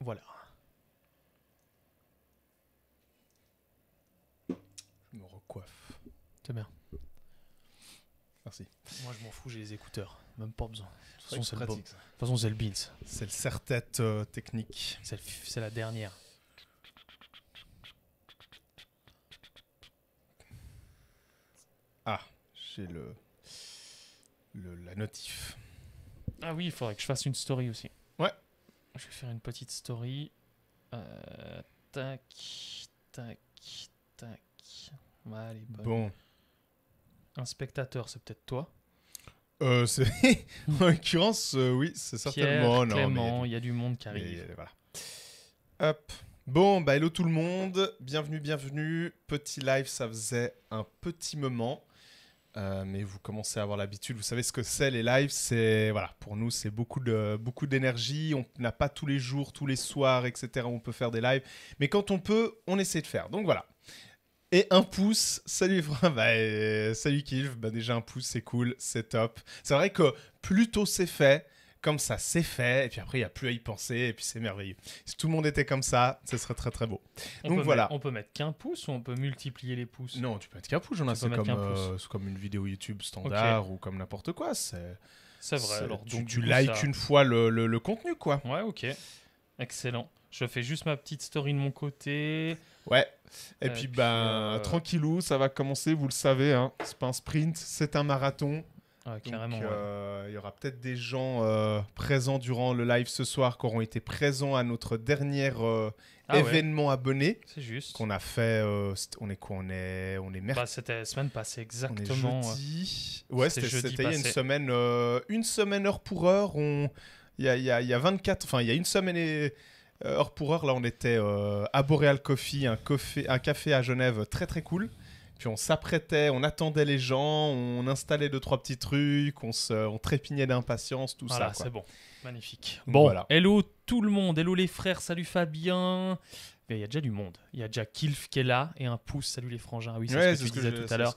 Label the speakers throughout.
Speaker 1: Voilà. Je me recoiffe. C'est bien.
Speaker 2: Merci. Moi, je m'en fous, j'ai les
Speaker 1: écouteurs. Même pas besoin. De toute façon, c'est le, façon, c'est le Beats. Euh, c'est serre-tête technique. C'est, la dernière. Ah, j'ai le, le, la notif.
Speaker 2: Ah oui, il faudrait que je fasse une story aussi. Je vais faire une petite story. Euh, tac, tac, tac. Bon. Un spectateur, c'est peut-être toi.
Speaker 1: Euh, en l'occurrence, euh, oui, c'est certainement. Pierre, Clément, il y a du monde qui arrive. Hop. Bon, bah hello tout le monde, bienvenue, bienvenue. Petit live, ça faisait un petit moment. Euh, mais vous commencez à avoir l'habitude. Vous savez ce que c'est les lives, c'est voilà, pour nous c'est beaucoup de beaucoup d'énergie. On n'a pas tous les jours, tous les soirs, etc. On peut faire des lives, mais quand on peut, on essaie de faire. Donc voilà. Et un pouce, salut bah, euh, salut Kiv, bah, déjà un pouce c'est cool, c'est top. C'est vrai que plus tôt c'est fait, comme ça, c'est fait. Et puis après, il n'y a plus à y penser. Et puis c'est merveilleux. Si tout le monde était comme ça, ce serait très très beau. Donc voilà.
Speaker 2: on peut mettre qu'un pouce ou on peut multiplier les pouces Non, tu peux mettre qu'un pouce. J'en ai euh,
Speaker 1: c'est comme, une vidéo YouTube standard ou comme n'importe quoi. C'est. vrai. Alors, tu, donc, tu likes une fois le, contenu,
Speaker 2: quoi. Ouais, ok. Excellent. Je fais juste ma petite story de mon
Speaker 1: côté. Ouais. Et, puis, ben, euh, tranquillou, ça va commencer, vous le savez. Hein. C'est pas un sprint, c'est un marathon. Ah, euh, il y aura peut-être des gens euh, présents durant le live ce soir qui auront été présents à notre dernier euh, ah événement abonné. C'est juste. Qu'on a fait. on est quoi On est, on est mercredi. Bah,
Speaker 2: c'était la semaine passée,
Speaker 1: exactement. On jeudi. Ouais, c'était il y a une semaine, une semaine heure pour heure. Il, y a, y a, 24. Enfin, il y a une semaine heure pour heure. Là, on était à Boreal Coffee un, coffee, un café à Genève très très cool. Puis on s'apprêtait, on attendait les gens, on installait deux, trois petits trucs, on, se, on trépignait d'impatience, tout ça. Voilà, c'est bon. Magnifique. Bon, voilà. hello tout le monde, hello les frères, salut Fabien,
Speaker 2: il y a déjà du monde. Il y a déjà Kilf qui est là et un pouce, salut les frangins. Ah oui, c'est ce que je disais tout à l'heure.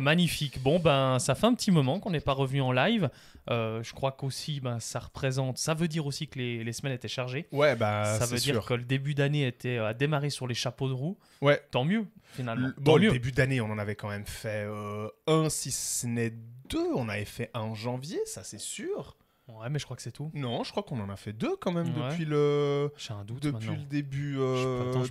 Speaker 2: Magnifique. Bon, ben, ça fait un petit moment qu'on n'est pas revenu en live. Euh, je crois qu'aussi, ben, ça représente. Ça veut dire aussi que les, semaines étaient chargées. Ouais, bah, Ça veut dire que le début d'année était à euh,
Speaker 1: démarrer sur les chapeaux de roue. Ouais. Tant mieux,
Speaker 2: finalement. début
Speaker 1: d'année, on en avait quand même fait euh, un, si ce n'est deux. On avait fait un en janvier, ça c'est sûr. Ouais, mais je crois que c'est tout. Non, je crois qu'on en a fait deux quand même depuis le. depuis le début.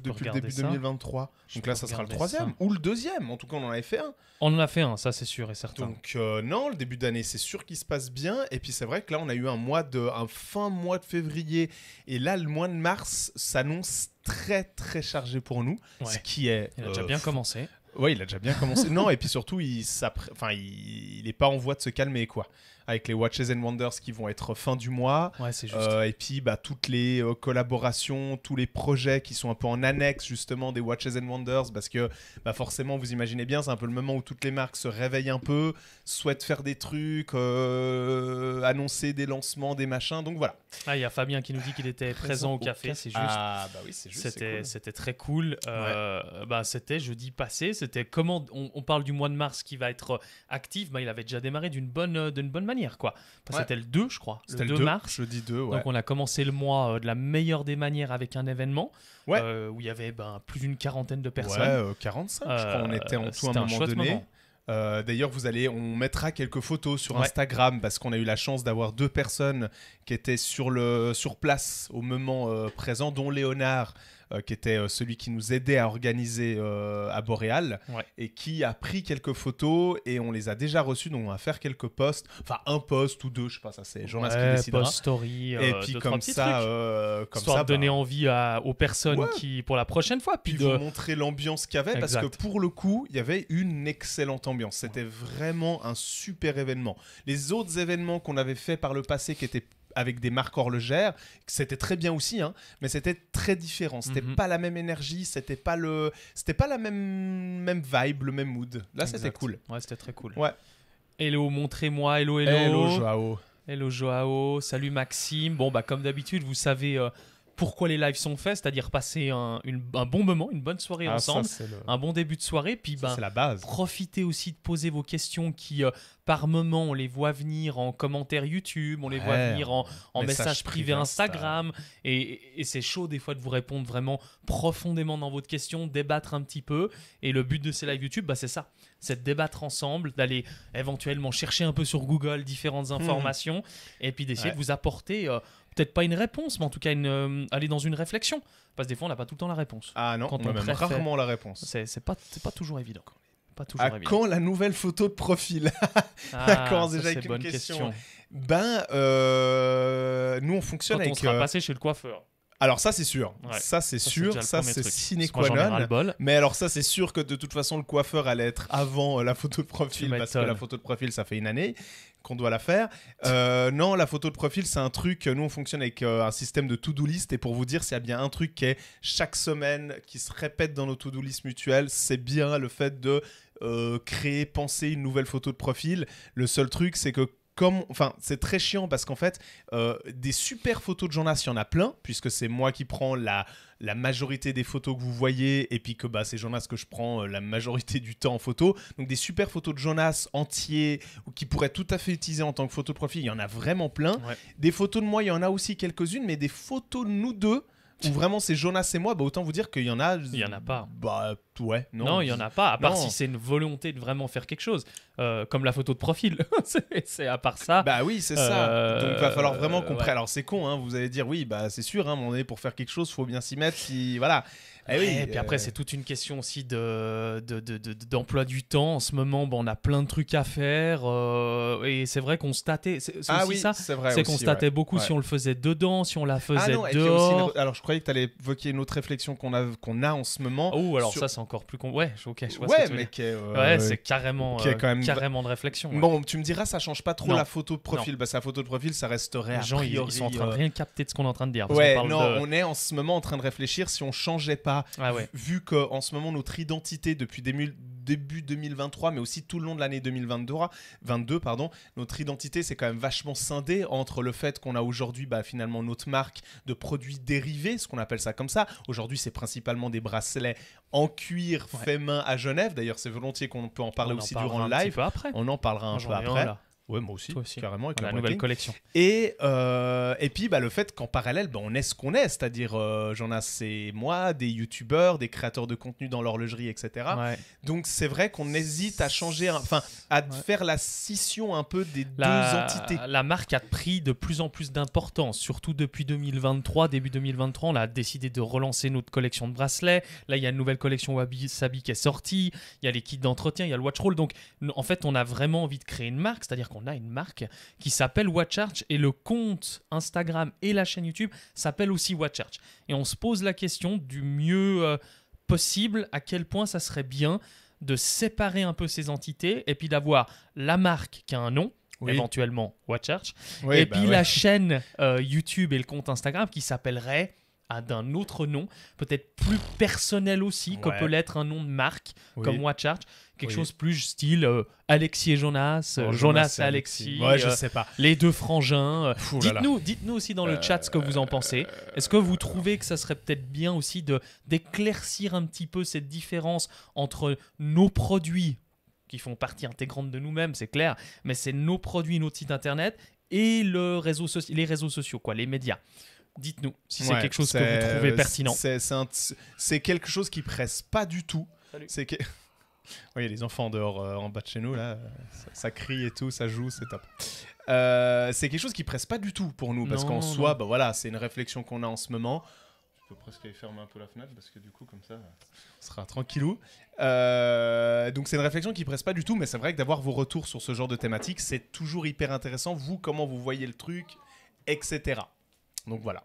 Speaker 1: depuis le début 2023. Donc là, ça sera le troisième ou le deuxième. En tout cas, on en avait fait un. On en a fait un, ça c'est sûr et certain. Donc euh, non, le début d'année, c'est sûr qu'il se passe bien. Et puis c'est vrai que là, on a eu un mois de, un fin mois de février. Et là, le mois de mars s'annonce très très chargé pour nous, ce qui est. Il a déjà euh, bien commencé. Ouais, il a déjà bien commencé. non, et puis surtout, il n'est enfin, il, est pas en voie de se calmer, quoi avec les Watches and Wonders qui vont être fin du mois. c'est juste. Euh, et puis bah, toutes les euh, collaborations, tous les projets qui sont un peu en annexe justement des Watches and Wonders, parce que bah, forcément, vous imaginez bien, c'est un peu le moment où toutes les marques se réveillent un peu, souhaitent faire des trucs, euh, annoncer des lancements, des machins. Donc voilà.
Speaker 2: Ah, il y a Fabien qui nous dit qu'il était présent, au café, c'est juste. Ah, bah oui, c'est juste. C'était, très cool. bah, c'était jeudi passé. C'était comment on, parle du mois de mars qui va être actif. Bah, il avait déjà démarré d'une bonne, d'une bonne manière quoi. C'était le 2, je crois. C'était le 2, mars. Jeudi 2, Donc on a commencé le mois euh, de la meilleure des manières avec un événement euh, où il y avait ben, plus d'une quarantaine de personnes. Ouais, 45, euh, je crois. On était en tout à un moment donné.
Speaker 1: D'ailleurs, vous allez, on mettra quelques photos sur Instagram parce qu'on a eu la chance d'avoir deux personnes qui étaient sur le sur place au moment présent, dont Léonard euh, qui était euh, celui qui nous aidait à organiser euh, à Boréal, et qui a pris quelques photos et on les a déjà reçues, donc on va faire quelques posts, enfin un post ou deux, je sais pas, ça c'est jean qui décidera. Post story, et puis comme ça, comme ça, donner bah, envie aux personnes qui pour la prochaine fois, puis, de vous montrer l'ambiance qu'il y avait, parce que pour le coup, il y avait une excellente ambiance. C'était vraiment un super événement. Les autres événements qu'on avait fait par le passé qui étaient avec des marques horlogères. C'était très bien aussi, hein, mais c'était très différent. C'était mhm. pas la même énergie, c'était pas le, c'était pas la même même vibe, le même mood. Là, c'était cool. Ouais, c'était très cool. Ouais. Hello, montrez-moi. Hello, hello. Hello, Joao. Hello, Joao. Salut,
Speaker 2: Maxime. Bon, bah, comme d'habitude, vous savez. Euh, pourquoi les lives sont faits, c'est-à-dire passer un, bon moment, une bonne soirée ah, ensemble, un bon début de soirée, puis ben, la profitez aussi de poser vos questions qui, euh, par moment, on les voit venir en commentaires YouTube, on les voit venir en, messages message, privé, Instagram, et, c'est chaud des fois de vous répondre vraiment profondément dans votre question, débattre un petit peu, et le but de ces lives YouTube, bah, c'est ça, c'est de débattre ensemble, d'aller éventuellement chercher un peu sur Google différentes hmm. informations, et puis d'essayer de vous apporter... Euh, peut-être pas une réponse, mais en tout cas une, euh, aller dans une réflexion. Parce que des fois, on n'a pas tout le temps la réponse.
Speaker 1: Ah non, on, a rarement la réponse. C'est pas, pas toujours évident. Pas toujours quand la nouvelle photo de profil ah, D'accord, déjà avec une question. Ben, euh, nous on fonctionne quand avec. On sera euh, passé chez le coiffeur. Alors ça c'est sûr, ça c'est sûr, ça c'est sine qua non. Mais alors ça c'est sûr que de toute façon le coiffeur allait être avant euh, la photo de profil parce que la photo de profil ça fait une année qu'on doit la faire. Euh, non, la photo de profil c'est un truc. Euh, nous on fonctionne avec un système de to-do list et pour vous dire c'est bien un truc qui est chaque semaine qui se répète dans nos to-do list mutuelles, c'est bien le fait de créer, penser une nouvelle photo de profil. Le seul truc c'est que comme, enfin, c'est très chiant parce qu'en fait, euh, des super photos de Jonas, il y en a plein, puisque c'est moi qui prends la, la majorité des photos que vous voyez, et puis que bah, c'est Jonas que je prends euh, la majorité du temps en photo. Donc des super photos de Jonas entiers, qui pourraient tout à fait utiliser en tant que photo profil, il y en a vraiment plein. Des photos de moi, il y en a aussi quelques-unes, mais des photos de nous deux, où vraiment c'est Jonas et moi, bah autant vous dire qu'il y en a. Il y en a pas. Bah ouais, non. il y en a pas, à part si c'est une volonté de vraiment faire quelque chose,
Speaker 2: euh, comme la photo de profil. c'est à part ça. Bah oui, c'est ça. Euh, Donc il va falloir vraiment euh, qu'on prenne. Alors
Speaker 1: c'est con, hein, vous allez dire oui, bah c'est sûr, hein, à un pour faire quelque chose, faut bien s'y mettre. voilà et eh euh, puis après, c'est toute une question aussi d'emploi de, du temps. En ce moment, bon, on a
Speaker 2: plein de trucs à faire. Euh, et c'est vrai qu'on statait. C'est ah aussi oui, ça. C'est qu'on statait beaucoup si on le faisait dedans, si on la ah faisait dehors.
Speaker 1: Alors, je croyais que tu allais évoquer une autre réflexion qu'on a, qu'on a en ce moment. Oh, alors ça, c'est encore plus. Con... Ouais, ok, je vois mais c'est carrément, euh, carrément de réflexion. Bon, tu me diras, ça change pas trop la photo de profil. Bah, la photo de profil, ça resterait. Les gens, ils, sont en train de rien capter de ce qu'on est en train de dire. ouais, non, on est en ce moment en train de réfléchir si on changeait pas ah ouais. vu qu'en ce moment, notre identité depuis début 2023, mais aussi tout le long de l'année 2022, pardon, notre identité c'est quand même vachement scindée entre le fait qu'on a aujourd'hui bah, finalement notre marque de produits dérivés, ce qu'on appelle ça comme ça. Aujourd'hui, c'est principalement des bracelets en cuir fait main à Genève. D'ailleurs, c'est volontiers qu'on peut en parler aussi durant le live. On en parlera un peu après. Ouais, moi aussi, carrément, avec la nouvelle collection. Et, euh, et puis, bah, le fait qu'en parallèle, bah, on est ce qu'on est, c'est-à-dire euh, j'en ai, assez moi, des youtubeurs, des créateurs de contenu dans l'horlogerie, etc. Donc, c'est vrai qu'on hésite à changer, enfin, à faire la scission un peu des deux entités.
Speaker 2: La marque a pris de plus en plus d'importance, surtout depuis 2023, début 2023, on a décidé de relancer notre collection de bracelets. Là, il y a une nouvelle collection Wabi Sabi qui est sortie, il y a les kits d'entretien, il y a le watch roll. Donc, en fait, on a vraiment envie de créer une marque, c'est-à-dire on a une marque qui s'appelle Watcharch et le compte Instagram et la chaîne YouTube s'appelle aussi Watcharch. Et on se pose la question du mieux euh, possible, à quel point ça serait bien de séparer un peu ces entités et puis d'avoir la marque qui a un nom, éventuellement Watcharch, et bah puis la chaîne euh, YouTube et le compte Instagram qui s'appellerait à d'un autre nom, peut-être plus personnel aussi, que peut l'être un nom de marque, comme WatchArch. Quelque chose plus style euh, Alexis et Jonas, euh, Jonas et Alexis. je euh, sais pas. Les deux frangins. Dites-nous dites -nous aussi dans le chat ce que vous en pensez. Est-ce que vous trouvez que ça serait peut-être bien aussi d'éclaircir un petit peu cette différence entre nos produits qui font partie intégrante de nous-mêmes, c'est clair, mais c'est nos produits, notre site internet et les réseaux
Speaker 1: sociaux, quoi, les médias dites-nous si c'est quelque chose que vous trouvez pertinent. C'est quelque chose qui presse pas du tout. C'est que... Oui, les enfants dehors euh, en bas de chez nous, là, ça, crie et tout, ça joue, c'est top. Euh, c'est quelque chose qui presse pas du tout pour nous, parce qu'en soi, bah voilà, c'est une réflexion qu'on a en ce moment. Je peux presque aller fermer un peu la fenêtre, parce que du coup, comme ça, on sera tranquillou. Euh, donc c'est une réflexion qui presse pas du tout, mais c'est vrai que d'avoir vos retours sur ce genre de thématique, c'est toujours hyper intéressant. Vous, comment vous voyez le truc, etc. Donc voilà.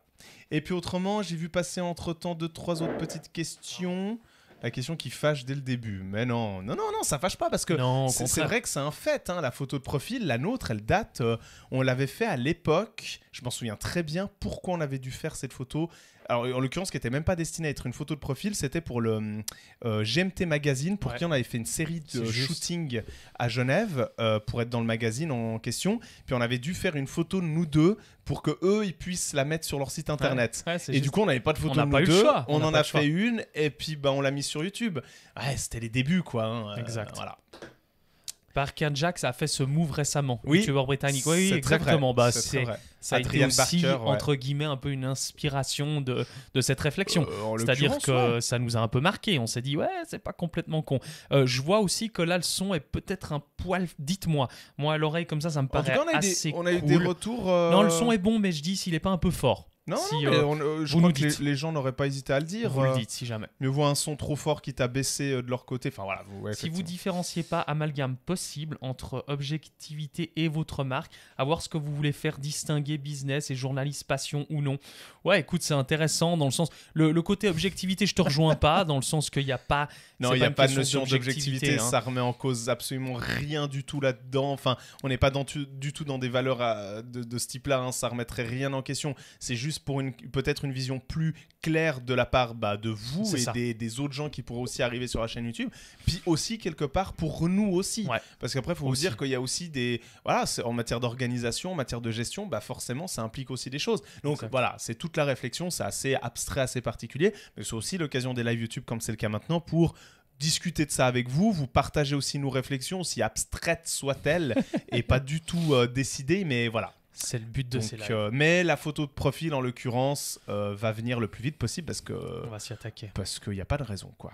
Speaker 1: Et puis autrement, j'ai vu passer entre temps deux, trois autres petites questions. La question qui fâche dès le début. Mais non, non, non, non, ça fâche pas parce que c'est vrai que c'est un fait. Hein. la photo de profil, la nôtre, elle date. Euh, on l'avait fait à l'époque. Je m'en souviens très bien pourquoi on avait dû faire cette photo. Alors, en l'occurrence, qui n'était même pas destiné à être une photo de profil, c'était pour le euh, euh, GMT Magazine, pour qui on avait fait une série de shooting à Genève euh, pour être dans le magazine en question. Puis on avait dû faire une photo de nous deux pour que eux ils puissent la mettre sur leur site internet. et du coup, on n'avait pas de photo on de nous deux. On, en a fait une et puis bah, on l'a mise sur YouTube. Ouais, c'était les débuts quoi. Hein. exact. Voilà. Parker Jack, ça a fait ce move récemment. Oui. YouTuber britannique. Oui, exactement. Bah, c'est ça a été aussi entre
Speaker 2: guillemets un peu une inspiration de, cette réflexion. Euh, C'est-à-dire que ça nous a un peu marqué. On s'est dit ouais, c'est pas complètement con. Euh, je vois aussi que là le son est peut-être un poil. Dites-moi. Moi à l'oreille comme ça, ça me paraît a assez. Des, on a eu des retours. Euh, non, le son
Speaker 1: est bon, mais je dis s'il est pas un peu fort. Non, euh, euh, je que Les, gens n'auraient pas hésité à le dire. Vous le euh, si jamais. Mieux vaut un son trop fort qui t'a baissé de leur côté. Enfin Vous, si vous
Speaker 2: différenciez pas amalgame possible entre objectivité et votre marque, à voir ce que vous voulez faire distinguer business et journaliste passion ou non. Ouais, écoute, c'est intéressant dans le sens le, côté objectivité, je te rejoins pas dans le sens qu'il n'y a pas. Non, il n'y a pas de notion d'objectivité. Hein. Ça
Speaker 1: remet en cause absolument rien du tout là-dedans. Enfin, on n'est pas dans, du tout dans des valeurs de, ce type-là. Hein, ça remettrait rien en question. C'est juste pour une peut-être une vision plus claire de la part bah, de vous et des, autres gens qui pourraient aussi arriver sur la chaîne YouTube. Puis aussi quelque part pour nous aussi, parce qu'après faut vous dire qu'il y a aussi des voilà en matière d'organisation, en matière de gestion, bah forcément ça implique aussi des choses. Donc voilà, c'est toute la réflexion, c'est assez abstrait, assez particulier, mais c'est aussi l'occasion des lives YouTube comme c'est le cas maintenant pour discuter de ça avec vous, vous partagez aussi nos réflexions, si abstraites soient-elles, et pas du tout euh, décidées, mais voilà. C'est le but de ces lives. Euh, mais la photo de profil, en l'occurrence, euh, va venir le plus vite possible parce que. qu'il n'y a pas de raison, quoi.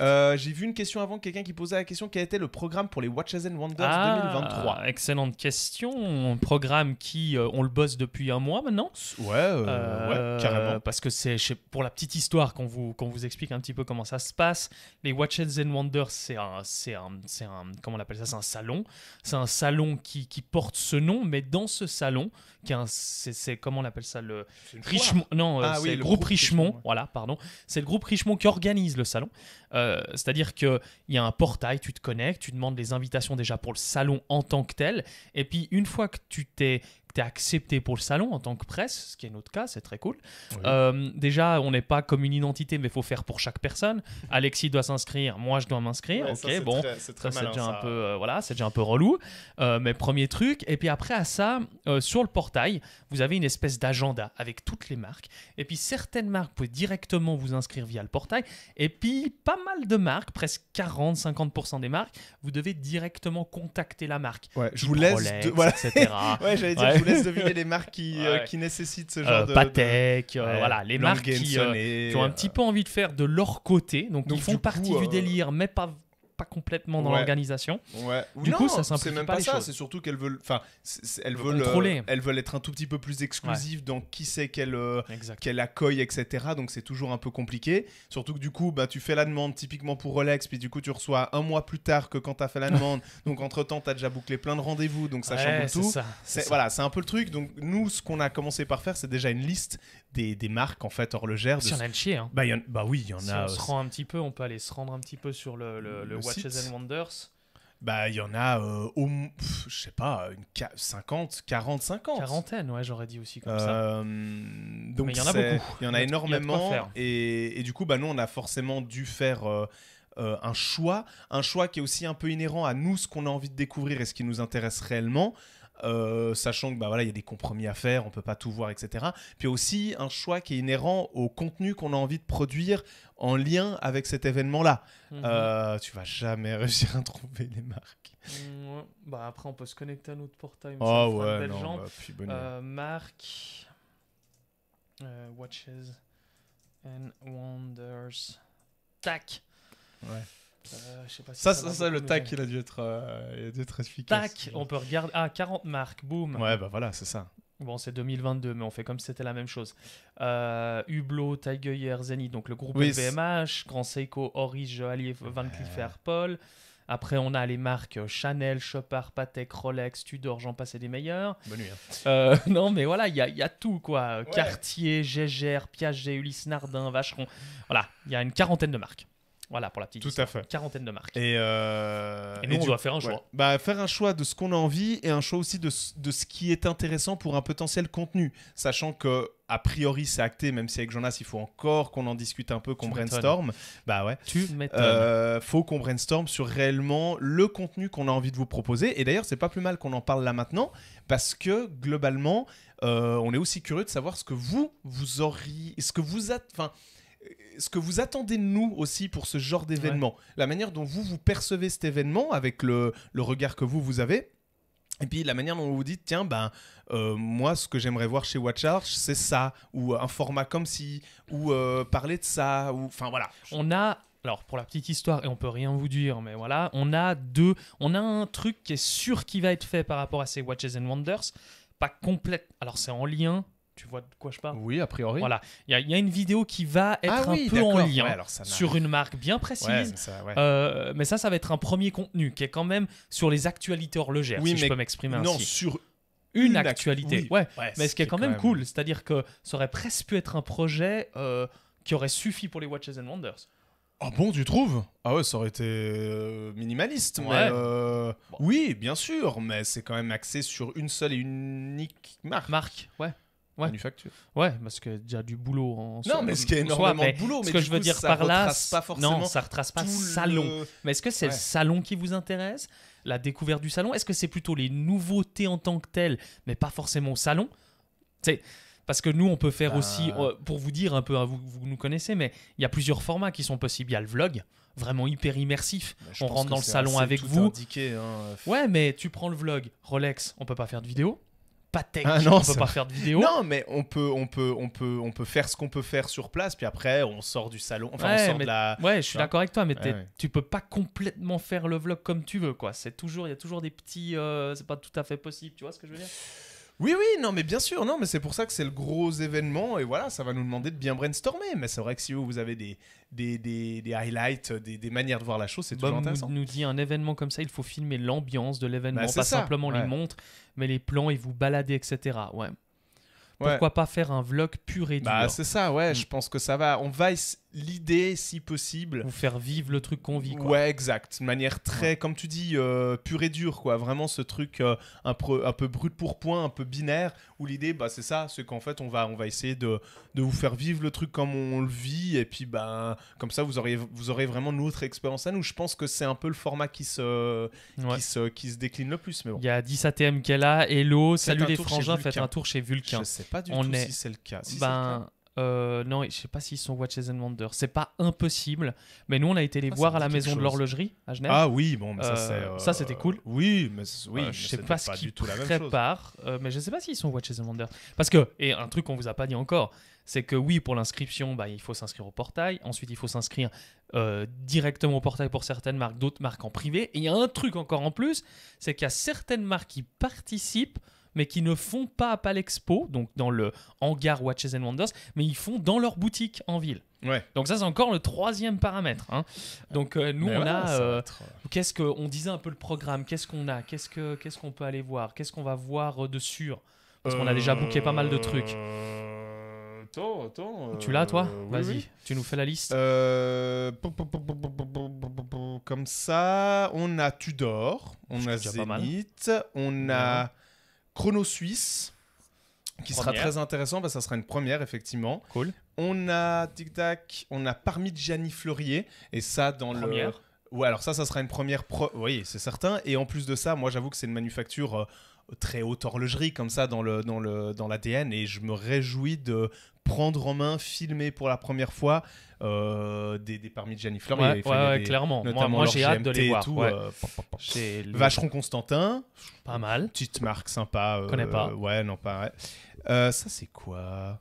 Speaker 1: Euh, j'ai vu une question avant, quelqu'un qui posait la question quel était le programme pour les Watches and Wonders 2023
Speaker 2: ah, Excellente question. Un programme qui, euh, on le bosse depuis un mois maintenant. Ouais, euh, carrément. Parce que c'est pour la petite histoire qu'on vous, qu'on vous explique un petit peu comment ça se passe. Les Watches and Wonders, c'est un, comment on appelle ça C'est un salon. C'est un salon qui, qui, porte ce nom, mais dans ce salon, c'est comment on appelle ça le Richemont. Non, ah c'est le groupe, Richemont. Voilà, pardon. C'est le groupe Richemont qui organise le salon. Euh, c'est-à-dire qu'il y a un portail, tu te connectes, tu demandes des invitations déjà pour le salon en tant que tel, et puis une fois que tu t'es accepté pour le salon en tant que presse, ce qui est notre cas, c'est très cool. Euh, déjà, on n'est pas comme une identité, mais il faut faire pour chaque personne. Alexis doit s'inscrire, moi je dois m'inscrire. ok, bon, c'est déjà un peu, euh, voilà, c'est déjà un peu relou. Euh, mais premier truc, et puis après à ça, sur le portail, vous avez une espèce d'agenda avec toutes les marques. Et puis certaines marques, peuvent directement vous inscrire via le portail. Et puis pas mal de marques, presque 40-50% des marques, vous devez directement contacter la marque. Ouais, je vous laisse. etc. j'allais dire, laisse deviner les marques qui, euh, nécessitent ce euh, genre de. Patek, euh, voilà, les marques qui, ont un petit peu envie de faire de leur côté. Donc, ils font partie du délire, mais pas pas complètement dans l'organisation. Ouais. Du coup, ça simplifie même pas, les ça. C'est
Speaker 1: surtout qu'elles veulent, enfin, elles veulent, euh, elles veulent être un tout petit peu plus exclusives dans qui c'est qu'elle euh, etc. Donc c'est toujours un peu compliqué. Surtout que du coup, bah, tu fais la demande typiquement pour Rolex, puis du coup tu reçois un mois plus tard que quand tu as fait la demande. donc entre temps, as déjà bouclé plein de rendez-vous, donc ça change tout. voilà, c'est un peu le truc. Donc nous, ce qu'on a commencé par faire, c'est déjà une liste des, des, marques en fait horlogères. Si de... on a le chier, hein. bah, bah oui, il y en si a. On se rend un petit peu, on peut aller se rendre un petit peu sur le, le, Watches and
Speaker 2: Wonders.
Speaker 1: Bah, il y en a, euh, je sais pas, une 50, 40, 50. Quarantaine, ouais, j'aurais dit aussi comme ça. Euh, donc il y en a beaucoup. Il y en a, énormément. et, et, du coup, bah, nous, on a forcément dû faire euh, euh, un choix. Un choix qui est aussi un peu inhérent à nous, ce qu'on a envie de découvrir et ce qui nous intéresse réellement. Euh, sachant que bah voilà il y a des compromis à faire, on peut pas tout voir, etc. Puis aussi un choix qui est inhérent au contenu qu'on a envie de produire en lien avec cet événement-là. Mhm. Euh, tu vas jamais réussir à trouver les marques. Mm,
Speaker 2: bah après on peut se connecter à notre portail. Mais oh ouais, non, bah, euh, euh, watches and wonders. Tac.
Speaker 1: Ouais. Euh, pas ça, ça, le tac, il a dû être, euh, il a dû être efficace. Tac, on
Speaker 2: peut regarder. Ah, 40 marques, boum. Ouais, bah voilà, c'est ça.
Speaker 1: Bon, c'est 2022,
Speaker 2: mais on fait comme si c'était la même chose. Euh, Hublot, Tiger, Zenith, donc le groupe oui, Grand Seiko, Oris, Joalier Van Cleef Après, on a les marques Chanel, Chopard, Patek, Rolex, Tudor, j'en passe des meilleurs. Hein. non, mais voilà, il y, y, a tout, quoi. Cartier, Gégère, Piaget, Ulysse Nardin, Vacheron. Voilà, il y a une quarantaine de marques. Voilà, pour la petite quarantaine de marques. Et, euh, nous, on doit faire un choix. Bah,
Speaker 1: faire un choix de ce qu'on a envie et un choix aussi de, de ce qui est intéressant pour un potentiel contenu, sachant que a priori c'est acté, même si avec Jonas il faut encore qu'on en discute un peu, qu'on brainstorm. Bah ouais. Tu euh, faut qu'on brainstorm sur réellement le contenu qu'on a envie de vous proposer. Et d'ailleurs c'est pas plus mal qu'on en parle là maintenant parce que globalement euh, on est aussi curieux de savoir ce que vous vous auriez, ce que vous êtes, enfin euh, ce que vous attendez de nous aussi pour ce genre d'événement, la manière dont vous vous percevez cet événement avec le, regard que vous vous avez. Et puis la manière dont vous vous dites, tiens, ben, euh, moi, ce que j'aimerais voir chez Watch Arch, c'est ça, ou euh, un format comme si, ou parler de ça, ou enfin voilà. On a, alors pour la petite
Speaker 2: histoire, et on peut rien vous dire, mais voilà, on a deux, on a un truc qui est sûr qui va être fait par rapport à ces Watches and Wonders, pas complète, alors c'est en lien, tu vois de quoi je parle Oui, a priori. Voilà, il y, a une vidéo qui va ah être un peu en lien sur une marque bien précise. Euh, mais, ça, ça, va être un premier contenu qui est quand même sur les actualités horlogères, oui, si je peux m'exprimer ainsi. Non, sur une, actualité. Ouais, mais ce qui est, quand, même, cool, c'est-à-dire que ça aurait presque pu être un projet euh, qui aurait suffi pour les Watches and Wonders.
Speaker 1: Ah bon, tu trouves Ah ouais, ça aurait été euh, minimaliste. Oui, bien sûr, mais c'est quand même axé sur une seule et unique marque. Marque, ouais ouais. manufacture. Ouais, parce que déjà
Speaker 2: du boulot en
Speaker 1: soi. Non, mais ce qui est énormément de boulot, mais ce que je veux dire par là, pas non, ça retrace pas salon. Mais est-ce que c'est le salon
Speaker 2: qui vous intéresse, la découverte du salon Est-ce que c'est plutôt les nouveautés en tant que telles, mais pas forcément au salon C'est parce que nous, on peut faire bah. aussi, euh, pour vous dire un peu, hein, vous, nous connaissez, mais il y a plusieurs formats qui sont possibles. Il y a le vlog, vraiment hyper immersif. Bah, on rentre dans le salon avec vous.
Speaker 1: Indiqué, hein.
Speaker 2: Ouais, mais tu prends le vlog, Rolex, on peut pas faire de vidéo. Ah non, on peut pas faire de vidéo. Non, mais
Speaker 1: on peut, on peut, on peut, on peut faire ce qu'on peut faire sur place. Puis après, on sort du salon. Enfin, on sort de la. Ouais, je suis d'accord avec toi, mais
Speaker 2: tu peux pas complètement faire le vlog comme tu veux, quoi. C'est toujours, il y a toujours des petits. Euh, c'est pas tout à fait possible. Tu vois ce que je veux dire
Speaker 1: oui, oui, non, mais bien sûr, non, mais c'est pour ça que c'est le gros événement, et voilà, ça va nous demander de bien brainstormer. Mais c'est vrai que si vous avez des, des, highlights, des, manières de voir la chose, c'est toujours intéressant. Nous,
Speaker 2: nous dit un événement comme ça, il faut filmer l'ambiance de l'événement, bah, pas simplement les montres, mais les plans et vous balader, etc. Ouais. Pourquoi
Speaker 1: pas faire un vlog pur et bah, dur Bah, c'est ça, ouais, mm. je pense que ça va. On va l'idée, si possible. Vous faire vivre le truc qu'on vit. Quoi. Ouais, exact. De manière très, comme tu dis, euh, pure et dure, quoi. Vraiment ce truc euh, un, peu, un, peu brut pour point, un peu binaire, où l'idée, bah, c'est ça, c'est qu'en fait, on va, on va essayer de, de, vous faire vivre le truc comme on le vit, et puis, bah, comme ça, vous aurez, vous aurez vraiment notre expérience à nous. Je pense que c'est un peu le format qui se, qui se, décline le plus. Mais bon.
Speaker 2: Il y a 10 ATM est a, Hello, salut les frangins, faites un tour chez Vulcain. Je sais pas du on tout si c'est le cas. Si ben, euh, non, je ne sais pas s'ils sont Watches and Ce C'est pas impossible, mais nous on a été les ah, voir à la maison de l'horlogerie à Genève. Ah oui, bon, mais ça euh, c'est euh, c'était cool. Oui, mais oui, je sais pas ce qu'ils préparent, mais je ne sais pas s'ils sont Watches and Wonders. Parce que et un truc qu'on vous a pas dit encore, c'est que oui pour l'inscription, bah, il faut s'inscrire au portail. Ensuite, il faut s'inscrire directement au portail pour certaines marques, d'autres marques en privé. Et il y a un truc encore en plus, c'est qu'il y a certaines marques qui participent mais qui ne font pas à Palexpo, donc dans le hangar Watches and Wonders, mais ils font dans leur boutique en ville. Ouais. Donc ça c'est encore le troisième paramètre. Donc nous on a qu'est-ce qu'on disait un peu le programme, qu'est-ce qu'on a, qu'est-ce qu'on peut aller voir, qu'est-ce qu'on va voir de sûr parce qu'on a déjà booké pas mal de trucs.
Speaker 1: Attends, attends. Tu l'as, toi Vas-y, tu nous fais la liste. Comme ça, on a Tudor, on a Zenith, on a Chrono Suisse, qui sera très intéressant, parce que ça sera une première, effectivement. Cool. On a, tic-tac, on a Parmi Parmigiani Fleurier, et ça dans première. le... Ouais, alors ça, ça sera une première Oui, c'est certain. Et en plus de ça, moi, j'avoue que c'est une manufacture euh, très haute horlogerie, comme ça, dans Le, dans le, dans et je me réjouis de prendre en main, filmer pour la première fois euh, des, des, parmi Gianni Fleur. Ouais, clairement. moi, j'ai hâte de les voir. Euh, Vacheron Constantin. Pas mal. Petite marque sympa. Euh, connais pas. Ouais, non, pas. ça, c'est quoi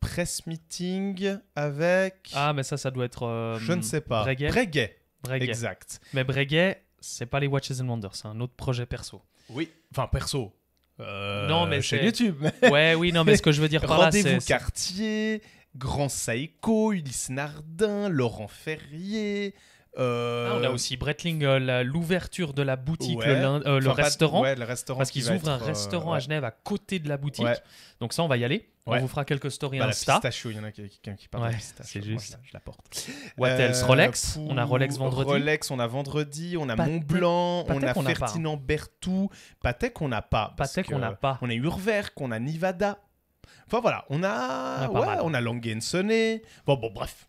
Speaker 1: Press meeting avec. Ah, mais ça, ça doit être. Je ne sais pas. Breguet. Breguet. Breguet. Exact.
Speaker 2: Mais Breguet, c'est pas les Watches and Wonders, c'est un autre
Speaker 1: projet perso. Oui, enfin perso. Euh, non, mais chez YouTube. ouais, oui, non, mais ce que je veux dire par là, c'est. Rendez-vous quartier, Grand Saïko, Ulysse Nardin, Laurent Ferrier, euh, ah, on a
Speaker 2: aussi Bretling, euh, l'ouverture de la boutique, le, euh, restaurant, le, restaurant, Parce qu'ils ouvrent un restaurant à Genève à côté de la boutique. Donc ça, on va y aller. On vous fera quelques stories bah, Insta. La pistachio, il y en a quelqu'un qui parle de
Speaker 1: C'est juste. je, la porte. What Rolex On a Rolex vendredi. Rolex, on a vendredi. On a Montblanc. on a Ferdinand Berthoud. Patek, on n'a pas. Patek, on n'a pas. On a Urwerk, on a Nevada Enfin voilà, on a, on a, ouais, on a Bon, bon, bref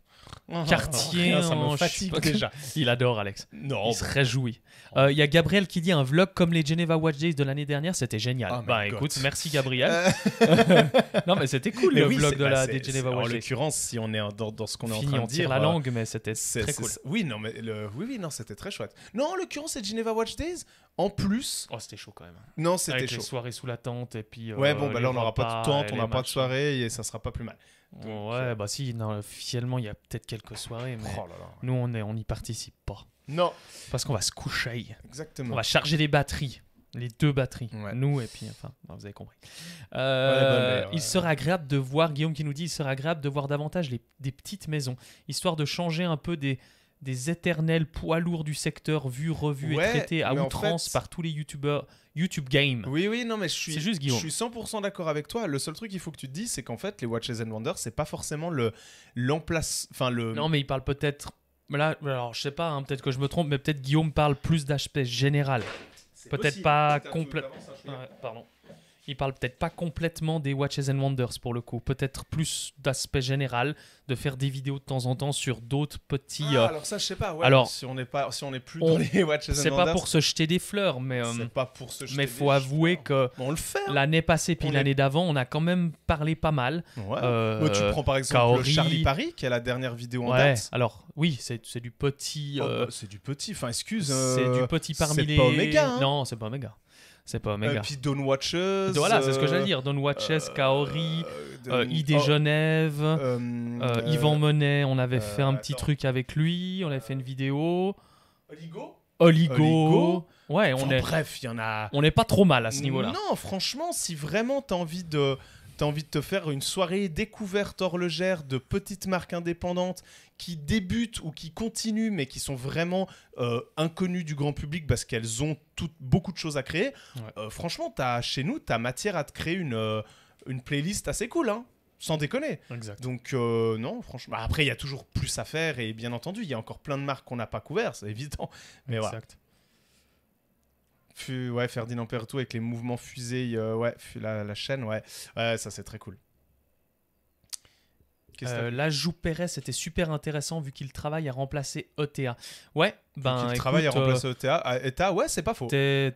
Speaker 1: quartier. Hein, hein. fatigue déjà. Il adore Alex. Non, il se réjouit. Euh,
Speaker 2: il y a Gabriel qui dit un vlog comme les Geneva Watch Days de l'année dernière, c'était génial. Oh, bah écoute, merci Gabriel. Euh. non mais c'était cool le vlog de bah, la, des Geneva Watch Days. En l'occurrence, si on est
Speaker 1: dans, ce qu'on est en train de dire, la euh, langue, mais c'était très cool. Oui non mais oui oui non c'était très chouette. Non en l'occurrence, c'est Geneva Watch Days. En plus, oh c'était chaud quand même. Non c'était chaud. Les soirées sous la
Speaker 2: tente et puis. ouais bon bah là on n'aura pas de tente, on n'a pas de soirée et ça sera pas plus mal ouais, euh, bah si, officiellement, il y a peut-être quelques soirées, mais oh nous, on n'y participe pas. Non. Parce qu'on va se coucher. Exactement. On va charger les batteries. Les deux batteries. Nous et puis, enfin, vous avez compris. Euh, bah, il sera agréable de voir, Guillaume qui nous dit, il sera agréable de voir davantage des petites maisons, histoire de changer un peu des, des éternels poids lourds du secteur vus, revus et traités à outrance par tous les
Speaker 1: youtubeurs YouTube Game. Oui, oui, non, mais je suis, je suis 100% d'accord avec toi. Le seul truc qu'il faut que tu te dises, c'est qu'en fait, les Watches and Wonders, c'est pas forcément le l'emplace. Enfin, le... Non, mais il parle peut-être.
Speaker 2: Là, alors je sais pas, hein, peut-être que je me trompe, mais peut-être Guillaume parle plus d'aspect général. Peut-être pas complet. Hein, pardon il parle peut-être pas complètement des Watches and Wonders pour le coup, peut-être plus d'aspect général, de faire des vidéos de temps en temps sur d'autres petits. Ah, euh, alors ça, je sais pas. alors si
Speaker 1: on n'est pas, si on plus dans les Watches and Wonders, c'est pas pour se
Speaker 2: jeter des fleurs, mais
Speaker 1: il euh, Mais faut
Speaker 2: avouer que on hein. L'année passée puis l'année d'avant, on a quand même parlé
Speaker 1: pas mal. Ouais. Euh, bah, tu prends par exemple Charlie Paris, qui est la dernière vidéo en ouais. date.
Speaker 2: Alors oui, c'est du petit. Oh, bah, c'est du petit. Enfin, excuse. C'est du petit parmi les. Pas Omega, hein. Non, c'est pas Omega c'est pas Omega. Euh, Et puis
Speaker 1: Don Watches. Voilà, c'est ce que euh, j'allais
Speaker 2: dire. Don Watches, euh, Kaori, ID oh. Genève, Yvan Monet, on avait fait un petit truc avec lui, on avait fait une vidéo. Oligo Oligo. Ouais, on est. Bref, il y en a. On n'est pas trop mal à ce niveau-là. Non,
Speaker 1: franchement, si vraiment t'as envie de tu envie de te faire une soirée découverte horlogère de petites marques indépendantes qui débutent ou qui continuent, mais qui sont vraiment euh, inconnues du grand public parce qu'elles ont beaucoup de choses à créer, euh, franchement, as, chez nous, tu as matière à te créer une, euh, playlist assez cool. Hein. sans déconner. Exact. Donc non, franchement. Bah, après, il y a toujours plus à faire et bien entendu, il y a encore plein de marques qu'on n'a pas couvertes, c'est évident. Mais ouais, Ferdinand Pertou avec les mouvements fusées, ouais, la, la, chaîne, ouais. ouais ça, c'est très cool.
Speaker 2: La euh, là, c'était super intéressant vu qu'il travaille à remplacer ETA. Ouais, ben. il travaille à euh, remplacer
Speaker 1: ETA. Ah, ouais, c'est pas faux. le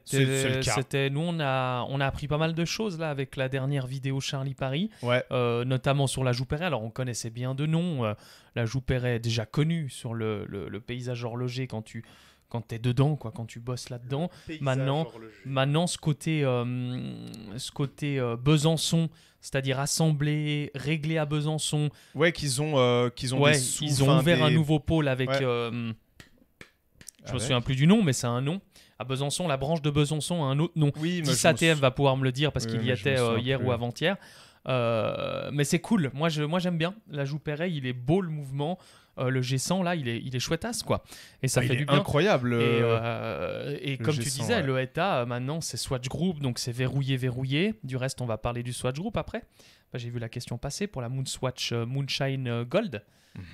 Speaker 1: cas. C'était,
Speaker 2: nous, on a, on a appris pas mal de choses là avec la dernière vidéo Charlie Paris. Ouais. Euh, notamment sur la Jouperet. Alors, on connaissait bien de nom. la Jouperet déjà connue sur le, le paysage horloger quand tu quand tu es dedans, quoi, quand tu bosses là-dedans. Maintenant, maintenant, ce côté, euh, ce côté euh, Besançon, c'est-à-dire assemblé, réglé à Besançon.
Speaker 1: Ouais, qu'ils ont, euh,
Speaker 2: qu'ils ont, ont ouvert un nouveau pôle avec. je me souviens plus du nom, mais c'est un nom. À Besançon, la branche de Besançon a un autre nom. Oui, mais va pouvoir me le dire parce qu'il y était hier ou avant-hier. mais c'est cool. Moi, je, moi, j'aime bien. La Joue Perret, il est beau le mouvement. Euh, le G100 là, il est, il est chouettasse quoi. Et ça ah, fait du est bien. Incroyable. Et, euh, euh, comme tu disais, le ETA maintenant c'est Swatch Group, donc c'est verrouillé, verrouillé. Du reste, on va parler du Swatch Group après. Bah, j'ai vu la question passer pour la Moonswatch Moonshine Gold.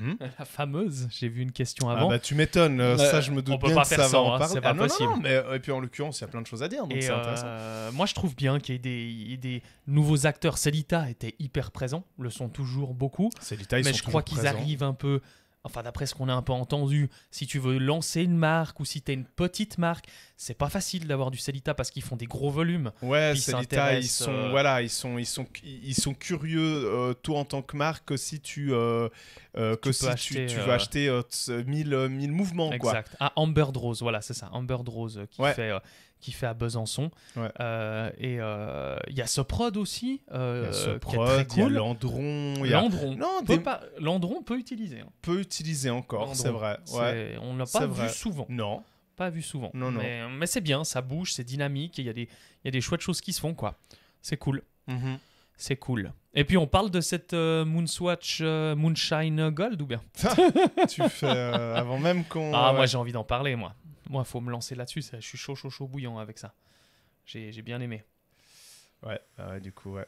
Speaker 2: Mhm. La fameuse, j'ai vu une
Speaker 1: question ah, avant. Bah, tu m'étonnes, ça je me doute on pas que ça sans, hein, C'est ah, pas possible. mais, et puis en l'occurrence, il y a plein de choses à dire, donc c'est intéressant.
Speaker 2: moi je trouve bien qu'il y, ait des, nouveaux acteurs. Celita était hyper présent, le sont toujours beaucoup. Célita, ils mais je crois qu'ils arrivent un peu enfin d'après ce qu'on a un peu entendu, si tu veux lancer une marque ou si tu as une petite marque, c'est pas facile d'avoir du salita parce qu'ils font des gros volumes.
Speaker 1: Ouais, ils ils sont euh, voilà, ils sont ils sont ils sont curieux euh, tout en tant que marque que si tu euh, que si tu, veux acheter
Speaker 2: 1000 mouvements exact. Ah, Amber Rose, voilà, c'est ça, Amber Rose qui fait qui fait à Besançon. Euh, et euh, il y a prod aussi. Euh, il y il cool. y a Landron. Landron. Non, peut Landron peut utiliser. Hein.
Speaker 1: Peut utiliser encore, c'est vrai. On ne l'a pas vu souvent. Non.
Speaker 2: Pas vu souvent. Non, non. Mais, c'est bien, ça bouge, c'est dynamique, il y, a des... y a des chouettes choses qui se font, quoi. C'est cool. Mm-hmm. C'est cool. Et puis on parle de cette euh, Moonswatch Moonshine Gold ou bien Tu fais avant même qu'on. Ah, moi j'ai envie d'en parler, moi. Moi, faut me lancer là-dessus. Je suis chaud, chaud, chaud, bouillant avec ça.
Speaker 1: J'ai bien aimé. Ouais, du coup, ouais.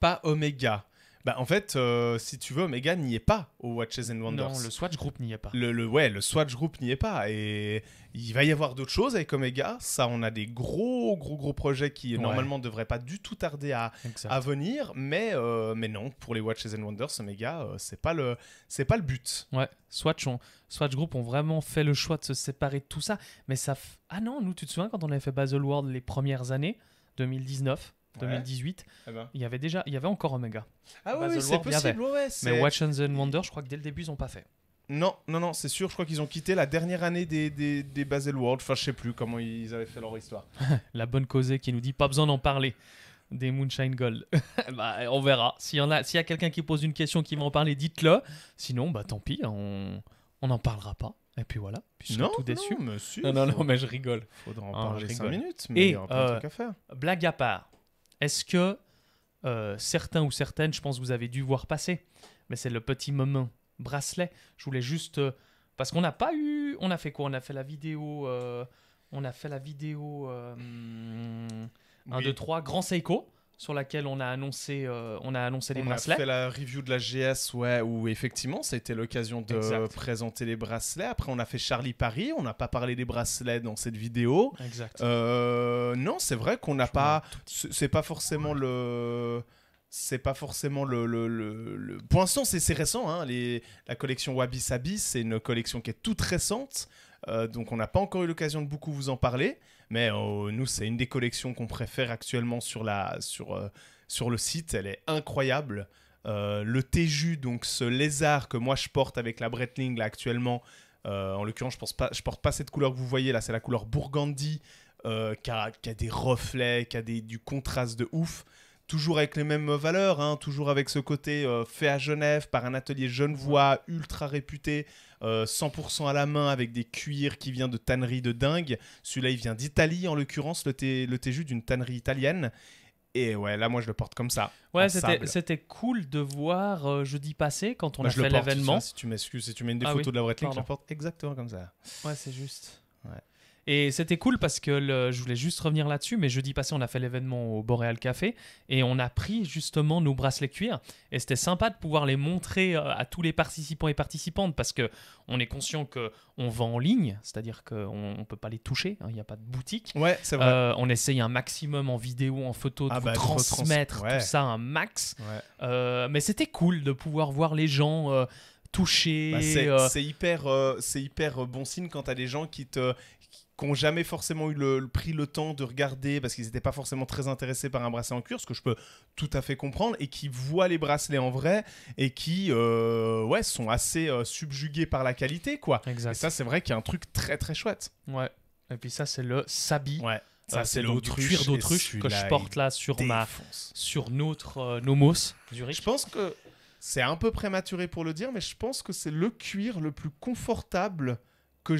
Speaker 1: Pas Omega. Bah, en fait, euh, si tu veux, Omega n'y est pas au Watches and Wonders. Non, le Swatch Group n'y est pas. Le, le, ouais, le Swatch Group n'y est pas. Et il va y avoir d'autres choses avec Omega. Ça, on a des gros, gros, gros projets qui, normalement, ne devraient pas du tout tarder à, à venir. Mais, euh, mais non, pour les Watches and Wonders, Omega, ce euh, c'est pas le c'est pas le but. Ouais, Swatch, on, Swatch Group ont vraiment fait le choix de se séparer de tout ça. Mais ça. Ah non,
Speaker 2: nous, tu te souviens quand on avait fait Baselworld les premières années 2019 2018, eh ben. il y
Speaker 1: avait déjà, il y avait encore Omega. Ah oui, c'est possible, Mais Watch
Speaker 2: and Wonder, je crois que dès le début, ils n'ont pas fait.
Speaker 1: Non, non, non, c'est sûr, je crois qu'ils ont quitté la dernière année des, des, des Basel World, enfin je sais plus comment ils avaient fait leur histoire.
Speaker 2: la bonne causée qui nous dit pas besoin d'en parler des Moonshine Gold. Bah, on verra. S'il y, en a, s'il y quelqu'un qui pose une question qui veut en parler, dites-le. Sinon, bah tant pis, on n'en parlera pas. Et puis voilà, puis je tout déçu. Non, monsieur, non, non, mais je rigole. Faudra en ah, parler 5 minutes, mais Et, euh, Blague à part, est-ce que euh, certains ou certaines, je pense que vous avez dû voir passer, mais c'est le petit moment bracelet. Je voulais juste euh, parce qu'on n'a pas eu, on a fait quoi On a fait la vidéo, euh, on a fait la vidéo. 1, 2, 3, Grand Seiko sur laquelle on a annoncé, euh, on a annoncé les bracelets. On a fait
Speaker 1: la review de la GS, ouais, où effectivement, ça a été l'occasion de présenter les bracelets. Après, on a fait Charlie Paris. On n'a pas parlé des bracelets dans cette vidéo. Exact. Euh, non, c'est vrai qu'on n'a pas. C'est pas forcément le c'est pas forcément le. le, Pour l'instant, c'est récent. Hein. La collection Wabi Sabi, c'est une collection qui est toute récente. Euh, donc, on n'a pas encore eu l'occasion de beaucoup vous en parler. Mais euh, nous, c'est une des collections qu'on préfère actuellement sur, la, sur, euh, sur le site. Elle est incroyable. Euh, le Téju, donc ce lézard que moi je porte avec la Bretling là actuellement, en l'occurrence, je, pense pas, je porte pas cette couleur que vous voyez là, c'est la couleur Burgundy. qui, a, a, des reflets, qui a des, du contraste de ouf toujours avec les mêmes valeurs, hein, toujours avec ce côté euh, fait à Genève par un atelier genevois ultra réputé, 100% euh, à la main avec des cuirs qui viennent de tanneries de dingue. Celui-là, il vient d'Italie en l'occurrence, le thé, le jus d'une tannerie italienne. Et ouais, là, moi, je le porte comme ça. Ouais, c'était
Speaker 2: cool de voir euh, jeudi passé quand on bah, a je fait l'événement. Si tu m'excuses, si tu mets une des ah photos de la Breitling, je la porte
Speaker 1: exactement comme ça. Ouais, c'est juste.
Speaker 2: Ouais. Et c'était cool parce que je voulais juste revenir là-dessus, mais jeudi passé, on a fait l'événement au Boréal Café et on a pris justement nos bracelets cuir. Et c'était sympa de pouvoir les montrer euh, à tous les participants et participantes parce que on est conscient que on vend en ligne, c'est-à-dire qu'on ne peut pas les toucher, hein, il n'y a pas de boutique. Ouais, c'est vrai. Euh, on essaye un maximum en vidéo, en photo, de ah bah, transmettre tout ça un max. Ouais. Euh, mais c'était cool de pouvoir voir les gens. toucher. Bah, c'est
Speaker 1: hyper, c'est hyper bon signe quand t'as des gens qui te, qui n'ont jamais forcément eu le, pris le temps de regarder parce qu'ils n'étaient pas forcément très intéressés par un bracelet en cuir, ce que je peux tout à fait comprendre, et qui voient les bracelets en vrai et qui euh, ouais, sont assez euh, subjugués par la qualité. quoi. Et ça, c'est vrai qu'il y a un truc très très chouette. Ouais. Et puis ça, c'est le sabi. Ouais. Ça, euh, c'est le cuir d'autruche que je porte là sur, ma, sur notre nomos Je pense que c'est un peu prématuré pour le dire, mais je pense que c'est le cuir le plus confortable que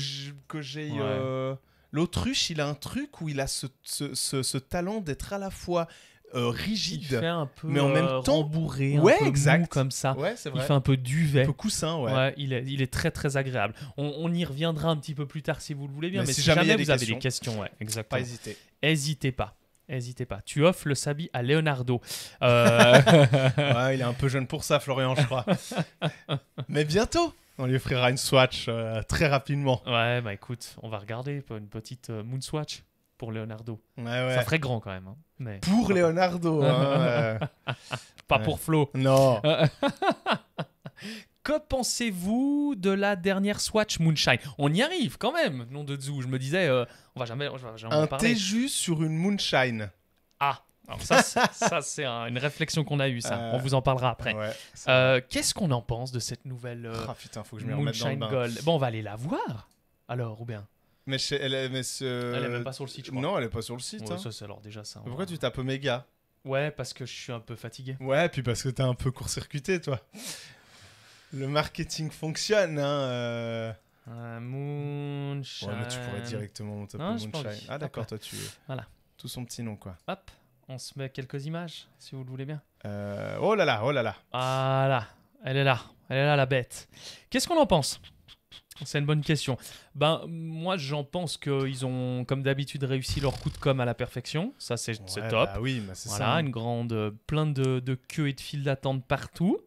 Speaker 1: j'ai. Euh, l'autruche, il a un truc où il a ce, talent d'être à la fois euh, rigide, un peu, mais en même euh, temps bourré, ouais, un peu exact. Mou, comme ça. Ouais, Il fait un peu duvet, un peu coussin. Ouais. ouais
Speaker 2: il, est, très très agréable. On, y reviendra un petit peu plus tard si vous le voulez bien, mais, si, jamais, vous avez des questions, ouais, exactement. N'hésitez pas. N'hésitez pas. Tu offres le sabi à Leonardo. ouais, il est un peu jeune pour ça, Florian,
Speaker 1: je crois. mais bientôt. On lui offrira une Swatch euh, très rapidement. Ouais, bah écoute, on va regarder une petite euh, moonswatch
Speaker 2: pour Leonardo. Ouais, ouais. Ça ferait grand quand même. Hein, mais... Pour Leonardo. Hein, pas pour Flo. Non. Que pensez-vous de la dernière Swatch Moonshine On y arrive quand même, nom de Zou. Je me disais, euh, on va jamais, on Un en parler. sur une Moonshine. Ah, alors ça, ça c'est une réflexion qu'on a eue, ça. Euh, on vous en parlera après. Euh, qu'est-ce qu'on en pense de cette nouvelle euh, ah, putain, faut que je Moonshine Gold Bon, on va
Speaker 1: aller la voir, alors, ou bien mais, chez, elle, est, elle est même pas sur le site, je crois. Non, elle est pas sur le site. Hein. ça, alors déjà ça. Pourquoi tu tapes Omega Ouais, parce que je suis un peu fatigué. Ouais, puis parce que t'es un peu court-circuité, toi. le marketing fonctionne, hein. moonshine. mais tu pourrais directement taper Moonshine. Ah, d'accord, toi, tu. Voilà. Tout son petit nom, quoi.
Speaker 2: Hop, on se met quelques images, si vous le voulez bien.
Speaker 1: Euh, oh là là, oh là là.
Speaker 2: Ah là, elle est là, elle est là la bête. Qu'est-ce qu'on en pense c'est une bonne question. Ben, moi, j'en pense qu'ils ont, comme d'habitude, réussi leur coup de com à la perfection. Ça, c'est top. Bah oui, c'est ça. une grande, euh, plein de, queues et de files d'attente partout.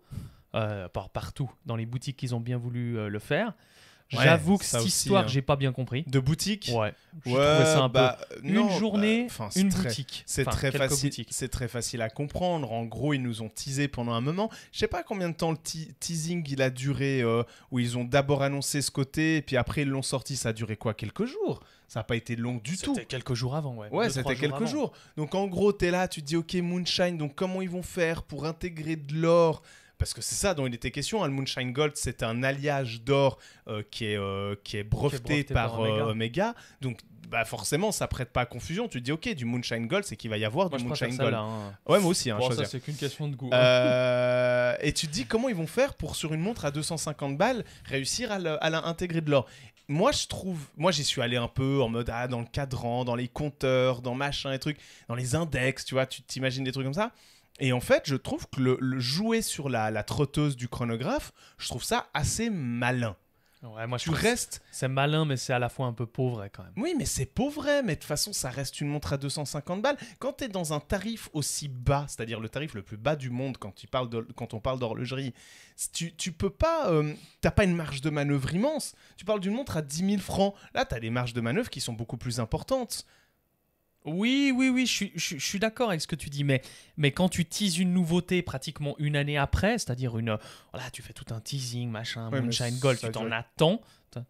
Speaker 2: Euh, partout, dans les boutiques qu'ils ont bien voulu le faire. J'avoue que cette histoire, hein. j'ai pas bien compris. De boutique Ouais. Je ouais, ça un peu. Bah, une bah, journée, une boutique. C'est très facile.
Speaker 1: très facile à comprendre. En gros, ils nous ont teasé pendant un moment. Je sais pas combien de temps le teasing il a duré, euh, où ils ont d'abord annoncé ce côté, et puis après ils l'ont sorti. Ça a duré quoi Quelques jours ça n'a pas été long du tout. C'était quelques jours avant, ouais. Ouais, c'était quelques jours. Donc en gros, tu es là, tu te dis, ok, Moonshine, donc comment ils vont faire pour intégrer de l'or parce que c'est ça dont il était question. Hein. le Moonshine Gold, c'est un alliage d'or euh, euh, qui, est, breveté, par, euh, Omega. Donc, bah, forcément, ça prête pas à confusion. Tu dis, ok, du Moonshine Gold, c'est qu'il va y avoir du Moonshine Gold. Hein. Ouais, moi aussi. Hein, ça, c'est qu'une question de goût. Hein. et tu dis, comment ils vont faire pour, sur une montre à 250 balles, réussir à l'intégrer de l'or moi, je trouve, moi, j'y suis allé un peu en mode, ah, dans le cadran, dans les compteurs, dans machin et trucs, dans les index, tu vois, tu t'imagines des trucs comme ça. Et en fait, je trouve que le, jouer sur la, trotteuse du chronographe, je trouve ça assez malin. Ouais, moi, tu restes. C'est malin, mais c'est à la fois un peu pauvre hein, quand même. Oui, mais c'est pauvre, mais de toute façon, ça reste une montre à 250 balles. Quand tu es dans un tarif aussi bas, c'est-à-dire le tarif le plus bas du monde quand, tu parles quand on parle d'horlogerie, tu, tu peux pas. Euh, t'as pas une marge de manœuvre immense. Tu parles d'une montre à 10 000 francs. Là, tu as des marges de manœuvre qui sont beaucoup plus importantes. Oui, oui, oui, je, suis, d'accord avec ce que tu dis, mais, quand tu teases une
Speaker 2: nouveauté pratiquement une année après, c'est-à-dire une. Voilà, tu fais tout un teasing, machin, Moonshine Gold, tu t'en attends,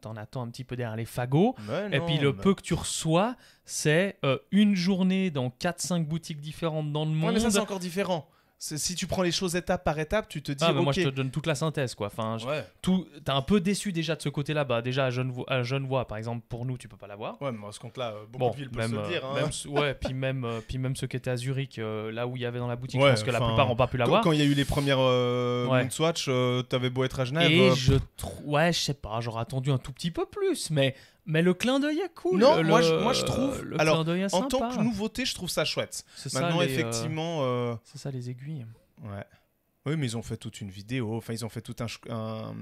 Speaker 2: t'en attends un petit peu derrière les fagots, et puis le peu que tu reçois, c'est euh, une journée dans 4-5 boutiques différentes dans le monde. mais ça, c'est encore
Speaker 1: différent. Si tu prends les choses étape par étape, tu te dis. Ah, moi, je te
Speaker 2: donne toute la synthèse, quoi. Enfin, T'es un peu déçu déjà de ce côté-là. Bah, déjà à jeune à par exemple, pour nous, tu peux
Speaker 1: pas l'avoir. Ouais, mais à ce compte-là, euh, beaucoup de villes peuvent se le dire. Euh, hein.
Speaker 2: ouais, puis même, euh, puis même ceux qui étaient à Zurich, là où il y avait dans la boutique, parce je pense que la plupart n'ont pas pu l'avoir. Quand il y
Speaker 1: a eu les premières euh, tu avais t'avais beau être à Genève. Et je, ouais, je sais pas, j'aurais attendu un tout petit peu plus, mais mais le clin d'œil est cool. Non, moi, je, moi je trouve. Le alors, en tant que nouveauté, je trouve ça chouette. Maintenant, euh, effectivement. Euh, c'est ça les aiguilles. Ouais. Oui, mais ils ont fait toute une vidéo. Enfin, ils ont fait tout un.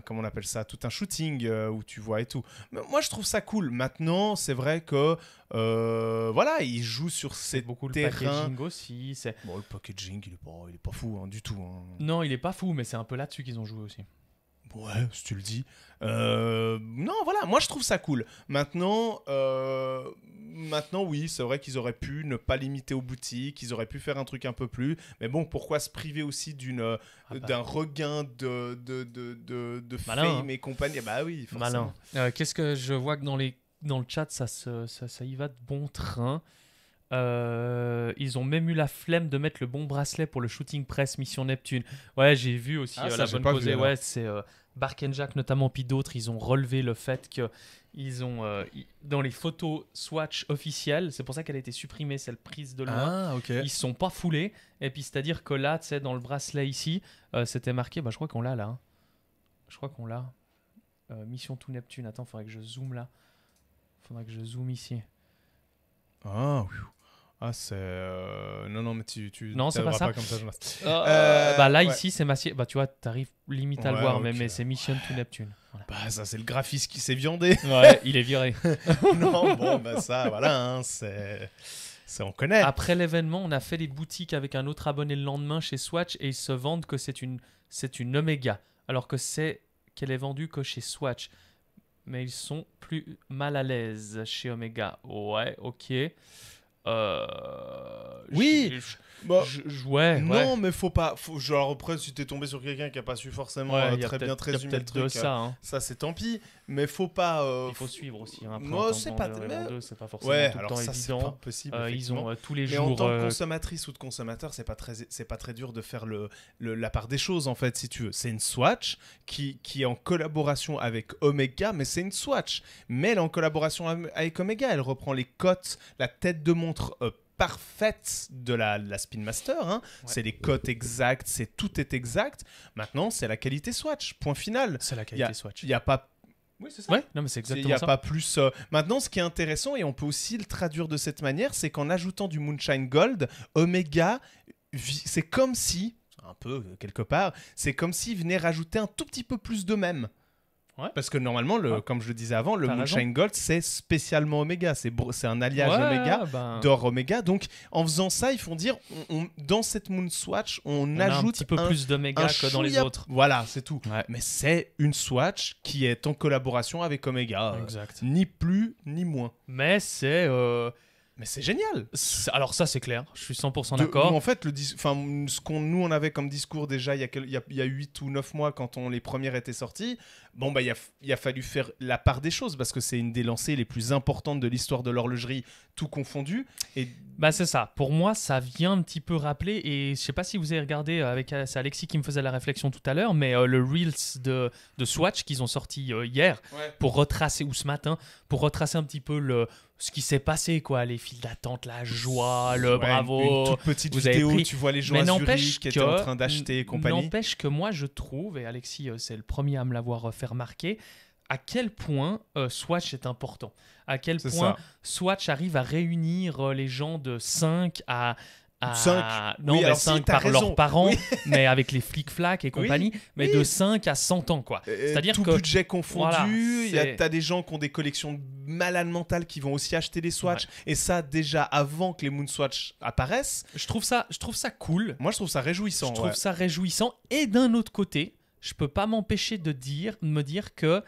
Speaker 1: comment on appelle ça Tout un shooting euh, où tu vois et tout. Mais moi, je trouve ça cool. Maintenant, c'est vrai que. voilà, ils jouent sur ces beaucoup terrains. le packaging aussi. Bon, le packaging, il est pas, il est pas fou hein, du tout. Hein.
Speaker 2: Non, il est pas fou, mais c'est un peu là-dessus qu'ils ont joué aussi.
Speaker 1: Ouais, si tu le dis. Euh, non, voilà, moi je trouve ça cool. Maintenant, euh, maintenant oui, c'est vrai qu'ils auraient pu ne pas limiter aux boutiques, ils auraient pu faire un truc un peu plus. Mais bon, pourquoi se priver aussi d'une ah euh, bah. d'un regain de de, de, de, de fame hein. et compagnie ah Bah oui, forcément.
Speaker 2: Malin. Qu'est-ce que je vois que dans les dans le chat, ça ça, y va de bon train. ils ont même eu la flemme de mettre le bon bracelet pour le shooting press Mission Neptune. Ouais, j'ai vu aussi ah, la bonne posée. ouais, c'est Bark Jack notamment, puis d'autres, ils ont relevé le fait que ils ont euh, dans les photos Swatch officielles, c'est pour ça qu'elle a été supprimée cette prise de loin. Ah, Ils sont pas foulés et puis c'est à dire que là, tu sais, dans le bracelet ici, euh, c'était marqué. Bah, je crois qu'on l'a là. Hein. Je crois qu'on l'a. Euh, Mission tout Neptune. Attends, faudrait que je zoome là. Faudrait que je zoome
Speaker 1: ici. Ah. oui ah, c'est. Euh, non, non, mais tu. tu non, c'est pas ça. Oh, euh, euh, bah là, ici,
Speaker 2: c'est massif. Bah, tu vois, t'arrives limite à le voir,
Speaker 1: mais, c'est Mission to Neptune. Bah, ça, c'est le graphiste qui s'est viandé. Ouais, il est viré. non, bon, bah, ça, voilà, hein, c'est.
Speaker 2: On connaît. Après l'événement, on a fait des boutiques avec un autre abonné le lendemain chez Swatch et ils se vendent que c'est une, c'est une Omega, alors que c'est qu'elle est vendue que chez Swatch. Mais ils sont plus mal à l'aise chez Omega. Ouais, ok. Euh, oui, je, je, Bon, bah, ouais, non,
Speaker 1: mais faut pas. Faut, genre, après, si t'es tombé sur quelqu'un qui a pas su forcément euh, très bien euh, hein. ça, c'est tant pis. Mais faut pas. Euh, il faut suivre aussi. un' hein, moi, c'est pas. forcément tout évident. ils ont tous les mais en tant que consommatrice ou de consommateur, c'est pas très, pas très dur de faire la part des choses en fait, si tu veux. C'est une Swatch qui, qui est en collaboration avec Omega, mais c'est une Swatch. Mais elle est en collaboration avec Omega. Elle reprend les cotes, la tête de montre parfaite de la, Spin Master. Hein. C'est les cotes exactes, c'est tout est exact. Maintenant, c'est la qualité Swatch. Point final. C'est la qualité Swatch. Il n'y a pas oui, c'est ça. non, mais c'est exactement Il a pas plus. Euh, maintenant, ce qui est intéressant, et on peut aussi le traduire de cette manière, c'est qu'en ajoutant du Moonshine Gold, Omega, c'est comme si, un peu quelque part, c'est comme s'ils venait rajouter un tout petit peu plus deux même parce que normalement, le, ah. comme je le disais avant, le Moonshine Gold, c'est spécialement Omega C'est, c'est un alliage Omega ben d'or Omega Donc, en faisant ça, ils font dire, on, dans cette Moonswatch, on, on ajoute. un petit peu plus d'Omega que dans les autres. Voilà, c'est tout. Mais c'est une Swatch qui est en collaboration avec Omega ni plus, ni moins. Mais c'est. Euh, Mais c'est génial. Alors ça c'est clair, je suis 100% d'accord. En fait, le ce qu'on nous on avait comme discours déjà il y a il y, a 8 ou 9 mois quand on les premières étaient sorties Bon, bah, il a, a fallu faire la part des choses parce que c'est une des lancées les plus importantes de l'histoire de l'horlogerie, tout confondu. Et... Bah, c'est ça. Pour moi, ça vient un petit peu rappeler,
Speaker 2: et je sais pas si vous avez regardé, euh, avec euh, c'est Alexis qui me faisait la réflexion tout à l'heure, mais euh, le Reels de, de Swatch qu'ils ont sorti hier, pour retracer, ou ce matin, pour retracer un petit peu le, ce qui s'est passé, quoi. Les files d'attente, la joie, le bravo. Une petite vous vidéo où tu vois les gens qui étaient en train d'acheter et compagnie. N'empêche que moi, je trouve, et Alexis, c'est le premier à me l'avoir fait remarqué à quel point euh, Swatch est important, à quel point Swatch arrive à réunir euh, les gens de 5 à... à 5 Non, 5 par leurs parents, mais avec les flics-flacs et compagnie, mais de 5 à 100 ans, quoi. C'est-à-dire que... Tout budget confondu, tu t'as
Speaker 1: des gens qui ont des collections malades mentales qui vont aussi acheter des Swatch, et ça déjà avant que les moonswatch apparaissent. Je trouve ça, je trouve ça cool. Moi, je trouve ça réjouissant. Je trouve ça réjouissant, et d'un autre côté, je peux pas m'empêcher de
Speaker 2: dire, de me dire que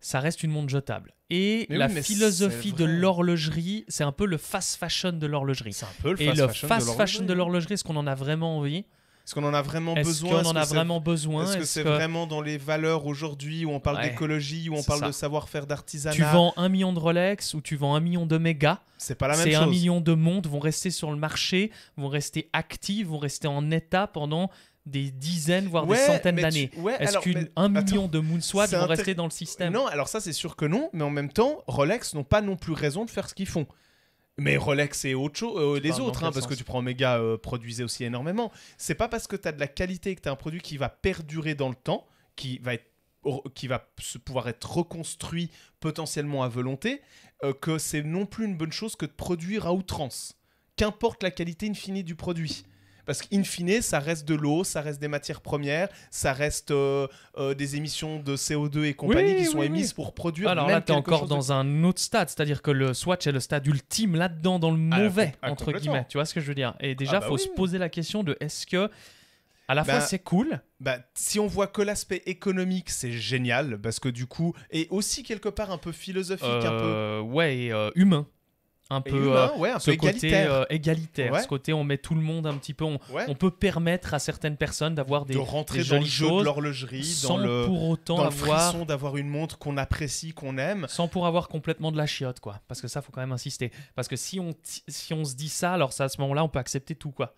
Speaker 2: ça reste une montre jetable. Et la philosophie de l'horlogerie, c'est un peu le fast fashion de l'horlogerie. C'est un peu le fast, fashion, le fast, de fashion de l'horlogerie, est-ce qu'on en a vraiment envie est-ce qu'on en a vraiment besoin Est-ce qu'on en a vraiment besoin Est-ce que c'est vraiment
Speaker 1: dans les valeurs aujourd'hui où on parle d'écologie, où on parle de savoir-faire d'artisanat Tu vends
Speaker 2: un million de Rolex ou tu vends un million de méga C'est pas la même chose. un million de montres vont rester sur le marché, vont rester actives, vont rester en état pendant des dizaines, voire des centaines d'années. Est-ce qu'un million de moonswats vont rester dans le
Speaker 1: système Non, alors ça c'est sûr que non, mais en même temps, Rolex n'ont pas non plus raison de faire ce qu'ils font. Mais Rolex et autre euh, les autres, hein, parce que tu prends Omega euh, produisait aussi énormément. C'est pas parce que tu as de la qualité et que tu as un produit qui va perdurer dans le temps, qui va qui va pouvoir être reconstruit potentiellement à volonté, euh, que c'est non plus une bonne chose que de produire à outrance. Qu'importe la qualité infinie du produit. Parce qu'in fine, ça reste de l'eau, ça reste des matières premières, ça reste euh, euh, des émissions de CO2 et compagnie qui sont émises pour produire. Alors là, tu es encore dans
Speaker 2: un autre stade, c'est-à-dire que le Swatch est le stade ultime là-dedans, dans le ah, mauvais, ah, entre guillemets. Tu vois ce que je veux dire Et déjà, il ah bah faut se poser la
Speaker 1: question de est-ce que. À la fin, fois, bah, c'est cool. Bah, si on voit que l'aspect économique, c'est génial, parce que du coup, et aussi quelque part un peu philosophique, un peu. Euh,
Speaker 2: ouais, et humain un peu, euh, ce côté égalitaire, euh, ce côté on met tout le monde un petit peu, on, peut permettre à certaines personnes d'avoir des, de rentrer dans le l'horlogerie, sans pour autant dans avoir, d'avoir une montre qu'on apprécie, qu'on aime, sans pour avoir complètement de la chiotte quoi, parce que ça faut quand même insister, parce que si on si on se dit ça, alors ça à ce moment-là on peut accepter tout quoi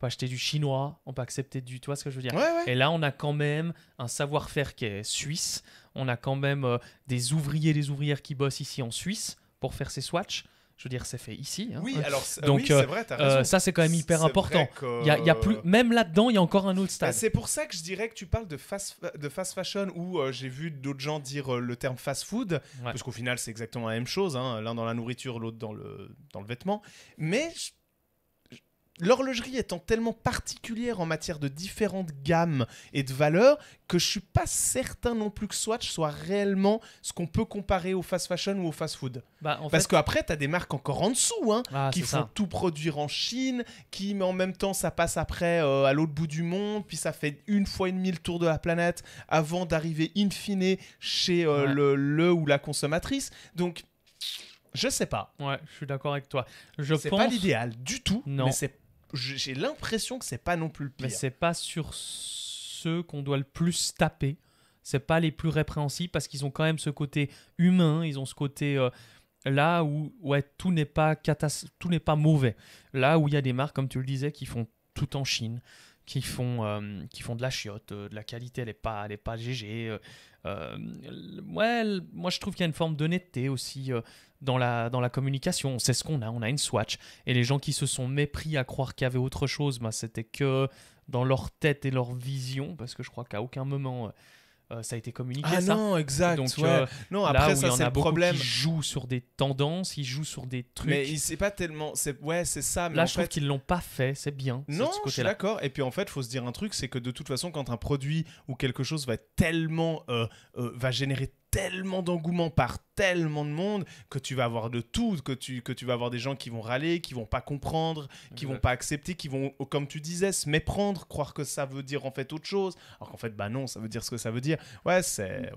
Speaker 2: peut acheter du chinois, on peut accepter du, tu vois ce que je veux dire. Et là, on a quand même un savoir-faire qui est suisse. On a quand même euh, des ouvriers, des ouvrières qui bossent ici en Suisse pour faire ces swatchs je veux dire, c'est fait ici. Hein. Oui, alors donc euh, vrai, euh, ça c'est quand même hyper important. Il y, a plus, même là-dedans, il y a encore un autre stade. C'est
Speaker 1: pour ça que je dirais que tu parles de fast, de fast fashion où euh, j'ai vu d'autres gens dire le terme fast food, parce qu'au final c'est exactement la même chose, hein. l'un dans la nourriture, l'autre dans le dans le vêtement. Mais l'horlogerie étant tellement particulière en matière de différentes gammes et de valeurs que je suis pas certain non plus que Swatch soit réellement ce qu'on peut comparer au fast fashion ou au fast food. Bah, Parce qu'après, tu as des marques encore en dessous hein, ah, qui font tout produire en Chine, qui mais en même temps ça passe après euh, à l'autre bout du monde, puis ça fait une fois et demi le tour de la planète avant d'arriver in fine chez euh, le, ou la consommatrice. Donc... Je sais pas. Ouais, je suis d'accord avec toi. Je c'est pas l'idéal du tout, non. mais c'est j'ai l'impression
Speaker 2: que c'est pas non plus le pire. Mais c'est pas sur ceux qu'on doit le plus taper. C'est pas les plus répréhensibles parce qu'ils ont quand même ce côté humain, ils ont ce côté euh, là où ouais, tout n'est pas tout n'est pas mauvais. Là où il y a des marques comme tu le disais qui font tout en Chine, qui font euh, qui font de la chiotte, euh, de la qualité, elle est pas elle est pas GG. ouais, moi je trouve qu'il y a une forme d'honnêteté aussi dans la, dans la communication. c'est ce qu'on a, on a une Swatch. Et les gens qui se sont mépris à croire qu'il y avait autre chose, bah, c'était que dans leur tête et leur vision, parce que je crois qu'à aucun moment euh, ça a été communiqué. Ah non, exact. Euh, non, après, ça, c'est le problème. qui jouent sur des tendances, ils
Speaker 1: jouent sur des trucs. Mais c'est pas tellement. C'est... Ouais, c'est ça. Mais là, je trouve qu'ils l'ont pas fait, c'est bien. Non, je suis d'accord. Et puis en fait, faut se dire un truc c'est que de toute façon, quand un produit ou quelque chose va tellement. Euh, va générer tellement d'engouement par tellement de monde que tu vas avoir de tout, que tu, que tu vas avoir des gens qui vont râler, qui vont pas comprendre, qui vont pas accepter, qui vont, oh, comme tu disais, se méprendre, croire que ça veut dire en fait autre chose, alors qu'en fait, bah non, ça veut dire ce que ça veut dire. Ouais, c'est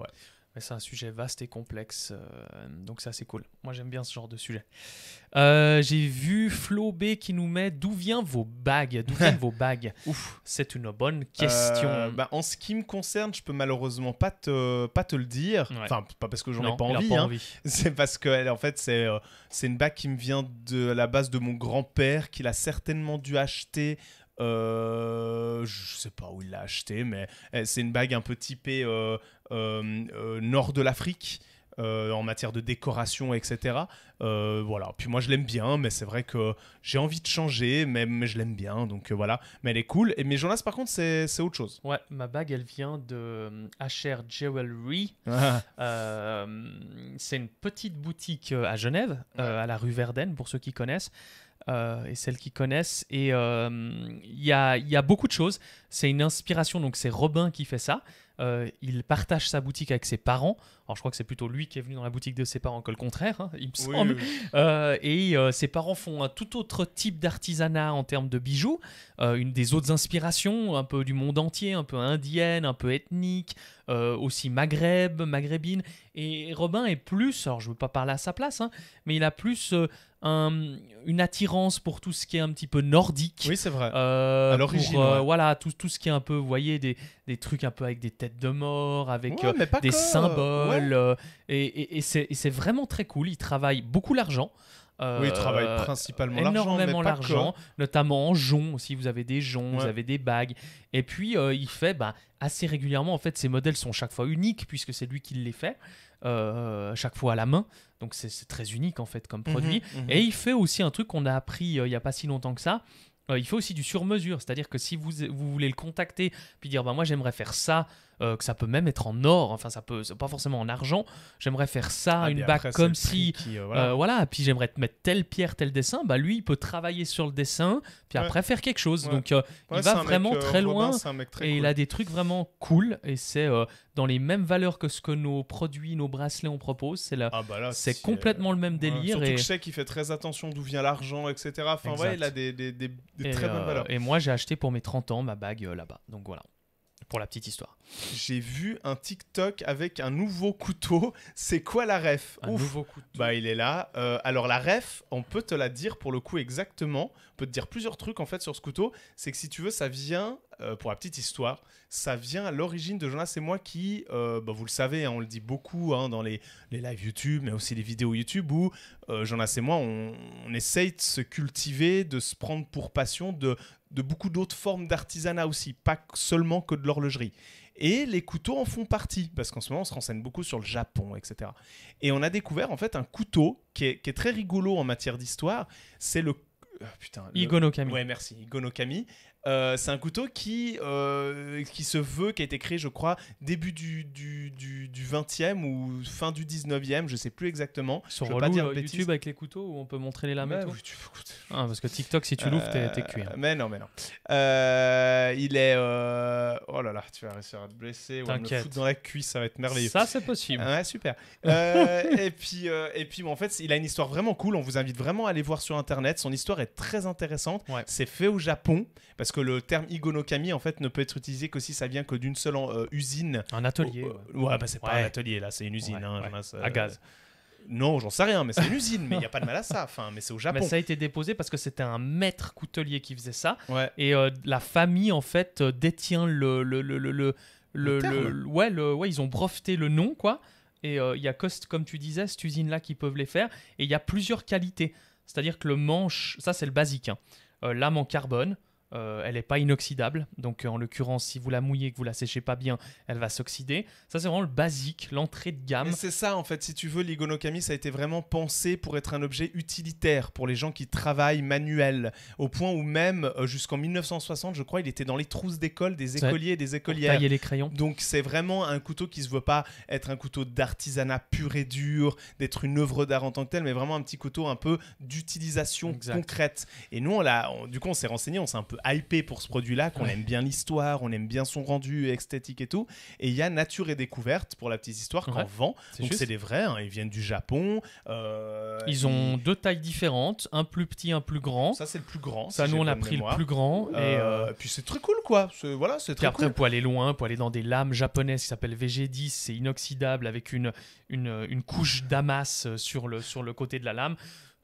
Speaker 1: c'est un sujet vaste et complexe, euh, donc ça c'est cool. Moi j'aime bien ce genre de
Speaker 2: sujet. Euh, j'ai vu Flo B qui nous met d'où viennent vos bagues D'où viennent vos bagues
Speaker 1: Ouf, c'est une bonne question. Euh, bah, en ce qui me concerne, je peux malheureusement pas te, pas te le dire. Enfin, pas parce que j'en ai pas envie. Hein. C'est parce que en fait c'est c'est une bague qui me vient de la base de mon grand-père, qu'il a certainement dû acheter euh, je sais pas où il l'a acheté, mais eh, c'est une bague un peu typée euh, euh, nord de l'Afrique. en matière de décoration, etc. voilà. Puis moi, je l'aime bien, mais c'est vrai que j'ai envie de changer, mais, je l'aime bien, donc voilà. Mais elle est cool. Et mes Jonas, par contre, c'est, autre chose. Ouais, ma bague, elle vient
Speaker 2: de HR Jewelry. Ah. c'est une petite boutique à Genève, à la rue Verden, pour ceux qui connaissent. Euh, et celles qui connaissent. Et euh, il y, a, y, a, beaucoup de choses. C'est une inspiration, donc c'est Robin qui fait ça. Euh, il partage sa boutique avec ses parents. Alors je crois que c'est plutôt lui qui est venu dans la boutique de ses parents que le contraire, hein, il me semble. et ses parents font un tout autre type d'artisanat en termes de bijoux, une des autres inspirations, un peu du monde entier, un peu indienne, un peu ethnique, aussi maghreb, maghrébine. Et Robin est plus, alors je ne veux pas parler à sa place, hein, mais il a plus une attirance pour tout ce qui est un petit peu nordique. Oui, c'est vrai. Euh, à l'origine. Euh, voilà, tout, tout ce qui est un peu, vous voyez, des, des trucs un peu avec des têtes de mort, avec euh, des symboles. et, et, c'est, c'est vraiment très cool. il travaille beaucoup l'argent. Euh, oui, il travaille principalement l'argent. Énormément l'argent, notamment en jonc aussi. Vous avez des joncs, vous avez des bagues. Et puis, il fait bah, assez régulièrement, en fait, ces modèles sont chaque fois uniques puisque c'est lui qui les fait à euh, chaque fois à la main. Donc c'est très unique en fait comme mhm, produit. Mhm. Et il fait aussi un truc qu'on a appris euh, il n'y a pas si longtemps que ça. Euh, il fait aussi du sur-mesure, c'est-à-dire que si vous, voulez le contacter, puis dire bah, moi j'aimerais faire ça euh, que ça peut même être en or, enfin ça peut, pas forcément en argent. J'aimerais faire ça, ah, une bague comme si, euh, euh, voilà. Puis j'aimerais te mettre telle pierre, tel dessin. Bah lui, il peut travailler sur le dessin, puis après faire quelque chose. Donc il va vraiment très loin et il a des trucs vraiment cool. Et c'est dans les mêmes valeurs que ce que nos produits, nos bracelets on propose. C'est ah, bah là, c'est complètement le même délire. Surtout que je
Speaker 1: sais qu'il fait très attention d'où vient l'argent, etc. Enfin ouais il a des, des, des, des très bonnes valeurs.
Speaker 2: Et moi, j'ai acheté
Speaker 1: pour mes 30 ans ma bague là-bas. Donc voilà pour la petite histoire. J'ai vu un TikTok avec un nouveau couteau. C'est quoi la ref Un nouveau couteau. Bah, il est là. Euh, alors, la ref, on peut te la dire pour le coup exactement. On peut te dire plusieurs trucs en fait sur ce couteau. C'est que si tu veux, ça vient, euh, pour la petite histoire, ça vient à l'origine de Jonas et moi qui, euh, bah, vous le savez, hein, on le dit beaucoup hein, dans les, les lives YouTube, mais aussi les vidéos YouTube où Jonas et moi, on, on, essaye de se cultiver, de se prendre pour passion, de de beaucoup d'autres formes d'artisanat aussi, pas seulement que de l'horlogerie. Et les couteaux en font partie, parce qu'en ce moment, on se renseigne beaucoup sur le Japon, etc. Et on a découvert en fait un couteau qui est, très rigolo en matière d'histoire, c'est le... Euh, putain, Igonokami. Ouais, merci. Igonokami, euh, c'est un couteau qui, euh, qui se veut, qui a été créé, je crois, début du, du, du, du 20e ou fin du 19e, je sais plus exactement. Sur pas dire euh, YouTube avec les couteaux où on peut montrer les lames
Speaker 2: ah, parce que TikTok, si tu l'ouvres, t'es, cuit. Hein.
Speaker 1: Mais non, mais non. il est. Oh là là, tu vas réussir à te blesser ou à me foutre dans la cuisse, ça va être merveilleux. Ça, c'est possible. Ouais, super. et puis, et puis en fait, il a une histoire vraiment cool. On vous invite vraiment à aller voir sur Internet. Son histoire est très intéressante. C'est fait au Japon parce que que le terme Igonokami en fait ne peut être utilisé que si ça vient que d'une seule euh, usine. Un atelier. Euh, ouais, bah, c'est pas un atelier là, c'est une usine. Hein, à euh, gaz. Non, j'en sais rien, mais c'est une usine, mais il n'y a pas de mal à ça. Enfin, mais c'est au bah, Japon. Mais ça a été
Speaker 2: déposé parce que c'était un maître coutelier qui faisait ça. Et la famille, en fait, détient le. le, le, le, le, le ouais, ils ont breveté le nom, quoi. Et il y a, comme tu disais, cette usine-là qui peuvent les faire. Et il y a plusieurs qualités. C'est-à-dire que le manche, ça c'est le basique, hein. lame en carbone, euh, elle n'est pas inoxydable. Donc, euh, en l'occurrence, si vous la mouillez que vous la séchez pas bien, elle va s'oxyder. Ça, c'est vraiment le
Speaker 1: basique, l'entrée de gamme. C'est ça, en fait. Si tu veux, l'igonokami, ça a été vraiment pensé pour être un objet utilitaire pour les gens qui travaillent manuel. Au point où même, euh, jusqu'en 1960, je crois, il était dans les trousses d'école des écoliers des écolières. les crayons. Donc, c'est vraiment un couteau qui se veut pas être un couteau d'artisanat pur et dur, d'être une œuvre d'art en tant que telle, mais vraiment un petit couteau un peu d'utilisation concrète. Et nous, on du coup, on s'est renseigné, on s'est un peu hypé pour ce produit-là, qu'on aime bien l'histoire, on aime bien son rendu esthétique et tout. Et il y a Nature et Découverte, pour la petite histoire, qu'on vend. Donc c'est des vrais, hein. ils viennent du Japon. Euh, ils ont deux tailles différentes,
Speaker 2: un plus petit, un plus grand. Ça, c'est le plus grand. Ça, nous, on a pris le plus grand. Et, euh, euh, puis c'est très cool, quoi. Voilà, c'est très après, cool. pour aller loin, pour aller dans des lames japonaises qui s'appellent VG10, c'est inoxydable avec une, une, couche d'amas sur le, sur le côté de la lame.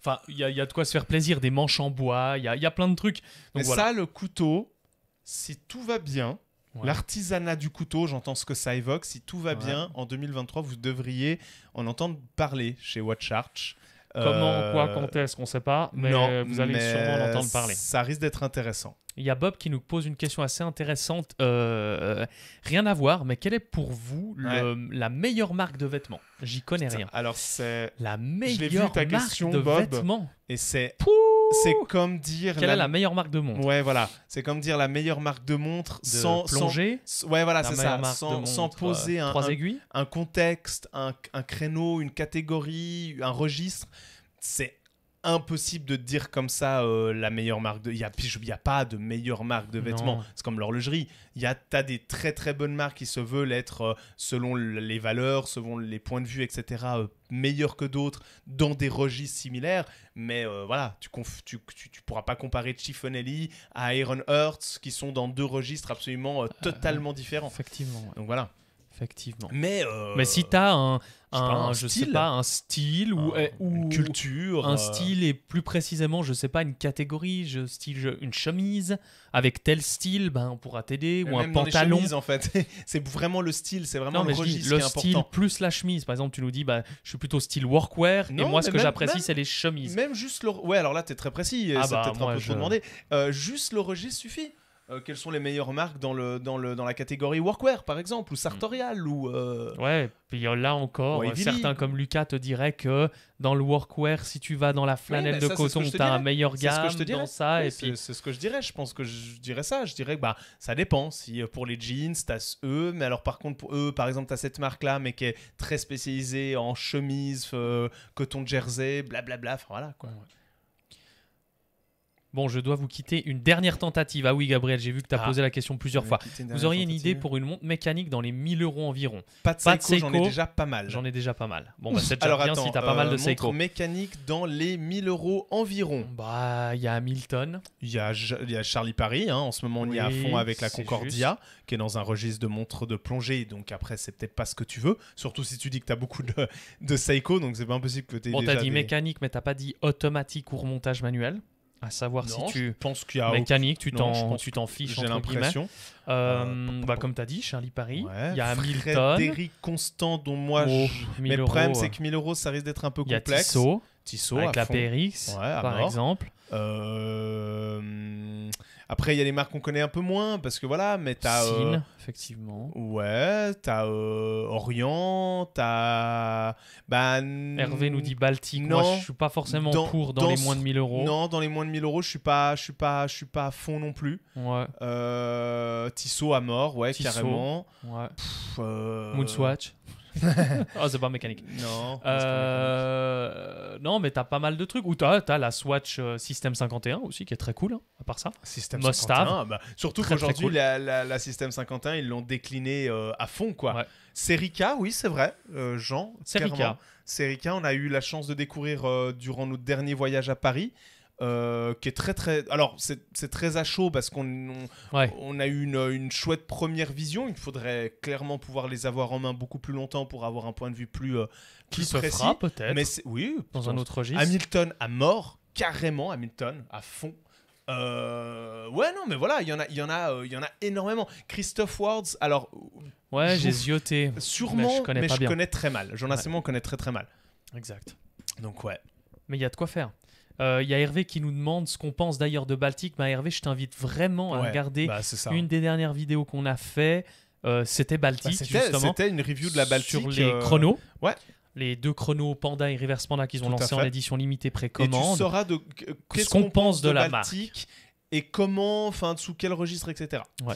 Speaker 1: Enfin, il y a, de quoi se faire plaisir, des manches en bois, il y a, plein de trucs. Donc, Mais ça, le couteau, si tout va bien, L'artisanat du couteau, j'entends ce que ça évoque. Si tout va bien, en 2023, vous devriez en entendre parler chez Watcharch. Comment, quoi, euh, quand est-ce qu'on ne sait pas, mais vous allez sûrement en entendre parler. Ça risque d'être intéressant. Il y a Bob qui nous
Speaker 2: pose une question assez intéressante. Euh, euh, rien à voir, mais quelle est pour vous la
Speaker 1: meilleure marque de vêtements J'y connais rien. Alors c'est la meilleure marque de vêtements. Et c'est c'est comme dire quelle est la meilleure marque de montre Ouais, voilà. C'est comme dire la meilleure marque de montre sans plonger. Ouais, voilà, c'est ça. Sans, poser euh, un, un, contexte, un, un créneau, une catégorie, un registre. C'est impossible de dire comme ça euh, la meilleure marque de. Il n'y a, y a pas de meilleure marque de vêtements. C'est comme l'horlogerie. Il y a t'as des très très bonnes marques qui se veulent être euh, selon les valeurs, selon les points de vue, etc. Euh, meilleures que d'autres dans des registres similaires. Mais voilà, tu, ne tu, pourras pas comparer Chiffonelli à Iron Hearts qui sont dans deux registres absolument totalement différents. Effectivement. Donc voilà. Effectivement. Mais, mais si
Speaker 2: tu as euh, un, je style. sais pas, un style ou, euh, une culture, un euh. style et plus précisément, je sais pas, une catégorie, je, style, une chemise avec tel
Speaker 1: style, ben on pourra t'aider ou un pantalon. en fait, c'est vraiment le style, c'est vraiment le registre style
Speaker 2: plus la chemise. Par exemple, tu nous dis, bah, je suis plutôt style workwear et moi ce que j'apprécie c'est les
Speaker 1: chemises. Même juste le, ouais, alors là tu es très précis, c'est ah bah, peut-être un peu trop juste le registre suffit. Euh, quelles sont les meilleures marques dans, le, dans, le, dans la catégorie workwear, par exemple, ou sartorial mm. ou euh,
Speaker 2: Ouais, puis là encore, euh, certains comme Lucas te diraient que dans le workwear, si tu vas dans la flanelle de coton, tu as un meilleur gamme que je te dans ça. et puis...
Speaker 1: C'est ce que je dirais, je pense que je dirais ça. Je dirais que bah, ça dépend. Si pour les jeans, tu as eux, mais alors par contre, pour eux, par exemple, tu as cette marque-là, mais qui est très spécialisée en chemise, coton coton jersey, blablabla, voilà quoi.
Speaker 2: Bon, je dois vous quitter une dernière tentative. Ah oui, Gabriel, j'ai vu que tu as ah. posé la question plusieurs fois. Vous auriez une idée pour une montre mécanique dans les 1000 euros environ Pas de Seiko, j'en ai déjà pas mal. J'en ai déjà pas mal. Bon, bah, c'est Alors, attends, si tu as pas mal de euh, Seiko. Montre
Speaker 1: mécanique dans les 1000 euros environ Bah, il y a Hamilton. Il y, a, Charlie Paris, hein. en ce moment on y est à fond avec la Concordia, qui est dans un registre de montres de plongée. Donc après, c'est peut-être pas ce que tu veux, surtout si tu dis que tu as beaucoup de, de Seiko, donc c'est pas impossible que tu aies. Bon, t'as dit
Speaker 2: mécanique, mais t'as pas dit automatique ou remontage manuel à savoir si tu penses qu'il y a mécanique, tu t'en tu t'en fiches. J'ai l'impression. Euh, euh, bah, comme tu as dit, Charlie Paris, il y a Hamilton, Frédéric
Speaker 1: Constant dont moi, mais oh, le problème c'est que 1000 euros ça risque d'être un peu complexe. y a Tissot. Avec la PRX, par exemple. Euh, après, il y a les marques qu'on connaît un peu moins, parce que voilà, mais t'as. Euh, effectivement. Ouais, t'as euh, Orient, t'as. Ben, Hervé nous dit Baltic. Non, Moi, je suis pas forcément dans, pour dans, les moins de 1000 euros. Non, dans les moins de 1000 euros, je suis pas, je suis pas, je suis pas à fond non plus. Ouais. Tissot à mort, ouais, Tissot. carrément. Ouais. Moonswatch
Speaker 2: oh, c'est pas mécanique. Non. Euh, non, mais t'as pas mal de trucs. Ou t'as as la Swatch euh, System 51 aussi, qui est très cool, hein, à part ça. System 51. Bah, surtout qu'aujourd'hui,
Speaker 1: la, System 51, ils l'ont déclinée euh, à fond, quoi. Serica, oui, c'est vrai, Jean. Serica. Serica, on a eu la chance de découvrir durant notre dernier voyage à Paris. Euh, qui est très très. Alors c'est très à chaud parce qu'on on, a eu une, une, chouette première vision. Il faudrait clairement pouvoir les avoir en main beaucoup plus longtemps pour avoir un point de vue plus, euh, qui se précis. peut-être. Mais oui, dans un autre registre. Hamilton à mort, carrément Hamilton à fond. Euh, ouais, non, mais voilà, il y en a, il y en a, il y en a énormément. Christophe Wards, alors. Ouais, j'ai zioté. Sûrement, mais je connais, mais je connais très mal. j'en ouais. Simon connaît très très mal. Exact. Donc ouais. Mais il y a de quoi faire.
Speaker 2: Euh, il y a Hervé qui nous demande ce qu'on pense d'ailleurs de Baltic. Bah, Hervé, je t'invite vraiment à regarder bah, une des dernières vidéos qu'on a fait. Euh, c'était Baltic, bah, justement. C'était une review de la Baltic. les euh, chronos. Ouais les deux chronos Panda et Reverse Panda qu'ils ont lancés en édition limitée précommande. Et tu sauras de qu'est-ce qu'on pense de, la Baltique
Speaker 1: et comment, enfin sous quel registre, etc. Ouais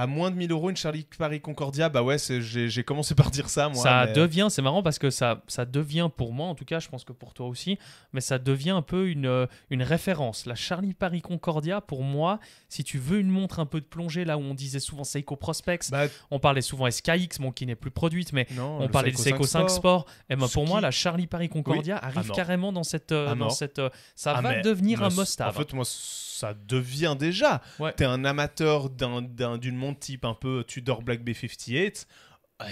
Speaker 1: à moins de 1000 euros une Charlie Paris Concordia, bah ouais, j'ai commencé
Speaker 2: par dire ça, moi. Ça devient, c'est marrant parce que ça, ça devient pour moi, en tout cas, je pense que pour toi aussi, mais ça devient un peu une, euh, une référence. La Charlie Paris Concordia, pour moi, si tu veux une montre un peu de plongée, là où on disait souvent Seiko Prospects, bah, on parlait souvent SKX, bon, qui n'est plus
Speaker 1: produite, mais on parlait de Seiko 5 Sport. Et eh ben, pour moi, la Charlie Paris Concordia arrive carrément dans cette. Euh, cette euh, ça ah, va devenir un must-have. En fait, moi, ça devient déjà. Ouais. T'es un amateur d'une montre type un peu Tudor Black B58.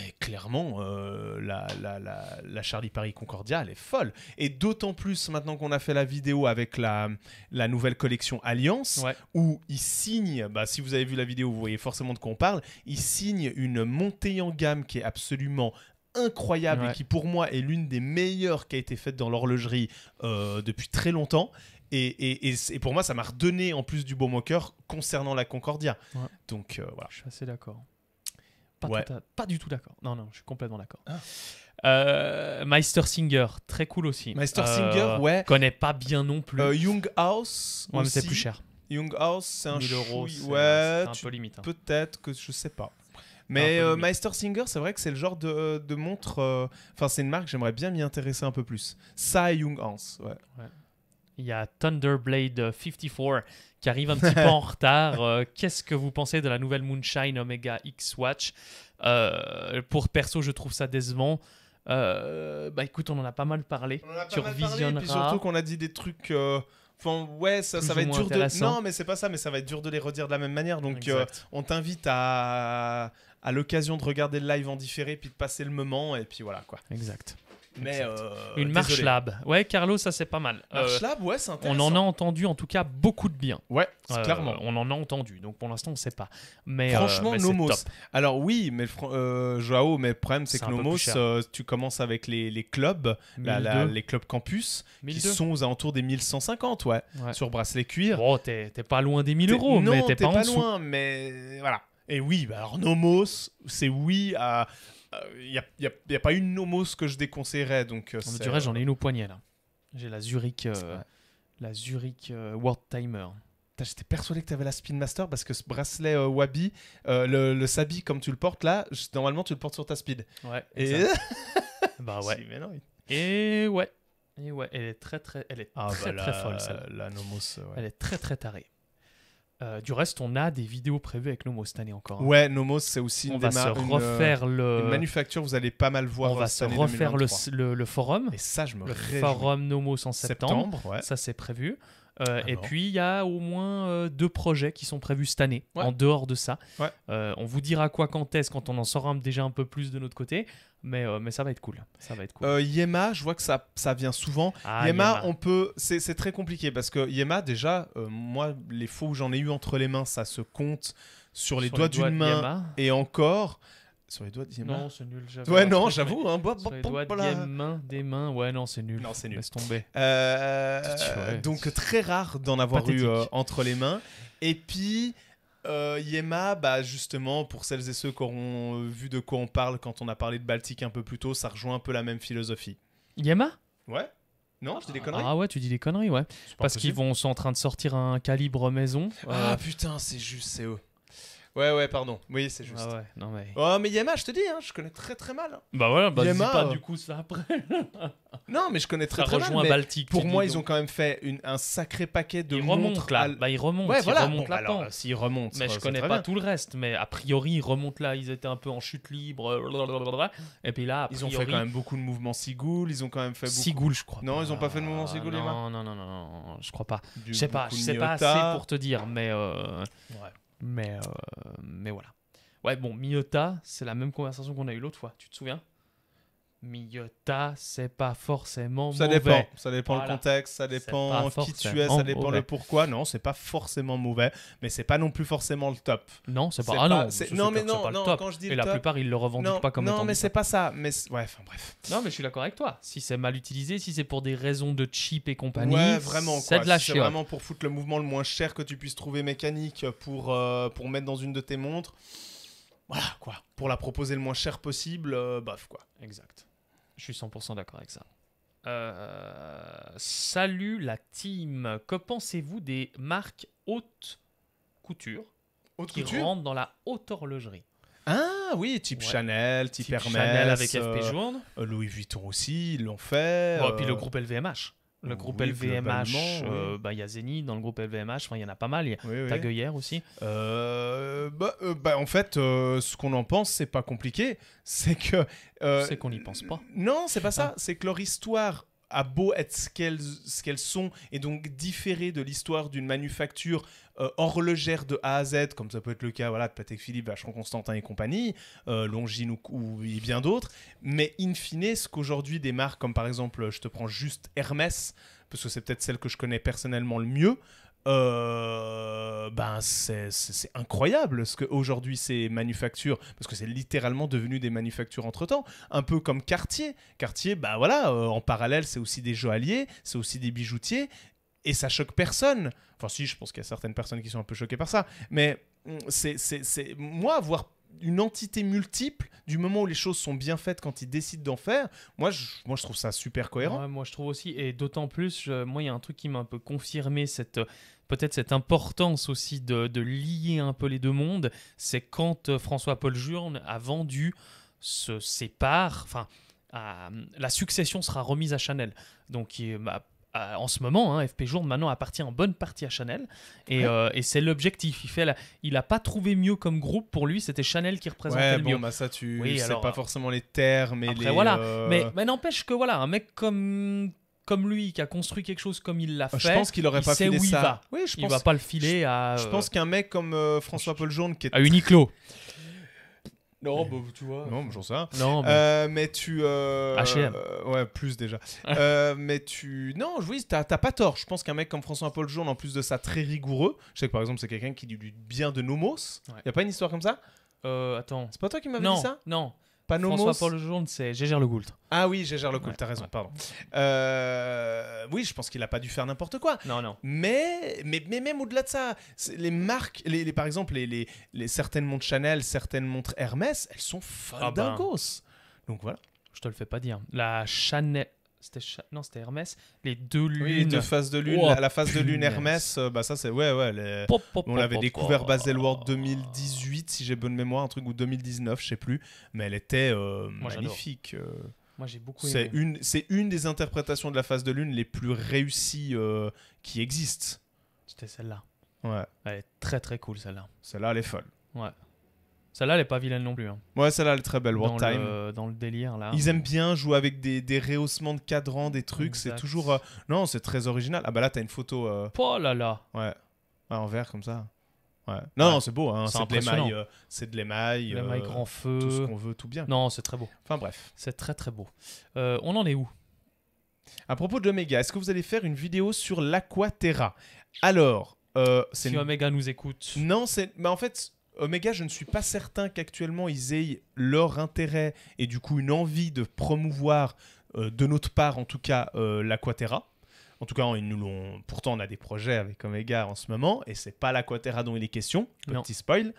Speaker 1: Et clairement, euh, la, la, la, la, Charlie Paris Concordia, elle est folle. Et d'autant plus maintenant qu'on a fait la vidéo avec la, nouvelle collection Alliance, où il signe, bah, si vous avez vu la vidéo, vous voyez forcément de quoi on parle, il signe une montée en gamme qui est absolument incroyable et qui pour moi est l'une des meilleures qui a été faite dans l'horlogerie euh, depuis très longtemps. Et, et, pour moi, ça m'a redonné en plus du bon moqueur concernant la Concordia. Donc euh, voilà. Je suis assez d'accord. Pas,
Speaker 2: du tout d'accord. Non, non, je suis complètement d'accord. Ah. Euh, Meister Singer, très cool aussi. Meister euh, Singer, ouais. Connais pas bien non plus. Young
Speaker 1: House. c'est plus cher. Young House, c'est un euros, un peu limite. Hein. Peut-être que je sais pas. Mais Meister Singer, c'est vrai que c'est le genre de, montre. Enfin, c'est une marque, j'aimerais bien m'y intéresser un peu plus. Ça et Young House, ouais. ouais il y a Thunderblade 54 euh, qui arrive un petit peu en retard.
Speaker 2: Euh, qu'est-ce que vous pensez de la nouvelle Moonshine Omega X Watch euh, Pour perso, je trouve ça décevant. bah écoute, on en a pas mal parlé. On en et puis surtout
Speaker 1: qu'on a dit des trucs. Enfin, ouais, ça, ça va être dur de. Non, mais c'est pas ça, mais ça va être dur de les redire de la même manière. Donc, on t'invite à à l'occasion de regarder le live en différé, puis de passer le moment, et puis voilà quoi. Exact. Mais euh, une marche lab. Ouais, Carlo, ça c'est
Speaker 2: pas mal. Euh, marche lab, ouais, c'est On en a entendu en tout cas beaucoup
Speaker 1: de bien. Ouais, euh, clairement. On en a entendu. Donc pour l'instant, on sait pas. Mais franchement, Nomos. Alors oui, mais Joao, mais le problème c'est que Nomos, tu commences avec les, les clubs, les clubs campus, qui sont aux alentours des 1150, ouais, sur bracelet cuir. Oh, t'es pas loin des 1000 euros, non, mais t'es pas, pas loin, mais voilà. Et oui, bah, alors Nomos, c'est oui à, il euh, n'y a, a, a, pas une nomos que je déconseillerais. Donc, euh, on dirait, euh, j'en ai une au poignet là. J'ai la Zurich, la Zurich World Timer. J'étais persuadé que tu avais la Speedmaster Master parce que ce bracelet Wabi, le, le, Sabi comme tu le portes là, normalement tu le portes sur ta Speed. Ouais. Et bah ouais.
Speaker 2: Et ouais. Et ouais, elle est très très elle est ah, très, bah très, folle La Nomos Elle est très très tarée. Euh, du reste, on a des vidéos prévues avec Nomos cette année encore. Hein. Ouais, Nomos, c'est aussi on une va se refaire euh, le... manufacture.
Speaker 1: Vous allez pas mal voir. On va euh, se refaire le, forum. Et ça, je me le forum Nomos en septembre.
Speaker 2: Ça, c'est prévu. Euh, et puis, il y a au moins euh, deux projets qui sont prévus cette année, en dehors de ça. Euh, on vous dira quoi quand est-ce, quand on en saura déjà un peu plus de notre côté.
Speaker 1: Mais, mais ça va être cool. Ça va être cool. Yema, je vois que ça, ça vient souvent. Ah, Yema, on peut. C'est très compliqué parce que Yema, déjà, moi, les faux que j'en ai eu entre les mains, ça se compte sur les doigts, d'une main. Et encore. Sur les doigts dixième Non, c'est nul. Ouais, non, j'avoue. Hein, sur les doigts des mains, des mains, ouais, non, c'est nul. c'est nul. Laisse tomber. Euh, donc, très rare d'en avoir eu euh, entre les mains. Et puis, euh, Yema, bah, justement, pour celles et ceux qui auront vu de quoi on parle quand on a parlé de Baltique un peu plus tôt, ça rejoint un peu la même philosophie. Yema Ouais. Non, je dis des ah, conneries. Ah
Speaker 2: ouais, tu dis des conneries, ouais. Parce qu'ils vont sont en train de sortir un calibre maison. Ah
Speaker 1: putain, c'est juste, c'est eux. Ouais, ouais, pardon. Oui, c'est ah juste. ouais, non mais. Oh, mais Yema, je te dis, hein, je connais très très mal. Hein. Bah ouais bah, pas euh. du coup ça après. Non, mais je connais très très rejoint mal. rejoint Baltique. pour moi, ils ont quand même fait un sacré paquet de Ils remontent là. Bah ils remontent. ils remontent là s'ils remontent, Mais je connais pas tout
Speaker 2: le reste, mais a priori ils remontent là, ils étaient un peu en chute libre, et puis là, Ils ont fait quand même
Speaker 1: beaucoup de mouvements Sigoul, ils ont quand même fait beaucoup. Sigoul, je
Speaker 2: crois. Non, ils ont pas fait de mouvement Sigoul, les Non, non, non, non, je crois pas. Je sais pas, je sais pas assez pour te dire, mais euh, Ouais. Mais, euh, mais voilà. Ouais, bon, Miyota, c'est la même conversation qu'on a eue l'autre fois, tu te souviens Miyota, c'est pas forcément ça Dépend. Ça dépend le contexte, ça dépend qui tu es, ça dépend le
Speaker 1: pourquoi. Non, c'est pas forcément mauvais, mais c'est pas non plus forcément le top. Non, c'est pas. Ah non, non mais non, pas le top. quand je dis Et le top... la plupart, ils le revendiquent pas comme. Non, mais c'est
Speaker 2: pas ça. Mais ouais, enfin bref. Non, mais je suis d'accord avec toi. Si c'est mal utilisé, si c'est pour des raisons de cheap et compagnie, ouais, vraiment. C'est de la si C'est vraiment
Speaker 1: pour foutre le mouvement le moins cher que tu puisses trouver mécanique pour euh, pour mettre dans une de tes montres. Voilà, quoi. Pour la proposer le moins cher possible, baf euh, bof, quoi. Exact. Je suis 100% d'accord avec ça. Euh,
Speaker 2: salut la team. Que pensez-vous des marques haute couture qui rentrent dans la haute horlogerie
Speaker 1: ah oui, type Chanel, type, Chanel avec FP euh, Journe. Louis Vuitton aussi, ils l'ont fait. et puis le groupe LVMH. Le groupe LVMH, euh, bah, il
Speaker 2: bah, y a Zeni dans le groupe LVMH, il y en a pas mal, il y a oui, aussi.
Speaker 1: Euh, bah, euh, bah, en fait, ce qu'on en pense, c'est pas compliqué. C'est que. c'est qu'on n'y pense pas. Non, c'est pas ça. Ah. C'est que leur histoire a beau être ce qu'elles, ce qu'elles sont et donc différer de l'histoire d'une manufacture Horlogères euh, horlogère de A à Z, comme ça peut être le cas voilà, de Patek Philippe, Vacheron Constantin et compagnie, euh, Longines ou, bien d'autres. Mais in fine, ce qu'aujourd'hui des marques comme par exemple, je te prends juste Hermès, parce que c'est peut-être celle que je connais personnellement le mieux, euh, ben c'est incroyable ce qu'aujourd'hui ces manufactures, parce que c'est littéralement devenu des manufactures entre-temps, un peu comme Cartier. Cartier, bah, voilà, en parallèle, c'est aussi des joailliers, c'est aussi des bijoutiers, et ça choque personne. Enfin, si, je pense qu'il y a certaines personnes qui sont un peu choquées par ça, mais hum, c'est, c'est, moi avoir une entité multiple du moment où les choses sont bien faites quand ils décident d'en faire moi je, moi je trouve ça super cohérent moi je trouve aussi et d'autant plus
Speaker 2: moi il y a un truc qui m'a un peu confirmé cette peut-être cette importance aussi de, de, lier un peu les deux mondes c'est quand euh, François-Paul Journe a vendu se sépare enfin hum, la succession sera remise à Chanel donc bah, en ce moment, hein, FP Journe maintenant appartient en bonne partie à Chanel. Et, euh, c'est l'objectif. Il n'a pas trouvé mieux comme groupe. Pour lui, c'était Chanel qui représentait ouais, bon, bah, ça, tu oui, sais pas euh,
Speaker 1: forcément les termes. mais voilà. Euh, mais,
Speaker 2: mais n'empêche que voilà, un mec comme comme lui qui a construit quelque
Speaker 1: chose comme il l'a ah, fait. Je pense qu'il aurait pas filé ça. Il ne je il va pas le filer à. Je pense qu'un mec comme François Paul Journe qui est à Uniqlo. Non, mais... Bah, tu vois. Non, j'en sais rien. Non, euh, mais... tu. HM. ouais, plus déjà. mais tu. Non, oui, t'as pas tort. Je pense qu'un mec comme François-Paul Jaune, en plus de ça, très rigoureux. Je sais que par exemple, c'est quelqu'un qui dit bien de Nomos. Il Y a pas une histoire comme ça Attends. C'est pas toi qui m'avais dit ça Non. François Paul Journe, c'est Gégère Le Goult. Ah oui, Gégère Le Goult, t'as raison, pardon. Euh, oui, je pense qu'il n'a pas dû faire n'importe quoi. Non, non. Mais, mais, même au-delà de ça, les marques, les, par exemple, les, les, certaines montres Chanel, certaines montres Hermès, elles sont folles Ah ben. Donc voilà. Je te le fais pas dire. La Chanel c'était non c'était Hermès les deux lunes oui, les deux phases de lune oh, la, phase de lune Hermès euh, bah ça c'est ouais ouais on l'avait découvert Baselworld 2018 si j'ai bonne mémoire un truc ou 2019 je sais plus mais elle était euh, magnifique euh. Moi j'ai beaucoup C'est une, c'est une des interprétations de la phase de lune les plus réussies qui existent. C'était celle-là. Ouais. Elle est très très cool celle-là. Celle-là elle est folle.
Speaker 2: Ouais. Celle-là, elle est pas vilaine non plus. Hein. Ouais, celle-là, elle est très belle. War dans Time. Le, dans le délire, là. Ils
Speaker 1: aiment bien jouer avec des, des rehaussements de cadrans, des trucs. C'est toujours. Euh, non, c'est très original. Ah, bah là, t'as une photo. Euh, oh là là Ouais. en vert, comme ça. Ouais. Non, c'est beau. Hein. C'est de l'émail. Euh, c'est de l'émail. L'émail, grand feu. Tout ce qu'on veut, tout bien. Non, c'est très beau. Enfin, bref. C'est très, très beau. on en est où À propos de Omega, est-ce que vous allez faire une vidéo sur l'Aquaterra Alors. si Omega nous écoute. Non, c'est. Mais bah, en fait Omega, je ne suis pas certain qu'actuellement ils aient leur intérêt et du coup une envie de promouvoir, euh, de notre part en tout cas, euh, l'Aquatera. En tout cas, ils nous l'ont. Pourtant, on a des projets avec Omega en ce moment, et c'est pas l'Aquatera dont il est question. Petit spoil.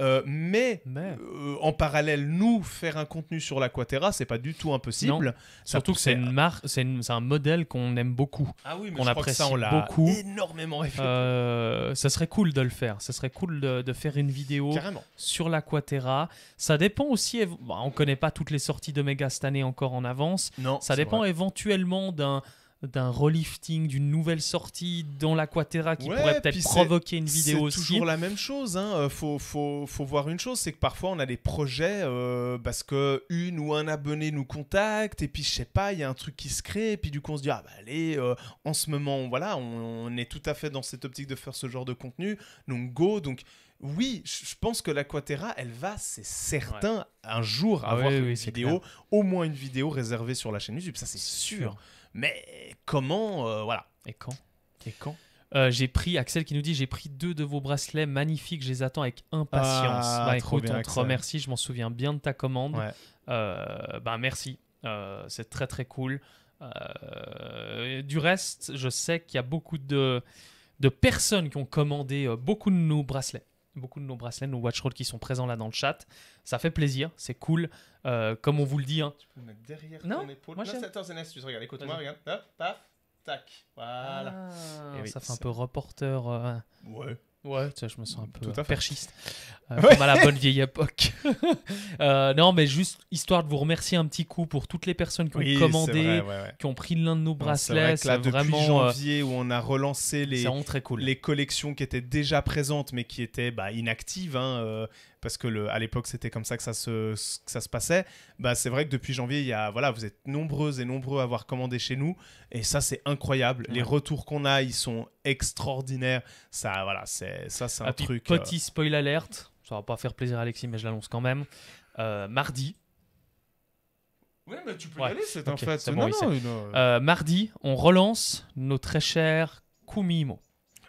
Speaker 1: Euh, mais, euh, en parallèle, nous, faire un contenu sur l'Aquaterra, c'est pas du tout impossible. Surtout que c'est
Speaker 2: une marque, c'est, un modèle qu'on aime beaucoup. Ah oui, on apprécie ça, on beaucoup. énormément euh, ça serait cool de le faire. Ça serait cool de, faire une vidéo sur l'Aquaterra. Ça dépend aussi. Bah, on connaît pas toutes les sorties d'Omega cette année encore en avance. Non, ça dépend éventuellement d'un d'un relifting, d'une nouvelle sortie dans l'Aquaterra qui pourrait peut-être provoquer une vidéo aussi. C'est toujours la
Speaker 1: même chose. Hein. Euh, faut, voir une chose, c'est que parfois on a des projets euh, parce que une ou un abonné nous contacte et puis je sais pas, il y a un truc qui se crée et puis du coup on se dit ah bah, allez, euh, en ce moment voilà, on, est tout à fait dans cette optique de faire ce genre de contenu, donc go, donc oui, je pense que l'Aquaterra, elle va, c'est certain, un jour avoir une vidéo, au moins une vidéo réservée sur la chaîne YouTube, ça c'est sûr. Mais comment euh, Voilà. Et quand Et quand euh, j'ai pris, Axel qui nous dit, j'ai pris deux de vos bracelets magnifiques, je les
Speaker 2: attends avec impatience. Ah, bah, bien, on je m'en souviens bien de ta commande. Euh, bah, merci, c'est très très cool. du reste, je sais qu'il y a beaucoup de, de personnes qui ont commandé beaucoup de nos bracelets beaucoup de nos bracelets, nos watch rolls qui sont présents là dans le chat. Ça fait plaisir, c'est cool. Euh, comme on vous le dit. Hein. Tu
Speaker 1: peux mettre derrière non, ton épaule. Moi, non, attends, c'est une Regarde, écoute-moi, regarde. Hop, paf, tac. Voilà. Ah. Eh ça fait un peu
Speaker 2: reporter. Euh, ouais. Ouais, je me sens un peu euh, perchiste, euh, la bonne vieille époque. Euh, non, mais juste histoire de vous remercier un petit coup pour toutes les personnes qui ont commandé, qui ont pris l'un de nos bracelets. C'est vraiment, depuis janvier,
Speaker 1: où on a relancé les, les collections qui étaient déjà présentes, mais qui étaient bah, inactives. Hein, parce que le, à l'époque c'était comme ça que ça se, ça se passait, bah, c'est vrai que depuis janvier, il y a, voilà, vous êtes nombreuses et nombreux à avoir commandé chez nous, et ça c'est incroyable. Les retours qu'on a, ils sont extraordinaires. Ça, voilà, c'est ça c'est un ah, truc. Euh, petit spoil alerte, ça va pas faire plaisir à Alexis, mais je l'annonce quand même. Euh, mardi, oui, mais tu peux y aller, c'est un fait. Euh,
Speaker 2: mardi, on relance nos très chers Kumimo.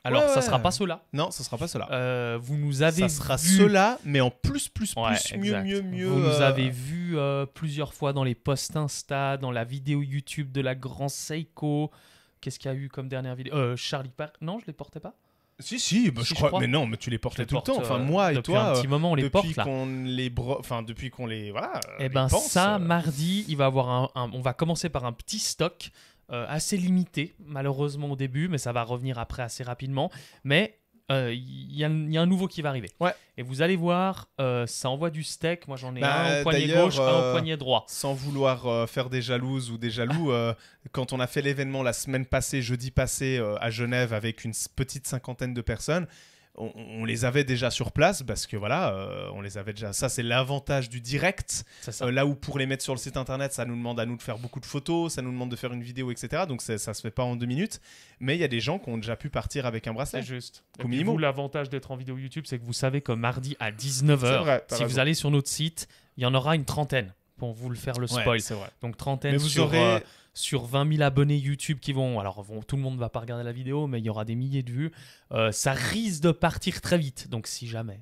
Speaker 2: Alors, ça ça sera pas
Speaker 1: cela. Non, ça sera pas cela. Euh, vous nous avez Ça sera vu... cela, mais en plus, plus, plus, mieux, mieux, mieux. Vous nous euh, avez vu euh,
Speaker 2: plusieurs fois dans les posts Insta, dans la vidéo YouTube de la Grand Seiko. Qu'est-ce qu'il y a eu comme dernière vidéo Charlie Park. Non, je les portais pas.
Speaker 1: Si, si, bah, je, crois, mais non, mais tu les portais tout le temps. Enfin, moi et toi, un petit moment, on les depuis qu'on
Speaker 2: les, enfin, depuis qu'on les, voilà. Et eh ben, ça, mardi, il va avoir un, on va commencer par un petit stock euh, assez limité, malheureusement au début, mais ça va revenir après assez rapidement. Mais euh, il y, a un nouveau qui va arriver. Et vous allez voir, euh, ça envoie du steak. Moi, j'en ai bah, un au poignet gauche, un au poignet
Speaker 1: droit. Sans vouloir faire des jalouses ou des jaloux, quand on a fait l'événement la semaine passée, jeudi passé, à Genève, avec une petite cinquantaine de personnes, on, les avait déjà sur place parce que voilà, euh, on les avait déjà. Ça, c'est l'avantage du direct. Euh, là où pour les mettre sur le site internet, ça nous demande à nous de faire beaucoup de photos, ça nous demande de faire une vidéo, etc. Donc ça se fait pas en deux minutes. Mais il y a des gens qui ont déjà pu partir avec un bracelet. C'est juste. Au minimum. L'avantage d'être en vidéo YouTube, c'est que vous savez que mardi à 19h, si vous allez
Speaker 2: sur notre site, il y en aura une trentaine pour vous le faire le spoil. c'est vrai. Donc trentaine vous aurez... Euh, sur 20 000 abonnés YouTube qui vont, alors vont, tout le monde ne va pas regarder la vidéo, mais il y aura des milliers de vues, euh, ça risque de partir très vite. Donc si jamais,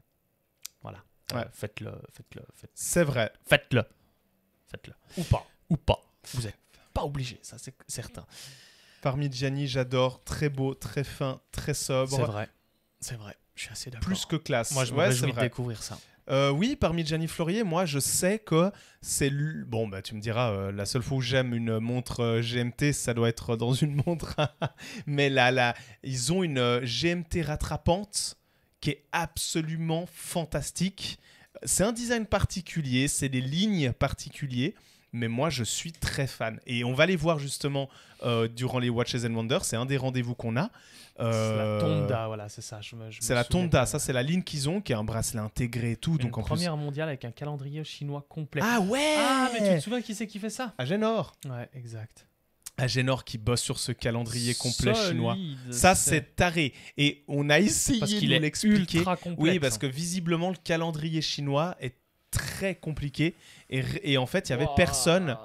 Speaker 2: voilà, euh, ouais. le faites-le,
Speaker 1: faites-le, C'est vrai.
Speaker 2: Faites-le, faites-le.
Speaker 1: Ou pas. Ou pas. Vous êtes pas obligé, ça c'est certain. Parmi Gianni, j'adore, très beau, très fin, très sobre. C'est vrai, c'est vrai. Je suis assez d'accord. Plus que classe. Moi, je me de découvrir ça. Euh, oui, parmi Gianni Florier, moi, je sais que c'est. Bon, bah, tu me diras, euh, la seule fois où j'aime une montre euh, GMT, ça doit être dans une montre. Hein. Mais là, là, ils ont une GMT rattrapante qui est absolument fantastique. C'est un design particulier, c'est des lignes particulières mais moi je suis très fan. Et on va les voir justement euh, durant les Watches and Wonders, c'est un des rendez-vous qu'on a. C'est la euh, Tonda, voilà, c'est ça. c'est la Tonda, ça c'est la ligne qu'ils ont, qui est un bracelet intégré et tout. donc en première
Speaker 2: mondiale avec un calendrier chinois complet. Ah ouais Ah, mais tu te souviens qui c'est qui fait ça
Speaker 1: Agenor. Ouais, exact. Agenor qui bosse sur ce calendrier complet chinois. Ça, c'est taré. Et on a essayé parce de l'expliquer. Oui, parce que visiblement, le calendrier chinois est très compliqué. Et, en fait, il y avait personne.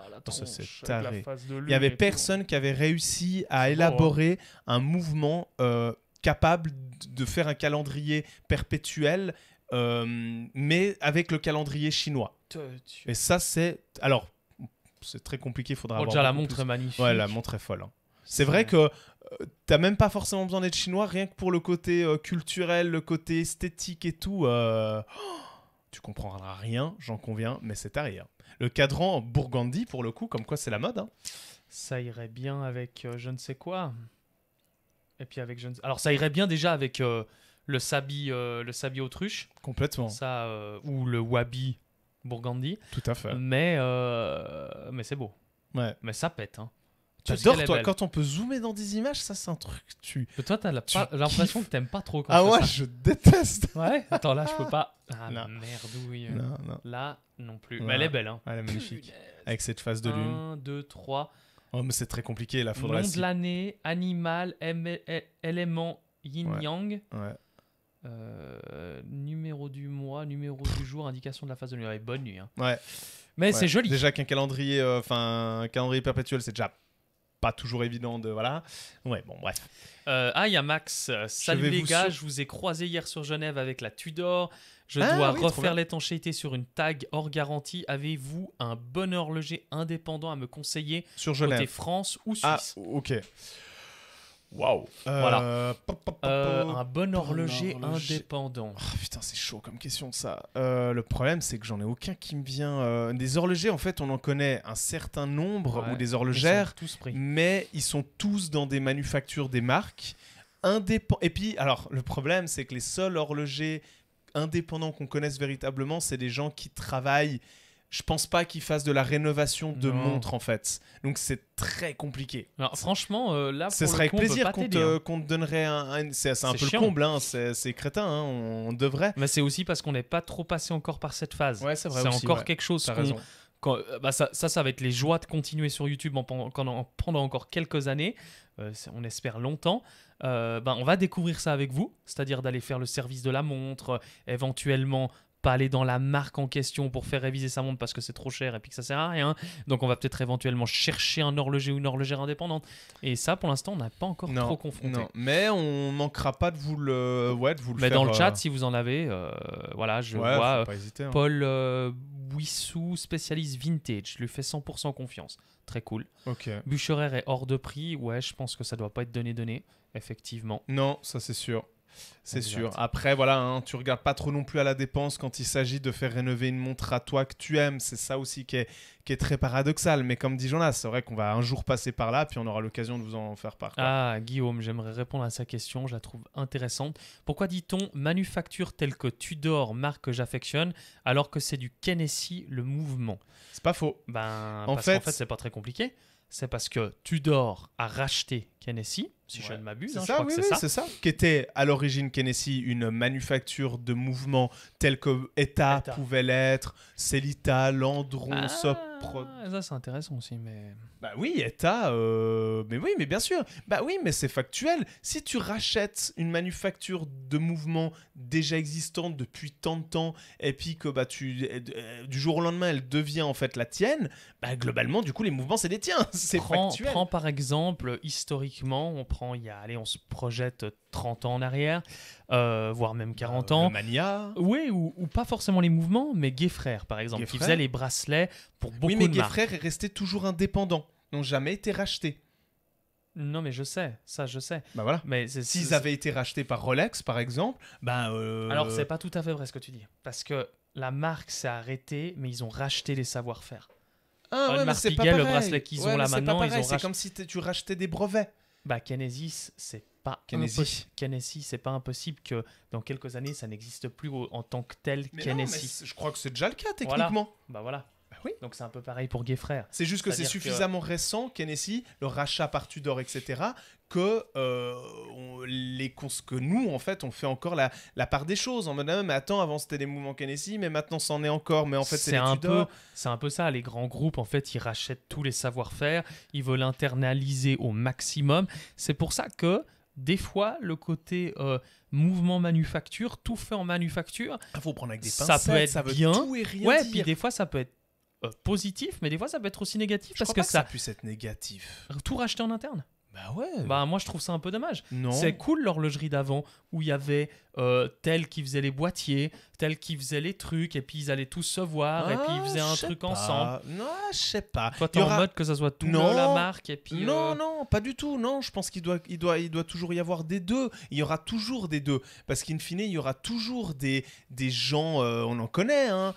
Speaker 1: Il y avait personne qui avait réussi à élaborer un mouvement euh, capable de faire un calendrier perpétuel, euh, mais avec le calendrier chinois. Et ça, c'est. Alors, c'est très compliqué, faudra Déjà, la montre est magnifique. la montre est folle. Hein. C'est vrai que tu euh, t'as même pas forcément besoin d'être chinois, rien que pour le côté culturel, le côté esthétique et tout. Tu comprendras rien, j'en conviens, mais c'est à Le cadran Burgundy, pour le coup, comme quoi c'est la mode. Hein. Ça irait bien avec euh, je ne sais quoi.
Speaker 2: Et puis avec je Alors ça irait bien déjà avec euh, le sabi euh, le sabi autruche. Complètement. Ça ou le wabi Burgundy. Tout à fait. Mais mais c'est beau. Ouais. Mais ça pète. Hein. Tu dors, toi, quand
Speaker 1: on peut zoomer dans des images, ça, c'est un truc.
Speaker 2: Tu... toi, t'as l'impression que t'aimes pas trop. Quand ah ouais, je déteste. Ouais, attends, là, je peux pas. Ah merdouille. Là, non plus. Mais elle est belle, hein. Ah, elle est magnifique. Avec cette phase de lune. 1, 2, 3.
Speaker 1: Oh, mais c'est très compliqué, là, faudrait. Nom de
Speaker 2: l'année, animal, élément yin-yang.
Speaker 1: Euh, numéro
Speaker 2: du mois, numéro du jour, indication de la phase de lune. bonne nuit. Hein. Ouais. Mais c'est joli.
Speaker 1: Déjà qu'un calendrier, euh, enfin calendrier perpétuel, c'est déjà pas toujours évident de voilà. Ouais, bon bref.
Speaker 2: ah, il y a Max. Euh, salut les gars, je vous ai croisé hier sur Genève avec la Tudor. Je ah dois refaire l'étanchéité sur une tag hors garantie. Avez-vous un bon horloger indépendant à me conseiller sur Genève, côté France ou ah, Suisse
Speaker 1: Ah, ok. Waouh euh, Voilà. Euh, un bon horloger, indépendant. Ah, putain, c'est chaud comme question ça. Euh, le problème, c'est que j'en ai aucun qui me vient. des horlogers, en fait, on en connaît un certain nombre ou des horlogères, mais ils sont tous dans des manufactures, des marques. Et puis, alors, le problème, c'est que les seuls horlogers indépendants qu'on connaisse véritablement, c'est des gens qui travaillent je pense pas qu'il fasse de la rénovation de montre montres en fait. Donc c'est très compliqué.
Speaker 2: Alors, franchement, euh, là, ce serait avec plaisir hein. qu'on te,
Speaker 1: donnerait un. c'est un peu comble, hein. c'est crétin, hein. on, devrait. Mais c'est aussi parce qu'on n'est pas trop passé encore par cette phase. c'est encore quelque chose. Euh, bah, ça,
Speaker 2: ça, va être les joies de continuer sur YouTube en, pendant encore quelques années, euh, on espère longtemps. Bah, on va découvrir ça avec vous, c'est-à-dire d'aller faire le service de la montre, éventuellement pas aller dans la marque en question pour faire réviser sa montre parce que c'est trop cher et puis que ça sert à rien. Donc on va peut-être éventuellement chercher un horloger ou une horlogère indépendante. Et ça, pour l'instant, on n'a pas encore trop confronté. Non,
Speaker 1: mais on manquera pas de vous le, ouais, de vous le mais dans le euh, chat, si vous en avez, euh,
Speaker 2: voilà, je vois euh, hein. Paul Wissou, spécialiste vintage, je lui fais 100% confiance. Très cool. Ok. est hors de prix. Ouais, je pense que ça doit pas être donné
Speaker 1: donné. Effectivement. Non, ça c'est sûr. C'est sûr. Après, voilà, ne hein, tu regardes pas trop non plus à la dépense quand il s'agit de faire rénover une montre à toi que tu aimes. C'est ça aussi qui est, très paradoxal. Mais comme dit Jonas, c'est vrai qu'on va un jour passer par là, puis on aura l'occasion de vous en faire part. Ah,
Speaker 2: Guillaume, j'aimerais répondre à sa question. Je la trouve intéressante. Pourquoi dit-on manufacture telle que Tudor, marque que j'affectionne, alors que c'est du Kennessy le mouvement C'est pas faux. Ben, en fait, ce n'est c'est pas très compliqué. C'est parce que Tudor a racheté Kennessy si je ne m'abuse. C'est hein, ça, oui, c'est ça. Qu'était
Speaker 1: Qui était à l'origine Kennedy une manufacture de mouvements tels que ETA, pouvait l'être, Celita, Landron, ah, Ça,
Speaker 2: c'est intéressant aussi, mais.
Speaker 1: Bah oui, ETA, euh, mais oui, mais bien sûr. Bah oui, mais c'est factuel. Si tu rachètes une manufacture de mouvements déjà existante depuis tant de temps, et puis que bah, tu, euh, euh, du jour au lendemain, elle devient en fait la tienne, bah globalement, du coup, les mouvements, c'est des tiens. C'est factuel. Prends par exemple, historiquement, on il
Speaker 2: y a, allez, on se projette 30 ans en arrière, euh, voire même 40 euh, ans. mania. Oui, ou, pas forcément les mouvements, mais frères par exemple, qui faisait les bracelets pour beaucoup de marques. Oui, mais frères
Speaker 1: est resté toujours indépendant, n'ont jamais été rachetés. Non, mais je sais, ça je sais. Bah voilà. Mais s'ils avaient été rachetés par Rolex, par exemple, ben. Alors c'est pas tout à fait vrai
Speaker 2: ce que tu dis, parce que la marque s'est arrêtée, mais ils ont racheté les savoir-faire. Ah, ouais, pas le bracelet qu'ils ont là maintenant, C'est comme
Speaker 1: si tu rachetais des brevets. Bah, Kinesis,
Speaker 2: c'est pas Kinesis. c'est pas impossible que dans quelques années ça n'existe plus en
Speaker 1: tant que tel mais je crois que c'est déjà le cas techniquement. Voilà.
Speaker 2: Bah voilà. Bah oui. Donc c'est un peu pareil pour Gay C'est juste que c'est suffisamment
Speaker 1: récent, Kennedy, le rachat par Tudor, etc., que, euh, les que nous, en fait, on fait encore la, la part des choses. En mode, ah, mais attends, avant c'était des mouvements Kennedy, mais maintenant c'en est encore, mais en fait c'est un peu
Speaker 2: C'est un peu ça, les grands groupes, en fait, ils rachètent tous les savoir-faire, ils veulent internaliser au maximum. C'est pour ça que des fois, le côté euh, mouvement manufacture, tout fait en manufacture, ah, faut prendre avec des ça peut être bien. Tout et ouais, puis des fois, ça peut être euh, positif, mais des fois ça peut être aussi négatif parce que, ça... puisse être négatif. Tout racheter en interne. Bah ouais. Bah moi je trouve ça un peu dommage. C'est cool l'horlogerie d'avant où il y avait euh, tel qui faisait les boîtiers, tel qu'ils faisaient les trucs et puis ils allaient tous se voir et puis ils ah, faisaient un truc ensemble. Non, ah, je sais pas. Toi, t'es en mode que ça soit tout non. Euh, la marque et puis. Non, euh,
Speaker 1: non, pas du tout. Non, je pense qu'il doit, il doit, il doit toujours y avoir des deux. Il y aura toujours des deux parce qu'in fine, il y aura toujours des, des gens. Euh, on en connaît. Hein,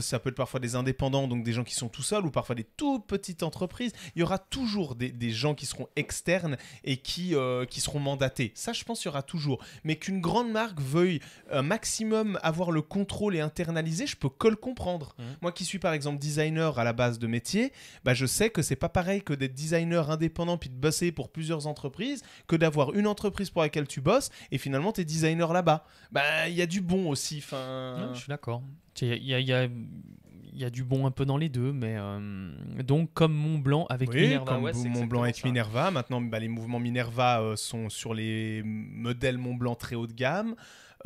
Speaker 1: ça peut être parfois des indépendants, donc des gens qui sont tout seuls ou parfois des tout petites entreprises. Il y aura toujours des, des gens qui seront externes et qui qui seront mandatés. Ça, je pense, qu'il y aura toujours. Mais qu'une grande marque veuille un maximum avoir le contrôle et internaliser, je peux que le comprendre. Mmh. Moi qui suis par exemple designer à la base de métier, bah je sais que c'est pas pareil que d'être designer indépendant puis de bosser pour plusieurs entreprises, que d'avoir une entreprise pour laquelle tu bosses et finalement t'es designer là-bas. Bah il y a du bon aussi. Fin... je suis
Speaker 2: d'accord. Il y a, il y a du bon un peu dans les deux, mais euh, donc comme Mont Blanc avec oui, Minerva. Comme Montblanc Blanc avec
Speaker 1: Minerva. Maintenant, bah, les mouvements Minerva euh, sont sur les modèles Mont Blanc très haut de gamme.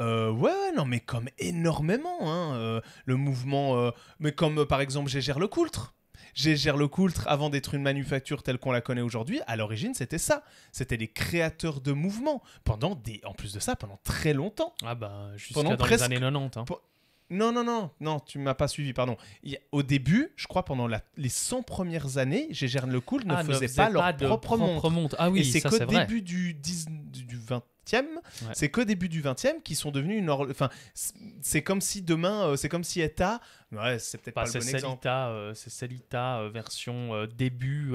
Speaker 1: Euh, ouais, non, mais comme énormément, hein, euh, le mouvement, euh, mais comme par exemple Gégère le Coultre. Gégère le Coultre, avant d'être une manufacture telle qu'on la connaît aujourd'hui, à l'origine c'était ça. C'était les créateurs de mouvements, pendant des, en plus de ça, pendant très longtemps.
Speaker 2: Ah bah, jusqu'à dans les années
Speaker 1: 90. Non, non, non, non, tu m'as pas suivi, pardon. au début, je crois, pendant les 100 premières années, Gégère Le Cool ne, ah, faisait, pas, leur propre, montre. Ah oui, et c'est qu'au début du, du 20 c'est qu'au début du 20e qui sont devenus une horloge. Enfin, c'est comme si demain, euh, c'est comme si ETA,
Speaker 2: ouais, c'est peut-être pas, le bon euh, c'est Selita euh, version début.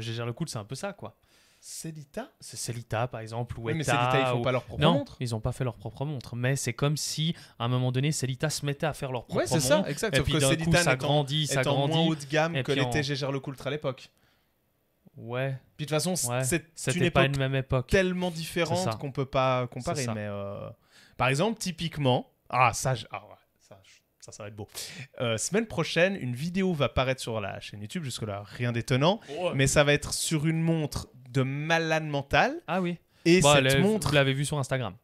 Speaker 2: Gégère le coup, c'est un peu ça, quoi.
Speaker 1: Selita C'est
Speaker 2: Selita par exemple, ou ETA, Mais Selita ils font pas leur propre non, ils ont pas fait leur propre montre. Mais c'est comme si, à un moment donné, Selita se mettait à faire leur propre ouais, montre. c'est ça, exact. Et puis que coup, ça grandit, ça grandit. moins haut de gamme que l'était
Speaker 1: Gégère le Coultre à l'époque. Ouais. Puis de toute façon, c'est une époque, même époque tellement différente qu'on peut pas comparer. Mais euh, par exemple, typiquement, ah ça, ah, ça, ça, va être beau. Euh, semaine prochaine, une vidéo va paraître sur la chaîne YouTube. Jusque là, rien d'étonnant. Mais ça va être sur une montre de malade mental. Ah oui. Et bah, cette montre, vous
Speaker 2: l'avez vue sur Instagram.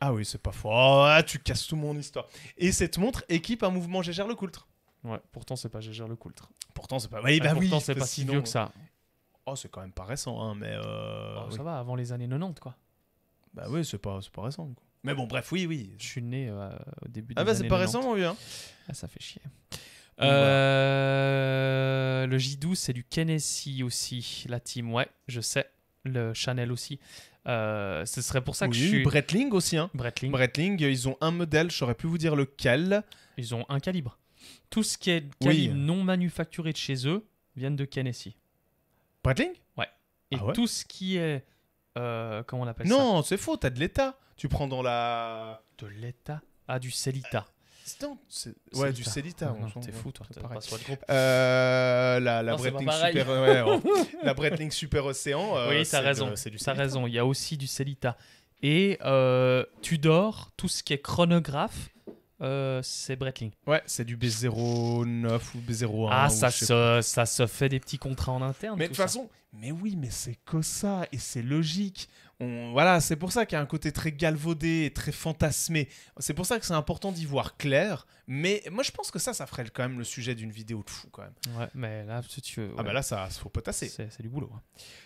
Speaker 2: Ah oui, c'est pas
Speaker 1: faux. Ah, tu casses tout mon histoire. Et cette montre équipe un mouvement Gégère le Coultre. Ouais, pourtant c'est pas Gégère le Coultre. Pourtant c'est pas. oui bah pourtant oui, c'est pas si vieux que ça. Oh, c'est quand même pas récent, hein, mais. Euh, oh, ça va, avant les années 90, quoi. Bah oui, c'est pas, pas récent, quoi. Mais bon, bref, oui, oui. Je suis né euh,
Speaker 2: au début ah, des bah, Ah bah, c'est pas récent, mon Hein. Ah, ça fait chier. Euh, Le J12, c'est du Kennedy aussi, la team, ouais, je sais. Le Chanel
Speaker 1: aussi. Euh, ce serait pour ça que je suis. Bretling aussi, hein. Bretling. Bretling, ils ont un modèle, j'aurais pu vous dire lequel. Ils ont un calibre. Tout ce qui est calibre
Speaker 2: non manufacturé de chez eux viennent de Kennedy. Breitling Ouais. Et ah tout ce qui est. Euh, comment on appelle ça
Speaker 1: Non, c'est faux, t'as de l'État. Tu prends dans la. De l'État Ah, du Célita. Non,
Speaker 2: ouais, du Celita. C'est T'es fou, toi. Pas euh, la la Super,
Speaker 1: la Breitling Super Océan. Euh, oui, t'as raison. C'est du
Speaker 2: raison. Il y a aussi du Celita. Et euh, tu dors tout ce qui est chronographe euh, c'est Brettling.
Speaker 1: Ouais, c'est du B09 ou B01. Ah, ça, se,
Speaker 2: ça se fait des petits contrats en interne.
Speaker 1: Mais de toute façon, mais oui, mais c'est que ça, et c'est logique. On, voilà, c'est pour ça qu'il y a un côté très galvaudé et très fantasmé. C'est pour ça que c'est important d'y voir clair. Mais moi, je pense que ça, ça ferait quand même le sujet d'une vidéo de fou, quand même. Ouais, mais là, si tu veux, Ah, bah là, ça faut pas C'est, c'est du boulot. Hein.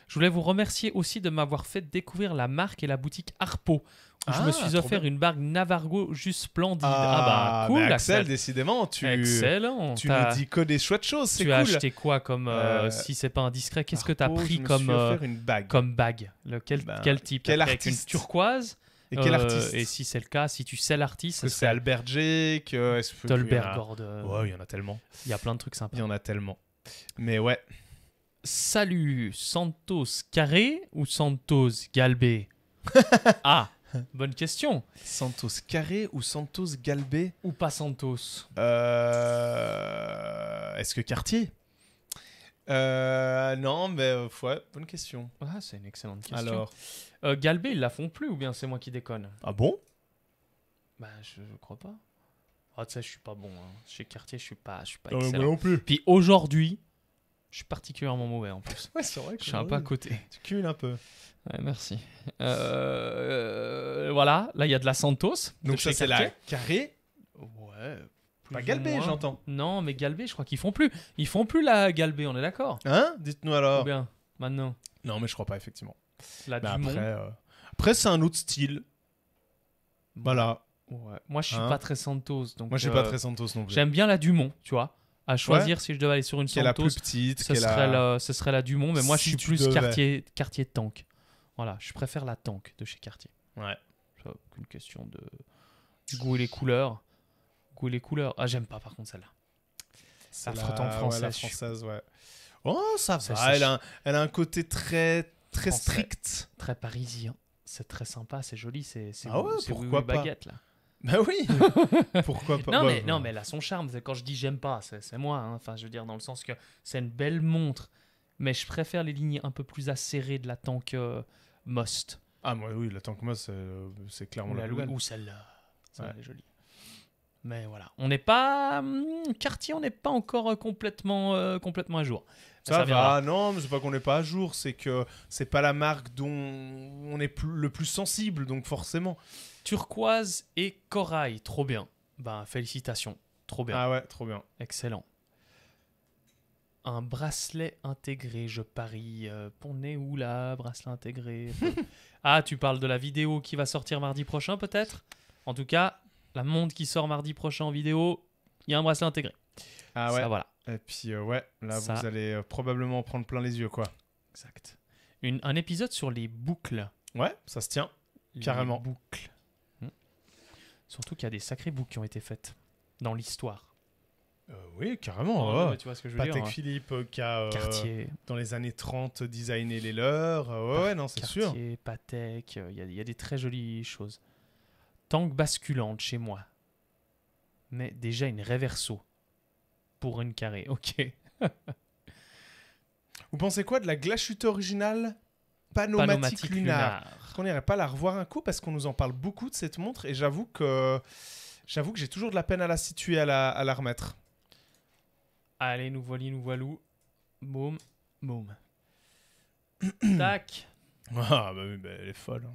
Speaker 1: Je voulais vous remercier aussi de m'avoir
Speaker 2: fait découvrir la marque et la boutique Harpo je me ah, suis offert une bague Navargo juste splendide. Ah, bah ah, cool, Axel, décidément, tu, Excellent, tu me dis
Speaker 1: que des de choses, c'est cool. Tu as acheté quoi comme, euh, euh, si c'est pas indiscret, qu'est-ce que tu as pris comme, euh, une
Speaker 2: bague. comme bague Lequel, ben, Quel type Quel artiste Une turquoise et quel artiste Et si c'est le cas, si tu sais l'artiste. Que c'est
Speaker 1: Albert Jake, est Tolbert Ouais, il y en a tellement.
Speaker 2: Il y a plein de trucs sympas. Il y en a tellement. Mais ouais. Salut Santos Carré ou Santos Galbé
Speaker 1: Ah Bonne question. Santos Carré ou Santos Galbé Ou pas Santos euh... Est-ce que Cartier euh, non, mais euh, bonne question. Ah, c'est une excellente question. Alors, euh, Galbé, ils la
Speaker 2: font plus ou bien c'est moi qui déconne Ah bon Bah, je, crois pas. Ah, tu sais, je suis pas bon. Hein. Chez Cartier, je suis pas, je suis pas excellent. non plus. Puis aujourd'hui, je suis particulièrement mauvais en plus. ouais, c'est vrai. Que je suis un peu à côté. Tu
Speaker 1: cumules un peu. Ouais,
Speaker 2: merci. Euh, voilà, là il y a de la Santos. Donc ça c'est la carré. Ouais. Pas Galbé, j'entends. Non, mais Galbé, je crois qu'ils font plus. Ils font plus la Galbé, on est d'accord
Speaker 1: Hein Dites-nous alors. Bien, maintenant. Non, mais je crois pas, effectivement. La Dumont. Euh, après, c'est un autre style. Voilà. Ouais. Moi, je suis hein pas très Santos. Donc, Moi, je suis pas euh, très Santos non plus. J'aime bien la Dumont, tu vois à choisir si je devais aller sur une Santos. la plus petite, ce serait la... ce serait la Dumont, mais moi je suis plus quartier,
Speaker 2: quartier tank. Voilà, je préfère la tank de chez quartier. Ouais. Une question de goût et les
Speaker 1: couleurs. Goût et les couleurs. Ah, j'aime
Speaker 2: pas par contre celle-là. La, française. française,
Speaker 1: ouais. Oh, ça va. elle, a un, côté très, très strict. Très parisien. C'est très sympa, c'est joli. C'est ah pourquoi baguette, là. Ben oui
Speaker 2: Pourquoi pas non, bah, mais, non, mais elle a son charme. Quand je dis j'aime pas, c'est moi. Hein. Enfin, je veux dire, dans le sens que c'est une belle montre, mais je préfère les lignes un peu plus acérées de la tank euh, Most. Ah, moi, oui, la tank Most, c'est clairement la, la Ou celle-là. Celle-là, est jolie. Mais voilà,
Speaker 1: on n'est pas quartier, hmm, on n'est pas encore euh, complètement euh, complètement à jour. Ça, va, non, mais c'est pas qu'on n'est pas à jour, c'est que c'est pas la marque dont on est le plus sensible, donc forcément.
Speaker 2: Turquoise et corail, trop bien. Ben, félicitations, trop bien. Ah ouais, trop bien. Excellent. Un bracelet intégré, je parie. Euh, on est où là, bracelet intégré Ah, tu parles de la vidéo qui va sortir mardi prochain peut-être En tout cas, la montre qui sort mardi prochain en vidéo, il y a un bracelet intégré. Ah ouais. Ça, voilà.
Speaker 1: Et puis euh, ouais, là vous allez euh, probablement prendre plein les yeux quoi. Exact. un épisode sur les boucles. Ouais, ça se tient. Les Carrément. Boucles. Surtout qu'il y a des sacrés boucs qui ont été faites dans l'histoire. Euh, oui, carrément. tu ce que Patek hein. Philippe euh, qui a, euh, Cartier. dans les années 30, designé les leurs. ouais, non, c'est sûr. Cartier, Patek, il y, a des très jolies choses. Tank basculante chez moi. Mais déjà une réverso pour une Carré, ok. Vous pensez quoi de la glachute originale Panomatique, on n'irait pas la revoir un coup Parce qu'on nous en parle beaucoup de cette montre et j'avoue que j'avoue que j'ai toujours de la peine à la situer, à la, à remettre. Allez, nous voilà, nous voilou. Boum, boum. Tac. Ah, bah bah, elle est folle. Hein.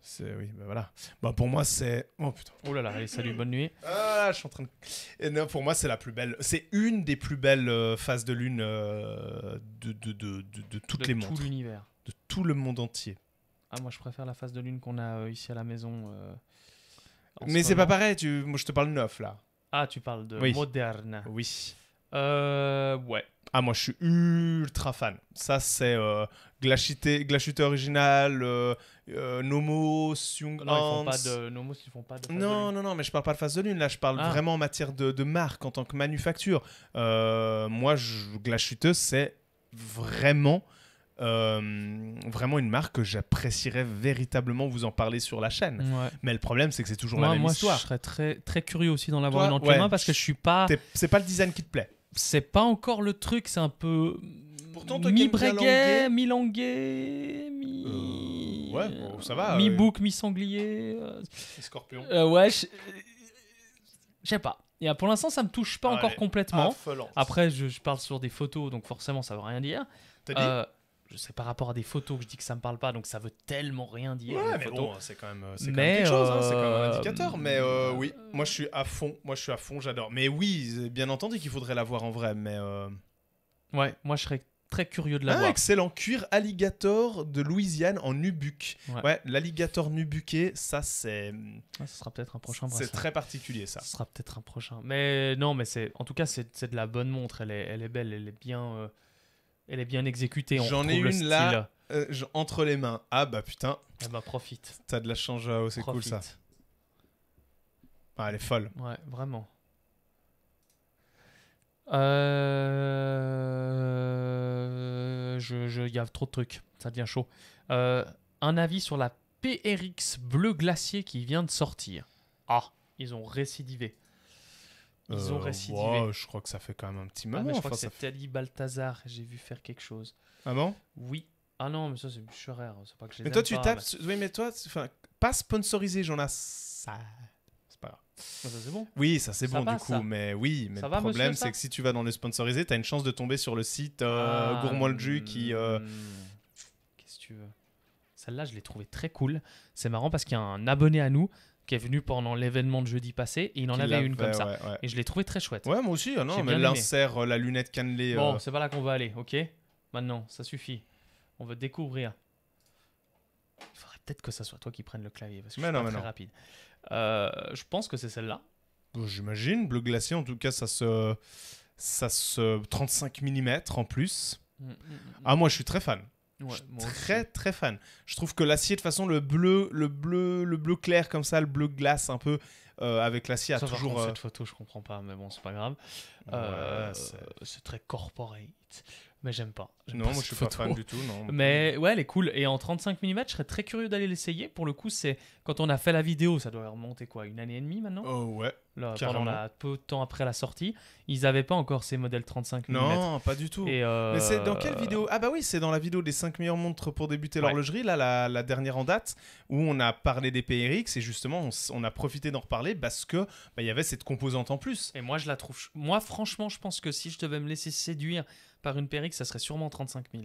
Speaker 1: C'est oui, bah, voilà. Bah pour moi c'est oh putain. Oh là là, salut, bonne nuit. Ah, je suis en train de Et non, pour moi c'est la plus belle, c'est une des plus belles euh, phases de lune euh, de, de, de, de, toutes les montres. De tout l'univers. De tout le monde entier.
Speaker 2: Ah, moi, je préfère la phase de lune qu'on a euh, ici à la
Speaker 1: maison. Euh, mais c'est pas pareil, tu... moi je te parle neuf là. Ah, tu parles de moderne. Oui. Euh, ouais. Ah, moi je suis ultra fan. Ça, c'est euh, Glashute original, Nomos, Non, ils font pas de. Nomos, ils font pas de. Non, non, non, mais je parle pas de phase de lune. Là, je parle ah. vraiment en matière de, marque, en tant que manufacture. moi, je, c'est vraiment euh, vraiment une marque que j'apprécierais véritablement vous en parler sur la chaîne. Mais le problème, c'est que c'est toujours la même histoire. je
Speaker 2: serais très, très curieux aussi d'en avoir une entre parce que je suis pas.
Speaker 1: C'est pas le design qui te plaît. C'est pas encore le
Speaker 2: truc, c'est un peu. Pourtant, mi-breguet, mi-languet, mi. Euh, ouais, ça va. mi book euh. mi-sanglier. Scorpion. ouais, je sais pas. Et pour l'instant, ça me touche pas encore complètement. Après, je, je, parle sur des photos, donc forcément, ça veut rien dire. T'as dit c'est par rapport à des photos que je dis que ça me parle pas, donc ça veut tellement rien dire. Ouais, mais bon, c'est quand même, euh, c'est quelque chose, hein, c'est quand même un euh, indicateur. Mais euh,
Speaker 1: oui, moi je suis à fond, moi je suis à fond, j'adore. Mais oui, bien entendu qu'il faudrait la voir en vrai, mais. Ouais, moi je serais très curieux de la ah, voir. Excellent, cuir alligator de Louisiane en nubuck. Ouais, l'alligator nubuqué, ça c'est. Hmm, ce ça sera peut-être un prochain. C'est très particulier ça. Ça sera
Speaker 2: peut-être un prochain. Mais non, mais c'est, en tout cas, c'est de la bonne montre. Elle est, elle est belle, elle est bien. Elle est bien exécutée. J'en ai une là,
Speaker 1: euh, entre les mains. Ah bah putain. Ah bah profite. T'as de la change à c'est cool ça. Ah, elle est folle. Ouais, vraiment.
Speaker 2: Il y a trop de trucs, ça devient chaud. Euh, un avis sur la PRX bleu glacier qui vient de sortir. Ah, ils ont récidivé. Ils ont euh, récidivé. je crois que ça fait quand même un petit ah, moment. je que c'est fait... Balthazar, j'ai vu faire quelque chose. Ah bon Oui. Ah non, mais ça, c'est Bucherer. Hein, pas Mais toi, tu tapes.
Speaker 1: Oui, mais toi, enfin, pas sponsorisé, j'en ai. Ça. C'est pas grave. Ah, ça, c'est bon. Oui, ça, c'est bon, du coup. Mais oui, mais le problème, c'est que si tu vas dans le sponsorisé, t'as une chance de tomber sur le site euh, le ah, jus hmm. qui. Euh, Qu'est-ce que tu veux
Speaker 2: Celle-là, je l'ai trouvée très cool. C'est marrant parce qu'il y a un abonné à nous qui est venu pendant l'événement de jeudi passé, et il en avait une comme ça.
Speaker 1: Et je l'ai trouvé très chouette. Ouais, moi aussi, ah non, mais l'insert euh, la lunette cannelée. Bon, euh. c'est
Speaker 2: pas là qu'on va aller, ok Maintenant, ça suffit. On veut découvrir. Il faudrait peut-être que ça soit toi qui prenne le clavier, parce que c'est très rapide. Euh, je pense que c'est celle-là.
Speaker 1: J'imagine. Bleu glacé, en tout cas, ça se... ça se... 35 mm en plus. Mm, mm, mm, ah, moi, je suis très fan très très fan. Je trouve que l'acier de toute façon le bleu, le bleu, le bleu clair comme ça, le bleu glace un peu euh, avec l'acier a toujours. Euh, cette
Speaker 2: photo, je comprends pas, mais bon, c'est pas grave. Euh, c'est... très corporate, mais j'aime pas. non, moi je suis pas fan du tout. Non. Mais ouais, elle est cool. Et en 35 mm, je serais très curieux d'aller l'essayer. Pour le coup, c'est quand on a fait la vidéo, ça doit remonter quoi, une année et demie maintenant. Oh ouais peu de temps après la sortie, ils n'avaient pas encore ces modèles 35 mm. Non, pas du tout. Euh, Mais c'est dans quelle
Speaker 1: vidéo Ah bah oui, c'est dans la vidéo des 5 meilleures montres pour débuter l'horlogerie, là, la, dernière en date, où on a parlé des PRX et justement, on, a profité d'en reparler parce que bah, y avait cette composante en plus. Et moi, je la trouve... Moi, franchement, je pense que si je devais me laisser séduire
Speaker 2: par une PRX, ça serait sûrement 35 000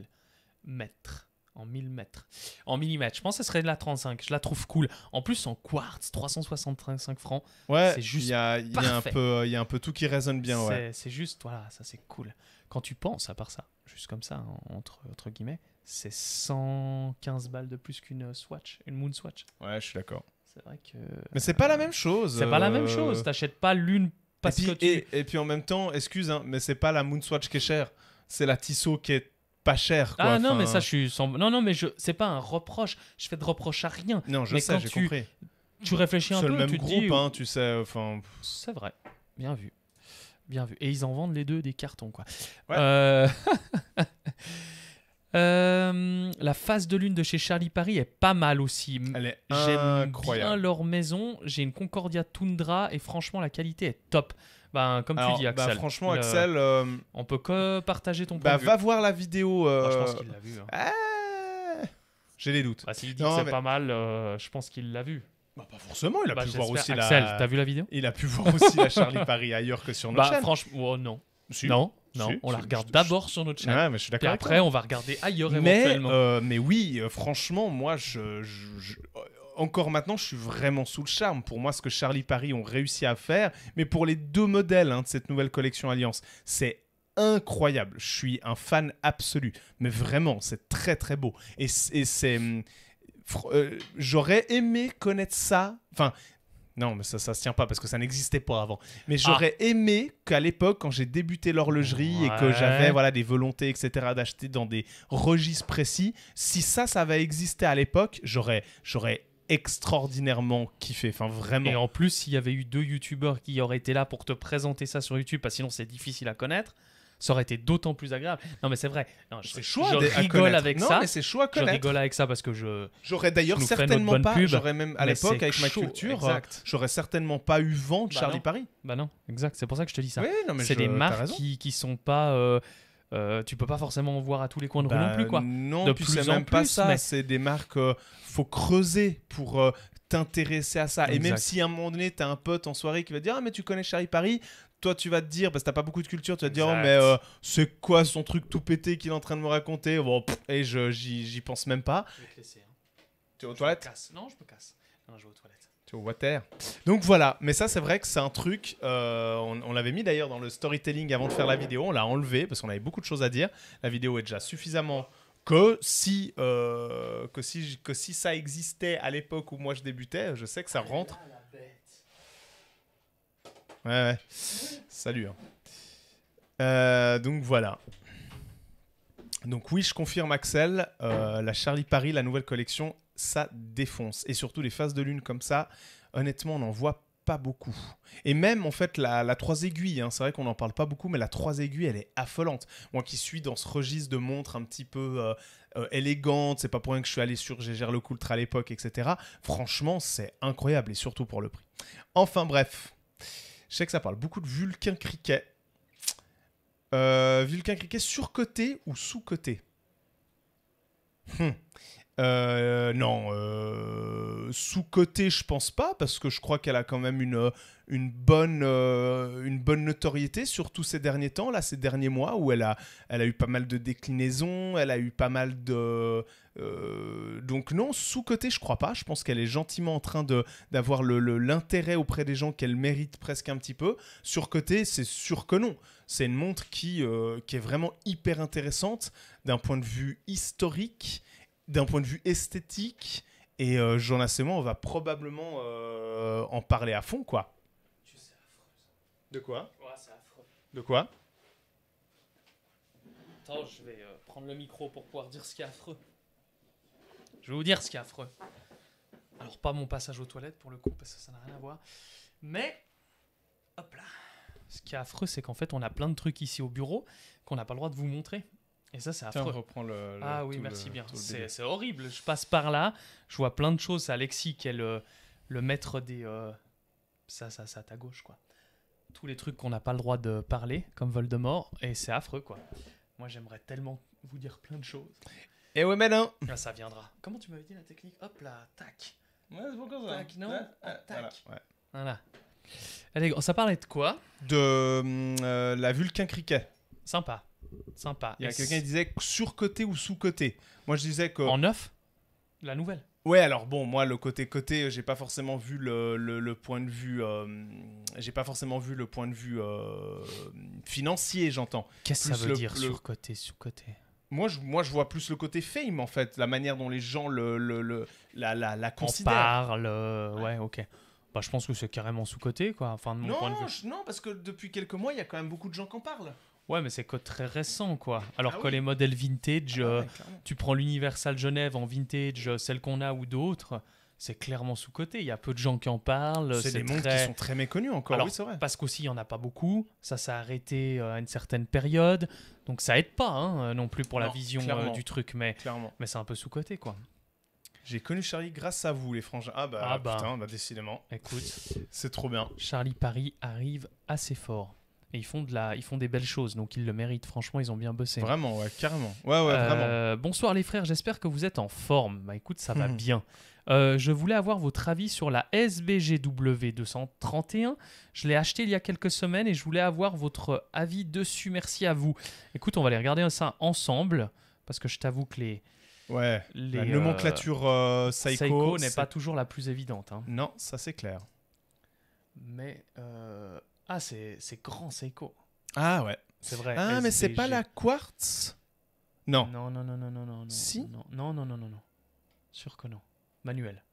Speaker 2: mètres en 1000 mètres, en millimètres. Je pense que ce serait de la 35. Je la trouve cool. En plus, en quartz, 365 francs. Ouais, c'est juste. Il y a, un peu, y a un peu
Speaker 1: tout qui résonne bien. C'est, juste, voilà, ça c'est cool. Quand tu
Speaker 2: penses, à part ça, juste comme ça, hein, entre, guillemets, c'est 115 balles de plus qu'une Swatch, une Moon Swatch. Ouais, je suis d'accord. C'est vrai que. Mais c'est pas la même chose. C'est pas la même euh, chose.
Speaker 1: T'achètes pas l'une parce et puis, et, puis en même temps, excuse, hein, mais c'est pas la Moon Swatch qui est chère. C'est la Tissot qui est pas cher. Quoi. Ah non, mais ça, je
Speaker 2: suis sans... Non, non, mais je... c'est pas un reproche. Je fais de reproche à rien. Non, je mais sais, j'ai tu... Tu réfléchis un peu, le même tu groupe, hein, tu
Speaker 1: sais. Enfin...
Speaker 2: C'est vrai. Bien vu. Bien vu. Et ils en vendent les deux des cartons, quoi. Euh, Euh, la phase de lune de chez Charlie Paris est pas mal aussi. J'aime bien leur maison. J'ai une Concordia Tundra et franchement, la qualité est top. Ben, comme tu dis, bah, Axel. franchement, Axel. Euh, On peut que partager
Speaker 1: ton bah, point de vue. Va voir la vidéo. J'ai des doutes.
Speaker 2: S'il dit c'est pas mal, je pense qu'il l'a vu. pas forcément, il a pu voir aussi la. Axel, t'as vu la vidéo Il a pu voir aussi la Charlie Paris ailleurs que sur notre chaîne. Franchement, oh non. Non on la regarde
Speaker 1: d'abord sur notre chaîne. Après, on va regarder ailleurs mais, éventuellement. Euh, mais oui, euh, franchement, moi, euh, encore maintenant, je suis vraiment sous le charme. Pour moi, ce que Charlie Paris ont réussi à faire, mais pour les deux modèles hein, de cette nouvelle collection Alliance, c'est incroyable. Je suis un fan absolu. Mais vraiment, c'est très très beau. Et, c'est. Hum, j'aurais aimé connaître ça. Enfin, non, mais ça, ça se tient pas parce que ça n'existait pas avant. Mais ah. j'aurais aimé qu'à l'époque, quand j'ai débuté l'horlogerie et que j'avais voilà des volontés, etc., d'acheter dans des registres précis, si ça, ça avait existé à l'époque, j'aurais, j'aurais extraordinairement kiffé. Enfin, vraiment. Et en plus, s'il y avait eu deux
Speaker 2: youtubeurs qui auraient été là pour te présenter ça sur YouTube, parce que sinon c'est difficile à connaître, ça aurait été d'autant plus agréable. Non, mais c'est vrai. Non, je, chaud je rigole avec non, ça. Mais c'est chaud à Je rigole avec ça parce que je. J'aurais d'ailleurs certainement pas. J'aurais même à l'époque avec ma culture, euh,
Speaker 1: j'aurais certainement pas eu vent
Speaker 2: de bah Charlie Paris. Bah non, exact. C'est pour ça que je te dis ça. c'est des marques qui, qui sont pas. Euh,
Speaker 1: euh, tu peux pas forcément en voir à tous les coins de rue non bah plus quoi. Non, de plus c'est même pas ça. C'est des marques. Euh, faut creuser pour t'intéresser à ça. Et même si à un moment donné, t'as un pote en soirée qui va dire Ah, mais tu connais Charlie Paris toi tu vas te dire parce que t'as pas beaucoup de culture tu vas te dire oh, mais euh, c'est quoi son truc tout pété qu'il est en train de me raconter bon et je j'y pense même pas je vais te laisser, hein. tu es aux toilettes non je me casse non je vais aux toilettes tu es au water donc voilà mais ça c'est vrai que c'est un truc euh, on, l'avait mis d'ailleurs dans le storytelling avant de faire la vidéo on l'a enlevé parce qu'on avait beaucoup de choses à dire la vidéo est déjà suffisamment que si, euh, que si, que si ça existait à l'époque où moi je débutais, je sais que ça ah, rentre. Ouais, ouais. Salut. Hein. Euh, donc voilà. Donc oui, je confirme Axel, euh, la Charlie Paris, la nouvelle collection, ça défonce. Et surtout les phases de lune comme ça, honnêtement, on n'en voit pas beaucoup. Et même en fait, la, la 3 aiguilles, hein, c'est vrai qu'on n'en parle pas beaucoup, mais la 3 aiguilles, elle est affolante. Moi qui suis dans ce registre de montres un petit peu euh, euh élégante, c'est pas pour rien que je suis allé sur Gégère le Coultre à l'époque, etc. Franchement, c'est incroyable et surtout pour le prix. Enfin bref, je sais que ça parle beaucoup de Vulcain Criquet. Euh, Vulcain Criquet surcoté ou sous-coté hmm. Euh, non, euh, sous-côté, je pense pas, parce que je crois qu'elle a quand même une, euh, une, bonne, une bonne notoriété, surtout ces derniers temps, là, ces derniers mois, où elle a, elle a eu pas mal de déclinaisons, elle a eu pas mal de. donc, non, sous-côté, je crois pas. Je pense qu'elle est gentiment en train d'avoir l'intérêt le, auprès des gens qu'elle mérite presque un petit peu. Sur-côté, c'est sûr que non. C'est une montre qui, qui est vraiment hyper intéressante d'un point de vue historique d'un point de vue esthétique et j'en Jonas moi, on va probablement euh, en parler à fond, quoi. De quoi De quoi
Speaker 2: Attends, je vais euh, prendre le micro pour pouvoir dire ce qui est affreux. Je vais vous dire ce qui est affreux. Alors, pas mon passage aux toilettes pour le coup, parce que ça n'a rien à voir. Mais, hop là. Ce qui est affreux, c'est qu'en fait, on a plein de trucs ici au bureau qu'on n'a pas le droit de vous montrer. Et ça, c'est affreux. reprend le, ah oui, merci bien. C'est horrible. Je passe par là, je vois plein de choses. C'est Alexis qui est le, maître des. Euh, ça, ça, ça, à ta gauche, quoi. Tous les trucs qu'on n'a pas le droit de parler, comme Voldemort, et c'est affreux, quoi. Moi, j'aimerais tellement vous dire plein de choses. Et eh ouais, mais non ah, Ça viendra. Comment tu m'avais dit la technique Hop là, tac. Ouais, c'est bon ça. Tac, non
Speaker 1: ah, Tac. Voilà. voilà. Allez, ça parlait de quoi De euh, la Vulcain criquet Sympa sympa. Il y a quelqu'un qui disait surcoté ou sous côté Moi, je disais que. En neuf La nouvelle Ouais, alors bon, moi, le côté côté, euh, j'ai pas forcément vu le, le, point de vue. Euh, j'ai pas forcément vu le point de vue euh, financier, j'entends. Qu'est-ce que ça veut dire dire,
Speaker 2: surcoté, sous côté
Speaker 1: moi je, moi, je vois plus le côté fame, en fait, la manière dont les gens le, le, la, la, la considèrent. On parle, ouais, ok. Bah, je pense que c'est carrément sous côté quoi. Enfin, non, non, parce que depuis quelques mois, il y a quand même beaucoup de gens qui en parlent.
Speaker 2: Ouais, mais c'est que très récent, quoi. Alors ah que les modèles vintage, ah euh, tu prends l'Universal Genève en vintage, euh, celle qu'on a ou d'autres, c'est clairement sous-coté. Il y a peu de gens qui en parlent. C'est des montres qui sont très méconnus encore, oui, c'est vrai. Parce qu'aussi, il n'y en a pas beaucoup. Ça s'est arrêté euh, à une certaine période. Donc ça aide
Speaker 1: pas hein, non plus pour la vision du truc, mais, mais c'est un peu sous-coté, quoi. J'ai connu Charlie grâce à vous, les frangins. Ah bah, ah bah. putain, bah, décidément. Écoute, c'est trop bien. Charlie
Speaker 2: Paris arrive assez fort. Et ils font, de la, ils font des belles choses, donc ils le méritent. Franchement, ils ont bien bossé. Vraiment, ouais, carrément. Ouais, ouais, vraiment. Euh, bonsoir les frères, j'espère que vous êtes en forme. Bah écoute, ça va hmm. bien. Euh, je voulais avoir votre avis sur la SBGW 231. Je l'ai achetée il y a quelques semaines et je voulais avoir votre avis dessus. Merci à vous. Écoute, on va aller regarder ça ensemble parce que je t'avoue que les,
Speaker 1: Ouais, les, la nomenclature euh, Psycho, n'est pas toujours la plus évidente. Hein. Non, ça c'est clair.
Speaker 2: Mais ah, c'est grand Seiko.
Speaker 1: Ah ouais. C'est vrai. Ah, mais c'est pas
Speaker 2: la quartz Non. Non, non, non, non, non, non. Si Non, non, non, non, non. non. Sûr que non. Manuel.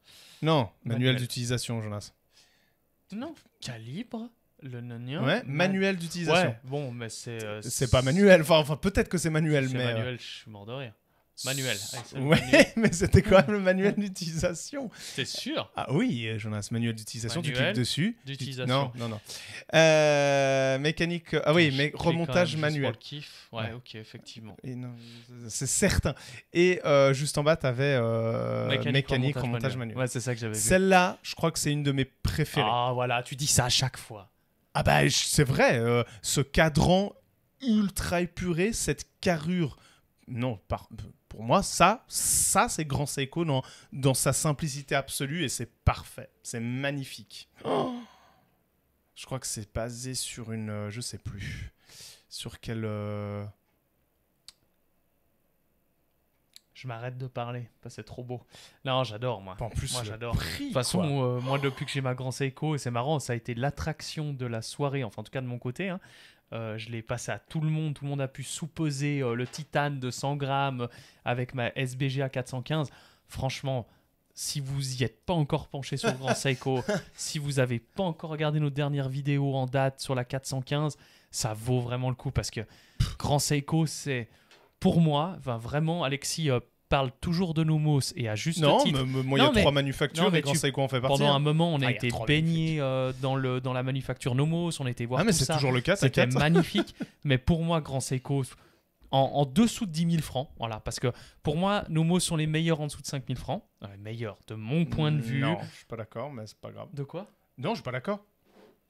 Speaker 1: Non, manuel, d'utilisation, Jonas.
Speaker 2: Non, calibre le nonion. Ouais, manuel d'utilisation. Ouais, bon, mais c'est. Euh, c'est pas
Speaker 1: manuel, enfin, enfin peut-être que c'est manuel, mais. Euh, manuel, je suis mort de rire. Manuel. Ah, ouais, mais c'était quand même le manuel d'utilisation. C'est sûr Ah oui, j'en ai ce manuel d'utilisation. Tu cliques dessus. D'utilisation. Non, non, non. Euh, mécanique. Ah oui, mais remontage manuel. Pour le kiff. Ouais, ok, effectivement. C'est certain. Et euh, juste en bas, tu avais euh, mécanique, remontage, manuel. c'est ça que j'avais Celle-là, je crois que c'est une de mes préférées. Ah voilà, tu dis ça à chaque fois. Ah bah c'est vrai, ce cadran ultra épuré, cette carrure. Non, par pour moi, ça, ça c'est Grand Seiko dans, dans sa simplicité absolue et c'est parfait. C'est magnifique. je crois que c'est basé sur une. Euh, je sais plus. Sur quelle. Euh, je m'arrête de parler, c'est trop beau. Non,
Speaker 2: j'adore, moi. En plus, moi, j'adore. De toute façon, euh, moi, depuis que j'ai ma Grand Seiko, c'est marrant, ça a été l'attraction de la soirée, enfin, en tout cas de mon côté. Hein. Euh, je l'ai passé à tout le monde. Tout le monde a pu sous euh, le titane de 100 grammes avec ma SBG SBGA 415. Franchement, si vous y êtes pas encore penché sur Grand Seiko, si vous avez pas encore regardé nos dernières vidéos en date sur la 415, ça vaut vraiment le coup parce que Grand Seiko, c'est pour moi, vraiment, Alexis euh, parle toujours de Nomos et à juste non, titre. Mais, moi, il y a trois manufactures mais et tu, quoi on fait partie. Pendant hein. un moment, on ah, a été baigné euh, dans, le, dans la manufacture Nomos, on était voir. Ah, mais c'est toujours le cas, C'était magnifique. mais pour moi, Grand Seiko, en, en, dessous de 10 000 francs, voilà, parce que pour moi, Nomos sont les meilleurs en dessous de 5 000 francs. les euh,
Speaker 1: meilleurs, de mon point de vue. Non, je suis pas d'accord, mais c'est pas grave. De quoi Non, je suis pas d'accord.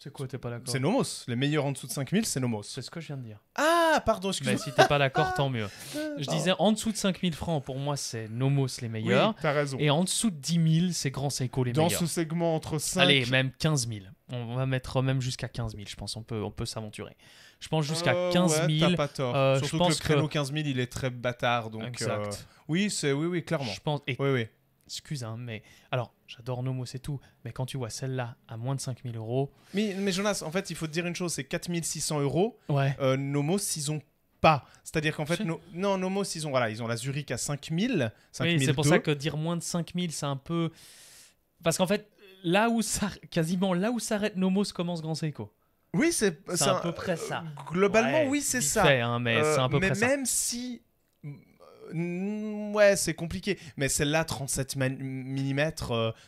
Speaker 1: C'est quoi, t'es pas d'accord C'est Nomos. Les meilleurs en dessous de 5000, c'est Nomos. C'est ce que je viens de dire. Ah, pardon, excuse-moi. Mais si t'es pas d'accord, tant mieux.
Speaker 2: Ah, je disais en dessous de 5000 francs, pour moi, c'est Nomos les meilleurs. Oui, t'as raison. Et en dessous de 10 000, c'est Grand Seiko les Dans meilleurs. Dans ce segment entre 5 Allez, même 15 000. On va mettre même
Speaker 1: jusqu'à 15 000, je pense. On peut, on peut s'aventurer. Je pense jusqu'à 15 000. t'as pas tort. Euh, je pense que le créneau 15 000, il est très bâtard. Donc, euh, exact. Oui, c'est oui, oui, clairement. oui, oui excuse, hein, mais alors j'adore Nomos c'est tout,
Speaker 2: mais quand tu vois celle-là à moins de 5000 euros.
Speaker 1: Mais, mais Jonas, en fait, il faut te dire une chose c'est 4600 euros. Ouais. Euh, Nomos, ils ont pas. C'est-à-dire qu'en fait, non, Nomos, ils ont, voilà, ils ont la Zurich à 5000. c'est pour ça que dire moins de 5000, c'est
Speaker 2: un peu. Parce qu'en fait, là où ça... quasiment là où s'arrête Nomos commence Grand
Speaker 1: Seiko. Oui, c'est à peu près ça. Euh, globalement, oui, c'est ça. Hein, mais euh, c'est peu même si Ouais, c'est compliqué. Mais celle-là, 37 mm,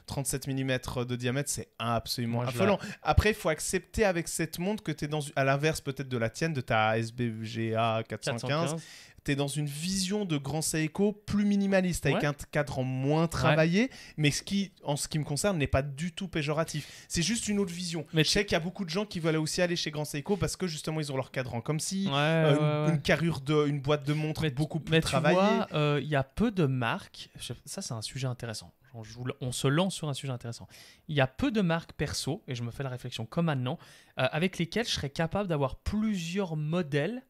Speaker 1: 37 mm de diamètre, c'est absolument affolant. Après, il faut accepter avec cette montre que tu es dans, à l'inverse peut-être de la tienne, de ta SBGA 415 dans une vision de Grand Seiko plus minimaliste, avec un cadran moins travaillé, mais ce qui, en ce qui me concerne, n'est pas du tout péjoratif. C'est juste une autre vision. Mais je sais qu'il y a beaucoup de gens qui veulent aussi aller chez Grand Seiko parce que justement, ils ont leur cadran comme si, euh, une, carure carrure de, une boîte de montre beaucoup plus mais travaillée.
Speaker 2: Euh, il y a peu de
Speaker 1: marques, ça c'est un sujet intéressant.
Speaker 2: On, se lance sur un sujet intéressant. Il y a peu de marques perso, et je me fais la réflexion comme maintenant, euh, avec lesquelles je serais capable d'avoir plusieurs modèles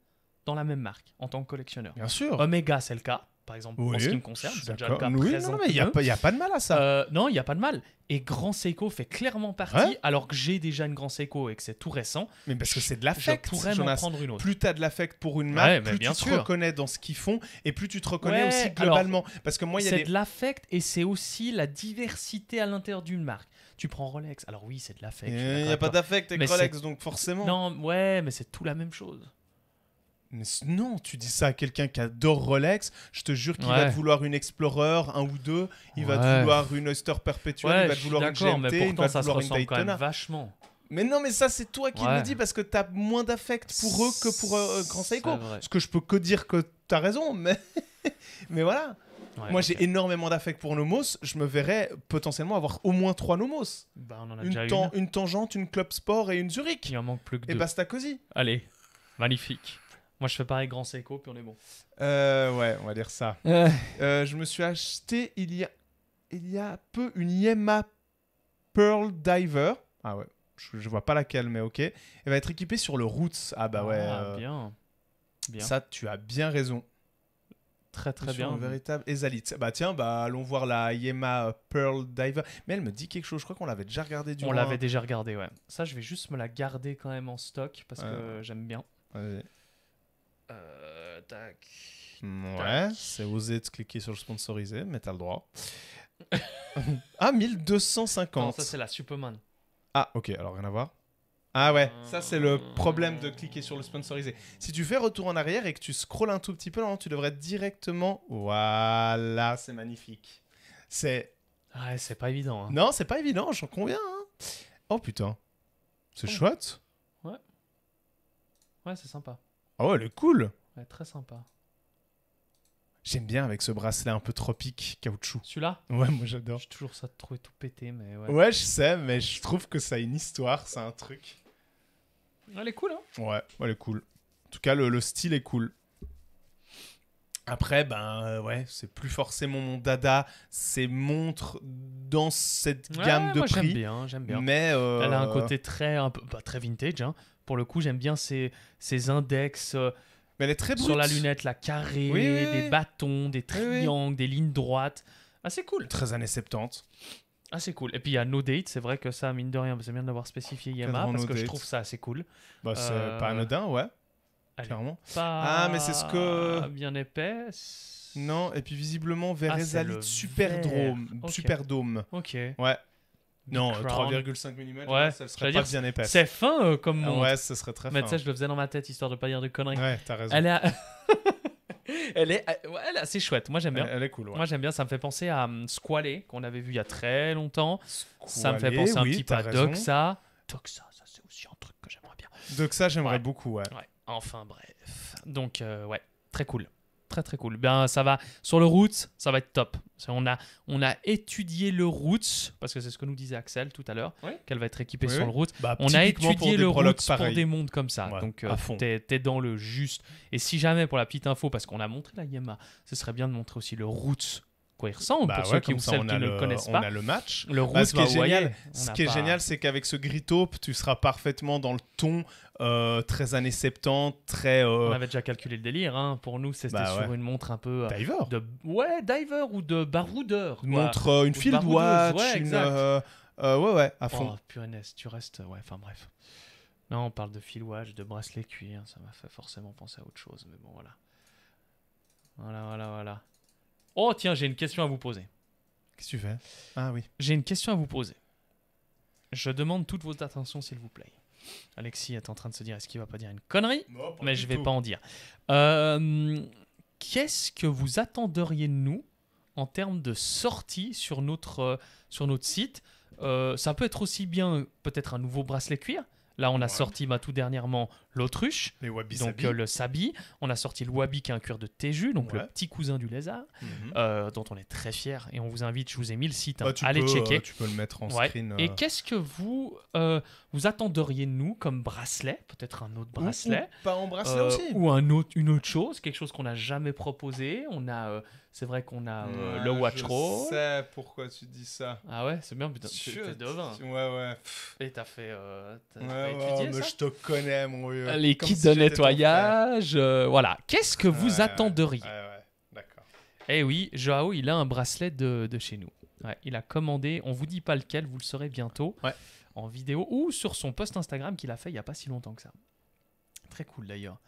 Speaker 2: dans la même marque en tant que collectionneur. Bien sûr. Omega, c'est le cas, par exemple, en ce qui me concerne. déjà oui, Non, mais il n'y a, pas de mal à ça. Euh, non, il n'y a pas de mal. Et Grand Seiko fait clairement partie, alors que j'ai déjà une Grand Seiko et que c'est tout récent. Mais parce que c'est de l'affect. pour pourrais prendre une autre. Plus
Speaker 1: tu as de l'affect pour une marque, plus bien tu sûr. te reconnais dans ce qu'ils font et plus tu te reconnais aussi globalement. parce que moi, il y a. C'est de l'affect et c'est aussi la
Speaker 2: diversité à l'intérieur d'une marque tu prends Rolex. Alors oui, c'est de l'affect. Il n'y eh, a pas d'affect avec Rolex, donc forcément.
Speaker 1: Non, ouais, mais c'est tout la même chose non, tu dis ça à quelqu'un qui adore Rolex, je te jure qu'il va te vouloir une Explorer, un ou deux, il va te vouloir une Oyster Perpetual, il va te vouloir une GMT, il va te vouloir une quand vachement. Mais non, mais ça, c'est toi qui le dis parce que t'as moins d'affect pour eux que pour euh, Grand Seiko. Ce que je peux que dire que t'as raison, mais, mais voilà. Moi, j'ai énormément d'affect pour Nomos. Je me verrais potentiellement avoir au moins trois Nomos. Bah, une, tangente, une club sport et une Zurich. Il en manque plus que deux. Et Bastacosi.
Speaker 2: Allez, magnifique. Moi, je fais pareil, grand Seiko, puis on est bon.
Speaker 1: Euh, ouais, on va dire ça. Euh. je me suis acheté il y a, il y a peu une Yema Pearl Diver. Ah ouais, je, vois pas laquelle, mais ok. Elle va être équipée sur le Roots. Ah bah ouais. Ah, euh, bien. bien. Ça, tu as bien raison. Très très bien. Un véritable Ezalite. Bah tiens, bah allons voir la Yema Pearl Diver. Mais elle me dit quelque chose, je crois qu'on l'avait déjà regardée du On l'avait déjà regardé, ouais.
Speaker 2: Ça, je vais juste me la garder quand même en stock parce que j'aime bien. Ouais. Euh,
Speaker 1: Ouais, c'est osé de cliquer sur le sponsorisé, mais t'as le droit. ah, 1250. Non, ça c'est la Superman. Ah, ok, alors rien à voir. Ah ouais, ça c'est le problème de cliquer sur le sponsorisé. Si tu fais retour en arrière et que tu scrolles un tout petit peu, tu devrais directement. Voilà, c'est magnifique. C'est. Ah ouais, c'est pas évident. Hein. Non, c'est pas évident, j'en conviens. Hein. Oh putain. C'est oh. chouette.
Speaker 2: Ouais. Ouais, c'est sympa.
Speaker 1: Oh, elle est cool
Speaker 2: ouais, Très sympa.
Speaker 1: J'aime bien avec ce bracelet un peu tropique caoutchouc. Celui-là Ouais, moi j'adore.
Speaker 2: J'ai toujours ça de trouver tout pété, mais ouais. Ouais, je sais,
Speaker 1: mais je trouve que ça a une histoire, c'est un truc. Ah, elle est cool, hein Ouais, elle est cool. En tout cas, le, le style est cool. Après, ben euh, ouais, c'est plus forcément mon dada, c'est montre dans cette gamme de prix. J'aime bien, j'aime bien. Mais euh, elle a un côté très, un peu, très
Speaker 2: vintage, hein, pour le coup, j'aime bien ces, index. Euh, mais est très Sur la lunette, la carrée, des bâtons, des triangles, des lignes droites. Assez ah, cool. Très années 70. Assez ah, cool. Et puis il y a No Date, c'est vrai que ça, mine de rien, c'est bien d'avoir spécifié Yama parce que je trouve ça
Speaker 1: assez cool. Bah, c'est euh, pas anodin, ouais. Clairement. Ah, mais c'est ce que.
Speaker 2: Bien épaisse.
Speaker 1: Non, et puis visiblement, vers ah, Superdrome. Ok. Ouais, non, 3,5 mm, ouais. ça serait pas bien épaisse. C'est fin euh, comme. Ah ouais, ça serait très fin. Mais ça, je
Speaker 2: le faisais dans ma tête histoire de pas dire de conneries. Ouais, t'as raison. Elle, est, elle est, elle est assez chouette. Moi, j'aime bien. Elle, est cool. Ouais. Moi, j'aime bien. Ça me fait penser à hum, Squalé, qu'on avait vu il y a très longtemps. ça me fait penser un petit peu à Doxa. Doxa, ça, c'est aussi un truc que j'aimerais bien. Doxa, j'aimerais beaucoup, ouais. ouais. Enfin, bref. Donc, euh, ouais, très cool très très cool. Ben, ça va sur le route ça va être top. On a, on a étudié le route parce que c'est ce que nous disait Axel tout à l'heure, qu'elle va être équipée sur le route bah, on a étudié le route pour des mondes comme ça. Donc tu euh, t'es es dans le juste. Et si jamais pour la petite info, parce qu'on a montré la Yema, ce serait bien de montrer aussi le route quoi il ressemble bah pour ceux qui, ne le, connaissent pas. On a le match. Le ce bah, qui est génial, est génial,
Speaker 1: c'est qu'avec ce gris tu seras parfaitement dans le ton euh, très années 70, très. Euh, on avait déjà calculé le délire. Hein. Pour nous, c'était bah sur une montre un peu. Euh, diver.
Speaker 2: Ouais, diver ou de baroudeur. Euh, une montre, une field watch, ouais, une. ouais, ouais, à fond. Oh, tu restes. Ouais, enfin bref. Non, on parle de field watch, de bracelet cuir. Ça m'a fait forcément penser à autre chose, mais bon, voilà. Voilà, voilà, voilà. Oh, tiens, j'ai une question à vous poser. Qu'est-ce que tu fais Ah oui. J'ai une question à vous poser. Je demande toute votre attention, s'il vous plaît. Alexis est en train de se dire est-ce qu'il va pas dire une connerie Mais je vais pas en dire. Euh, qu'est-ce que vous attenderiez de nous en termes de sortie sur notre, euh, sur notre site euh, Ça peut être aussi bien peut-être un nouveau bracelet cuir. Là, on a sorti bah, tout dernièrement l'autruche, donc euh, le sabi. On a sorti le wabi qui est un cuir de Teju, donc le petit cousin du lézard, mhm. euh, dont on est très fier et on vous invite. Je vous ai mis le site, hein. ah, allez euh, checker. tu peux le mettre en screen. Et qu'est-ce que vous vous attenderiez de nous comme bracelet Peut-être un autre bracelet, ou, pas en bracelet aussi, ou un autre, une autre chose, quelque chose qu'on n'a jamais proposé. On a c'est vrai qu'on a le Watch Roll. Je
Speaker 1: sais pourquoi tu dis ça. Ah ouais, c'est bien, putain. es devin. Ouais, ouais. Et t'as fait. as ouais, ouais, mais je te connais, mon vieux. Euh, les kits de nettoyage.
Speaker 2: Euh, voilà. Qu'est-ce
Speaker 1: que vous attenderiez
Speaker 2: D'accord. Eh oui, Joao, il a un bracelet de, de chez nous. il a commandé. On vous dit pas lequel, vous le saurez bientôt. Ouais. En vidéo ou sur son post Instagram qu'il a fait il y a pas si longtemps que ça. Très cool d'ailleurs.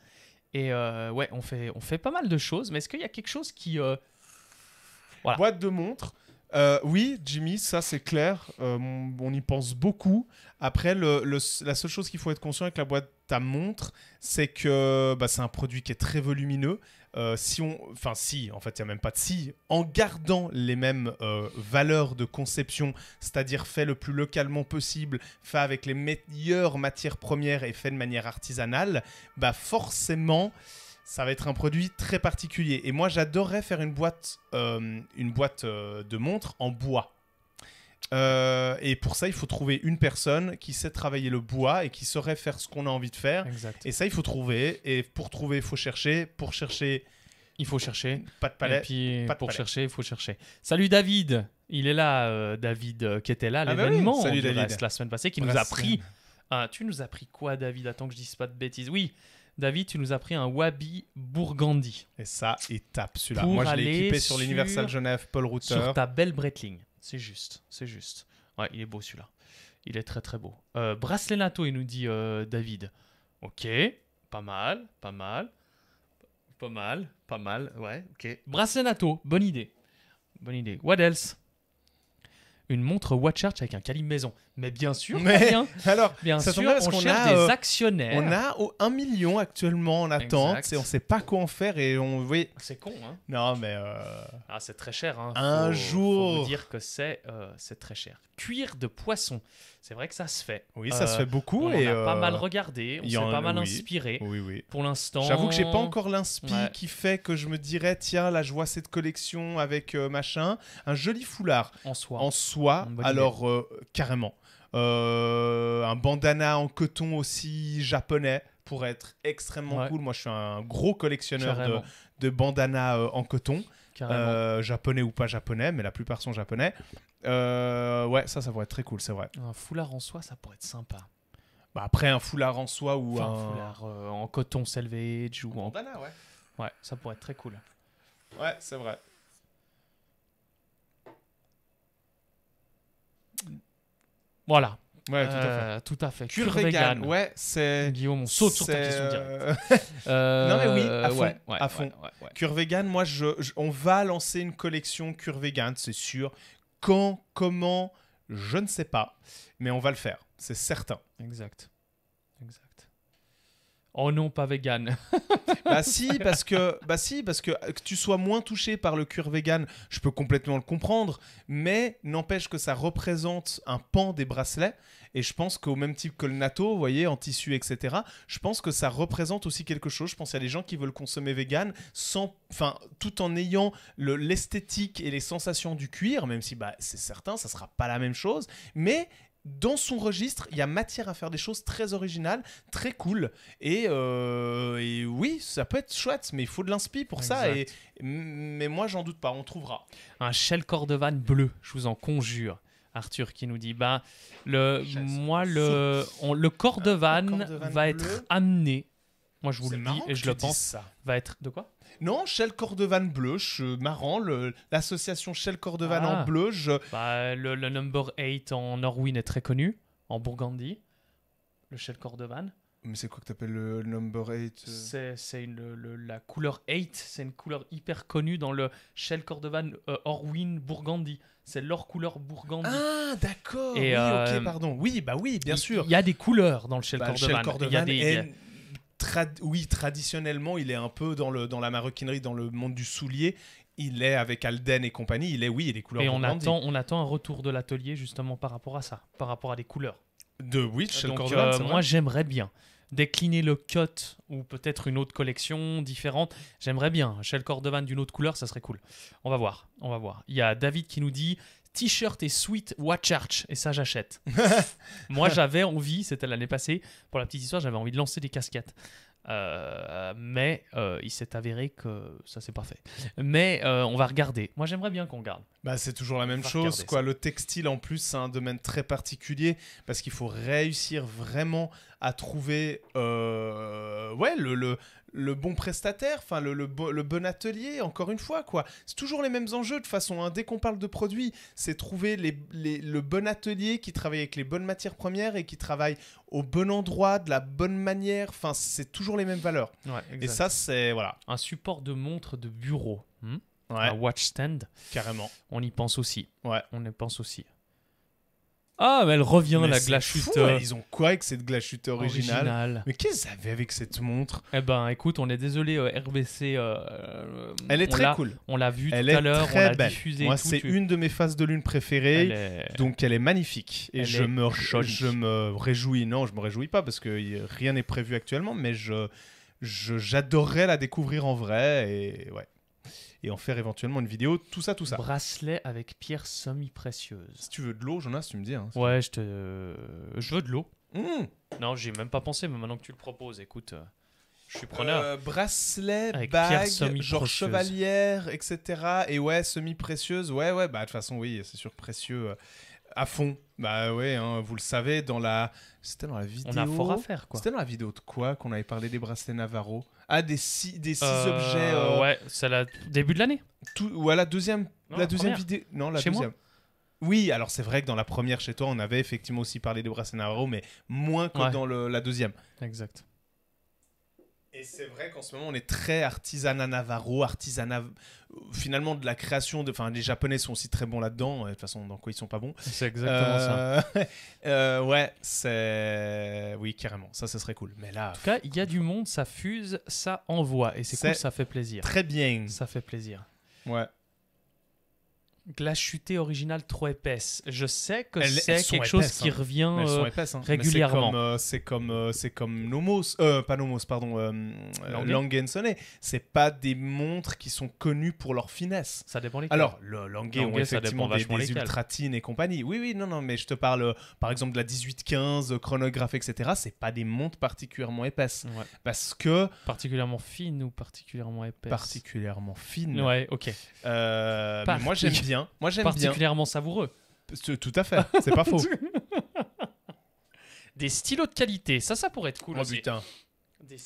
Speaker 2: Et euh, ouais, on fait, on fait pas mal de
Speaker 1: choses, mais est-ce qu'il y a quelque chose qui. Voilà. Boîte de montre. oui, Jimmy, ça c'est clair. on y pense beaucoup. Après, la seule chose qu'il faut être conscient avec la boîte ta montre, c'est que bah, c'est un produit qui est très volumineux. Euh, si on, enfin si, en fait il n'y a même pas de si, en gardant les mêmes euh, valeurs de conception, c'est-à-dire fait le plus localement possible, fait avec les meilleures matières premières et fait de manière artisanale, bah forcément ça va être un produit très particulier. Et moi j'adorerais faire une boîte, euh, une boîte de montre en bois euh, et pour ça, il faut trouver une personne qui sait travailler le bois et qui saurait faire ce qu'on a envie de faire. Et ça, il faut trouver. Et pour trouver, il faut chercher. Pour chercher, il faut chercher. Pas de palais. Et puis, pas pour chercher, il faut chercher. Salut David. Il est là,
Speaker 2: euh, David, euh, qui était là à ah bah l'événement la semaine passée, qui nous a pris. tu nous as pris quoi, David Attends que je dise pas de bêtises. Oui. David, tu nous as pris un Wabi Burgundy Et ça, étape celui-là. Moi, je l'ai équipé sur, sur l'Universal Genève, Paul Router. Sur ta belle Bretling. C'est juste, c'est juste. Ouais, il est beau celui-là. Il est très très beau. Euh, bracelet NATO, il nous dit euh, David. Ok, pas mal, pas mal. Pas mal, pas mal, ouais, ok. Bracelet NATO, bonne idée. Bonne idée. What else
Speaker 1: Une montre Watch avec un calibre maison.
Speaker 2: Mais bien sûr, alors, bien sûr, parce on, cherche a, des euh, actionnaires. On
Speaker 1: a un million actuellement en attente et on sait pas quoi en faire et on oui. Ah, c'est con, hein Non, mais euh,
Speaker 2: ah, c'est très cher. Hein. un jour. Faut vous dire que c'est euh, c'est très cher. Cuir de poisson, c'est vrai que ça se fait. Oui, ça se fait beaucoup on et a pas mal regardé, on s'est pas mal inspiré. Oui, oui. Pour l'instant. J'avoue que j'ai pas encore
Speaker 1: l'inspi qui fait que je me dirais tiens là je vois cette collection avec machin, un joli foulard en soi En soie, alors carrément. Euh, un bandana en coton aussi japonais pour être extrêmement cool. Moi, je suis un gros collectionneur de, de bandanas euh, en coton. Euh, japonais ou pas japonais, mais la plupart sont japonais. ouais, ça, ça pourrait être très cool, c'est vrai. Un foulard en soie, ça pourrait être sympa. Bah après, un foulard en soie ou un... foulard en coton selvage ou en... Bandana, ouais. Ouais, ça pourrait être très cool. Ouais, c'est vrai.
Speaker 2: Voilà. Ouais, tout à fait. Euh, Cure, vegan.
Speaker 1: c'est. Guillaume, on saute sur ta question euh, directe. Euh, non, mais oui, à fond. Ouais, à Cure vegan, moi, on va lancer une collection Cure vegan, c'est sûr. Quand, comment, je ne sais pas. Mais on va le faire, c'est certain. Exact. Oh non, pas vegan. bah si, parce que bah si, parce euh, que, tu sois moins touché par le cuir vegan, je peux complètement le comprendre, mais n'empêche que ça représente un pan des bracelets. Et je pense qu'au même type que le natto, vous voyez, en tissu, etc., je pense que ça représente aussi quelque chose. Je pense qu'il y a des gens qui veulent consommer vegan sans, enfin, tout en ayant l'esthétique et les sensations du cuir, même si bah, c'est certain, ça sera pas la même chose. Mais dans son registre, il y a matière à faire des choses très originales, très cool. Et, euh, oui, ça peut être chouette, mais il faut de l'inspi pour ça. Et, mais moi, j'en doute pas, on trouvera. Un Shell Cordovan bleu, je vous en conjure.
Speaker 2: Arthur qui nous dit bah le moi le Cordovan, va être amené
Speaker 1: moi je vous le dis et je le pense ça. va être de quoi non, Shell Cordovan bleu, marrant, l'association Shell Cordovan en ah. bleu. Bah,
Speaker 2: le, number 8 en Orwin est très connu, en Bourgondie, le Shell Cordovan.
Speaker 1: Mais c'est quoi que t'appelles le number 8 euh
Speaker 2: C'est la couleur 8, c'est une couleur hyper connue dans le Shell Cordovan euh, Orwin Bourgondie. C'est leur couleur
Speaker 1: Bourgondie. Ah, d'accord Oui, ok, euh, pardon. Oui, bah oui, bien sûr. Il y a des couleurs dans le Shell Cordovan oui, traditionnellement, il est un peu dans, la maroquinerie, dans le monde du soulier. Il est avec Alden et compagnie, il est, oui, il est couleurs. Et on attend,
Speaker 2: on attend un retour de l'atelier justement par rapport à ça, par rapport à des couleurs. De Witch, euh, moi j'aimerais bien décliner le cut ou peut-être une autre collection différente. J'aimerais bien. Chez Cordovan d'une autre couleur, ça serait cool. On va voir. On va voir. Il y a David qui nous dit t-shirt et sweat watch arch et ça j'achète. Moi j'avais envie, c'était l'année passée, pour la petite histoire, j'avais envie de lancer des casquettes. Euh, mais euh, il s'est avéré que ça
Speaker 1: c'est parfait. Mais euh, on va regarder. Moi j'aimerais bien qu'on garde. Bah, c'est toujours la même chose quoi. Le textile en plus c'est un domaine très particulier parce qu'il faut réussir vraiment à trouver ouais le, le bon prestataire, enfin le, le, bon atelier, encore une fois quoi. C'est toujours les mêmes enjeux de façon. Hein. Dès qu'on parle de produits, c'est trouver les, le bon atelier qui travaille avec les bonnes matières premières et qui travaille au bon endroit, de la bonne manière. Enfin, c'est toujours les mêmes valeurs.
Speaker 2: et ça, c'est voilà. Un support de montre de bureau, hmm? un watch stand. Carrément. On y pense aussi. Ouais. On y pense aussi.
Speaker 1: Ah, elle revient, la glace euh. ils ont quoi avec cette Glashütte originale,
Speaker 2: Mais qu'est-ce qu'ils avaient avec cette montre Eh ben, écoute, on est désolé, euh, RBC. Euh,
Speaker 1: elle est très cool. On l'a vu tout à l'heure, on l'a diffusée. Moi, c'est une de mes phases de lune préférées. Donc, elle est magnifique. Et je, me, réjouis. Non, je me réjouis pas parce que rien n'est prévu actuellement, mais je j'adorerais la découvrir en vrai. Et ouais et en faire éventuellement une vidéo, tout ça, tout ça.
Speaker 2: Bracelet avec pierre semi précieuse
Speaker 1: Si tu veux de l'eau, Jonas, tu me dis. Hein, ouais, je te. je veux de l'eau. Mmh.
Speaker 2: non, j'ai même pas pensé, mais maintenant que tu le proposes, écoute. Euh, je suis preneur. Euh, bracelet,
Speaker 1: bague, genre chevalière, etc. Et ouais, semi-précieuse. Ouais, ouais, bah de toute façon, oui, c'est sûr, précieux. Euh, à fond. Bah ouais, hein, vous le savez, dans la. C'était dans la vidéo. On a fort à faire, C'était dans la vidéo de quoi qu'on avait parlé des bracelets Navarro Ah, des six, euh, objets. Euh, ouais, c'est le début de l'année. Ou à la deuxième, la, deuxième vidéo. Non, la deuxième. oui, alors c'est vrai que dans la première chez toi, on avait effectivement aussi parlé des bracelets Navarro, mais moins que dans la deuxième. Exact. Et c'est vrai qu'en ce moment, on est très artisanat navarro, artisanat euh, finalement de la création. De... Enfin, les Japonais sont aussi très bons là-dedans. Euh, de toute façon, dans quoi ils sont pas bons C'est exactement ça. Euh, ouais, c'est oui carrément. Ça, ce serait cool. Mais là, en tout
Speaker 2: cas, il y a du monde, ça fuse, ça envoie, et c'est cool, ça fait plaisir. Très bien.
Speaker 1: Ça fait plaisir. Ouais
Speaker 2: la chutée originale trop épaisse.
Speaker 1: Je sais que c'est quelque chose qui revient régulièrement. C'est comme, euh, c'est comme, Nomos, euh, pas Nomos, pardon, euh, euh, Langue Sonnet. C'est pas des montres qui sont connues pour leur finesse. Ça dépend lesquelles. Alors, le ça ont effectivement des, ultra ultratines et compagnie. Oui, oui, non, non, mais je te parle, par exemple, de la 18-15, chronographe, etc. C'est pas des montres particulièrement épaisses. Parce que... Particulièrement fines ou particulièrement épaisses Particulièrement
Speaker 2: fines. Ouais, ok. moi, j'aime bien moi, j'aime particulièrement savoureux.
Speaker 1: Tout à fait, c'est pas faux. Des stylos de qualité, ça, ça pourrait être cool. Oh, aussi.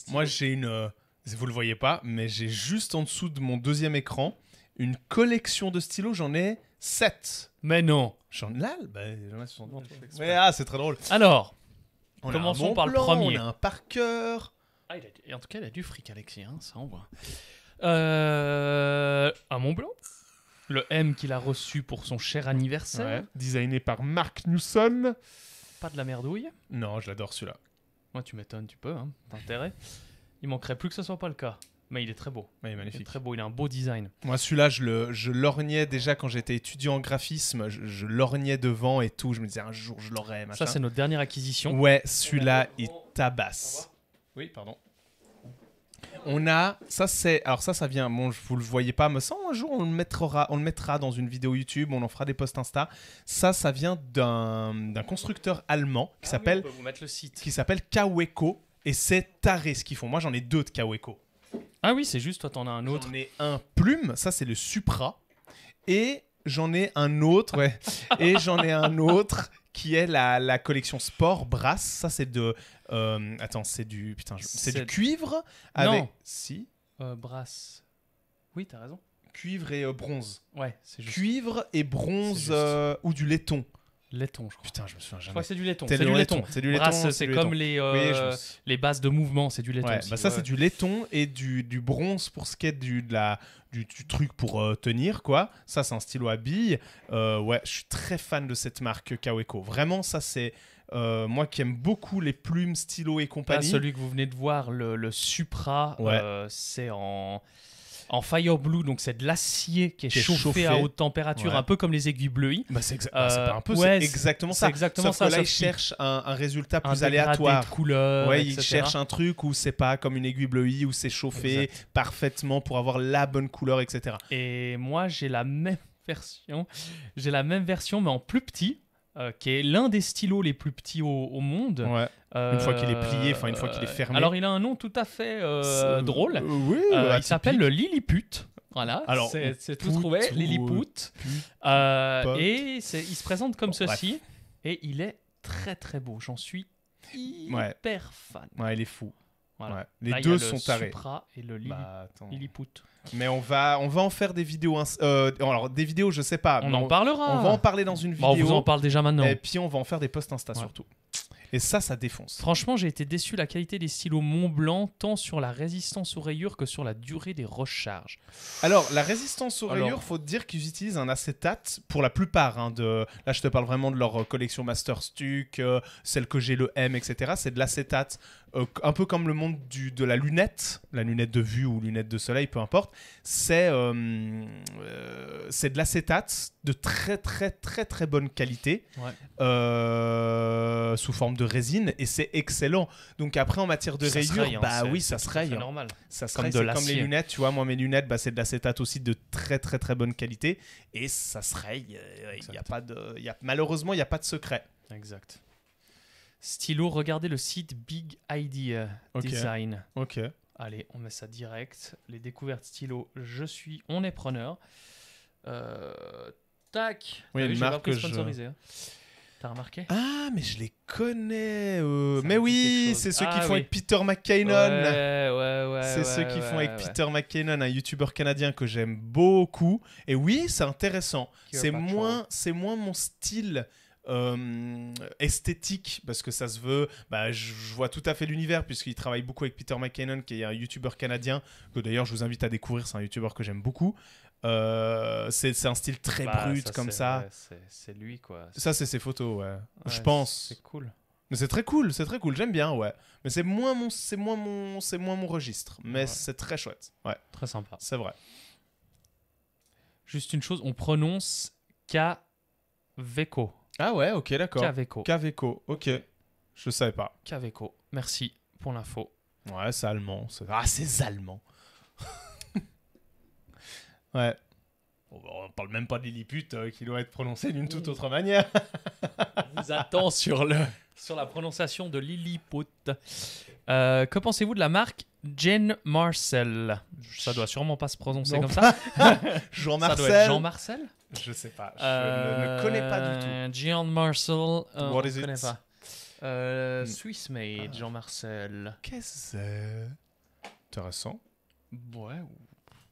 Speaker 1: Moi, j'ai une. Euh, vous le voyez pas, mais j'ai juste en dessous de mon deuxième écran une collection de stylos. J'en ai 7. Mais non. J'en ai là, bah, ah, c'est très drôle. Alors, on commençons par le premier. On a un
Speaker 2: Parker. Ah, en tout cas, il a du fric, Alexis, hein, ça envoie. Euh, un Mont Blanc le M qu'il a reçu pour son cher anniversaire.
Speaker 1: Designé par Mark Newson.
Speaker 2: Pas de la merdouille.
Speaker 1: Non, je l'adore celui-là.
Speaker 2: Moi, tu m'étonnes, tu peux, hein. intérêt. Il manquerait plus que ce soit pas le cas. Mais il est très beau. il est magnifique. Il est très beau, il a un beau design.
Speaker 1: Moi, celui-là, je, je lorgnais déjà quand j'étais étudiant en graphisme. Je, lorgnais devant et tout. Je me disais, un jour, je l'aurai. Ça, c'est notre dernière acquisition. Ouais, celui-là, il tabasse. Oui, pardon. On a ça c'est alors ça ça vient bon je vous le voyez pas mais ça, un jour on le mettra on le mettra dans une vidéo YouTube on en fera des posts Insta ça ça vient d'un constructeur allemand qui ah s'appelle mettre le site qui s'appelle Kaweco et c'est taré ce qu'ils font moi j'en ai deux de Kaweco. ah oui c'est juste toi t'en as un autre j'en ai un plume ça c'est le Supra et j'en ai un autre ouais et j'en ai un autre qui est la, la collection Sport Brass. Ça, c'est de. Euh, attends, c'est du. Putain, c'est du cuivre avec. Non. Si. Euh, brass. Oui, t'as raison. Cuivre et euh, bronze. Ouais, c'est juste. Cuivre et bronze ou du laiton. Laiton, je crois. Putain, je me souviens jamais. c'est du laiton. C'est du laiton. C'est du laiton. C'est comme les, euh,
Speaker 2: les bases de mouvement, c'est du laiton. Bah ça, c'est du
Speaker 1: laiton et du, du, bronze pour ce qui est du, de la, du, truc pour euh, tenir, quoi. Ça, c'est un stylo à billes. Euh, ouais, je suis très fan de cette marque Kaweco. Vraiment, ça, c'est. moi qui aime beaucoup les plumes, stylos et compagnie. celui que vous venez de voir, le, le Supra, c'est en en Fire
Speaker 2: Blue, donc c'est de l'acier qui est, chauffé, à haute température, un peu comme les aiguilles bleuies. Bah, bah, euh, c'est exactement ça. Exactement ça. Que là, ils cherchent un, résultat plus aléatoire. couleur. Ouais, ils cherchent un
Speaker 1: truc où c'est pas comme une aiguille bleuie, où c'est chauffé parfaitement pour avoir la bonne couleur, etc. Et moi, j'ai la même version. J'ai la même version, mais en plus
Speaker 2: petit. Euh, qui est l'un des stylos les plus petits au, monde, une fois qu'il est euh, plié, enfin une fois qu'il est fermé. Alors il a un nom tout à fait euh, euh, drôle. oui, il s'appelle le Lilliput. Voilà, c'est tout trouvé, Lilliput. et il se présente comme ceci. Et il est très très beau, j'en suis hyper ouais.
Speaker 1: fan. Ouais, il est fou. Les deux sont tarés. Le Supra et
Speaker 2: le bah, Lilliput.
Speaker 1: Mais on va, on va en faire des vidéos. alors, des vidéos, je sais pas. On en parlera. On va en parler dans une vidéo. Bah, on vous en parle déjà maintenant. Et puis, on va en faire des posts Insta surtout. Et ça, ça défonce. Franchement, j'ai été déçu la qualité des stylos Montblanc, tant sur la résistance aux rayures que sur la durée des recharges. Alors, la résistance aux rayures, rayures, faut dire qu'ils utilisent un acétate pour la plupart. Hein, de... Là, je te parle vraiment de leur euh, collection Master euh, celle que j'ai le M, etc. C'est de l'acétate euh, un peu comme le monde de la lunette, la lunette de vue ou lunette de soleil, peu importe, c'est euh, euh, c'est de l'acétate de très très très très bonne qualité sous forme de résine et c'est excellent. Donc après en matière de résine, bah oui ça se raye. Hein, bah c'est hein. normal. Ça se comme, raye, comme les lunettes, tu vois, moi mes lunettes, bah, c'est de l'acétate aussi de très très très bonne qualité et ça se raye. Il y a pas de, malheureusement il n'y a pas de secret. Exact. Stylo, regardez le site Big
Speaker 2: Idea Design. Ok. Allez, on met ça direct. Les découvertes stylo, je suis, on est preneur. Euh, tac. Oui, une marque que hein.
Speaker 1: T'as remarqué Ah, mais je les connais. Oh. Mais oui, c'est ceux qui ah font avec Peter McKinnon. Ouais, ouais, ouais, c'est ceux qui font avec Peter McKinnon, un YouTuber canadien que j'aime beaucoup. Et oui, c'est intéressant. C'est moins, c'est moins mon style. Euh, esthétique parce que ça se veut. Bah, je, vois tout à fait l'univers puisqu'il travaille beaucoup avec Peter McKinnon qui est un youtubeur canadien que d'ailleurs je vous invite à découvrir. C'est un youtubeur que j'aime beaucoup. Euh, c'est un style très bah, brut comme ça. c'est lui quoi. Ça c'est ses photos, ouais. je pense. C'est cool. Mais c'est très cool, c'est très cool. J'aime bien, ouais. Mais c'est moins mon, c'est moins mon, c'est moins mon registre. Mais c'est très chouette, ouais. Très sympa. C'est vrai. Juste une chose, on prononce K Veco. Ah ouais, ok, d'accord. Caveco. Caveco, ok. Je savais pas. Caveco. Merci pour l'info. Ouais, c'est allemand. Ah, c'est allemand. ouais. Bah, on parle même pas de Lilliput, euh, qui doit être prononcé d'une toute autre manière. On vous attend sur, le, sur la prononciation de Lilliput.
Speaker 2: Euh, que pensez-vous de la marque Jean Marcel Ça doit sûrement pas se prononcer comme ça. Jean Marcel je sais pas. Je ne, euh, connais pas du tout. Jean Marcel. je euh, ne connais pas. Euh, Swiss Made, Jean Marcel.
Speaker 1: Qu'est-ce que c'est Intéressant.
Speaker 2: Ouais,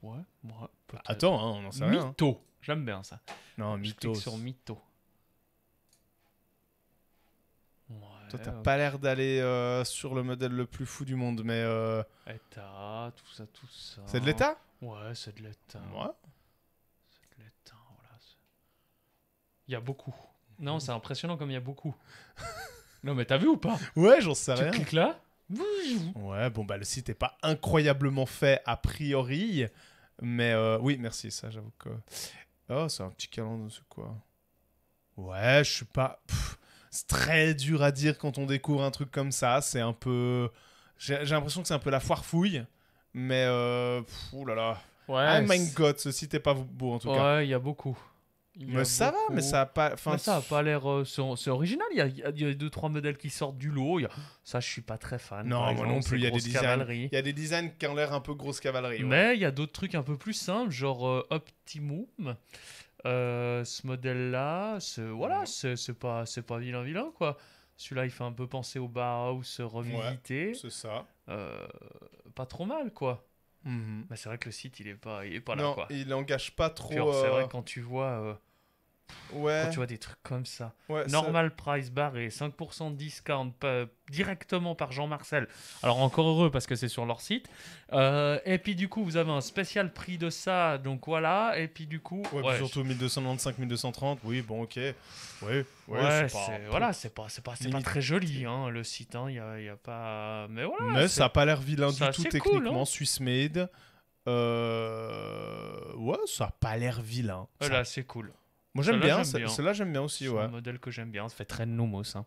Speaker 2: ouais, moi.
Speaker 1: Ouais, Attends, hein, on en sait rien. Hein. Mytho. J'aime bien ça. Non, Mytho. sur Mytho. Toi, t'as pas l'air d'aller euh, sur le modèle le plus fou du monde, mais. Euh...
Speaker 2: État, tout ça, tout ça. C'est de l'État Ouais, c'est de
Speaker 1: l'État. Ouais. Il y a beaucoup.
Speaker 2: Non, mm. c'est impressionnant comme il y a beaucoup. non, mais t'as vu ou pas
Speaker 1: Ouais, j'en sais rien. Tu cliques là Ouais, bon, bah le site n'est pas incroyablement fait a priori. Mais euh, oui, merci, ça, j'avoue que. Oh, c'est un petit calendrier, quoi. Ouais, je suis pas. C'est très dur à dire quand on découvre un truc comme ça. C'est un peu. J'ai l'impression que c'est un peu la foire fouille. Mais. Euh... oh là là. Ouais, ah, my god, ce site est pas beau en tout cas. Ouais, il y a beaucoup. Mais ça va, mais ça a pas. ça a pas
Speaker 2: l'air. Euh, c'est original. Il y, a, il y, deux trois modèles qui sortent du lot. Ça, je suis pas très fan. Non, moi non plus. Il y a des designs.
Speaker 1: Il y a des qui ont l'air un peu grosse cavalerie. Mais
Speaker 2: il y a d'autres trucs un peu plus simples, genre euh, Optimum. Euh, ce modèle-là, voilà, c'est pas, c'est pas vilain vilain quoi. Celui-là, il fait un peu penser au Bauhaus revisité. c'est ça. pas trop mal quoi. Mm-hmm. Bah, c'est vrai que le site, il est pas, il est non, là. Il n'engage pas trop. C'est vrai, euh, quand tu vois euh, Ouais. tu vois des trucs comme ça. Normal price price barré, 5% de discount directement par Jean-Marcel. Alors encore heureux parce que c'est sur leur site. Euh, et puis du coup, vous avez un spécial prix de ça. Donc voilà. Et puis du coup. Ouais, surtout
Speaker 1: 1295, 1230. Oui, bon, ok. ouais ouais, c'est pas, voilà, c'est pas, c'est pas, très joli
Speaker 2: hein, le site. Hein. Il y a, a, pas. Mais voilà. ça a pas l'air vilain du tout hein. techniquement.
Speaker 1: suisse made. Euh, ouais, ça a pas l'air vilain. Euh, là, c'est cool. Moi j'aime bien, celle-là j'aime bien aussi. C'est ouais. un modèle que j'aime bien, ça fait très NOMOS. Hein.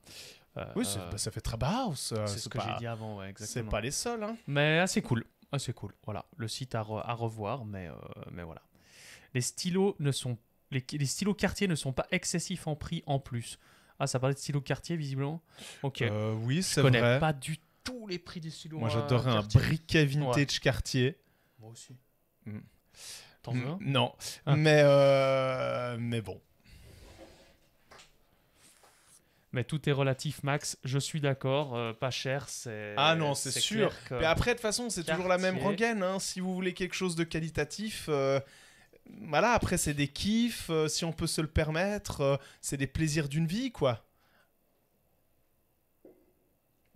Speaker 1: Euh, oui, bah, ça fait très Bauhaus. c'est euh, ce que j'ai dit avant, ouais, exactement. C'est pas les seuls. Hein.
Speaker 2: Mais assez cool, assez cool. Voilà, le site à, revoir, mais, euh, mais voilà. Les stylos ne sont les, stylos quartier ne sont pas excessifs en prix en plus. Ah, ça parlait de stylos quartier visiblement. Ok. oui, c'est vrai. Je connais pas du tout les prix des stylos. Moi, j'adorerais un briquet vintage quartier. Moi aussi. Mm.
Speaker 1: Non. Ah. Mais, euh, mais bon.
Speaker 2: Mais tout est relatif, Max. Je suis d'accord. Euh, pas cher, c'est. Ah non, c'est sûr. Mais après, de toute façon, c'est toujours la même rengaine.
Speaker 1: Hein. Si vous voulez quelque chose de qualitatif, euh, voilà, après, c'est des kiffs. si on peut se le permettre, c'est des plaisirs d'une vie, quoi.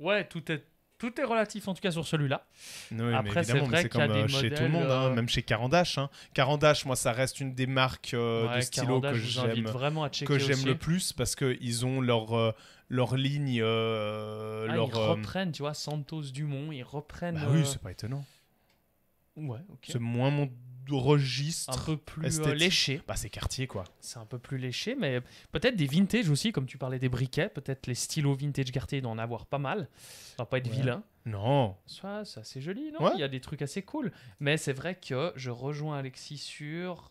Speaker 2: Ouais, tout est tout est
Speaker 1: relatif en tout cas sur celui-là. Oui, Après, c'est vrai qu'il euh, chez tout le monde, hein, euh, même chez Carandache. Hein. Carandache, moi, ça reste une des marques euh, de stylo que j'aime que j'aime le plus parce qu'ils ont leur leur ligne, ah, ils reprennent,
Speaker 2: tu vois, Santos Dumont, ils reprennent. Bah oui, c'est pas étonnant. Ouais, ok. C'est moins mon
Speaker 1: registre. Un peu plus euh, léché. Bah, c'est quartier, quoi.
Speaker 2: C'est un peu plus léché, mais peut-être des vintage aussi, comme tu parlais des briquets. Peut-être les stylos vintage quartier d'en avoir pas mal. Ça va pas être vilain. Non. Ça, c'est joli, non Il y a des trucs assez cool. Mais c'est vrai que je rejoins Alexis sur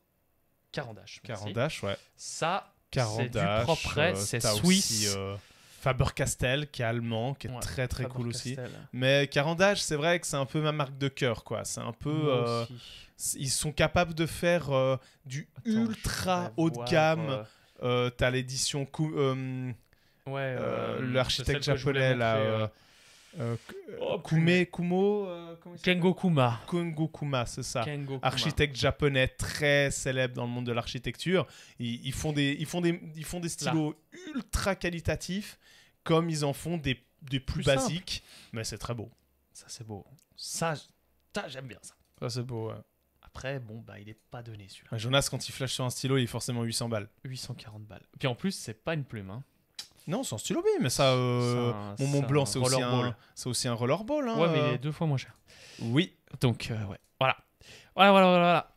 Speaker 2: 40 Carandache, ouais. Ça, c'est du propre, euh, c'est
Speaker 1: suisse. Euh, Faber-Castell, qui est allemand, qui est très très cool aussi. Mais Carandage, c'est vrai que c'est un peu ma marque de cœur, quoi. C'est un peu. Euh, ils sont capables de faire euh, du ultra haut de gamme. Euh, euh, T'as l'édition. ouais, l'architecte japonais, là. Oh, Kume, Kumo, Kengo Kuma. Kuma, c'est ça. Architecte japonais très célèbre dans le monde de l'architecture. Ils, font des, ils font des, ils font des stylos ultra qualitatifs comme ils en font des, plus, basiques. Mais c'est très beau. Ça, c'est beau. Ça, j'aime bien ça. Ça, c'est beau, ouais.
Speaker 2: Après, bon, bah, il est pas donné celui-là.
Speaker 1: Ah, Jonas, quand il flash sur un stylo, il est forcément 800 balles. 840 balles. Puis en plus, c'est pas une plume, hein. Non, c'est un stylo B, mais ça. Euh, mon Blanc, c'est aussi, un, aussi un rollerball. Hein, ouais, mais il est deux fois moins cher. Oui. Donc, euh, ouais. Voilà. Voilà, voilà, voilà.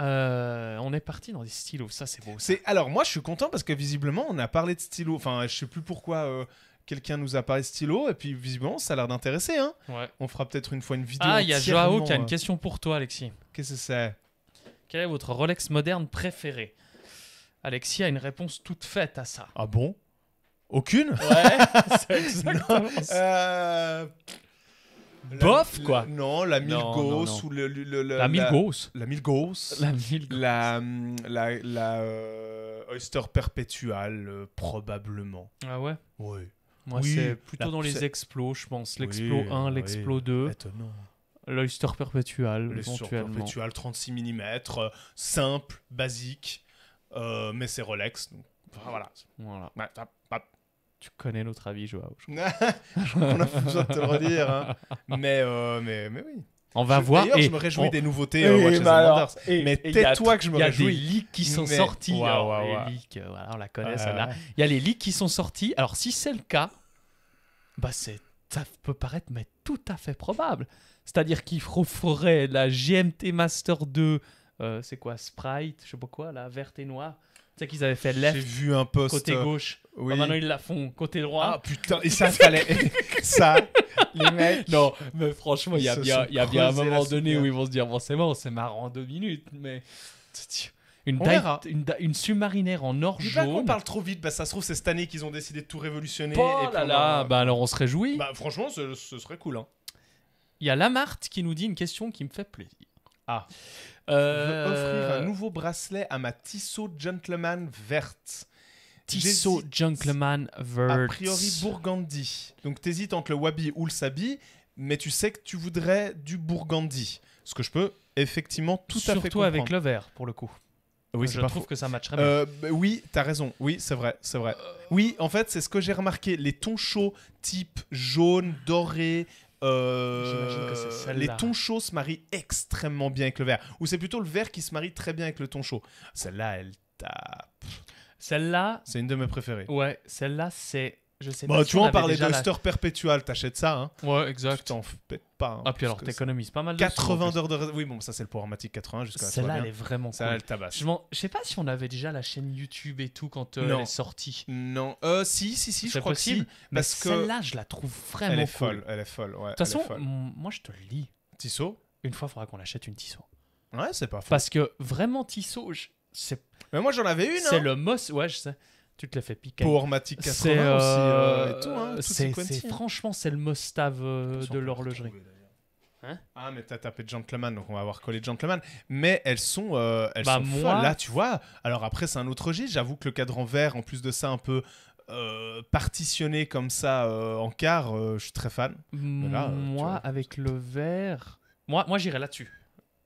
Speaker 1: Euh, on est parti dans des stylos, ça c'est beau. C'est alors moi je suis content parce que visiblement on a parlé de stylos. Enfin je sais plus pourquoi quelqu'un nous a parlé stylo, et puis visiblement, ça a l'air d'intéresser. Hein On fera peut-être une fois une vidéo. Ah, il y a Joao qui a une euh,
Speaker 2: question pour toi, Alexis. Qu'est-ce que c'est Quel est votre Rolex moderne préféré Alexis a une réponse toute faite à ça. Ah bon
Speaker 1: Aucune Ouais, c'est exactement ça. Euh, bof quoi. non, la Milgauss. ou le, le, le, la Milgauss. La, Milgauss. La Milgauss. La hum, la, la euh, Oyster Perpetual probablement. Ah ouais. Oui. Moi, c'est plutôt dans les explos, je pense. L'explo 1, l'explo 2.
Speaker 2: Étonnant. L'Oyster Perpétual. L'Oyster Perpetual,
Speaker 1: 36 mm, euh, simple, basique, euh, mais c'est Rolex. Donc, voilà. voilà. Tu connais notre avis, Joao. Je On a besoin de te le redire. Hein. mais, euh, mais, mais oui. On va voir. Et je me réjouis des nouveautés euh, bah mais tais-toi que je me réjouis. Il y a des leaks qui sont sortis. Euh, on la connaît celle-là. Il y a les leaks
Speaker 2: qui sont sortis. Alors si c'est le cas, bah c'est ça peut paraître mais tout à fait probable. C'est-à-dire qu'ils referaient la GMT Master 2, euh, c'est quoi Sprite, je sais pas quoi, la verte et noire. Tu sais qu'ils avaient fait left. vu un côté gauche. Bah, maintenant, ils la font côté droit. Ah putain, et ça, ça, les mecs. Non,
Speaker 1: mais franchement, il y a bien, y a bien un moment
Speaker 2: donné où ils vont se dire bon, c'est bon, c'est marrant deux minutes, mais.
Speaker 1: Une, une, submarinaire en or jaune. on parle trop vite, bah, ça se trouve, c'est cette année qu'ils ont décidé de tout révolutionner. Oh et là là, bah alors on se réjouit. Bah, franchement, ce, serait cool. Hein. Il y a Lamart qui nous dit une question qui me fait plaisir. Ah. Euh, Je offrir un nouveau bracelet à ma Tissot Gentleman verte. Tissot
Speaker 2: Gentleman Vert. A priori
Speaker 1: Burgundy. Donc t'hésites entre le Wabi ou le Sabi, mais tu sais que tu voudrais du Burgundy. Ce que je peux effectivement tout à fait Surtout avec le vert, pour le coup. Oui, je trouve que ça matcherait euh, bien. Bah oui, t'as raison. Oui, c'est vrai, c'est vrai. Oui, en fait, c'est ce que j'ai remarqué. Les tons chauds, type jaune, doré, euh, que les tons chauds se marient extrêmement bien avec le vert. Ou c'est plutôt le vert qui se marie très bien avec le ton chaud. Celle-là, elle tape. Celle-là. C'est une de mes préférées. Ouais, celle-là, c'est. Je sais bah, Tu si vois, on, parlait t'achètes ça, hein Ouais, exact. Tu t'en pètes pas. Hein, ah, puis alors, t'économises pas mal de 80 heures de. Oui, bon, ça, c'est le programmatique 80 jusqu'à Celle-là, elle est hein. vraiment cool. elle tabasse. Je,
Speaker 2: sais pas si on avait déjà la chaîne YouTube et tout quand euh, elle est sortie. Non.
Speaker 1: Euh, si, si, si, je crois possible, que si. parce que. Celle-là, je la trouve vraiment Elle est folle, elle est folle, ouais. De toute façon, moi, je te le lis. Tissot Une fois, il faudra qu'on achète une Tissot. Ouais, c'est pas faux. Parce
Speaker 2: que vraiment, Tissot, mais moi, j'en avais une. C'est hein. le Moss. Ouais, je sais. Tu te l'as fait piquer. Pour aussi. c'est, franchement, c'est le Mostave euh, de l'horlogerie.
Speaker 1: Hein ah, mais t'as tapé Gentleman, donc on va avoir collé Gentleman. Mais elles sont, euh, elles bah, sont Là, tu vois. Alors après, c'est un autre g J'avoue que le cadran vert, en plus de ça, un peu euh, partitionné comme ça en quart, je suis très fan. moi, avec le vert.
Speaker 2: Moi, moi j'irai là-dessus.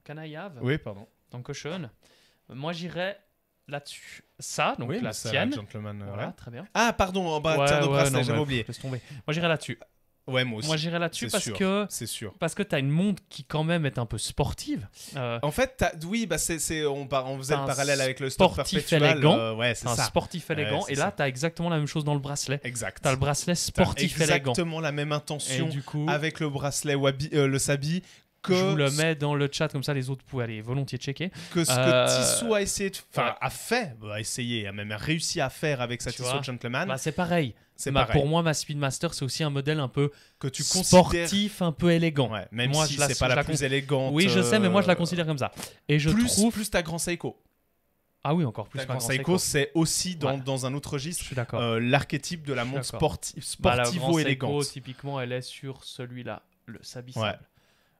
Speaker 2: Can Oui, pardon. Dans Cochon. Moi, j'irais là-dessus. Ça, donc la sienne. Ah, pardon, en bas, de bracelet, j'avais oublié. Moi, j'irais là-dessus. Ouais, moi aussi. Moi, j'irais là-dessus parce, que c'est sûr. Parce que t'as une montre qui quand même est un peu sportive.
Speaker 1: Euh, en fait, oui, bah c'est, on, faisait le parallèle avec le sport Élégant, euh, ouais, c'est Un sportif élégant. et là, t'as exactement la même chose dans le bracelet. Exact. T'as le bracelet sportif élégant. Exactement la même intention. du coup, avec le bracelet wabi, euh, le sabi je vous le mets dans le chat comme ça les autres pouvaient aller volontiers checker que ce que euh, Tissot a essayé enfin, a fait bah, a essayé a même réussi à faire avec sa Tissot Gentleman bah c'est pareil c'est pour
Speaker 2: moi ma Speedmaster c'est aussi un modèle un peu que tu sportif un peu
Speaker 1: élégant ouais, même moi, si c'est pas la, plus élégante oui je sais mais moi je la euh, considère comme ça et je trouve plus ta Grand Seiko ah oui, encore plus. La Grand Seiko, c'est aussi dans, dans, un autre registre d'accord euh, l'archétype de la montre sportive sportivo-élégante. Bah, la Grand Seiko,
Speaker 2: typiquement, elle est sur celui-là, le sabissable. Ouais.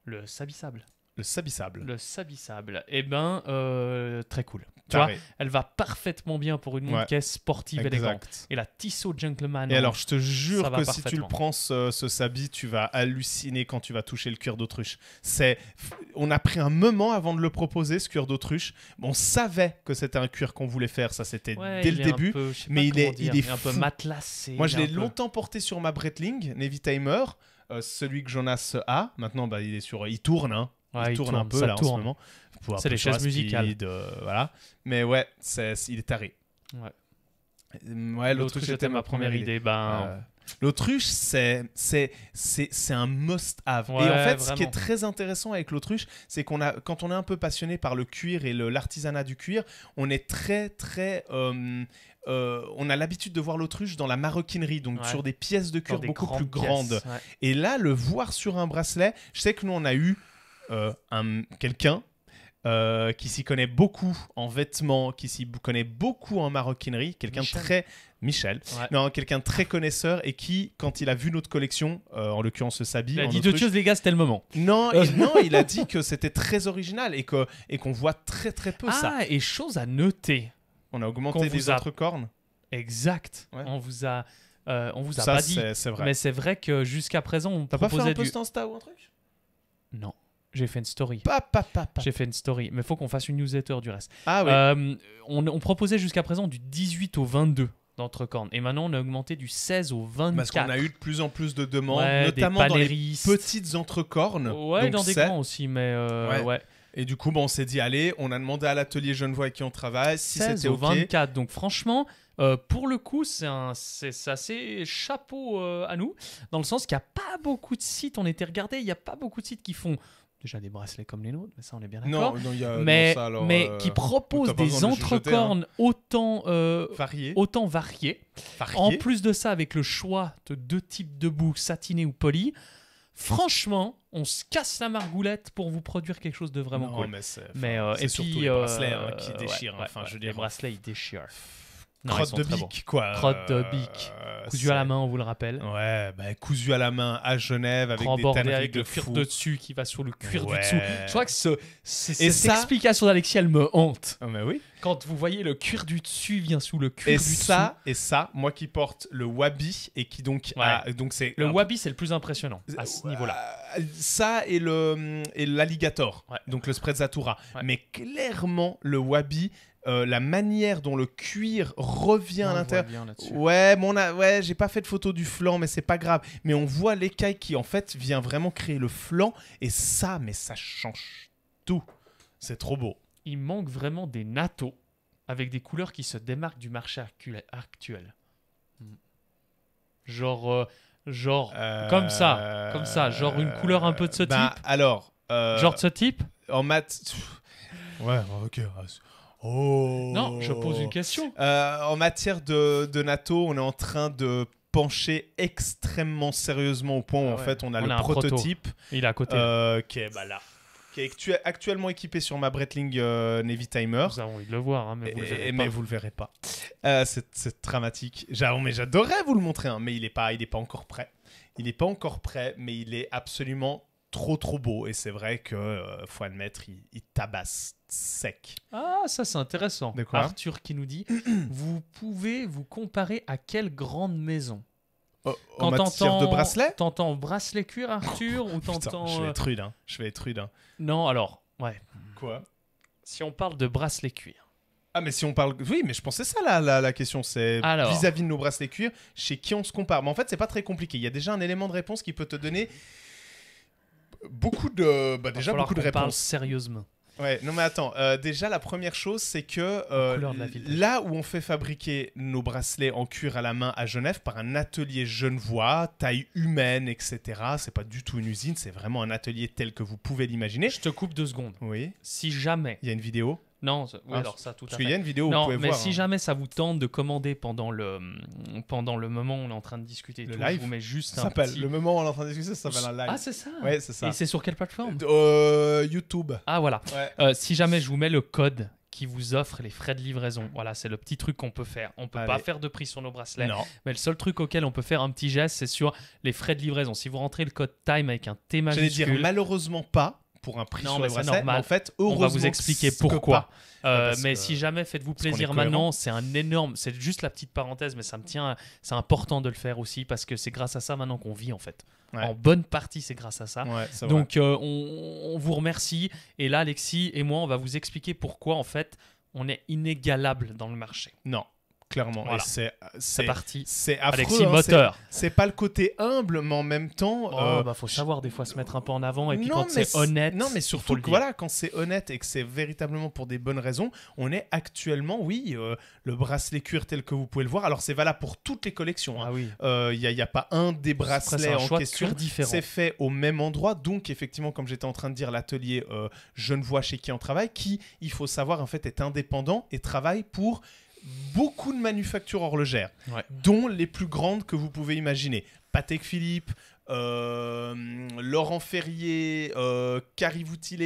Speaker 2: Le sabissable. Le sabissable. Le sabissable. Eh ben, euh, très cool. Tu vois, elle va parfaitement bien pour une caisse sportive élégante. Et la Tissot Gentleman. Et alors, je te jure que si tu le
Speaker 1: prends, ce, ce tu vas halluciner quand tu vas toucher le cuir d'autruche. C'est, On a pris un moment avant de le proposer, ce cuir d'autruche. On savait que c'était un cuir qu'on voulait faire. Ça, c'était dès le début. mais il est, il est, un peu matelassé. Moi, je l'ai longtemps porté sur ma Bretling, Navy Timer. Euh, celui que Jonas a, maintenant, bah, il est sur, il tourne, hein. il, tourne un peu là en ce moment. C'est les chaises musicales. Euh, voilà. Mais ouais, c'est, il est taré. Ouais. Hum, l'autruche c'était ma première idée. Ben... l'autruche, c'est, c'est, c'est, un must-have. et en fait, ce qui est très intéressant avec l'autruche, c'est qu'on a, quand on est un peu passionné par le cuir et l'artisanat du cuir, on est très, très. Euh, euh, on a l'habitude de voir l'autruche dans la maroquinerie, donc sur des pièces de cuir beaucoup plus grandes. Et là, le voir sur un bracelet, je sais que nous, on a eu euh, quelqu'un euh, qui s'y connaît beaucoup en vêtements, qui s'y connaît beaucoup en maroquinerie, quelqu'un très Michel, non quelqu'un très connaisseur et qui, quand il a vu notre collection, en l'occurrence ce s'habille. il a dit de choses les gars, c'était le moment. Non, il, non, il a dit que c'était très original et et qu'on voit très très peu ça. Ah, et chose à noter, on a augmenté les entrecornes autres cornes. Exact. On vous
Speaker 2: a, euh, on vous a pas dit. C'est vrai. Mais c'est vrai que jusqu'à présent, on T'as pas fait un post
Speaker 1: Insta ou un truc
Speaker 2: Non. J'ai fait une story. J'ai fait une story. Mais faut qu'on fasse une newsletter du reste. Ah euh, on, proposait jusqu'à présent du 18 au 22 d'entrecornes. Et maintenant, on a
Speaker 1: augmenté du 16 au 24. Parce qu'on a eu de plus en plus de demandes, notamment dans les petites entrecornes. Ouais, Donc dans des grands aussi, mais euh, ouais. Et du coup, bon, on s'est dit, allez, on a demandé à l'atelier Genevois avec qui on travaille si c'était au 24. Donc franchement, euh, pour le coup, c'est
Speaker 2: assez chapeau euh, à nous, dans le sens qu'il n'y a pas beaucoup de sites, on était regardé, il n'y a pas beaucoup de sites qui font déjà des bracelets comme les nôtres, mais ça on est bien d'accord. Non, non, y a, mais, mais euh, qui proposent des entrecornes autant, euh, autant variées. En plus de ça, avec le choix de deux types de boucles, satinées ou polies, franchement, on se casse la margoulette pour vous produire quelque chose de vraiment cool. Mais, euh, et surtout les euh, bracelets hein, qui déchirent. enfin, je dis les bracelets ils déchirent. crotte de bique, quoi. Crotte de euh, bic,
Speaker 1: cousu à la main, on vous le rappelle. Ouais, bah, cousu à la main à Genève avec des de le cuir fou. de dessus qui va sur le cuir du dessous. Je crois que cette explication d'Alexis, elle me hante. Ah mais oui. Quand vous voyez le cuir du dessus vient sous le cuir et ça, Et ça, moi qui porte le wabi et qui donc. donc c'est le wabi, c'est le plus impressionnant à ce euh, niveau-là. Euh, ça et le et l'alligator, donc le spread Zatura. Mais clairement, le wabi, euh, la manière dont le cuir revient à l'intérieur. Ouais, bon, là-dessus. ouais, j'ai pas fait de photo du flanc, mais c'est pas grave. Mais on voit l'écaille qui en fait vient vraiment créer le flanc et ça, mais ça change tout. C'est trop beau
Speaker 2: il manque vraiment des natos avec des couleurs qui se démarquent du marché actuel. Hmm. Genre, euh, genre, euh, comme ça, comme ça, genre une couleur un peu de ce bah, type. Alors, euh, genre de ce
Speaker 1: type. En maths, ouais, ok. Oh. Non, je pose une question. en matière de, de NATO, on est en train de pencher extrêmement sérieusement au point où en ah fait on a le prototype. Il est à côté. Ok, bah, là qui est actuellement équipé sur ma Bretling euh, Navy Timer. Nous avons envie de le voir, hein, mais, vous et, le mais, vous le verrez pas. Euh, c'est dramatique. mais j'adorerais vous le montrer, hein, mais il n'est pas, il pas encore prêt. Il n'est pas encore prêt, mais il est absolument trop trop beau. Et c'est vrai que, euh, faut admettre, il, il, tabasse sec.
Speaker 2: Ah, ça c'est intéressant. Arthur qui nous dit, vous pouvez vous comparer à quelle grande maison Oh, Quand t'entends de bracelet T'entends bracelet cuir, Arthur Ou t'entends. Je vais être
Speaker 1: euh, rude, hein. hein. Non, alors, ouais. Quoi Si on parle de bracelet cuir. Ah, mais si on parle. Oui, mais je pensais ça, la, la, question. C'est vis-à-vis de nos bracelets cuir, chez qui on se compare. Mais en fait, c'est pas très compliqué. Il y a déjà un élément de réponse qui peut te donner beaucoup de. Bah, déjà, beaucoup de réponses.
Speaker 2: sérieusement.
Speaker 1: Ouais, non mais attends, euh, déjà la première chose c'est que euh, là où on fait fabriquer nos bracelets en cuir à la main à Genève par un atelier genevois, taille humaine, etc. C'est pas du tout une usine, c'est vraiment un atelier tel que vous pouvez l'imaginer. Je te coupe deux secondes. Oui. Si jamais. Il y a une vidéo. Non, hein, alors ça tout y a une vidéo vous pouvez mais si hein.
Speaker 2: jamais ça vous tente de commander pendant le, pendant le moment où on est en train de discuter, le tout, vous mets juste un Le
Speaker 1: moment où on est en train de discuter, ça s'appelle un live. Ah, c'est ça Ouais, c'est ça. Et c'est
Speaker 2: sur quelle plateforme euh, euh, YouTube. Ah, voilà. Euh, si jamais je vous mets le code qui vous offre les frais de livraison. Voilà, c'est le petit truc qu'on peut faire. On peut pas faire de prix sur nos bracelets. Mais le seul truc auquel on peut faire un petit geste, c'est sur les frais de livraison. Si vous rentrez le code time avec un T majuscule. vais dire
Speaker 1: malheureusement pas, pour un prix sur normal. en fait, heureusement, on va vous expliquer pourquoi. Euh, mais si jamais faites-vous plaisir maintenant,
Speaker 2: c'est un énorme, c'est juste la petite parenthèse, mais ça me tient, c'est important de le faire aussi parce que c'est grâce à ça maintenant qu'on vit en fait. En bonne partie, c'est grâce à ça. Donc euh, on, on, vous remercie et là Alexis et moi, on va vous expliquer pourquoi en fait on est inégalable dans le marché. Non, Clairement, c'est c'est parti. C'est affreux. Hein, moteur
Speaker 1: c'est pas le côté humble, mais en même temps, Il oh, euh, bah, faut savoir des fois se mettre un peu en avant et puis quand c'est honnête. Non, mais surtout voilà, quand c'est honnête et que c'est véritablement pour des bonnes raisons, on est actuellement, oui, euh, le bracelet cuir tel que vous pouvez le voir. Alors c'est valable pour toutes les collections. Hein. Ah oui. Il euh, n'y a, pas un des bracelets un en question. C'est fait au même endroit, donc effectivement, comme j'étais en train de dire, l'atelier vois chez qui on travaille, qui, il faut savoir en fait, est indépendant et travaille pour beaucoup de manufactures horlogères, dont les plus grandes que vous pouvez imaginer. Patek Philippe, euh, Laurent Ferrier, euh, Carivouti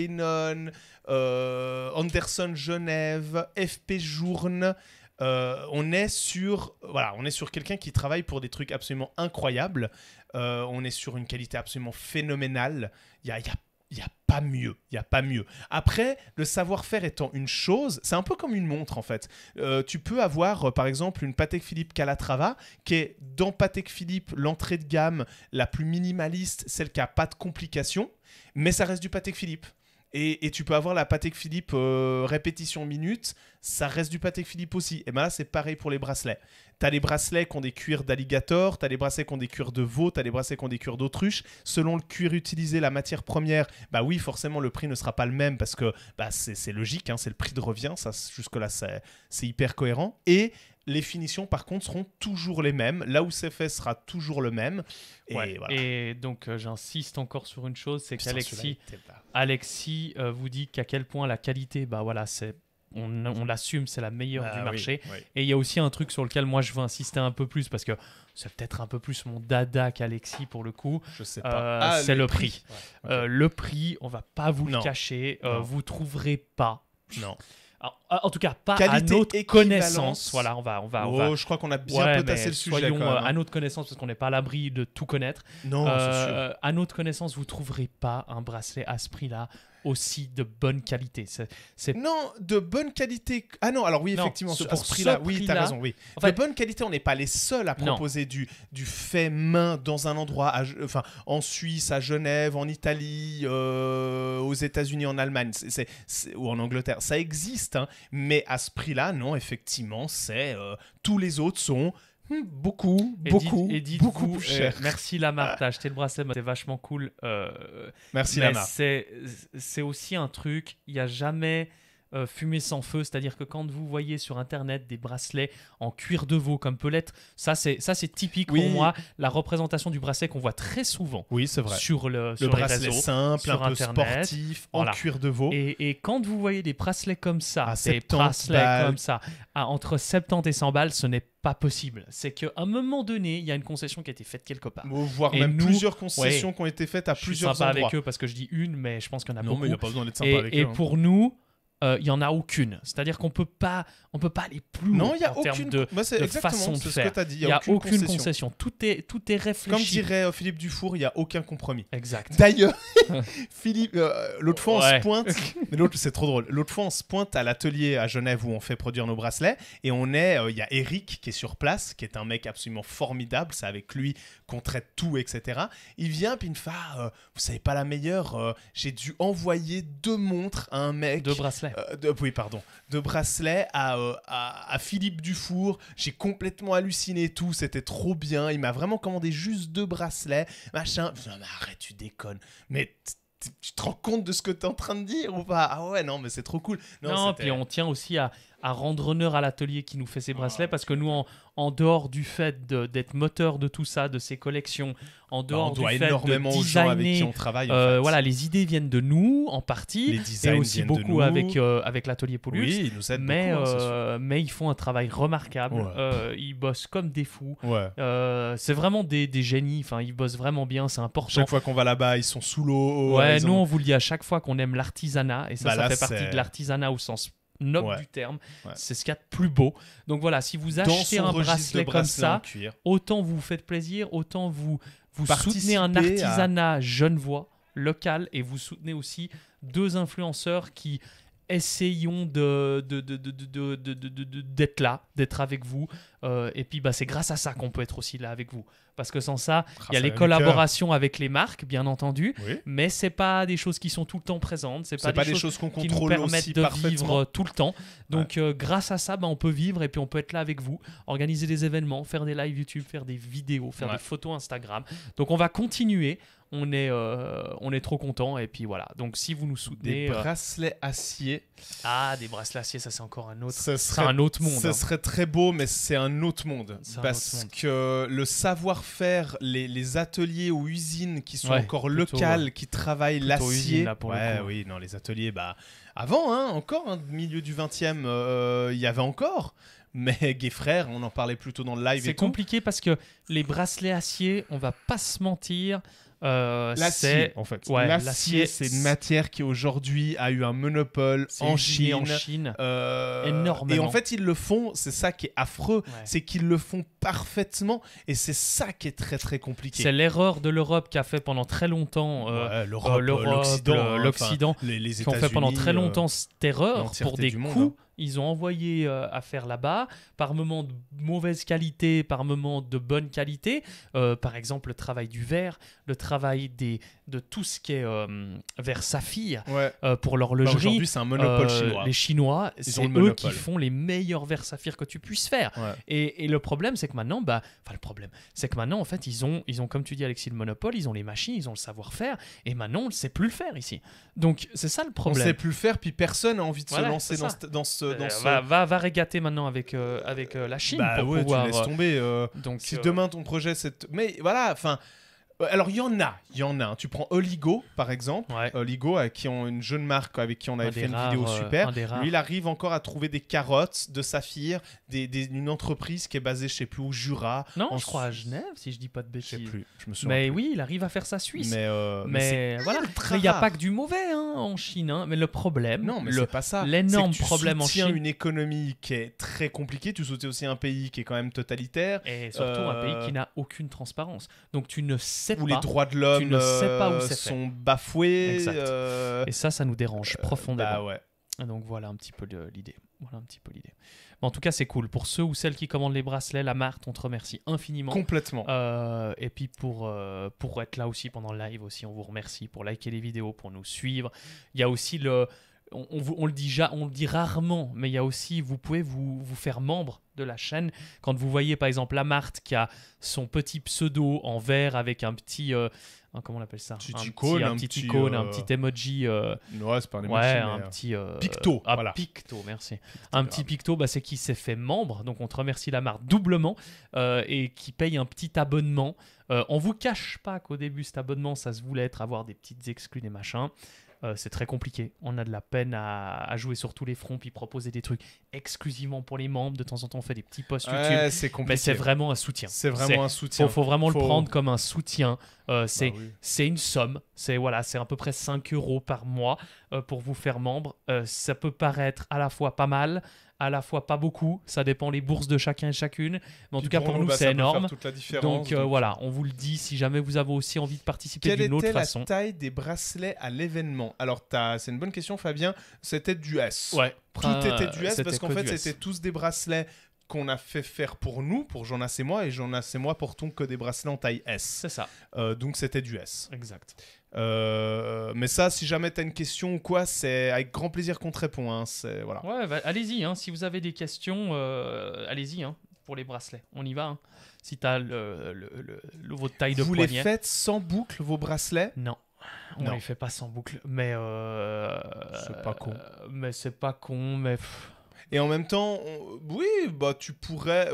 Speaker 1: euh, Anderson Genève, FP Journe. Euh, on est sur, voilà, sur quelqu'un qui travaille pour des trucs absolument incroyables. on est sur une qualité absolument phénoménale. Il a, il n'y a pas mieux. Il n'y a pas mieux. Après, le savoir-faire étant une chose, c'est un peu comme une montre en fait. Euh, tu peux avoir euh, par exemple une Patek Philippe Calatrava qui est dans Patek Philippe l'entrée de gamme la plus minimaliste, celle qui n'a pas de complications, mais ça reste du Patek Philippe. Et, tu peux avoir la Patek Philippe euh, répétition minute, ça reste du Patek Philippe aussi. Et ben là, c'est pareil pour les bracelets. T'as les bracelets qui ont des cuirs d'alligator, t'as les bracelets qui ont des cuirs de veau, t'as les bracelets qui ont des cuirs d'autruche. Selon le cuir utilisé, la matière première, bah oui, forcément, le prix ne sera pas le même parce que bah, c'est logique, hein, c'est le prix de revient, ça jusque-là, c'est hyper cohérent. Et les finitions, par contre, seront toujours les mêmes. Là où c'est fait sera toujours le même.
Speaker 2: Et, donc, euh, j'insiste encore sur une chose, c'est qu'Alexis Alexis, euh, vous dit qu'à quel point la qualité, bah voilà, c'est on, l'assume, c'est la meilleure ah du marché. Et il y a aussi un truc sur lequel moi je veux insister un peu plus parce que c'est peut-être un peu plus mon dada qu'Alexis pour le coup. Je sais pas. Euh, ah, c'est le, prix. le prix, on va pas vous le cacher, vous trouverez pas. Non en tout cas, pas à notre connaissance. Voilà, on va, on va. Oh, je crois qu'on a bien peu le sujet. Soyons, euh, hein. à notre connaissance, parce qu'on n'est pas à l'abri de tout connaître. Non, euh, À notre connaissance, vous trouverez pas
Speaker 1: un bracelet à ce prix-là aussi de bonne qualité. Non, de bonne qualité. Ah non, alors oui, effectivement, ce, ce prix-là, oui, oui, t'as raison, oui. de bonne qualité, on n'est pas les seuls à proposer du, du fait main dans un endroit, enfin, en Suisse, à Genève, en Italie, euh, aux États-Unis, en Allemagne, ou en Angleterre. Ça existe, hein, mais à ce prix-là, non, effectivement, c'est. Euh, tous les autres sont Beaucoup, beaucoup, beaucoup eh, cher.
Speaker 2: merci Lamar, t'as acheté le bracelet, c'est vachement cool. Euh, merci Lamar. C'est aussi un truc, il n'y a jamais euh, sans feu, c'est-à-dire que quand vous voyez sur internet des bracelets en cuir de veau comme peut l'être, ça c'est ça c'est typique pour moi la représentation du bracelet qu'on voit très souvent. Oui, c'est vrai. Sur le, le bracelet simple, un peu sportif, en cuir de veau. Et, quand vous voyez des bracelets comme ça, des bracelets comme ça, à entre 70 et 100 balles, ce n'est pas possible. C'est qu'à un moment donné, il y a une concession qui a été faite quelque part. Bon, voire même plusieurs concessions qui ont été faites à plusieurs endroits. Je suis sympa avec eux parce que je dis une, mais je pense qu'il y en a non, beaucoup. et, pour nous, euh, il n'y en a aucune. C'est-à-dire qu'on peut pas, on peut pas aller plus non, y a en aucune... de, bah, façon de faire. Il n'y a, y a aucune, concession. Tout est, tout est réfléchi. Comme dirait
Speaker 1: euh, Philippe Dufour, il n'y a aucun compromis. Exact. D'ailleurs, Philippe, euh, l'autre fois, on se pointe. l'autre, c'est trop drôle. L'autre fois, on se pointe à l'atelier à Genève où on fait produire nos bracelets et on est, il y a Eric qui est sur place, qui est un mec absolument formidable. C'est avec lui qu'on traite tout, etc. Il vient puis il me fait, ah, vous savez pas la meilleure. J'ai dû envoyer deux montres à un mec. Deux bracelets. Euh, oui, pardon. De bracelets euh, à, à, Philippe Dufour. J'ai complètement halluciné tout. C'était trop bien. Il m'a vraiment commandé juste deux bracelets. Machin. Non, mais arrête, tu déconnes. Mais tu te rends compte de ce que tu es en train de dire ou pas Ah ouais, non, mais c'est trop cool. Non, non on tient aussi
Speaker 2: à, à rendre honneur à l'atelier qui nous fait ces ah, bracelets, parce que nous, en, en dehors du fait d'être moteur de tout ça, de ces collections, en bah, dehors on doit du fait énormément de designer, avec qui on travaille. Euh, voilà, les idées viennent de nous en partie, et aussi beaucoup avec euh, avec l'atelier Pollux. mais hein, euh, mais ils font un travail remarquable. ils bossent comme des fous. c'est vraiment des, des, génies. Enfin, ils bossent vraiment bien. C'est important. Chaque fois qu'on va
Speaker 1: là-bas, ils sont sous
Speaker 2: l'eau. Ouais, nous on vous le dit à chaque fois qu'on aime l'artisanat et ça, bah ça fait partie de l'artisanat au sens note du terme. C'est ce qu'il y a de plus beau. Donc voilà, si vous achetez un bracelet, comme ça, autant vous faites plaisir, autant vous, soutenez un artisanat jeune genevois local et vous soutenez aussi deux influenceurs qui, essayons de, d'être là, d'être avec vous. et puis, bah, c'est grâce à ça qu'on peut être aussi là avec vous. Parce que sans ça, il y a les collaborations avec les marques, bien entendu, mais c'est pas des choses qui sont tout le temps présentes. C'est, pas, pas, des, choses, qu'on contrôle qui nous permettent de vivre tout le temps. Donc, grâce à ça, bah, on peut vivre et puis on peut être là avec vous, organiser des événements, faire des lives YouTube, faire des vidéos, faire des photos Instagram. Donc, on va continuer on est, euh, on est trop
Speaker 1: content. Et puis voilà. Donc si vous nous soutenez. Des euh,
Speaker 2: bracelets acier. Ah, des bracelets acier, ça c'est
Speaker 1: encore un autre. Ce serait un autre monde. Ce hein. serait très beau, mais c'est un autre monde. Parce que le savoir-faire, les, ateliers ou usines qui sont encore locales, qui travaillent l'acier. Ouais, oui, non, les ateliers, bah. Avant, hein, encore, hein, milieu du 20 e euh, il y avait encore mais Gay Frères, on en parlait plutôt dans le live. C'est compliqué parce que
Speaker 2: les bracelets acier, on va pas se mentir, euh, L'acier, en fait. c'est une
Speaker 1: matière qui aujourd'hui a eu un monopole en Chine. En Chine. Euh, énormément. Et en fait, ils le font, c'est ça qui est affreux, c'est qu'ils le font parfaitement et c'est ça qui est très très compliqué. C'est
Speaker 2: l'erreur de l'Europe qui a fait pendant très longtemps. Euh, l'Occident, les, qui ont fait pendant très longtemps cette erreur pour des coups. Hein ils ont envoyé euh, à faire là-bas, par moments de mauvaise qualité, par moments de bonne qualité, euh, par exemple le travail du verre, le travail des, de tout ce qui est euh, vers Saphir euh, pour l'horlogerie. Bah, aujourd'hui, c'est un monopole euh, chinois. Les Chinois, c'est eux qui font les meilleurs vers Saphir que tu puisses faire. Et, le problème, c'est que maintenant, bah, enfin le problème, c'est que maintenant, en fait, ils ont, ils ont, comme tu dis, Alexis, le monopole, ils ont les machines, ils ont le savoir-faire, et maintenant, on ne sait
Speaker 1: plus le faire ici. Donc, c'est ça le problème. On ne sait plus le faire, puis personne n'a envie de se lancer dans, ce. Va,
Speaker 2: va, régater maintenant avec, avec la Chine. Bah pour ouais, pouvoir... tu laisses
Speaker 1: tomber. Donc, si demain ton projet, c'est. Mais voilà, enfin euh, alors il y en a, il y en a. Hein. Tu prends Oligo par exemple, Oligo euh, qui ont une jeune marque avec qui on avait fait une vidéo euh, super. Lui il arrive encore à trouver des carottes de saphir, des, une entreprise qui est basée je sais plus où Jura. Non, je crois à Genève si je dis pas de bêtises. Je sais plus, je me souviens. Mais
Speaker 2: oui, il arrive à faire sa Suisse. Mais, voilà, il n'y a pas que du mauvais hein, en Chine. Hein. Mais le problème, non, mais le, pas ça. L'énorme problème en Chine, une
Speaker 1: économie qui est très compliquée. Tu soutiens aussi un pays qui est quand même totalitaire et surtout un pays qui n'a aucune transparence. Donc tu ne sais où les droits de l'homme euh, sont bafoués. Euh, et ça, ça
Speaker 2: nous dérange euh, profondément. Bah Donc voilà un petit peu l'idée. Voilà un petit peu l'idée. en tout cas, c'est cool. Pour ceux ou celles qui commandent les bracelets, la Marthe, on te remercie infiniment. Complètement. et puis pour, pour être là aussi pendant le live aussi, on vous remercie pour liker les vidéos, pour nous suivre. Il y a aussi le, on, le dit, rarement, mais il y a aussi, vous pouvez vous, faire membre de la chaîne. Quand vous voyez par exemple la Marthe qui a son petit pseudo en vert avec un petit. Euh, hein, comment on appelle ça un, petit, un, petit, icône, un petit euh, emoji. Euh, ouais, c'est pas un emoji. Ouais, un petit. Picto. Ah, picto, merci. un ah, petit picto, bah, c'est qui s'est fait membre. Donc on te remercie marthe doublement et qui paye un petit abonnement. on vous cache pas qu'au début, cet abonnement, ça se voulait être avoir des petites exclus, des machins. Euh, c'est très compliqué. On a de la peine à, jouer sur tous les fronts, puis proposer des trucs exclusivement pour les membres. De temps en temps, on fait des petits posts YouTube. c'est Mais c'est vraiment un soutien. C'est vraiment un soutien. Il faut, vraiment le prendre comme un soutien. Euh, bah c'est une somme. C'est voilà, c'est à peu près 5 euros par mois euh, pour vous faire membre. ça peut paraître à la fois pas mal, à la fois pas beaucoup. Ça dépend les bourses de chacun et chacune. Mais en tout cas, pour, nous, bah, c'est énorme. Euh, donc, voilà, on vous le dit si jamais vous avez aussi envie de participer d'une autre façon. Quelle était
Speaker 1: la taille des bracelets à l'événement Alors, c'est une bonne question, Fabien. C'était du S. Ouais. Tout était du S parce qu'en fait, c'était tous des bracelets qu'on a fait faire pour nous, pour Jonas et moi, et Jonas et moi portons que des bracelets en taille S. C'est ça. Euh, donc c'était du S. Exact. Euh, mais ça, si jamais tu as une question ou quoi, c'est avec grand plaisir qu'on te répond. Hein, voilà. Ouais, bah, allez-y,
Speaker 2: hein, si vous avez des questions, euh, allez-y hein, pour les bracelets. On y va. Si tu as le, le, votre taille de vous poignet. Vous les faites
Speaker 1: sans boucle, vos bracelets Non. On ne les fait pas sans boucle, mais. Euh, c'est pas con. mais c'est pas con, mais. Et en même temps, oui, bah tu pourrais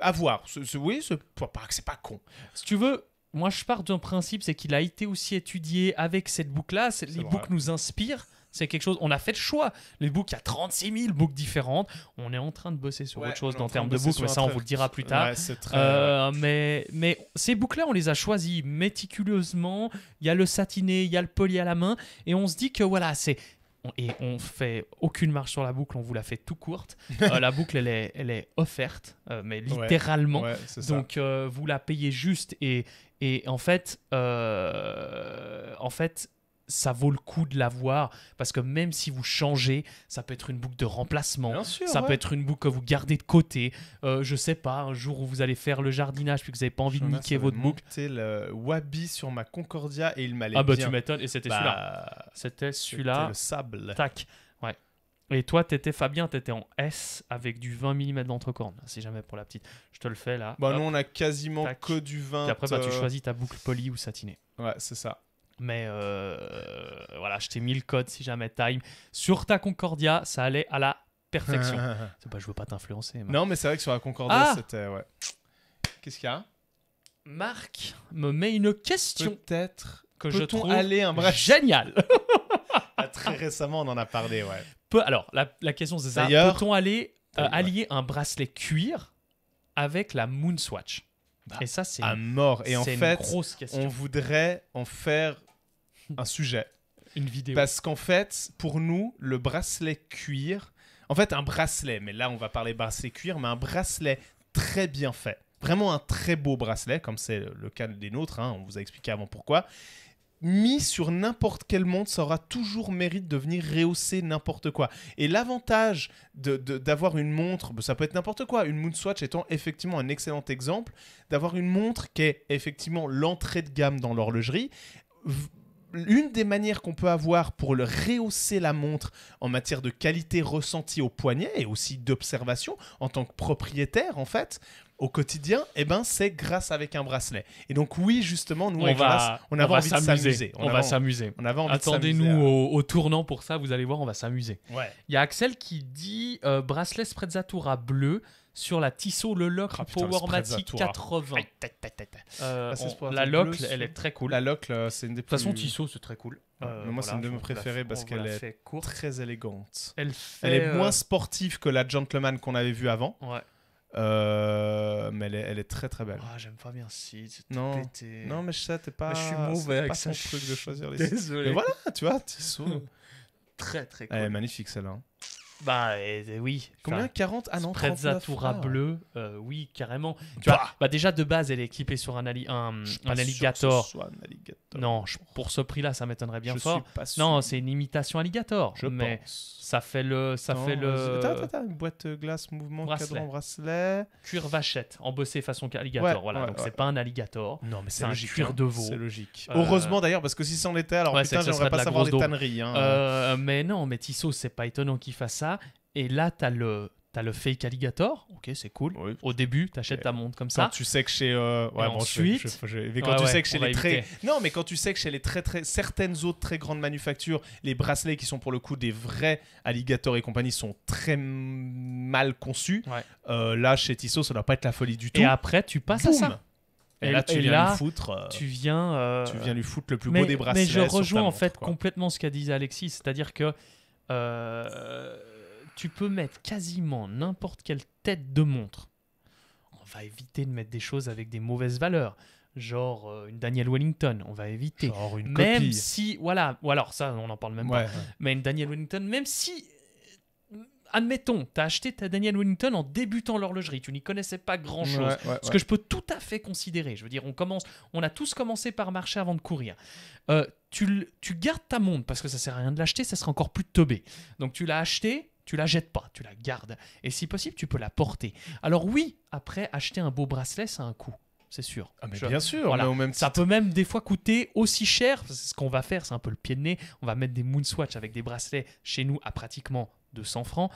Speaker 1: avoir. Oui, oui, c'est pas con. Si tu veux, moi je pars d'un principe, c'est qu'il a été aussi étudié avec cette boucle-là.
Speaker 2: Les boucles nous inspirent. C'est quelque chose, on a fait le choix. Les boucles, il y a 36 000 boucles différentes. On est en train de bosser sur autre chose dans termes de, de boucles, mais ça, on vous le dira plus tard. Euh, mais, mais ces boucles là on les a choisis méticuleusement. Il y a le satiné, il y a le poli à la main. Et on se dit que voilà, c'est. Et on fait aucune marche sur la boucle, on vous la fait tout courte. Euh, la boucle, elle est, elle est offerte, euh, mais littéralement. Donc, vous la payez juste et, et en fait, euh, en fait, ça vaut le coup de l'avoir parce que même si vous changez, ça peut être une boucle de remplacement, sûr, ça peut être une boucle que vous gardez de côté. Euh, je sais pas, un jour où vous allez faire le jardinage puis que vous n'avez pas envie de niquer votre boucle.
Speaker 1: C'était le Wabi sur ma Concordia et il m'allait Ah bah tu m'étonnes et c'était celui-là.
Speaker 2: Bah, c'était celui-là. C'était le sable. Tac. Ouais. Et toi, t'étais Fabien, t'étais en S avec du 20 mm d'entrecorne, si jamais pour la petite. Je te le fais là. Bah, nous, on a quasiment que du 20. Et après, bah, tu euh, choisis ta boucle polie ou satinée. Ouais, c'est ça. Mais euh, voilà, je t'ai mis le code si jamais time. Sur ta Concordia, ça allait à la perfection. c'est pas, je veux pas t'influencer. Non, mais c'est vrai que sur la Concordia, ah c'était. Ouais. Qu'est-ce qu'il y a Marc me met une question. Peut-être. Que je trouve aller un bref... génial. Très
Speaker 1: récemment, on en a parlé,
Speaker 2: ouais. alors, la, question
Speaker 1: c'est ça. Peut-on
Speaker 2: aller euh, allier un bracelet cuir avec la Moonswatch bah, Et ça, c'est mort. Et en une grosse question. on
Speaker 1: voudrait en faire un sujet. Une vidéo. Parce qu'en fait, pour nous, le bracelet cuir, en fait, un bracelet, mais là, on va parler bracelet cuir, mais un bracelet très bien fait. Vraiment un très beau bracelet, comme c'est le cas des nôtres, hein, on vous a expliqué avant pourquoi mis sur n'importe quelle montre, ça aura toujours mérite de venir rehausser n'importe quoi. Et l'avantage d'avoir de, une montre, bah, ça peut être n'importe quoi, une Moonswatch étant effectivement un excellent exemple, d'avoir une montre qui est effectivement l'entrée de gamme dans l'horlogerie, une des manières qu'on peut avoir pour le rehausser la montre en matière de qualité ressentie au poignet et aussi d'observation en tant que propriétaire en fait, au quotidien, eh ben, c'est grâce avec un bracelet. Et donc, oui, justement, nous, on, va, on, envie s'amuser. de s'amuser. On, va s'amuser. On hein. Attendez-nous
Speaker 2: au, tournant pour ça, vous allez voir, on va s'amuser.
Speaker 1: Il y a Axel qui dit euh,
Speaker 2: bracelet Sprezzatura bleu sur la Tissot Le ah, euh, Locle Powermatic 80.
Speaker 1: la Locle, elle est très cool. La Locle, euh, c'est une des De toute façon, Tissot, c'est très cool. moi, c'est une de mes préférées parce qu'elle est très élégante. Elle, est moins sportive que la Gentleman qu'on avait vue avant. Ouais. Euh, mais elle est, très très belle. Ah, j'aime pas
Speaker 2: bien si non. Non, mais ça, t'es pas. Mais je suis mauvais avec son truc de choisir les Mais voilà, tu vois, saoul
Speaker 1: très très cool. Elle est magnifique celle-là. Hein. Bah euh, oui. Combien 40 Ah non, Sprezzatura bleu,
Speaker 2: euh, oui, carrément. Bah. bah. déjà de base, elle est équipée sur un, alligator. soit un alligator. Non, pour ce prix-là, ça m'étonnerait bien fort. Non, c'est une imitation alligator. Je mais pense. ça fait le. Ça fait le... une
Speaker 1: boîte glace, mouvement, bracelet. cadran, bracelet. Cuir vachette, embossé façon alligator. voilà, donc c'est pas un alligator. Non, mais c'est un cuir hein. de veau. C'est logique. Euh, Heureusement d'ailleurs, parce que si c'en était, alors putain, j'aimerais pas savoir Les tanneries. Hein.
Speaker 2: Mais non, mais Tissot, c'est pas étonnant qu'il fasse ça. Et là, tu as le, T'as le fake alligator, ok, c'est cool. Au début, t'achètes achètes ta montre comme ça. Quand tu sais que chez, euh... ouais, ensuite... je, quand tu sais que chez les très,
Speaker 1: non, mais quand tu sais que chez les très très certaines autres très grandes manufactures, les bracelets qui sont pour le coup des vrais alligators et compagnie sont très mal conçus. Euh, là, chez Tissot, ça doit pas être la folie du tout. Et après, tu passes à ça. Et, là, tu viens lui foutre. Euh, tu viens. Euh, tu viens lui foutre le plus beau des bracelets. Mais je rejoins
Speaker 2: en fait complètement ce qu'a dit Alexis, c'est-à-dire que tu peux mettre quasiment n'importe quelle tête de montre. On va éviter de mettre des choses avec des mauvaises valeurs genre euh, une Daniel Wellington, on va éviter. Genre une même si, voilà, ou alors ça, on n'en parle même pas. Mais une Daniel Wellington, même si, euh, admettons, tu as acheté ta Daniel Wellington en débutant l'horlogerie, tu n'y connaissais pas grand chose. ce que je peux tout à fait considérer. Je veux dire, on commence, on a tous commencé par marcher avant de courir. Euh, tu, tu gardes ta montre parce que ça sert à rien de l'acheter, ça sera encore plus teubé. Donc tu l'as acheté, tu la jettes pas, tu la gardes. Et si possible, tu peux la porter. Alors oui, après, acheter un beau bracelet, ça a un coût c'est sûr. Ah, mais bien sûr, même ça peut même des fois coûter aussi cher. C'est ce qu'on va faire, c'est un peu le pied de nez. On va mettre des Moonswatch avec des bracelets chez nous à pratiquement 200 francs.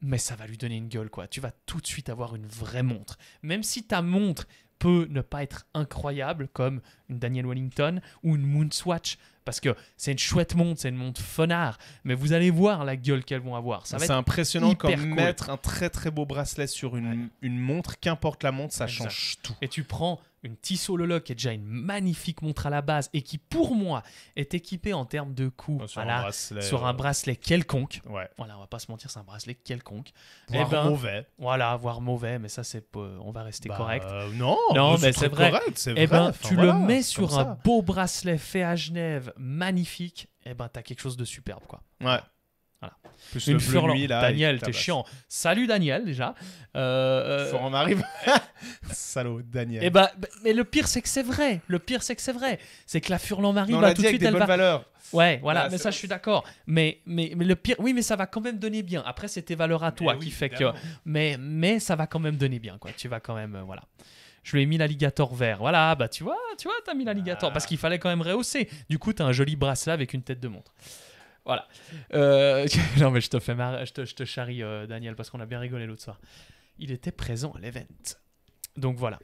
Speaker 2: Mais ça va lui donner une gueule, quoi. Tu vas tout de suite avoir une vraie montre. Même si ta montre ne pas être incroyable, comme une Daniel Wellington ou une Moonswatch, parce que c'est une chouette montre, c'est une montre fonard, mais vous allez voir la gueule qu'elles vont avoir. Ça c'est impressionnant comme mettre
Speaker 1: un très très beau bracelet sur une, une montre, qu'importe la montre, ça change tout. Et tu prends
Speaker 2: une Tissot Lolo qui est déjà une magnifique montre à la base et qui pour moi est équipée en termes de coût sur, un, bracelet, sur un euh, bracelet quelconque. Ouais. Voilà, on va pas se mentir, c'est un bracelet quelconque. Voire eh ben, mauvais. Voilà, voire mauvais, mais ça c'est on va rester bah, correct. non, non, mais c'est vrai. Correct, eh ben, tu le mets sur un beau bracelet fait à Genève, magnifique. Et eh ben, t'as quelque chose de superbe, quoi. Ouais. Plus une Furlan. Daniel, t'es chiant. Salut Daniel déjà. Euh, Marie. Salut arrive. Daniel. Et eh bah, bah, mais le pire c'est que c'est vrai. Le pire c'est que c'est vrai. C'est que la Furlan Marie va bah, tout de suite des elle va... valeurs. Ouais, voilà, mais ça je suis d'accord. Mais, mais, mais le pire, oui, mais ça va quand même donner bien. Après, c'est tes valeurs à toi qui fait que. Mais, mais ça va quand même donner bien, quoi. Tu vas quand même, euh, voilà je lui ai mis l'alligator vert. Voilà, bah tu vois, tu vois, t'as mis l'alligator ah. parce qu'il fallait quand même rehausser. Du coup, t'as un joli bracelet avec une tête de montre. Voilà. Euh, non, mais je te fais je te, charrie, euh, Daniel, parce qu'on a bien rigolé l'autre soir. Il était présent à l'event. Donc voilà.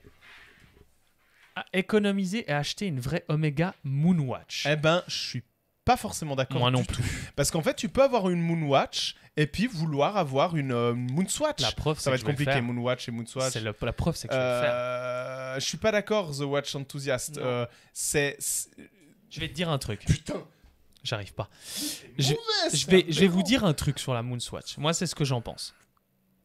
Speaker 1: À économiser et acheter une vraie Omega Moonwatch. Eh ben, je suis pas forcément d'accord. Moi non plus. Parce qu'en fait, tu peux avoir une Moonwatch et puis vouloir avoir une euh, Moonswatch. La preuve, ça va être compliqué, Moonwatch et Moonswatch. la preuve, c'est que je vais faire. Je suis pas d'accord, The Watch Enthusiast. c'est. Je vais te dire un truc. Putain, J'arrive pas. Je, vais, je vais vous dire un truc sur la Moonswatch. Moi, c'est ce que j'en pense.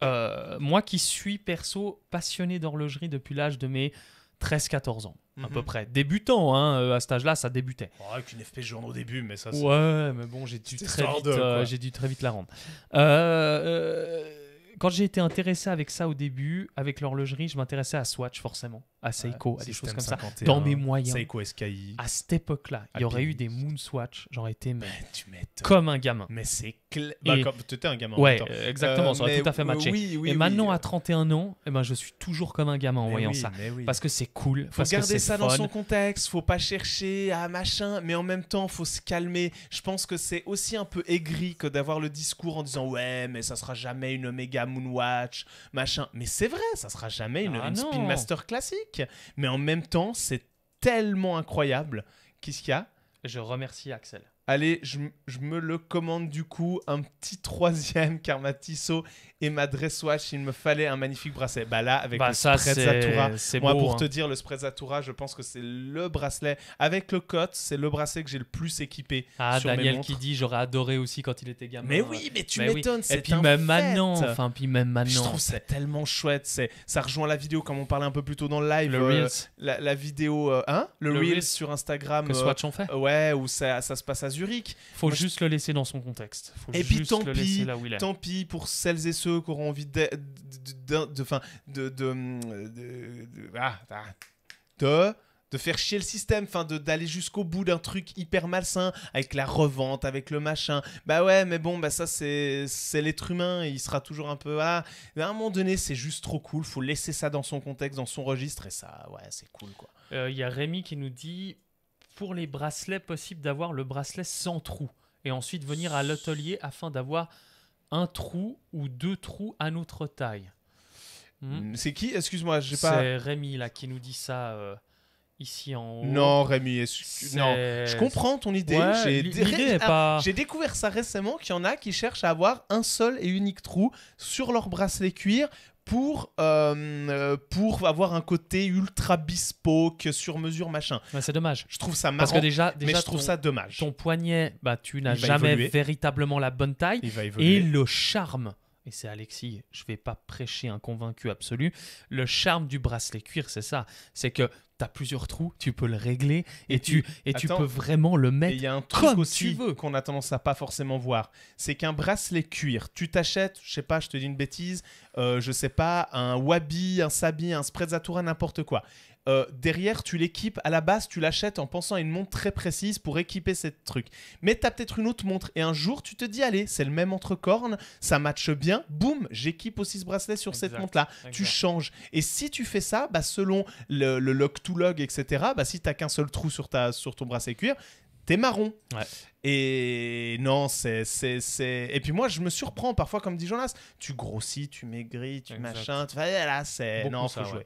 Speaker 2: Euh, moi qui suis perso passionné d'horlogerie depuis l'âge de mes 13-14 ans, à peu mhm. près. Débutant, hein, euh, à cet âge-là, ça débutait.
Speaker 1: Oh, avec une FP au début, mais ça. Ouais, mais bon, j'ai dû, très vite, euh, j'ai dû très
Speaker 2: vite la rendre. quand j'ai été intéressé avec ça au début, avec l'horlogerie, je m'intéressais à Swatch forcément à Seiko, à des choses comme ça, dans mes moyens. Seiko SKI. À cette époque-là, il y aurait eu des Moonswatch, j'aurais été mais, tu comme un gamin. Mais c'est clair. Bah, comme tu étais un gamin. Ouais, exactement, ça aurait euh, tout à fait matché. et maintenant, euh. à 31 ans, eh ben, je suis toujours comme un gamin en voyant ça. Parce que c'est cool. Faut parce ça dans son
Speaker 1: contexte, faut pas chercher à machin, mais en même temps, faut se calmer. Je pense que c'est aussi un peu aigri que d'avoir le discours en disant ouais, mais ça sera jamais une méga Moonwatch, machin. Mais c'est vrai, ça sera jamais une, ah une Spin Master classique mais en même temps, c'est tellement incroyable. Qu'est-ce qu'il y a Je remercie Axel. Allez, je, me le commande du coup, un petit troisième, car ma Tissot et ma Dress Watch, il me fallait un magnifique bracelet. Bah là, avec le bah le ça, c'est moi pour hein. te dire, le Zatura, je pense que c'est le bracelet. Avec le code, c'est le bracelet que j'ai le plus équipé. Ah, Daniel
Speaker 2: qui dit, j'aurais adoré aussi quand il était gamin. Mais oui, mais tu bah m'étonnes, c'est Et puis même maintenant, enfin, puis même maintenant. je trouve c'est
Speaker 1: tellement chouette, ça rejoint la vidéo, comme on parlait un peu plus tôt dans le live. Le euh, Reels. La, vidéo, euh, hein Le, Reels, sur Instagram. Que Swatch euh, on fait. Ouais, où ça, ça se passe à Zurich. Faut juste
Speaker 2: le laisser dans son contexte. et puis tant pis, tant
Speaker 1: pis pour celles et ceux qui auront envie de, de, ah, ah, de de faire chier le système, enfin de d'aller jusqu'au bout d'un truc hyper malsain avec la revente, avec le machin. Bah ouais, mais bon, bah ça c'est c'est l'être humain, il sera toujours un peu ah. Mais à un moment donné, c'est juste trop cool, faut laisser ça dans son contexte, dans son registre et ça ouais, c'est cool
Speaker 2: quoi. Euh, il y a Rémi qui nous dit pour les bracelets, possible d'avoir le bracelet sans trou et ensuite venir à l'atelier afin d'avoir un trou ou deux trous à notre taille. Hmm. Hmm, c'est qui Excuse-moi, j'ai pas. C'est Rémi là qui nous dit ça. Euh, ici en haut. Non, Rémi, non. je comprends ton idée. Ah, j'ai
Speaker 1: découvert ça récemment qu'il y en a qui cherchent à avoir un seul et unique trou sur leur bracelet cuir pour, euh, pour avoir un côté ultra bespoke, sur mesure, machin. c'est dommage. Je trouve ça marrant. Parce que déjà, mais je trouve ça dommage. Ton poignet,
Speaker 2: bah, tu n'as jamais véritablement la bonne taille. et le charme. Et c'est Alexis, je ne vais pas prêcher un convaincu absolu. Le charme du bracelet cuir, c'est ça. C'est que
Speaker 1: tu as plusieurs trous, tu peux le régler et, tu, et tu peux vraiment le mettre Il y a un truc aussi Qu'on a tendance à pas forcément voir, c'est qu'un bracelet cuir, tu t'achètes, je sais pas, je te dis une bêtise, euh, je sais pas, un wabi, un sabi, un sprezzatura, n'importe quoi. Euh, derrière, tu l'équipes. À la base, tu l'achètes en pensant à une montre très précise pour équiper cette truc. Mais tu as peut-être une autre montre. Et un jour, tu te dis, allez, c'est le même entre cornes ça matche bien. Boum, j'équipe aussi ce bracelet sur cette montre-là. Tu changes. Et si tu fais ça, bah, selon le, log-to-log, etc., bah, si tu qu'un seul trou sur, ta, sur ton bracelet cuir, t'es marron. Et non, c'est, c'est, c'est. Et puis moi, je me surprends parfois, comme dit Jonas, tu grossis, tu maigris, tu machin. Tu... Ah là, c'est. non, faut jouer.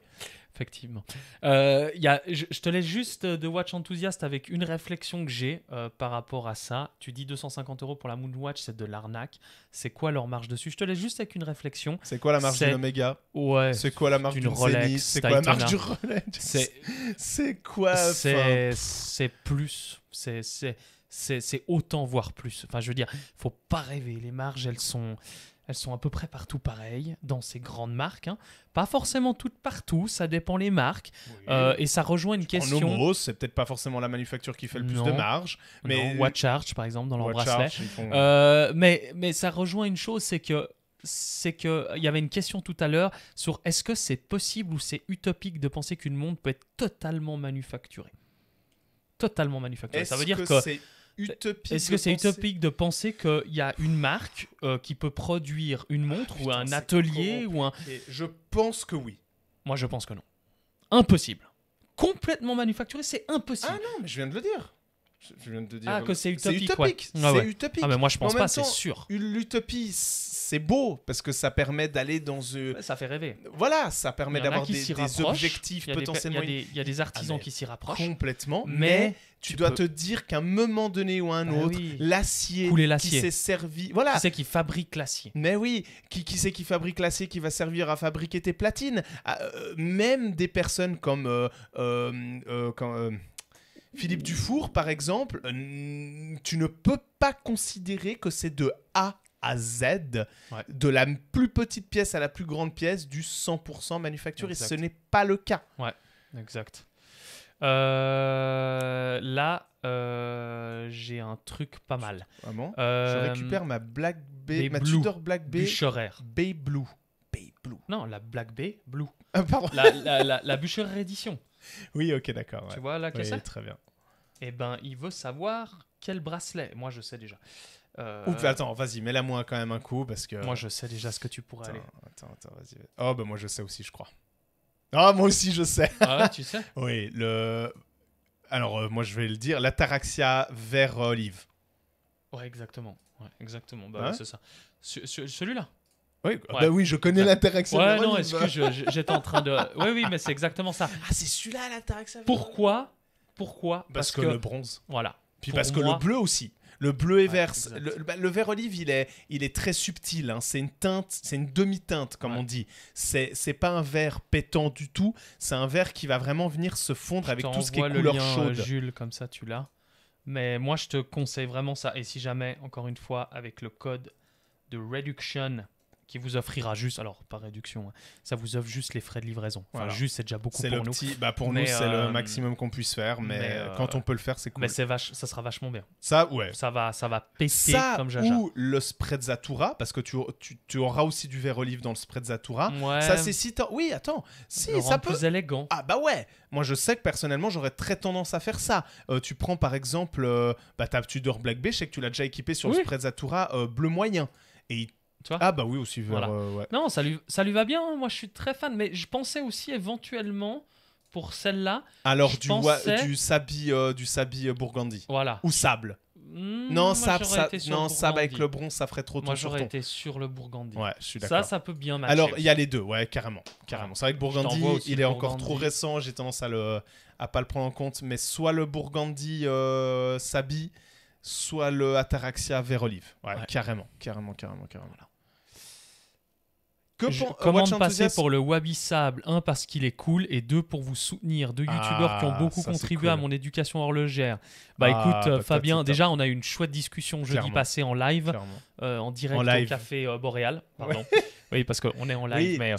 Speaker 1: Effectivement. Euh,
Speaker 2: y a, je, te laisse juste de Watch enthousiaste avec une réflexion que j'ai euh, par rapport à ça. Tu dis 250 euros pour la Moonwatch, c'est de l'arnaque. C'est quoi leur marge dessus Je te laisse juste avec une réflexion. C'est quoi la marge d'une
Speaker 1: Omega Ouais. C'est quoi la marge d'une Rolex C'est quoi la marge du Rolex C'est quoi C'est
Speaker 2: plus. C'est autant, voire plus. Enfin, je veux dire, faut pas rêver. Les marges, elles sont elles sont à peu près partout pareilles, dans ces grandes marques. Hein. Pas forcément toutes partout, ça dépend les marques. Euh, et ça rejoint une question. En Omros, c'est peut-être pas forcément la manufacture qui fait le plus de marge. Mais... Non, Watch Arch, par exemple, dans leur bracelet. Euh, mais, mais ça rejoint une chose, c'est que c'est qu'il y avait une question tout à l'heure sur est-ce que c'est possible ou c'est utopique de penser qu'une montre peut être totalement manufacturée. Totalement manufacturée. Ça veut dire que utopique. Est-ce que c'est utopique de penser qu'il y a une marque euh, qui peut produire une ah, montre ou un atelier ou un. Je pense que oui. Moi, je pense que non. Impossible.
Speaker 1: Complètement manufacturé, c'est impossible. Ah non, mais je viens de le dire. Je viens de dire. Ah, que c'est utopique. Ah c'est utopique. Ah, utopique. mais moi, je pense pas, c'est sûr. L'utopie, c'est beau parce que ça permet d'aller dans euh... ça fait rêver. Voilà, ça permet d'avoir des, objectifs potentiellement. Il y, a des artisans ah, qui s'y rapprochent. Complètement. Mais, tu, dois te dire qu'à un moment donné ou un bah autre, l'acier qui s'est servi. Voilà. Qui c'est qui fabrique l'acier Mais oui, qui, c'est qui fabrique l'acier qui va servir à fabriquer tes platines ah, euh, Même des personnes comme. Euh, euh, Philippe Dufour, par exemple, tu ne peux pas considérer que c'est de A à Z, de la plus petite pièce à la plus grande pièce, du 100% manufacturé. ce n'est pas le cas.
Speaker 2: Ouais, exact. Euh, là, euh, j'ai un truc pas mal. Vraiment ah Je euh, récupère ma Black Bay, ma Tudor Black Bay.
Speaker 1: Bay Blue.
Speaker 2: Bay Blue. Non, la Black Bay Blue. Ah, pardon. La, la, la, édition.
Speaker 1: Oui, ok, d'accord. Tu vois la Très bien.
Speaker 2: Eh ben, il veut savoir quel bracelet. Moi,
Speaker 1: je sais déjà. Euh, attends, vas-y, mets-la moi quand même un coup parce que. Moi, je sais déjà ce que tu pourrais attends, aller. Attends, attends, vas-y. Oh, bah moi, je sais aussi, je crois. Ah, moi aussi, je sais. Ah, tu sais Oui, le. Alors, euh, moi, je vais le dire, l'ataraxia vert euh, olive.
Speaker 2: Ouais, exactement. exactement. Bah, hein c'est ça. Celui-là oui, bah oui, je connais l'ataraxia. Ouais, non, j'étais en train de. Oui, oui, mais c'est exactement ça. Ah, c'est celui-là,
Speaker 1: l'ataraxia. Pourquoi Pourquoi parce, que, le bronze. Voilà. Puis parce que le bleu aussi. Le bleu et vert, bah, le, vert olive, il est, il est très subtil. Hein. C'est une teinte, c'est une demi-teinte, comme on dit. C'est, c'est pas un vert pétant du tout. C'est un vert qui va vraiment venir se fondre avec tout ce qui est couleur euh, chaude. Jules, comme ça, tu l'as. Mais moi, je te conseille vraiment
Speaker 2: ça. Et si jamais, encore une fois, avec le code de Reduction qui vous offrira juste, alors pas réduction, hein, ça vous offre juste les frais de livraison. Enfin, juste, c'est déjà beaucoup pour le nous. Petit, bah pour nous, c'est le euh, maximum qu'on puisse faire, mais, euh, euh, quand on peut le faire, c'est cool. Mais c'est vache, ça sera vachement bien. Ça, ouais. Ça va,
Speaker 1: ça va péter ça, comme jaja. Ou le Zatura, parce que tu, tu, auras aussi du verre olive dans le spread Ouais. Ça, c'est si. Oui, attends. Si, ça peut. plus élégant. Ah, bah ouais. Moi, je sais que personnellement, j'aurais très tendance à faire ça. tu prends par exemple, bah, tu dors Black Bay, je sais que tu l'as déjà équipé sur le le Zatoura bleu moyen. Et il ah bah oui, aussi euh, Non, ça lui, va bien, hein. moi je suis très fan, mais je pensais aussi éventuellement pour celle-là... Alors du, sabi, euh, du sabi euh, Burgundy Voilà. Ou sable. Mmh, non, sable, non sable avec le bronze, ça ferait trop Moi j'aurais été sur le Burgundy Ouais, je suis Ça, ça peut bien marcher Alors il y a les deux, ouais, carrément. carrément. C'est vrai que Burgundy il est encore trop récent, j'ai tendance à, le, à pas le prendre en compte, mais soit le Burgundy Sabi, soit le Ataraxia Vérolive. olive ouais, carrément, carrément, carrément, carrément. Euh, Comment passer pour le Wabi Sable, un parce qu'il est cool et deux pour vous soutenir, deux youtubeurs qui ont ah, beaucoup contribué à mon
Speaker 2: éducation horlogère. Bah ah, écoute euh, Fabien, déjà on a eu une chouette discussion jeudi passé en live, euh, en direct au café Boréal, pardon. Oui, parce qu'on est en live, mais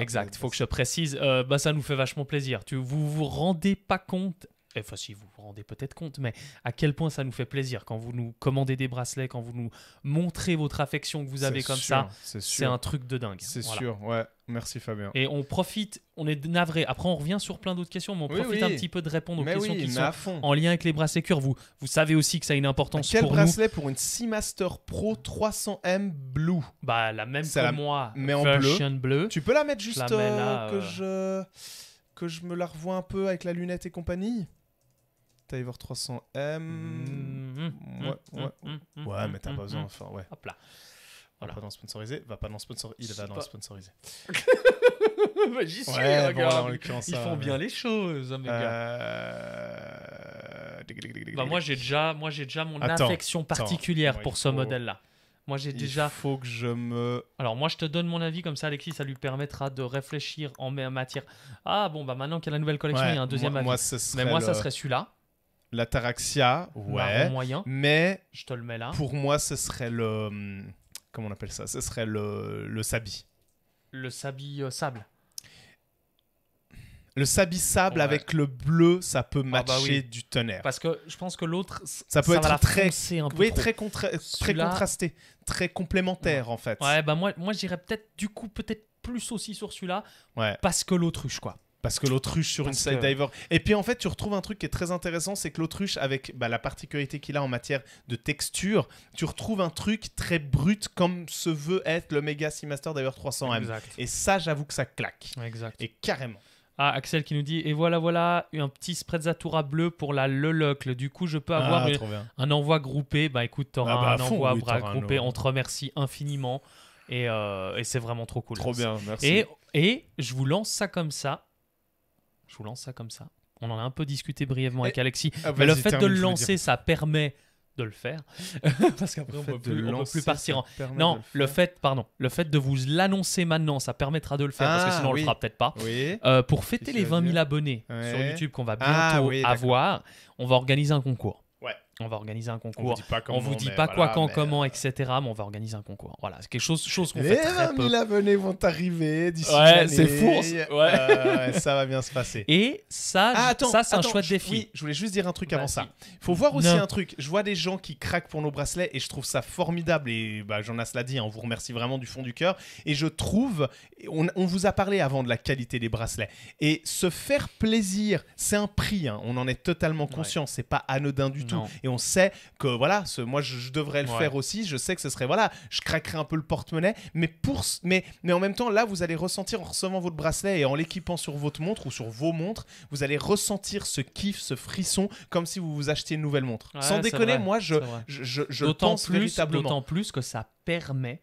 Speaker 2: exact. Il faut que je précise. bah, ça nous fait vachement plaisir. Tu vous vous rendez pas compte fois si vous vous rendez peut-être compte, mais à quel point ça nous fait plaisir quand vous nous commandez des bracelets, quand vous nous montrez votre affection que vous avez comme ça, c'est un truc de dingue. C'est sûr,
Speaker 1: ouais. Merci Fabien. Et
Speaker 2: on profite, on est navré. Après, on revient sur plein d'autres questions, mais on profite un petit peu de répondre aux questions qui sont en lien avec les bracelets cure. Vous, vous savez aussi que ça a une importance quel bracelet
Speaker 1: pour une Seamaster Pro 300M Blue Bah, la même que la... moi, mais en bleu. Tu peux la mettre juste euh, que euh, je que je me la revois un peu avec la lunette et compagnie Tiver 300M. Mm-hmm. Mm-hmm. ouais, mais t'as pas besoin. Mm-hmm. Enfin, ouais. Hop là. Va pas dans sponsorisé, va pas dans sponsor, il va pas. dans sponsorisé. Bah, j'y suis, Ils font euh, bien les choses, moi, j'ai
Speaker 2: déjà, déjà mon affection particulière pour ce modèle-là. Moi, j'ai déjà. Il faut que je me. Alors, moi, je te donne mon avis, comme ça, Alexis, ça lui permettra de réfléchir en matière. Ah, bon, bah maintenant qu'il y a la nouvelle collection, il y a un deuxième avis. Mais moi, ça serait celui-là.
Speaker 1: La Taraxia, ouais. moyen. Mais. Je te le mets là. Pour moi, ce serait le. Hum, comment on appelle ça Ce serait le, le sabi.
Speaker 2: Le sabi euh, sable.
Speaker 1: Le sabi sable avec le bleu, ça peut ah bah matcher du tonnerre. Parce que je pense que l'autre, ça peut être très, un peu très, contrasté, très complémentaire en fait. Ouais,
Speaker 2: bah moi, moi j'irais peut-être
Speaker 1: du coup peut-être plus aussi sur celui-là, ouais. parce que l'autruche quoi. Parce que l'autruche sur une side diver. Et puis en fait, tu retrouves un truc qui est très intéressant, c'est que l'autruche, avec bah, la particularité qu'il a en matière de texture, tu retrouves un truc très brut comme se veut être le Mega Seamaster Diver 300M. Et ça, j'avoue que ça claque. Exact. Et carrément. Ah, Axel qui nous dit Et voilà, voilà,
Speaker 2: un petit spread Zatura bleu pour la Lelocle. Du coup, je peux ah, avoir un envoi groupé. Bah écoute, t'auras ah, bah, un envoi groupé. On te remercie infiniment. Euh, et, c'est vraiment trop cool. Trop bien, merci. Et, et je vous lance ça comme ça. Je vous lance ça comme ça. On en a un peu discuté brièvement avec eh, Alexis. Ah, mais le fait de le lancer, ça permet de le faire. Parce qu'après, on ne peut plus partir Non, le, fait, pardon, le fait de vous l'annoncer maintenant, ça permettra de le faire, parce que ah, sinon, on on le fera peut-être pas. Euh, pour fêter les 20 000 abonnés sur YouTube qu'on va ah, bientôt avoir, on va organiser un concours on va organiser un concours. On vous dit pas, vous dit pas quoi, quand, comment, euh, etc. Mais on va organiser un concours. Voilà, c'est quelque chose, chose qu'on fait très peu. Les
Speaker 1: abonnés vont arriver d'ici Ouais, c'est fou. Ouais. ça va bien se passer. Et ça, ah, ça c'est un choix de défi. je voulais juste dire un truc avant ça. Il faut voir aussi un truc. Je vois des gens qui craquent pour nos bracelets et je trouve ça formidable. Et bah, j'en ai cela dit, hein, on vous remercie vraiment du fond du cœur. Et je trouve, on, vous a parlé avant de la qualité des bracelets. Et se faire plaisir, c'est un prix. Hein. On en est totalement conscient. Ce C'est pas anodin du tout on sait que voilà, ce, moi je, devrais le faire aussi, je sais que ce serait voilà, je craquerais un peu le porte-monnaie, mais pour mais mais en même temps là vous allez ressentir en recevant votre bracelet et en l'équipant sur votre montre ou sur vos montres, vous allez ressentir ce kiff, ce frisson comme si vous vous achetiez une nouvelle montre. Sans déconner, moi je je, je, pense plus, véritablement. D'autant plus que ça permet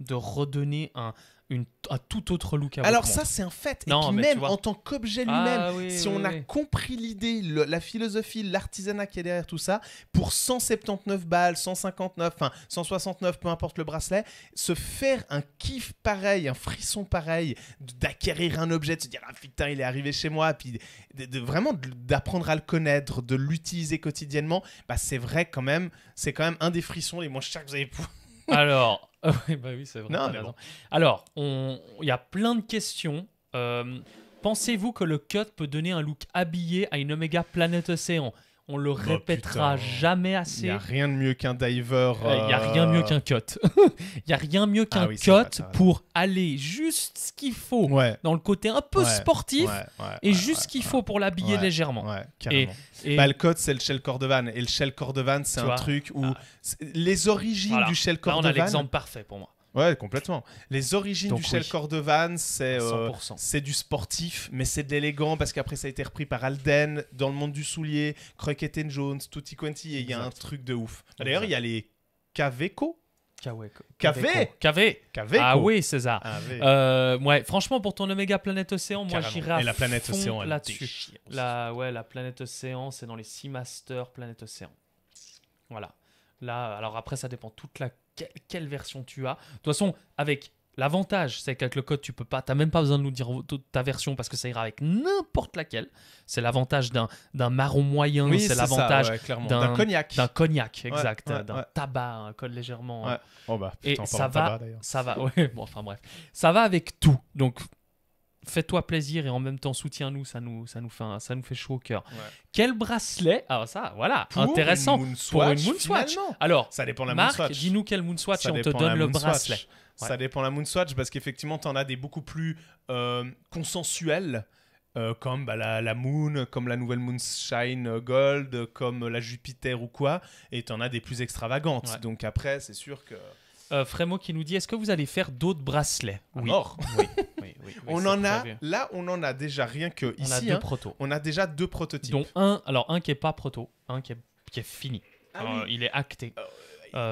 Speaker 1: de redonner un, un tout autre look. Alors ça, c'est un fait. et même en tant qu'objet ah lui-même, si on a compris l'idée, la philosophie, l'artisanat qui est derrière tout ça, pour 179 balles, 159, enfin 169, peu importe le bracelet, se faire un kiff pareil, un frisson pareil, d'acquérir un objet, de se dire ah, putain il est arrivé chez moi, puis de, vraiment d'apprendre à le connaître, de l'utiliser quotidiennement, bah c'est vrai quand même, c'est quand même un des frissons les moins chers que vous avez. pu
Speaker 2: Alors ah bah oui, c'est vrai.
Speaker 1: Alors, on...
Speaker 2: il y a plein de questions. Euh, pensez-vous que le cut peut donner un look habillé à une Omega planète océan on le oh, répétera jamais assez. Il n'y a
Speaker 1: rien de mieux qu'un diver. Euh, il y n'y a euh, rien de mieux qu'un cut. Il
Speaker 2: n'y a rien de mieux ah qu'un ah, cut pour aller juste ce qu'il faut dans le côté un peu sportif et
Speaker 1: juste ce qu'il faut pour l'habiller légèrement. Et, bah, le cut, c'est le shell cordovan. Et le shell cordovan, c'est un truc où ah. les origines du shell cordovan. Là, on a l'exemple parfait pour moi. Ouais, complètement. Les origines du Shell Cordovan, c'est euh, c'est du sportif, mais c'est de l'élégant parce qu'après ça a été repris par Alden dans le monde du soulier, Crockett Jones, Tutti Quanti, et il y a un truc de ouf. D'ailleurs, il y a les Caveco. Cavé Cavé Ah oui, César. Ah
Speaker 2: euh, ouais, franchement, pour ton Omega Planète Océan, moi j'irai à la planète fond Océan, là-dessus. La, ouais, la Planète Océan, c'est dans les 6 Masters Planète Océan. Voilà. Là, alors après, ça dépend toute la quelle version tu as. De toute façon, avec l'avantage, c'est qu'avec le code, tu peux pas, t'as même pas besoin de nous dire ta version parce que ça ira avec n'importe laquelle. C'est l'avantage d'un marron moyen, c'est l'avantage d'un cognac, d'un cognac, exact, d'un tabac, un code légèrement. Euh, oh, bah, et ça va, ça va, bon, enfin bref, ça va avec tout. Donc fais-toi plaisir et en même temps soutiens-nous, ça nous, ça nous fait, ça nous fait chaud
Speaker 1: au cœur. Quel bracelet Ah ça, voilà, intéressant pour une Moonswatch. Alors, ça dépend la Marc, dis-nous quel Moonswatch on te donne le bracelet. Ça dépend de la Moonswatch parce qu'effectivement, tu en as des beaucoup plus euh, consensuels. Euh, comme bah, la, Moon, comme la nouvelle Moonshine Gold, comme la Jupiter ou quoi, et t'en as des plus extravagantes. Donc après, c'est sûr que. Euh, Frémo qui nous dit est-ce que vous allez faire d'autres bracelets oui. oui. on en a, là, on en a déjà rien que ici. On a deux hein. On a déjà deux prototypes. Dont un, alors un qui est pas proto, un qui est, fini. Ah
Speaker 2: il est acté. Euh,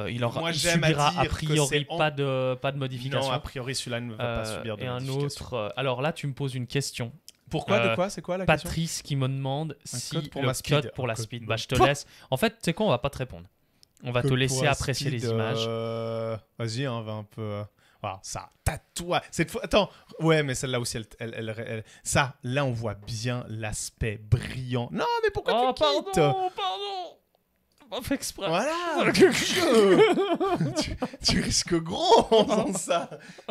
Speaker 2: euh, il Moi, subira a priori pas de pas de modification. Non, a priori celui-là ne va pas euh, subir de Et un autre. alors là, tu me poses une question. Pourquoi De quoi C'est quoi la question Patrice qui me demande si pour le pour la speed. Bah, je te laisse. En fait, tu sais quoi On va pas te
Speaker 1: répondre. On va te laisser apprécier les images. Vas-y, on hein, va un peu. Wow, ça tatoue. Cette fois, attends, ouais, mais celle-là aussi, elle, elle, ça, là, on voit bien l'aspect brillant. Non, mais pourquoi tu oh, tu pardon, Pardon, pas fait exprès. Voilà. tu, risques gros en faisant ça.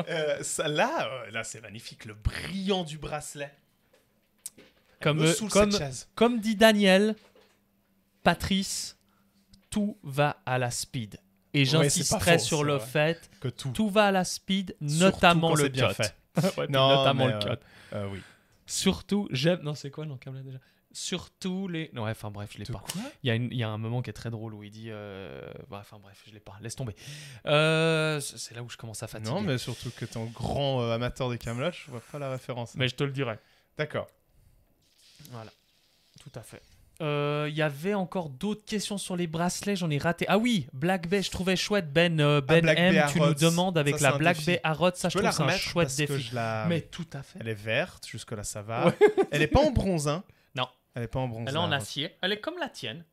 Speaker 1: Euh, ça là, euh, là, c'est magnifique, le brillant du bracelet. Comme, euh, comme,
Speaker 2: comme dit Daniel, Patrice, tout va à la speed. Et j'insisterai sur le fait que tout. va à la speed, notamment le cut. non, notamment le cut. oui. Surtout, j'aime. Non, c'est quoi déjà Surtout les. Non, enfin bref, je l'ai pas. il, y a y a un moment qui est très drôle où il dit. Euh, enfin bref,
Speaker 1: je l'ai pas. Laisse tomber. Euh, c'est là où je commence à fatiguer. Non, mais surtout que es un grand euh, amateur des Kaamelott, je vois pas la référence. Mais je te le dirai. D'accord. Voilà. Tout à fait.
Speaker 2: Il euh, y avait encore d'autres questions sur les bracelets, j'en ai raté. Ah oui, Black Bay, je trouvais chouette. Ben, euh, ah, ben M, tu nous demandes avec la Black Bay à ça je, trouve chouette défi. Mais tout à
Speaker 1: fait. Elle est verte, jusque-là ça va. Elle est pas en hein Non. Elle est pas en bronze. Elle est en
Speaker 2: acier. Elle est comme la tienne.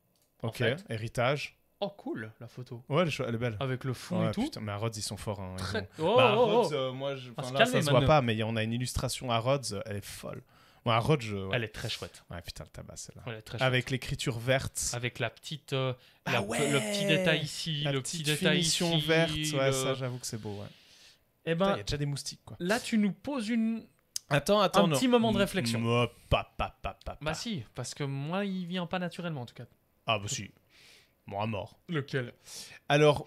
Speaker 1: Ok, héritage. Oh cool la photo. Ouais, elle est, belle. Avec le fond et tout. Putain, mais à ils sont forts. Hein, Très... Oh, bah, oh, oh. Euh, moi, je... ça se voit pas, mais on a une illustration à Rhodes, elle est folle. Ouais, euh, ouais. Elle est très chouette. Ouais, putain, le tabac, celle-là. Avec l'écriture verte. Avec la petite. Euh, bah la, le petit détail ici, la le petit détail verte, ouais, ça, j'avoue que c'est beau, ouais. Eh ben. Il y a déjà des moustiques, quoi.
Speaker 2: Là, tu nous poses une. Attends, attends, Un petit moment de réflexion.
Speaker 1: pas, pas, pas, pas. bah, si, parce
Speaker 2: que moi, il vient pas naturellement, en tout cas.
Speaker 1: Ah, bah, si. Moi, à mort. Lequel Alors.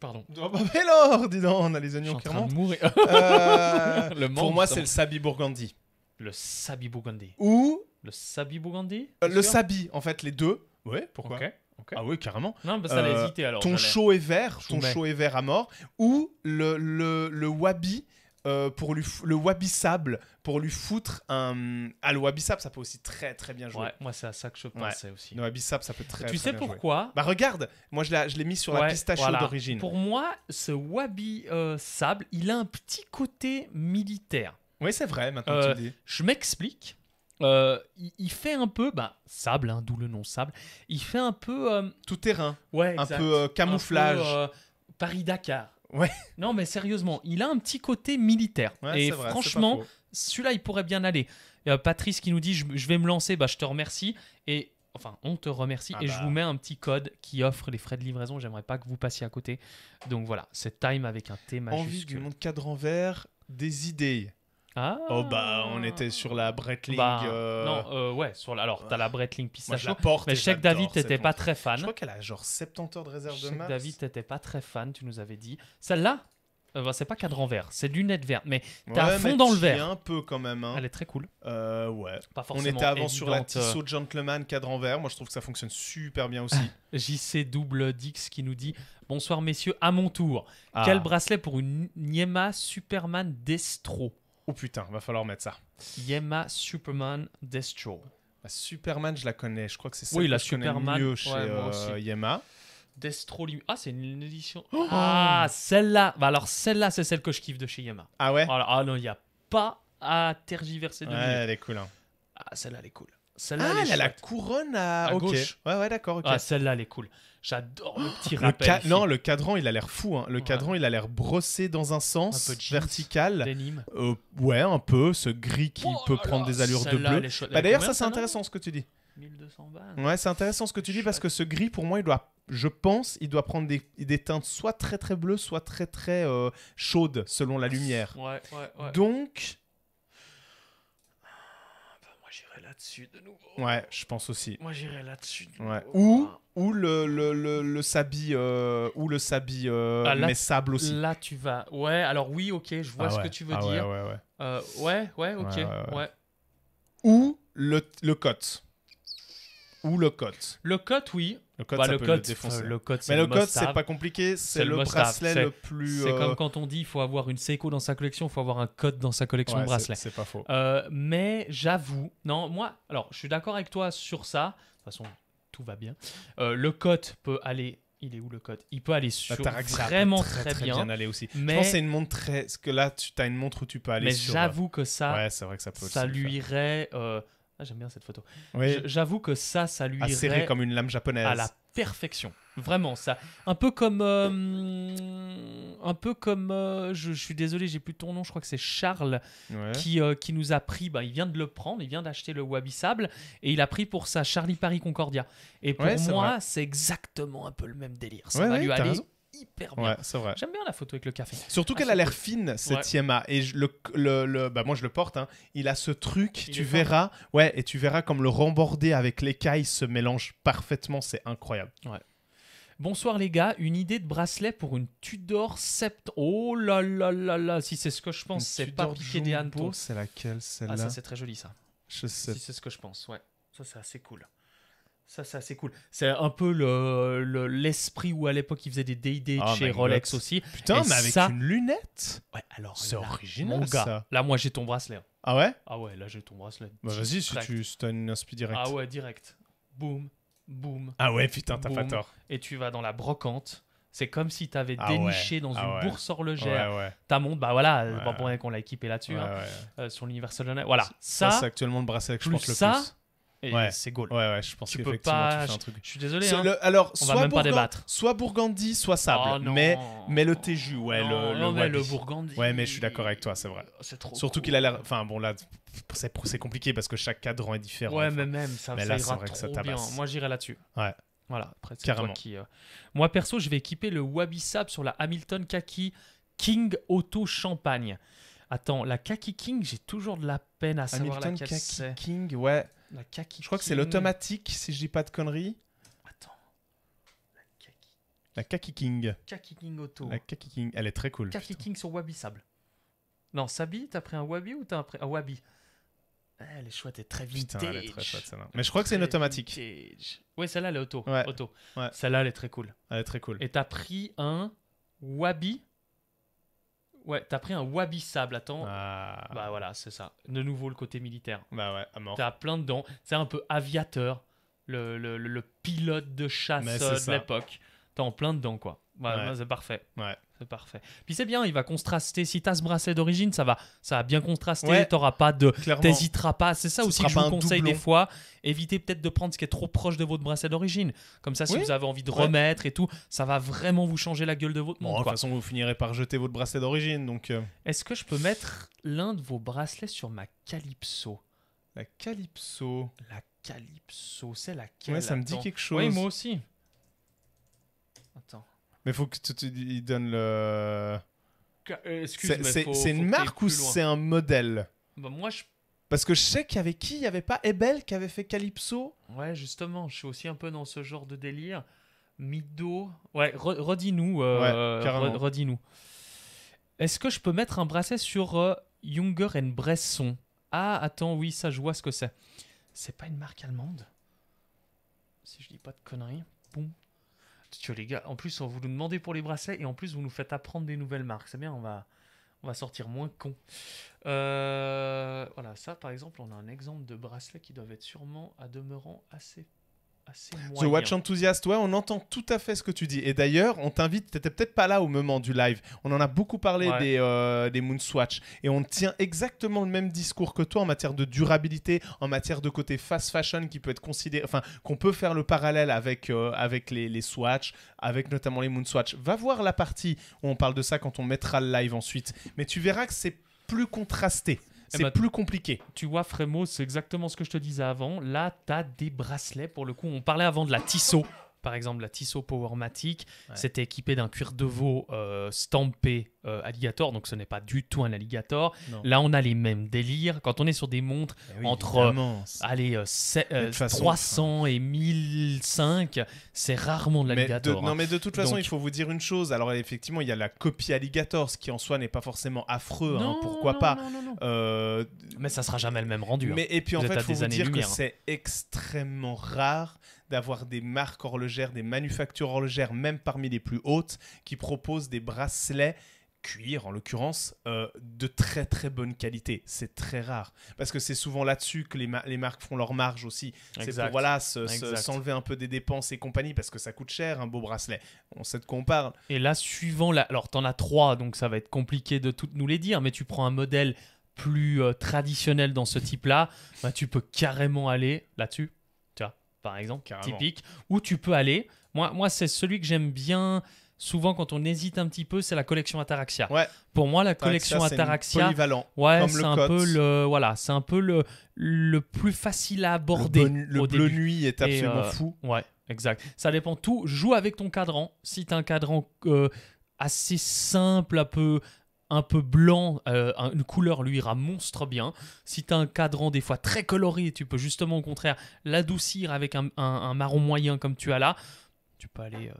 Speaker 1: Pardon. Oh bah, mais alors, dis donc, on a les oignons qui euh, le monde, pour moi, c'est le Sabi Bourgandi. Le Sabi Bougandé Ou. Le Sabi Bougandé euh, Le Sabi, en fait, les deux. Ouais, pourquoi Ah oui, carrément. Non, parce ça euh, hésité alors. Ton chaud est vert, ton chaud est vert à mort. Ou le, Wabi. Euh, pour lui le wabi sable pour lui foutre un ah le wabi sable ça peut aussi très très bien jouer ouais, moi c'est à ça que je pensais aussi le wabi sable ça peut très, tu sais pourquoi bah regarde moi je l'ai mis sur la pistache d'origine pour moi
Speaker 2: ce wabi euh, sable il a un petit côté militaire oui, c'est vrai, maintenant tu euh, dis. Je m'explique. Euh, il, fait un peu, bah, sable, hein, d'où le nom sable. Il fait un peu euh, tout terrain, ouais, un peu camouflage, Paris Dakar. Ouais. Non, mais sérieusement, il a un petit côté
Speaker 1: militaire. et franchement,
Speaker 2: celui-là, il pourrait bien aller. Patrice qui nous dit, je, vais me lancer, bah, je te remercie. Et enfin, on te remercie. Ah et je bah. vous mets un petit code qui offre les frais de livraison. J'aimerais pas que vous passiez à côté. Donc voilà, c'est Time avec un T majuscule. Envie du
Speaker 1: monde cadran vert, des idées. Oh bah on ah. était sur la Breitling. Bah, euh, non, euh, ouais, sur alors t'as la Breitling pistache. mais Chaque David t'étais pas très fan. Je crois qu'elle a genre 70 heures de
Speaker 2: réserve de de Chaque David t'étais pas très fan, tu nous avais dit. Celle-là euh, bah, c'est pas cadran vert, c'est lunette
Speaker 1: verte mais t'as fond dans le vert. un peu quand même. Hein. Elle est très cool. ouais. On était avant sur la Tissot Gentleman cadran vert. Moi, je trouve que ça fonctionne super bien aussi. JC double Dix
Speaker 2: qui nous dit Bonsoir messieurs, à mon tour. Ah. Quel bracelet pour une Niema Superman
Speaker 1: Destro Oh putain, va falloir mettre ça. Yema Superman Destro. Superman, je la connais. Je crois que c'est ça oui, la Superman, mieux chez euh, Yema. Destro Ah, c'est une édition. Oh
Speaker 2: ah, celle-là. Bah alors, celle-là, c'est celle que je kiffe de chez Yema. Ah ouais Ah non, il n'y a pas à tergiverser de lui. Elle est cool. Hein. Ah, celle-là, elle est cool
Speaker 1: ah, elle a la couronne à, gauche. Ouais, ouais, d'accord. Ah, celle-là, elle est cool. J'adore le petit rappel. Non, le cadran, il a l'air fou. Hein. Le cadran, il a l'air brossé dans un sens, un peu vertical. Euh, ouais, un peu. Ce gris qui oh peut prendre des allures de bleu. Bah, d'ailleurs, ça, c'est intéressant ce que tu dis. 1200 Ouais, c'est intéressant ce que tu dis parce que ce gris, pour moi, il doit, je pense, il doit prendre des, des teintes soit très très bleues, soit très très euh, chaudes selon la lumière. ouais, ouais. Donc, de Ouais, je pense aussi. Moi, j'irai là-dessus. Ou, ou le, le, sabi, euh, ou le sabi, euh, ah, mais sable aussi.
Speaker 2: Là, tu vas. Ouais, alors oui, ok, je vois ah ce que tu veux ah dire. Ouais, ouais, euh, ouais, ouais, ok, ouais.
Speaker 1: Ou le, le cote. Ou le cote. Le cote, oui. Le code, bah, ça le, peut code le, défoncer. code, le, code, c'est pas compliqué, c'est le, bracelet le plus. C'est comme euh,
Speaker 2: quand on dit il faut avoir une Seiko dans sa collection, il faut avoir un code dans sa collection de bracelets. C'est pas faux. Euh, mais j'avoue, non, moi, alors je suis d'accord avec toi sur ça. De toute façon, tout va bien. Euh, le code peut aller il est où le code Il peut aller bah, sur vraiment très, bien. aller aussi. Mais je pense c'est
Speaker 1: une montre très. Parce que là, tu as une montre où tu peux aller mais sur. Mais j'avoue que ça. Ouais, c'est vrai que ça peut. Ça lui
Speaker 2: irait. Ah, j'aime bien cette photo. J'avoue que ça, ça lui irait comme une lame japonaise. À la perfection. Vraiment, ça. Un peu comme, euh, un peu comme, euh, je, suis désolé, j'ai plus ton nom. Je crois que c'est Charles qui, euh, qui nous a pris. Bah, il vient de le prendre. Il vient d'acheter le Wabi Sable et il a pris pour ça Charlie Paris Concordia. Et pour moi, c'est exactement un peu le même délire. Ça va lui aller hyper bien. c'est vrai. J'aime bien la photo avec le café.
Speaker 1: Surtout ah, qu'elle a l'air fine, cette ouais. Et le, le, bah moi, je le porte. Hein. Il a ce truc, tu verras. Ouais, et tu verras comme le rembordé avec l'écaille se mélange parfaitement. C'est incroyable. Bonsoir
Speaker 2: les gars, une idée de bracelet pour une Tudor Sept. Oh là là là là, si c'est ce que je pense, c'est pas piqué des C'est laquelle celle-là Ah ça c'est très joli ça. Je sais. Si c'est ce que je pense, ouais. Ça c'est assez cool. Ça, c'est assez cool. C'est un peu l'esprit le, l'esprit où
Speaker 1: à l'époque ils faisaient des D&D ah, chez Rolex aussi. Putain, mais avec une lunette Ouais, alors. C'est original ça. Là, moi j'ai ton bracelet. Hein. Ah ouais
Speaker 2: Ah ouais, là j'ai ton bracelet. Bah, vas-y, si
Speaker 1: tu as une inspiration direct. Ah ouais,
Speaker 2: direct. Boum, boum. Ah ouais, putain, t'as pas tort. Et tu vas dans la brocante. C'est comme si tu avais ah déniché dans ah une bourse horlogère ouais, ta montre. Bah voilà, bon, bon, qu'on l'a équipé là-dessus, hein. euh, sur l'Universal sur l'universal. Voilà, ça, c'est actuellement le bracelet que je pense le plus. Ça, ouais. c'est
Speaker 1: goal. Ouais, ouais, je pense tu peux Tu fais un truc. Je suis désolé. Hein. alors, on soit va même pas débattre. Soit Bourgandie, soit Sable. Oh mais, mais le TJU, ouais, le, non, Ouais, mais je suis d'accord avec toi, c'est vrai. Oh, c'est trop. Surtout qu'il a l'air. Enfin, bon, là, c'est compliqué parce que chaque cadran est différent. Ouais, mais même, ça, mais là, ira bien. Moi, j'irai là-dessus. Ouais. Voilà, après, qui. Euh, Moi,
Speaker 2: perso, je vais équiper le Wabi Sable sur la Hamilton Kaki King Auto Champagne. Attends, la Kaki King, j'ai toujours de la peine à savoir Hamilton Kaki King, ouais. Je crois que c'est
Speaker 1: l'automatique, si je dis pas de conneries. Attends. La kaki. La kaki king. Kaki king auto. La kaki king. Elle est très cool. Kaki
Speaker 2: king sur Wabi Sable. Non, Sabi, t'as pris un Wabi ou t'as pris un Wabi eh, Elle est chouette, et très vite. Putain, elle est très chouette celle-là. Mais je crois que c'est une automatique. Ouais, celle-là, elle est auto. auto. Ouais. Celle-là, elle est très cool. Elle est très cool. Et t'as pris un Wabi Ouais, t'as pris un wabi sable, attends. Ah. Bah voilà, c'est ça. De nouveau, le côté militaire. Bah ouais, à mort. T'as plein dedans. C'est un peu aviateur, le, pilote de chasse de l'époque. T'es en plein dedans, quoi. Bah, ouais. Bah, c'est parfait. Ouais. C'est parfait. Puis c'est bien, il va contraster. Si as ce bracelet d'origine, ça va, ça va bien contraster. tu T'auras pas de, t'hésiteras pas. C'est ça, aussi que je vous conseille des fois. Évitez peut-être de prendre ce qui est trop proche de votre bracelet d'origine. Comme ça, si vous avez envie de remettre et tout, ça va vraiment vous changer la gueule de votre monde. de toute façon,
Speaker 1: vous finirez par jeter votre bracelet d'origine. Donc. Euh.
Speaker 2: Est-ce que je peux mettre l'un de vos bracelets sur ma Calypso La Calypso. La Calypso, c'est laquelle Ouais, ça me dit quelque chose. Oui, moi aussi. Attends.
Speaker 1: Mais faut que tu, tu il donne le. Euh, c'est une marque ou c'est un modèle bah, Moi, je. Parce que je sais qu'il y avait qui Il n'y avait pas Ebel qui avait fait
Speaker 2: Calypso Ouais, justement, je suis aussi un peu dans ce genre de délire. Mido. Ouais, redis-nous. Euh, redis-nous. Est-ce que je peux mettre un bracelet sur Junger euh, and Bresson Ah, attends, oui, ça, je vois ce que c'est. C'est pas une marque allemande Si je dis pas de conneries. Boum, tu les gars, en plus, vous nous demandez pour les bracelets et en plus, vous nous faites apprendre des nouvelles marques. C'est bien, on va, on va sortir moins con. Euh, voilà, ça par exemple, on a un exemple de bracelets qui doivent être sûrement à demeurant assez The Watch
Speaker 1: Enthusiast, ouais, on entend tout à fait ce que tu dis. Et d'ailleurs, on t'invite, t'étais peut-être pas là au moment du live, on en a beaucoup parlé des, euh, des Moonswatch, et on tient exactement le même discours que toi en matière de durabilité, en matière de côté fast fashion qui peut être considéré, enfin, qu'on peut faire le parallèle avec, euh, avec les, les Swatch, avec notamment les Moonswatch. Va voir la partie où on parle de ça quand on mettra le live ensuite, mais tu verras que c'est plus contrasté c'est plus compliqué. Tu vois, Frémo, c'est exactement ce que je te disais avant. Là,
Speaker 2: tu as des bracelets pour le coup. On parlait avant de la Tissot. Par exemple, la Tissot Powermatic, c'était équipé d'un cuir de veau euh, stampé euh, alligator, donc ce n'est pas du tout un alligator. Là, on a les mêmes délires. Quand on est sur des montres eh entre euh, allez, 300 euh, et 1005, c'est rarement de l'alligator. Non, hein. mais de toute façon, il
Speaker 1: faut vous dire une chose. Alors, effectivement, il y a la copie alligator, ce qui en soi n'est pas forcément affreux. Hein, pourquoi pas Mais ça sera jamais le même rendu. Hein, mais, et puis, en, fait, il faut dire que c'est extrêmement rare d'avoir des marques horlogères, des manufactures horlogères, même parmi les plus hautes, qui proposent des bracelets cuir en l'occurrence, euh, de très très bonne qualité. C'est très rare. Parce que c'est souvent là-dessus que les, les, marques font leur marge aussi. C'est pour voilà, s'enlever un peu des dépenses et compagnie, parce que ça coûte cher un beau bracelet. On sait de quoi on parle.
Speaker 2: Et là, suivant la... Alors, t'en as trois, donc ça va être compliqué de toutes nous les dire, mais tu prends un modèle plus euh, traditionnel dans ce type-là, bah, tu peux carrément aller là-dessus, tu vois, par exemple, typique, ou tu peux aller... Moi, moi c'est celui que j'aime bien souvent quand on hésite un petit peu, c'est la collection Ataraxia. Pour moi, la collection Ataraxia, c'est un peu le voilà, c'est un peu le plus facile à aborder. Le, bleu nuit est euh, absolument fou. Ouais, exact. Ça dépend tout. Joue avec ton cadran. Si t'as un cadran euh, assez simple, un peu un peu blanc, euh, une couleur lui ira monstre bien. Si tu as un cadran des fois très coloré, tu peux justement au contraire l'adoucir avec un, marron moyen comme tu as là. Tu peux aller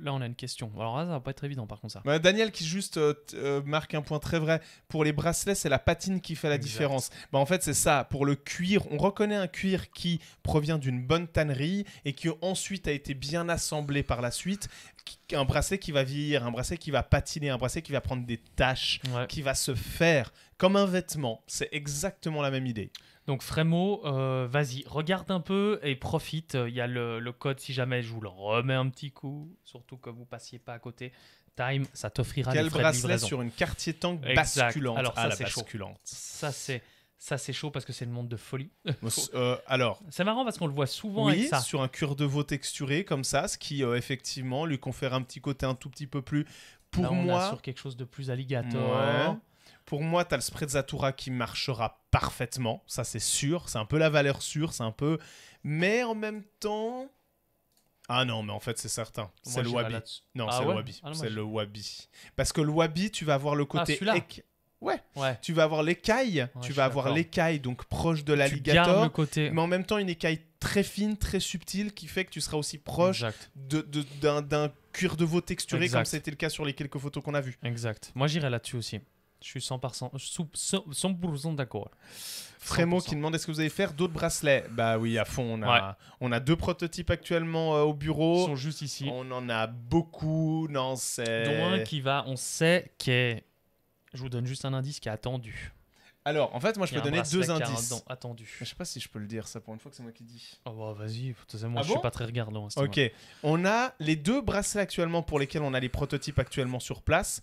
Speaker 2: Là, on a une question. Alors là, ça va pas être évident par contre
Speaker 1: ça. Daniel qui juste euh, euh, marque un point très vrai. Pour les bracelets, c'est la patine qui fait la différence. Bah, en fait, c'est ça. Pour le cuir, on reconnaît un cuir qui provient d'une bonne tannerie et qui ensuite a été bien assemblé par la suite. Un bracelet qui va vieillir, un bracelet qui va patiner, un bracelet qui va prendre des taches, qui va se faire comme un vêtement. C'est exactement la même idée. Donc Frémo, euh,
Speaker 2: vas-y, regarde un peu et profite. Il y a le, code si jamais je vous le remets un petit coup, surtout que vous passiez pas à côté. Time, ça t'offrira Quel frais bracelet sur une quartier tank basculante. Alors, ah, ça, c'est Ça c'est chaud parce que c'est le monde de folie.
Speaker 1: Euh, alors, c'est marrant parce qu'on le voit souvent avec ça. sur un cuir de veau texturé comme ça, ce qui euh, effectivement lui confère un petit côté un tout petit peu plus. Pour moi, sur quelque chose de plus alligator. Ouais. Pour moi, tu as le Zatura qui marchera parfaitement, ça c'est sûr, c'est un peu la valeur sûre, c'est un peu... Mais en même temps... Ah non, mais en fait, c'est certain. C'est le Wabi. Non, ah c'est le Wabi. Ah c'est le Wabi. Parce que le Wabi, tu vas avoir le ah, côté. ouais. ouais. Tu vas avoir l'écaille. tu vas avoir l'écaille, donc proche de l'alligator. Côté... Mais en même temps, une écaille très fine, très subtile, qui fait que tu seras aussi proche d'un de, cuir de veau texturé, comme c'était le cas sur les quelques photos qu'on a vues.
Speaker 2: Exact. Moi, j'irai là-dessus aussi. Je
Speaker 1: suis 100%, d'accord. Frémo qui demande est-ce que vous allez faire d'autres bracelets Bah oui, à fond. On a, on a deux prototypes actuellement euh, au bureau. Ils sont juste ici. On en a beaucoup. Non, c'est. Dont un qui va, on sait qu'est. Je vous donne
Speaker 2: juste un indice qui est attendu. Alors, en fait, moi, je peux donner deux indices.
Speaker 1: attendu. je sais pas si je peux le dire, ça, pour une fois que c'est moi qui dis. Oh, bah, vas-y, moi, ah je suis pas très regardant. Hein, ok. On a les deux bracelets actuellement pour lesquels on a les prototypes actuellement sur place.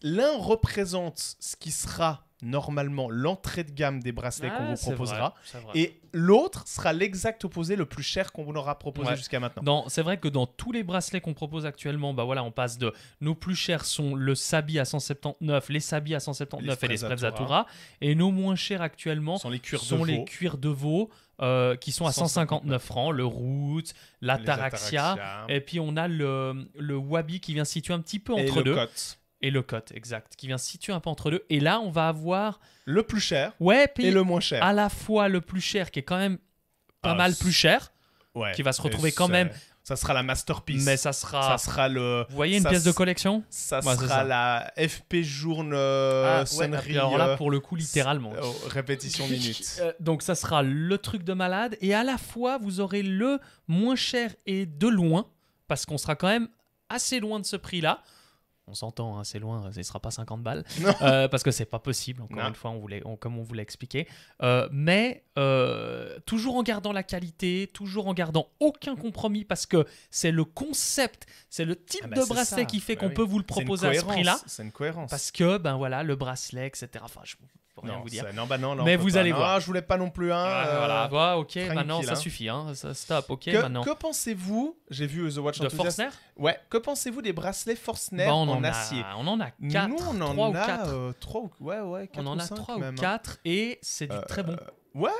Speaker 1: L'un représente ce qui sera normalement l'entrée de gamme des bracelets ah, qu'on vous proposera. et l'autre sera l'exact opposé, le plus cher qu'on vous aura proposé jusqu'à
Speaker 2: maintenant. C'est vrai que dans tous les bracelets qu'on propose actuellement, bah voilà, on passe de nos plus chers sont le Sabi à 179, les Sabi à 179 les et les Sprezzatura. Et nos moins chers actuellement sont les cuirs de, veau. Euh, qui sont à 159 francs, le Root, l'Ataraxia, et puis on a le, le Wabi qui vient situer un petit peu entre deux. Et le cote, exact, qui vient se situer un peu entre deux. Et là, on va avoir. Le plus cher. Ouais, et le moins cher. À la fois le plus cher, qui est quand même
Speaker 1: pas ah, mal plus cher, qui va se retrouver quand même. Ça sera la masterpiece. Mais ça sera. Ça sera le. Vous voyez une pièce de collection Ça sera la FP Journe euh, ah, ah alors là, euh, pour le coup, littéralement. Oh, répétition minute. Euh,
Speaker 2: donc ça sera le truc de malade. Et à la fois, vous aurez le moins cher et de loin, parce qu'on sera quand même assez loin de ce prix-là on s'entend, hein, c'est loin, ce ne sera pas 50 balles, euh, parce que c'est pas possible, encore une fois, on voulait, comme on vous l'a expliqué. Euh, mais euh, toujours en gardant la qualité, toujours en gardant aucun compromis, parce que c'est le concept, c'est le type ah bah de bracelet qui fait bah qu'on peut vous le proposer à ce prix-là. C'est une cohérence. Parce que, ben voilà, le bracelet, etc. Enfin, je, pour rien vous dire. Non, bah non, là, mais vous allez voir. je voulais
Speaker 1: pas non plus un. Hein, ah, voilà, euh, bah, ok, maintenant bah ça hein. suffit, hein, ça stop, ok, que, maintenant. Que pensez-vous J'ai vu The Watch De Enthusiast. Forstner Ouais, que pensez-vous des bracelets Forstner bah, en, a, acier On en a quatre. Nous, on en 3 ou a 4. Euh, ou, ouais, ouais, 4 on en a 3 ou 4 hein. et c'est du très bon. Euh, ouais,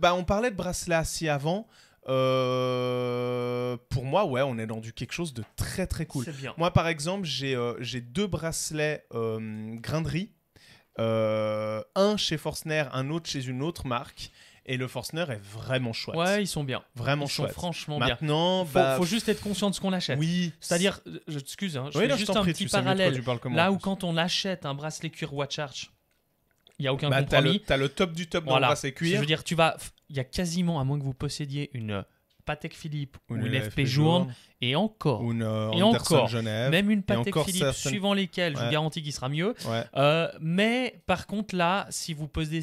Speaker 1: bah on parlait de bracelets acier avant. Euh, pour moi, ouais, on est dans du quelque chose de très très cool. Bien. Moi, par exemple, j'ai euh, deux bracelets euh, grinderie euh, un chez Forstner, un autre chez une autre marque et le Forstner est vraiment chouette. Ouais, ils sont bien. Vraiment ils Sont franchement bien. Maintenant, faut, bah, juste
Speaker 2: être conscient de ce qu'on achète. Oui. C'est-à-dire, euh, je t'excuse, hein, je fais juste un petit parallèle. Là où quand on achète un bracelet cuir Watch Arch, il y a aucun bah, compromis. T'as le, as le top du top dans le bracelet cuir. Je veux dire, tu vas, il y a quasiment, à moins que vous possédiez une Patek Philippe ou une, FP Journe, et encore, euh, et encore, même une Patek Philippe, suivant lesquelles, je vous garantis qu'il sera mieux. Euh, mais par contre, là, si vous, possédez,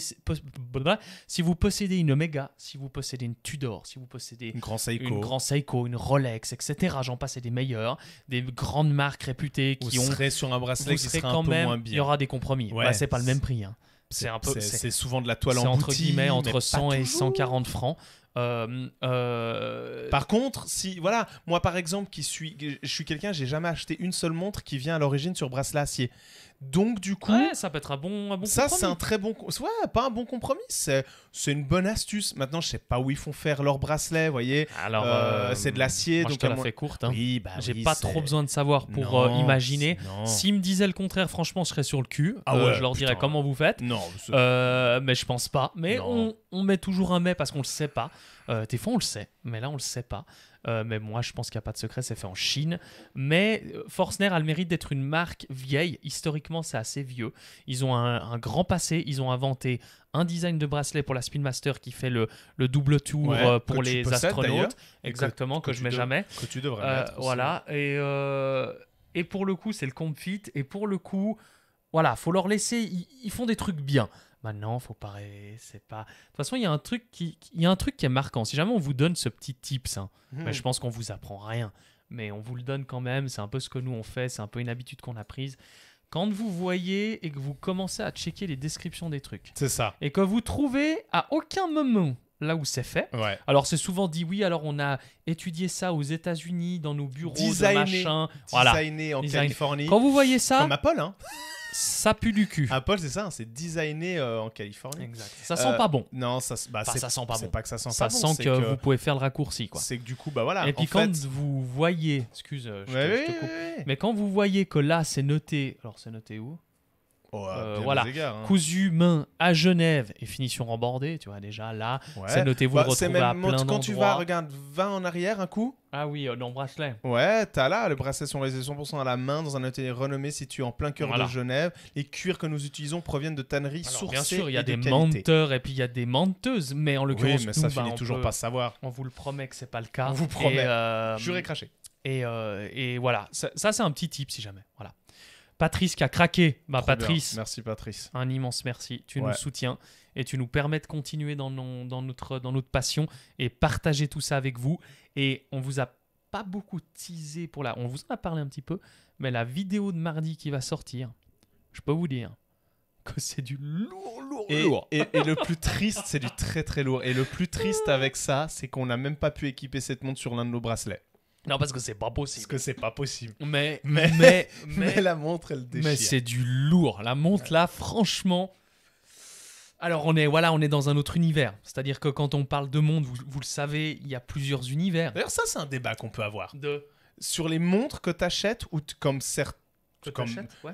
Speaker 2: une Omega, si vous possédez une Tudor, si vous possédez une Grand Seiko, une, Rolex, etc., j'en passe des meilleurs, des grandes marques réputées qui vous Serez sur un bracelet qui sera même, Il y aura des compromis. bah, c'est pas le même prix. Hein. C'est souvent de la toile en entre guillemets entre 100 et 140 francs.
Speaker 1: Euh, euh, par contre, si voilà, moi par exemple qui suis, je suis quelqu'un, j'ai jamais acheté une seule montre qui vient à l'origine sur bracelet acier. Donc du coup, ça peut être un bon, un bon ça c'est un très bon, ouais, pas un bon compromis, c'est une bonne astuce. Maintenant, je sais pas où ils font faire leurs bracelets, voyez. Alors, euh, c'est de l'acier, donc je te la courte. Hein. Oui, bah j'ai pas trop besoin de savoir pour imaginer. S'ils
Speaker 2: me disaient le contraire, franchement, je serais sur le cul. Ah ouais, je leur dirais comment vous faites. Non, mais je pense pas. Mais on, on met toujours un mais parce qu'on le sait pas. Euh, t'es des on le sait, mais là, on le sait pas. Euh, mais moi, je pense qu'il n'y a pas de secret, c'est fait en Chine. Mais euh, Forstner a le mérite d'être une marque vieille. Historiquement, c'est assez vieux. Ils ont un, grand passé. Ils ont inventé un design de bracelet pour la Speedmaster qui fait le, double tour pour les astronautes. Exactement, que, je mets jamais. Que tu devrais Voilà. Et, pour le coup, c'est le fit. Et pour le coup, voilà, faut leur laisser. ils font des trucs bien. Maintenant, bah faut pas c'est pas. De toute façon, il y a un truc qui, il y a un truc qui est marquant. Si jamais on vous donne ce petit tips, ça hein, hmm. je pense qu'on vous apprend rien, mais on vous le donne quand même. C'est un peu ce que nous on fait, c'est un peu une habitude qu'on a prise. Quand vous voyez et que vous commencez à checker les descriptions des trucs, c'est ça, et que vous trouvez à aucun moment là où c'est fait. Ouais. Alors c'est souvent dit oui, alors on a étudié ça aux États-Unis dans nos bureaux de machin, designé en Californie. Quand vous voyez ça, comme
Speaker 1: Apple hein. ça pue du cul. Apple, ah, c'est ça, hein, c'est designé euh, en Californie. Ça euh, sent pas bon. Non, ça, bah, sent pas bon. pas que ça sent pas bon. ça sent que, vous
Speaker 2: pouvez faire le raccourci. quoi. C'est que du coup, bah voilà. Et puis quand vous voyez, excuse, euh, je, te, coupe, mais quand vous voyez que là, c'est noté, alors c'est noté où Oh, euh, voilà, hein. cousu main à Genève et finition rembordée, tu vois déjà là, bah, c'est noté, vous le à plein Quand tu vas,
Speaker 1: regarde, 20 en arrière un coup. Ah oui, euh, dans le bracelet. Ouais, t'as là le bracelet sont 100% à la main dans un atelier renommé situé en plein cœur de Genève. Les cuirs que nous utilisons proviennent de tanneries sourcées. Bien sûr, il y a des menteurs
Speaker 2: et puis il y a des menteuses, mais en l'occurrence, nous, bah, toujours pas
Speaker 1: savoir. On vous le promet que c'est pas le cas. On vous promet. Euh, craché. Et, euh, et
Speaker 2: voilà, ça, ça c'est un petit tip si jamais. Voilà. Patrice qui a craqué. ma bah, Patrice. Merci, Patrice. Un immense merci. Tu nous soutiens et tu nous permets de continuer dans, notre, dans notre passion et partager tout ça avec vous. Et on vous a pas beaucoup teasé pour la. On vous en a parlé un petit peu, mais la vidéo de mardi qui va sortir, je peux vous dire
Speaker 1: que c'est du lourd,
Speaker 2: lourd, lourd. et le plus triste, c'est du
Speaker 1: très, très lourd. Et le plus triste avec ça, c'est qu'on n'a même pas pu équiper cette montre sur l'un de nos bracelets. Non, parce que c'est pas possible. Parce que c'est pas possible. Mais, mais, mais, mais, la montre, elle déchire. Mais c'est du lourd. La montre, là,
Speaker 2: franchement. Alors, on est, voilà, on est dans un autre univers. C'est-à-dire que quand on parle de monde,
Speaker 1: vous, vous le savez, il y a plusieurs univers. D'ailleurs, ça, c'est un débat qu'on peut avoir. De... Sur les montres que tu achètes ou comme certains. Que, comme, ouais.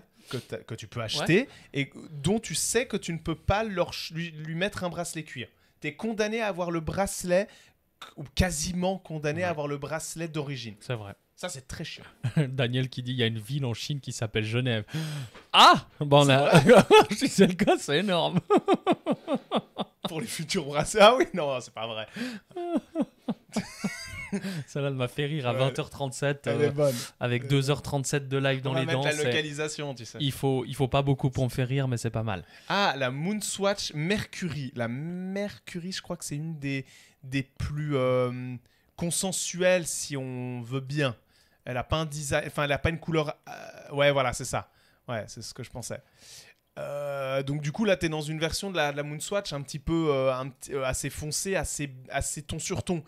Speaker 1: que, tu peux acheter et dont tu sais que tu ne peux pas leur lui, lui mettre un bracelet cuir. Tu es condamné à avoir le bracelet ou quasiment condamné à avoir le bracelet d'origine. C'est vrai. Ça, c'est très chiant.
Speaker 2: Daniel qui dit il y a une ville en Chine qui s'appelle Genève. Ah Bon, là, si c'est le cas, c'est énorme.
Speaker 1: Pour les futurs bracelets. Ah oui, non, c'est pas vrai.
Speaker 2: Ça, là m'a fait rire à 20h37 elle est euh, bonne. avec 2h37 euh, de live dans va les la localisation, tu sais. Il faut, il faut pas beaucoup pour me faire rire, mais c'est pas
Speaker 1: mal. Ah, la Moonswatch Mercury. La Mercury, je crois que c'est une des, des plus euh, consensuelles, si on veut bien. Elle a pas un design, enfin, elle a pas une couleur. Euh, ouais, voilà, c'est ça. Ouais, c'est ce que je pensais. Euh, donc du coup là t'es dans une version de la, de la Moonswatch un petit peu assez foncée, assez, assez ton sur ton.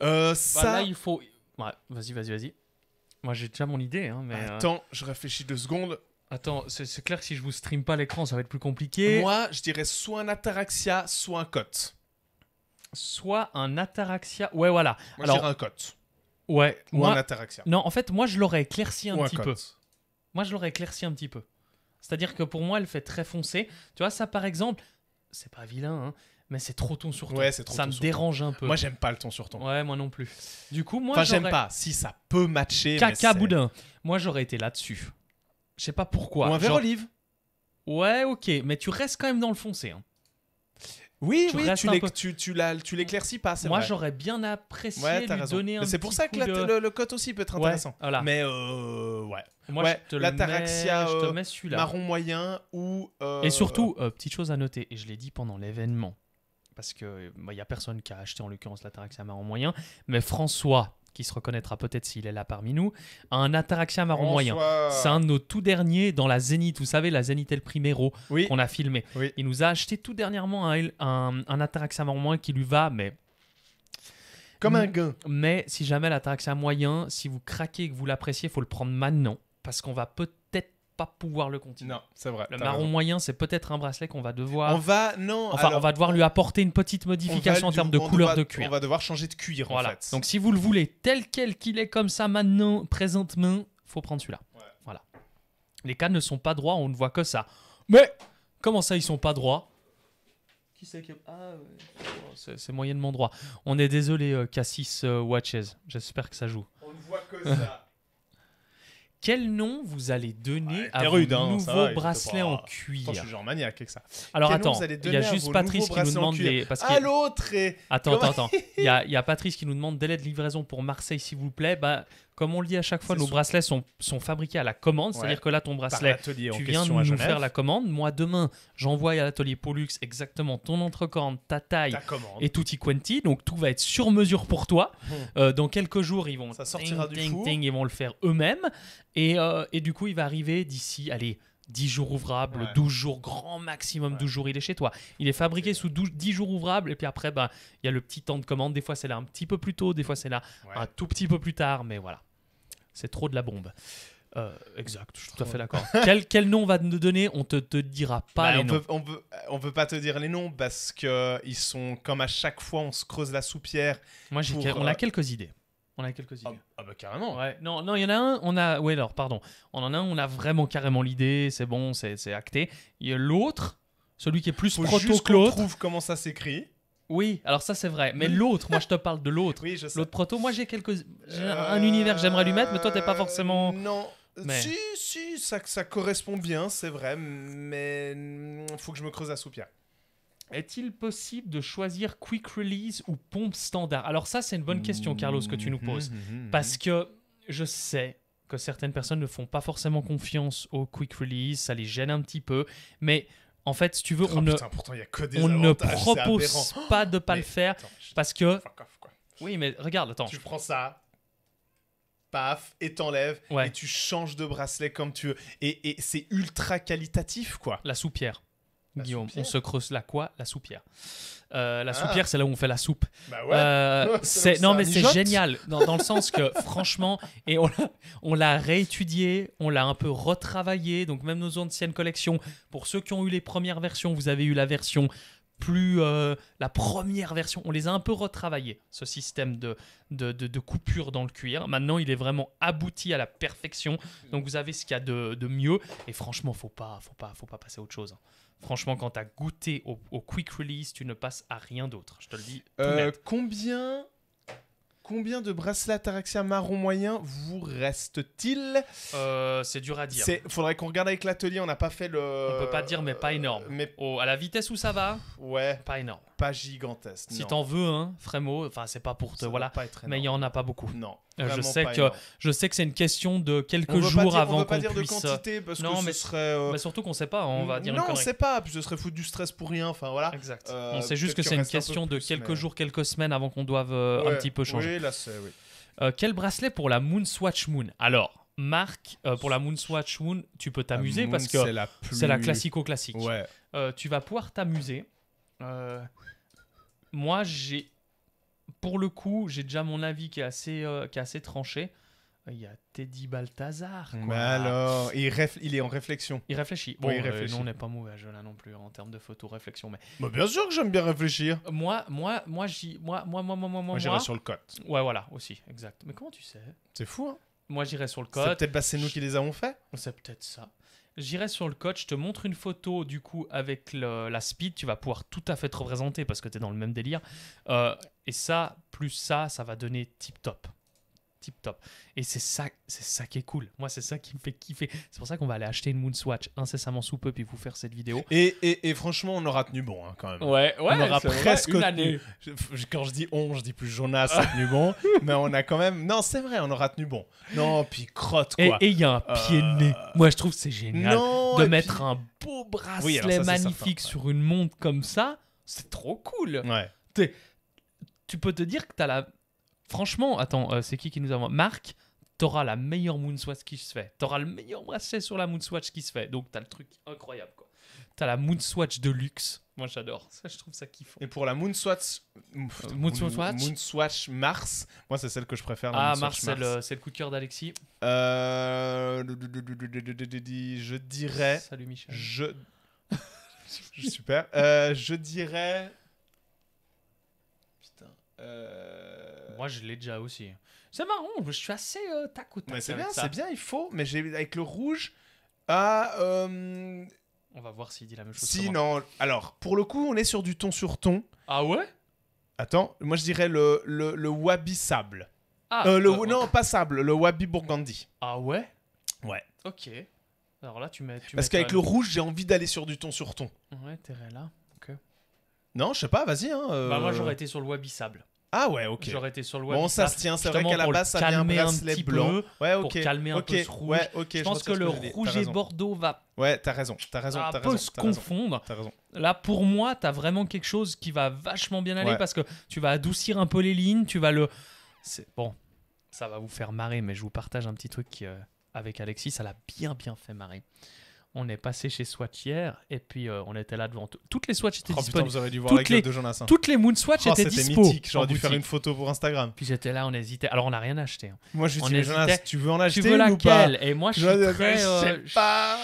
Speaker 1: Bah, ça... là il faut...
Speaker 2: Ouais, vas-y, vas-y, vas-y. Moi j'ai déjà mon idée. Hein, mais, Attends,
Speaker 1: je réfléchis deux secondes. Attends, c'est clair que si je vous stream pas
Speaker 2: l'écran, ça va être plus compliqué. Moi,
Speaker 1: je dirais soit un Ataraxia, soit un Cote
Speaker 2: soit un Ataraxia. Ouais, voilà. Moi, Alors, un cote. Ouais. un Ataraxia. Non, en fait, moi, je l'aurais éclairci un petit peu. Moi, je l'aurais éclairci un petit peu. C'est-à-dire que pour moi, elle fait très foncé. Tu vois, ça, par exemple, c'est pas vilain, hein, mais c'est trop ton sur ton. Ouais, c'est trop ça me dérange un peu. Moi, j'aime
Speaker 1: pas le ton sur ton. Ouais, moi non plus. Du coup, moi. Enfin, j'aime pas. Si ça peut matcher.
Speaker 3: Caca
Speaker 2: boudin. Moi, j'aurais été là-dessus. Je sais pas pourquoi. Ou un olive. Ouais, ok, mais tu restes quand même dans le foncé. Hein. Oui, tu oui, tu,
Speaker 1: pas. Moi, j'aurais bien apprécié donner un. C'est pour ça que le, code aussi peut être intéressant. Mais euh, ouais. Moi, je te euh, marron moyen ou. Euh, et surtout,
Speaker 2: euh, petite chose à noter, et je l'ai dit pendant l'événement, parce que il y a personne qui a acheté en l'occurrence la marron moyen, mais François, qui se reconnaîtra peut-être s'il est là parmi nous, un Ataraxia marron moyen. C'est un de nos tout derniers dans la Zénith, vous savez, la Zénith El Primero oui. qu'on a filmé. Il nous a acheté tout dernièrement un, un, un Ataraxia marron moyen qui lui va, mais comme un gain. Mais si jamais l'ataraxia moyen, si vous craquez que vous l'appréciez, il faut le prendre maintenant. Parce qu'on va peut être pas pouvoir le continuer. Non, c'est vrai. Le marron moyen, c'est peut-être un bracelet qu'on va devoir. On va non. Enfin, on va devoir lui apporter une petite modification en termes de couleur de cuir.
Speaker 1: On va devoir changer de cuir Donc si vous le voulez
Speaker 2: tel quel qu'il est comme ça maintenant, présentement, faut prendre celui-là. Voilà. Les cas ne sont pas droits, on ne voit que ça. Mais comment ça, ils sont pas droits Qui c'est ah, moyennement droit. On est désolé, euh, Cassis euh, Watches. J'espère que ça joue. On ne voit que ça. Quel nom vous allez donner à vos hein, nouveau bracelet en cuir Je suis genre maniaque avec ça. Alors attends, il y a juste Patrice qui nous demande des. Parce à l'autre Attends, attends, attends. Il y, a, Patrice qui nous demande délai de livraison pour Marseille, s'il vous plaît. Bah, comme on le dit à chaque fois, nos bracelets sont, fabriqués à la commande. C'est-à-dire que là, ton bracelet, tu viens nous faire la commande. Moi, demain, j'envoie à l'atelier Pollux exactement ton entrecorne, ta taille ta et tutti quanti. Donc, tout va être sur mesure pour toi. Hmm. Euh, dans quelques jours, ils vont, Ça ils vont le faire eux-mêmes. Euh, et, du coup, il va arriver d'ici, allez, 10 jours ouvrables, 12 jours, grand maximum 12 jours, il est chez toi. Il est fabriqué sous 10 jours ouvrables, et puis après, ben, il y a le petit temps de commande. Des fois, c'est là un petit peu plus tôt, des fois, c'est là un tout petit peu plus tard, mais voilà c'est trop de la bombe.
Speaker 1: Euh, exact,
Speaker 2: je suis tout à fait d'accord. quel, quel, nom on va nous donner On te, te dira pas bah, les on noms.
Speaker 1: on, ne peut pas te dire les noms parce que euh, ils sont comme à chaque fois, on se creuse la soupière. Moi, j'ai on a euh, quelques idées. On a quelques idées. Ah, ah, bah carrément.
Speaker 2: Ouais. Non, non, il y en a un. On a. Ouais, alors pardon. On en a On a vraiment carrément l'idée. C'est bon, c'est acté. Il y a L'autre, celui qui est plus proto que l'autre. trouve
Speaker 1: comment ça s'écrit. Oui, alors ça c'est
Speaker 2: vrai. Mais l'autre, moi je te parle de l'autre. Oui, l'autre proto, moi j'ai quelques. un euh, univers que j'aimerais lui mettre, mais toi t'es pas forcément. Non.
Speaker 1: Si, si, ça, correspond bien, c'est vrai, mais il faut que je me creuse à soupir. Est-il possible de choisir quick release
Speaker 2: ou pompe standard Alors ça, c'est une bonne question, Carlos, que tu nous mm-hmm, poses. Mm-hmm, mm-hmm. Parce que je sais que certaines personnes ne font pas forcément confiance au quick release, ça les gêne un petit peu, mais en fait, si tu veux, oh, on, ne, propose pas de pas le faire
Speaker 1: parce que. Oui, mais regarde, attends. Tu prends ça, paf, et t'enlèves, et tu changes de bracelet comme tu veux. Et, c'est ultra qualitatif, quoi. La soupière. Guillaume, on se creuse la quoi La soupière. Euh, la ah. soupière, c'est là où on fait la soupe.
Speaker 2: Bah euh, c'est non mais c'est génial. dans le sens que franchement, et on l'a réétudié, on l'a un peu retravaillé. Donc même nos anciennes collections, pour ceux qui ont eu les premières versions, vous avez eu la version plus euh, la première version. On les a un peu retravaillé ce système de, de, de, coupure dans le cuir. Maintenant, il est vraiment abouti à la perfection. Donc, vous avez ce qu'il y a de, mieux. Et franchement, faut pas, faut pas, faut pas passer à autre chose. Hein. Franchement, quand t'as goûté au, quick release, tu ne passes à rien d'autre. Je te le dis. Euh,
Speaker 1: combien Combien de bracelets ataraxia marron moyen vous reste-t-il euh, C'est dur à dire. faudrait qu'on regarde avec l'atelier, on n'a pas fait le... On peut pas dire, mais pas
Speaker 2: énorme. Mais... à la vitesse où ça va Ouais. Pas énorme.
Speaker 1: Pas gigantesque. Si t'en veux
Speaker 2: hein, Frémo, enfin c'est pas pour te... voilà. Pas mais il y en a pas beaucoup. Non. Je sais, que, je sais que c'est une question de quelques jours avant qu'on On pas dire de euh, quantité parce que mais ce serait. Euh,
Speaker 1: surtout qu'on sait pas, hein, on va dire. Non, on ne sait pas, puis ce serait foutre du stress pour rien. Enfin voilà. Exact. Euh, on sait juste que c'est une question de quelques jours, quelques
Speaker 2: semaines avant qu'on doive un petit peu changer. là c'est. quel bracelet pour la Moonswatch Moon Alors, Marc, pour la Moonswatch Moon, tu peux t'amuser parce que c'est la, classico-classique. Ouais. tu vas pouvoir t'amuser. moi, j'ai pour le coup, j'ai déjà mon avis qui est assez, euh, qui est assez tranché. Euh, il y a Teddy Balthazar. Quoi. Mais alors, il,
Speaker 1: il, est en réflexion. Il réfléchit. Bon, euh, oui, on n'est pas
Speaker 2: mauvais à là non plus en termes de photo-réflexion. Mais... bien sûr que j'aime bien réfléchir. Moi, moi, moi, j'y... moi, moi, moi, moi, moi, moi j'irai sur le code. Ouais, voilà, aussi, exact. Mais comment tu sais C'est fou, hein Moi, j'irai sur le code. C'est peut-être que c'est
Speaker 1: nous qui les avons fait. C'est peut-être ça.
Speaker 2: J'irai sur le code, je te montre une photo du coup avec la speed, tu vas pouvoir tout à fait te représenter parce que tu es dans le même délire. Euh, et ça, plus ça, ça va donner tip top. Tip top. Et c'est ça, c'est ça qui est cool. Moi, c'est ça qui me fait kiffer. C'est pour ça qu'on va aller acheter une Moonswatch incessamment sous peu puis vous faire cette
Speaker 1: vidéo. Et, et, franchement, on aura tenu bon hein, quand même. Ouais, ouais. On aura presque quand je dis on, je dis plus Jonas a tenu bon, mais on a quand même. Non, c'est vrai, on aura tenu bon. Non, puis crotte quoi. Et il y a un pied de nez.
Speaker 2: Euh, Moi, je trouve c'est génial de mettre un beau bracelet magnifique sur une montre comme ça. C'est trop cool. Ouais tu peux te dire que t'as la. Franchement, attends, euh, c'est qui qui nous a. Marc, t'auras la meilleure Moonswatch qui se fait. T'auras le meilleur bracelet sur la Moonswatch qui se fait. Donc t'as le truc incroyable, quoi. T'as la Moonswatch de luxe.
Speaker 1: Moi, j'adore. Ça, je trouve ça kiffant. Et pour la Moonswatch, euh, Moonswatch, Moonswatch Mars, moi, c'est celle que je préfère. ah, Mars, c'est le, coup de cœur d'Alexis. Euh... je dirais. Salut Michel. Je. Super. Euh, je dirais euh, moi, je l'ai déjà aussi.
Speaker 2: C'est marrant, je suis assez euh, tac ou tac. c'est bien, c'est bien, il
Speaker 1: faut. Mais j'ai avec le rouge. Ah, euh, on va voir s'il dit la même chose. Si, non. Alors, pour le coup, on est sur du ton sur ton. Ah ouais Attends, moi je dirais le, le, wabi sable. Ah, euh, le, non, pas sable, le wabi burgundy Ah ouais
Speaker 2: Ouais. Ok. Alors là, tu mets. Parce qu'avec le rouge,
Speaker 1: j'ai envie d'aller sur du ton sur ton. Ouais, t'es là. Non, je sais pas, vas-y. Hein, bah, moi, j'aurais euh.
Speaker 2: été sur le Wabi
Speaker 1: Ah ouais, ok. J'aurais été sur le Wabi Bon, ça se tient, c'est vrai qu'à la base, ça vient un bracelet bleu ok. Pour calmer un peu ce rouge. Ouais, je, pense que, le rouge et bordeaux va. Ouais, t'as raison, t'as raison, raison. Un peu se confondre.
Speaker 2: raison. Là, pour moi, t'as vraiment quelque chose qui va vachement bien aller parce que tu vas adoucir un peu les lignes, tu vas le. Bon, ça va vous faire marrer, mais je vous partage un petit truc euh, avec Alexis, ça l'a bien, bien fait marrer on est passé chez Swatch hier et puis euh, on était là devant toutes les Swatch étaient oh, disponibles. Putain, vous auriez dû voir toutes les, de Jonassin. Toutes les Moon Swatch oh, étaient dispo. mythique, j'aurais dû faire une photo pour Instagram. Puis j'étais là, on hésitait. Alors on n'a rien acheté. Hein. Moi je dis, Jonas, tu veux en acheter Tu veux laquelle pas Et moi je euh, suis très pas.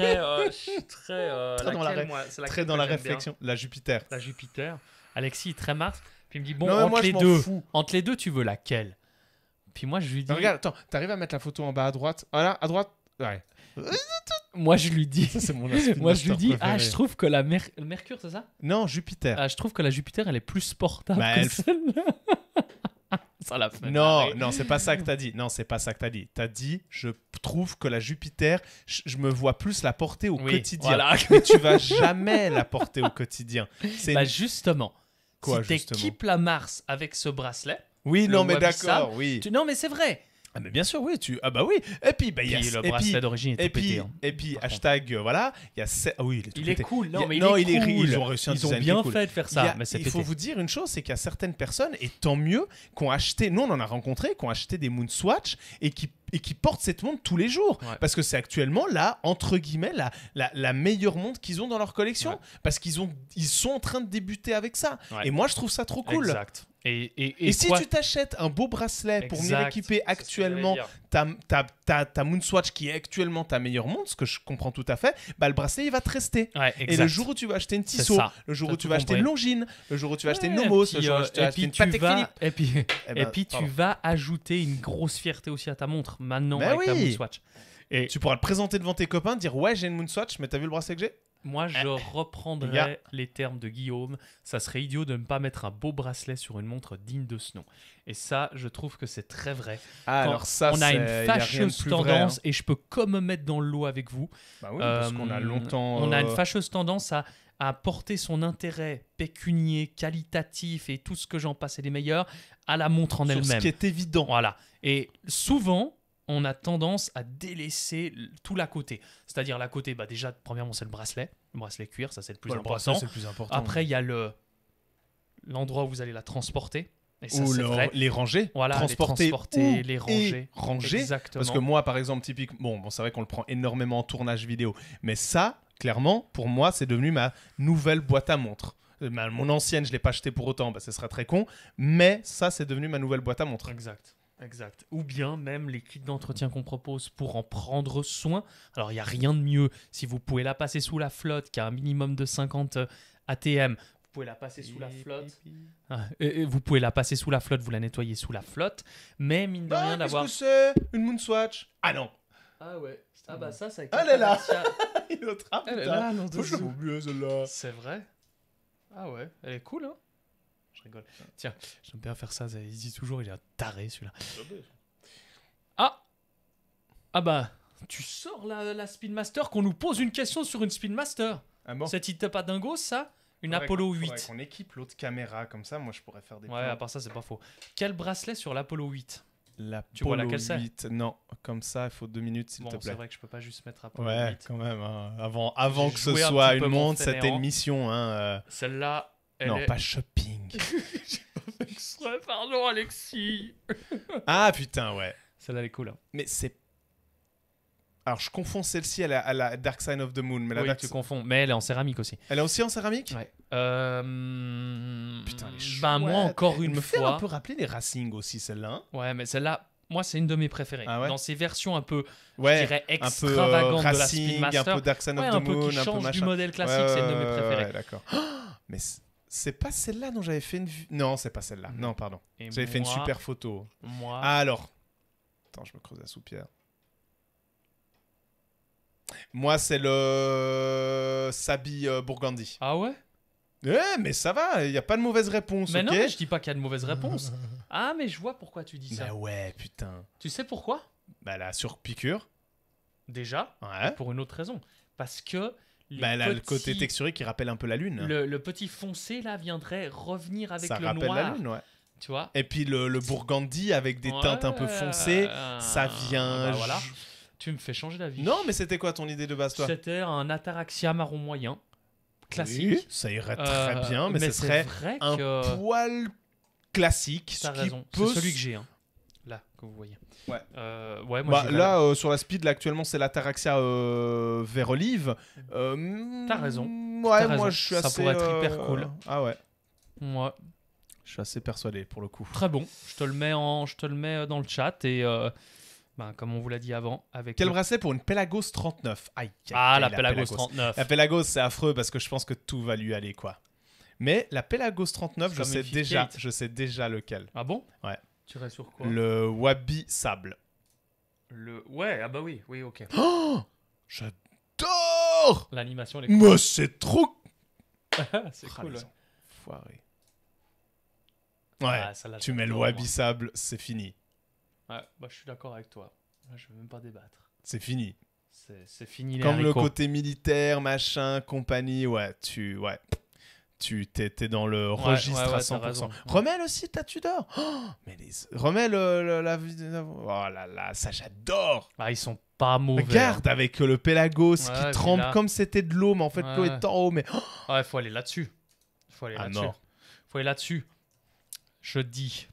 Speaker 2: Euh, très très dans la, réflexion, la Jupiter. La Jupiter. Alexis très Mars, puis il me dit bon, entre les deux,
Speaker 1: entre les deux, tu veux laquelle puis moi, je lui dis. regarde, attends, t'arrives à mettre la photo en bas à droite. Voilà, ah à droite. Ouais moi je lui dis, moi je lui dis, ah je trouve
Speaker 2: que la Mercure, c'est ça
Speaker 1: Non, Jupiter. Ah je trouve que la Jupiter, elle est plus portable bah, Non, non, c'est pas ça que t'as dit. Non, c'est pas ça que t'as dit. T'as dit, je trouve que la Jupiter, je, me vois plus la porter au quotidien. Mais tu vas jamais la porter au quotidien. C'est bah, justement. Quoi, si
Speaker 2: la Mars avec ce bracelet. Oui, non, mais d'accord, oui. Non, mais
Speaker 1: c'est vrai. Ah, mais bien sûr oui tu ah bah oui et puis bah il le bracelet d'origine était hein. et puis, et puis hashtag euh, voilà il y a ah oui il, est, cool non mais il, est, ils ont réussi ils ont bien fait de faire ça mais il faut vous dire une chose c'est qu'il y a certaines personnes et tant mieux qu'on acheté nous on en a rencontré ont acheté des Moonswatch et qui et qui portent cette montre tous les jours. Parce que c'est actuellement là, entre guillemets, la, la, meilleure montre qu'ils ont dans leur collection. Parce qu'ils ont, ils sont en train de débuter avec ça. Et moi, je trouve ça trop cool. Exact.
Speaker 2: Et, si tu
Speaker 1: t'achètes un beau bracelet pour venir équiper actuellement ta, ta, ta, Moonswatch qui est actuellement ta meilleure montre, ce que je comprends tout à fait, bah le bracelet il va te rester. et le jour où tu vas acheter une Tissot, le jour où tu vas acheter une Longines, le jour où euh, tu vas acheter une Nomos, le jour où tu vas acheter une Patek Philippe. Et puis, eh ben, tu
Speaker 2: vas ajouter une grosse fierté aussi à ta montre maintenant ben avec ta Moonswatch. Et tu pourras le présenter devant tes copains, dire ouais j'ai une Moonswatch, mais t'as vu le bracelet que j'ai moi, je eh, reprendrais les termes de Guillaume. Ça serait idiot de ne pas mettre un beau bracelet sur une montre digne de ce nom. Et ça, je trouve que c'est très vrai. Ah, alors ça, on a une fâcheuse hein. tendance, et je peux comme me mettre dans le lot avec vous. Bah oui, parce qu'on a euh, longtemps. On a une euh, fâcheuse tendance à, porter son intérêt pécunier, qualitatif et tout ce que j'en passe et les meilleurs à la montre en elle-même. Ce qui est évident. Voilà. Et souvent, on a tendance à délaisser tout la côté. C'est-à-dire la côté, bah déjà, premièrement, c'est le bracelet, le bracelet cuir, ça c'est le, plus important. Après, il y a le l'endroit où vous allez la transporter. Et ça, Ou les ranger, voilà, transporter, les, transporter, les ranger, ranger. Exactement. Parce que
Speaker 1: moi, par exemple, typique, bon, c'est vrai qu'on le prend énormément en tournage vidéo, mais ça, clairement, pour moi, c'est devenu ma nouvelle boîte à montres euh, mon ancienne, je l'ai pas acheté pour autant, bah, ce serait très con. Mais ça, c'est devenu ma nouvelle boîte à montre Exact. Exact. Ou bien même les kits d'entretien qu'on
Speaker 2: propose pour en prendre soin. Alors il n'y a rien de mieux. Si vous pouvez la passer sous la flotte, qui a un minimum de 50 euh, ATM, vous pouvez la passer sous la flotte. Ah, et, vous pouvez la passer sous la flotte, vous la nettoyez sous la flotte. Mais mine de ah, rien d'avoir. Qu'est-ce que c'est Une Moonswatch Ah non Ah ouais. Ah bah ça, ça. Elle est là Il est là, C'est vrai. Ah ouais, elle est cool, hein Tiens, j'aime bien faire ça, il dit toujours, il est un taré celui-là. Ah bah ah, ah bah, tu sors la, la Speedmaster, qu'on nous pose une question sur une Speedmaster. cest ah bon Cette pas dingo, ça une Apollo 8.
Speaker 1: On équipe l'autre caméra, comme ça, moi je pourrais faire des. Ouais, à
Speaker 2: part ça, c'est pas faux. Quel bracelet sur l'Apollo 8 L'Apollo tu vois laquelle 8,
Speaker 1: non, comme ça, il faut deux minutes s'il te plaît. C'est vrai que je peux pas juste mettre Apollo ouais, quand même, hein. avant, avant que ce soit une montre, c'était une Hein, euh. Celle-là, elle non, pas Shopee.
Speaker 2: extrait, pardon, Alexis.
Speaker 1: ah putain, ouais. Celle-là, est cool. Hein. Mais c'est. Alors, je confonds celle-ci à la, Dark Sign of the Moon. Mais la oui, tu confonds. Mais elle est en
Speaker 2: céramique aussi. Elle
Speaker 1: est aussi en céramique Ouais. Euh... Putain, les chouettes. Ben, bah, moi, encore une me fois. Fait un peu
Speaker 2: rappeler les Racing aussi, celle-là. Hein. Ouais, mais celle-là, moi, c'est une de mes préférées. Ah Dans ces versions
Speaker 1: un peu, ouais, je euh, extravagantes de la Speedmaster. Un peu Dark Sun of the Moon, qui un peu machin. du modèle classique, c'est une de mes préférées. Ouais, d'accord. mais c'est pas celle-là dont j'avais fait une. vue. Non, c'est pas celle-là. Mm. Non, pardon. J'avais fait une super photo. Moi. Ah, alors. Attends, je me creuse la soupière. Moi, c'est le euh, Sabi euh, Ah ouais Eh, mais ça va, il n'y a pas de mauvaise réponse. Mais non, je dis pas qu'il y a de mauvaise réponse.
Speaker 2: ah, mais je vois pourquoi tu dis ça. Mais ouais, putain.
Speaker 1: Tu sais pourquoi Bah la
Speaker 2: surpiqûre. Déjà, Ouais. pour une autre raison. Parce que bah, le côté texturé
Speaker 1: qui rappelle un peu la lune. Le,
Speaker 2: petit foncé là viendrait revenir avec ça rappelle La lune, ouais.
Speaker 1: Tu vois Et puis le, le, avec des teintes un peu foncées, ça vient. Bah, tu me fais changer d'avis. Non, mais c'était quoi ton idée de base, toi C'était un Ataraxia marron moyen,
Speaker 2: classique. ça irait très euh, bien, mais, ce serait un poil classique. T'as raison. celui que j'ai, hein. là, que vous voyez. Ouais. Euh, ouais, moi bah, là,
Speaker 1: euh, sur la speed, actuellement, c'est la Taraxia euh, vers Olive. Euh, T'as raison. Mm, ouais, moi, je suis Ça assez. pourrait être hyper cool. Ah ouais. moi Je suis assez
Speaker 2: persuadé pour le coup. Très bon. Je te le mets, en... je te le mets dans le chat et. Ben, comme on vous l'a dit
Speaker 1: avant, avec. Quel bracelet pour une Pelagos 39 Aïe, Ah, la, Pelagos, 39. La Pelagos, c'est affreux parce que je pense que tout va lui aller, quoi. Mais la Pelagos 39, je sais, déjà, je sais déjà lequel. Ah bon Ouais. Tu restes sur quoi Le Wabi Sable.
Speaker 2: Le... Ouais, ah bah oui, oui, ok. Oh J'adore L'animation, les Moi, c'est trop... c'est oh, cool. Ouais. Foiré.
Speaker 1: Ah, ouais, tu mets le Wabi Sable, c'est fini.
Speaker 2: Ouais, bah, je suis d'accord avec toi. Je veux même
Speaker 1: pas débattre. C'est fini. C'est fini. Les Comme le côté militaire, machin, compagnie, ouais, tu... Ouais tu t'es, dans le registre à 100%. le aussi, t'as Tudor. Oh, mais euh, la vie. Oh là là, ça j'adore. Bah, ils sont pas mauvais. Hein. Regarde avec euh, le Pelagos qui trempe comme c'était de l'eau, mais en fait l'eau est en haut. Mais...
Speaker 2: Oh faut aller là-dessus. Faut aller là-dessus. Faut aller là-dessus. Je dis,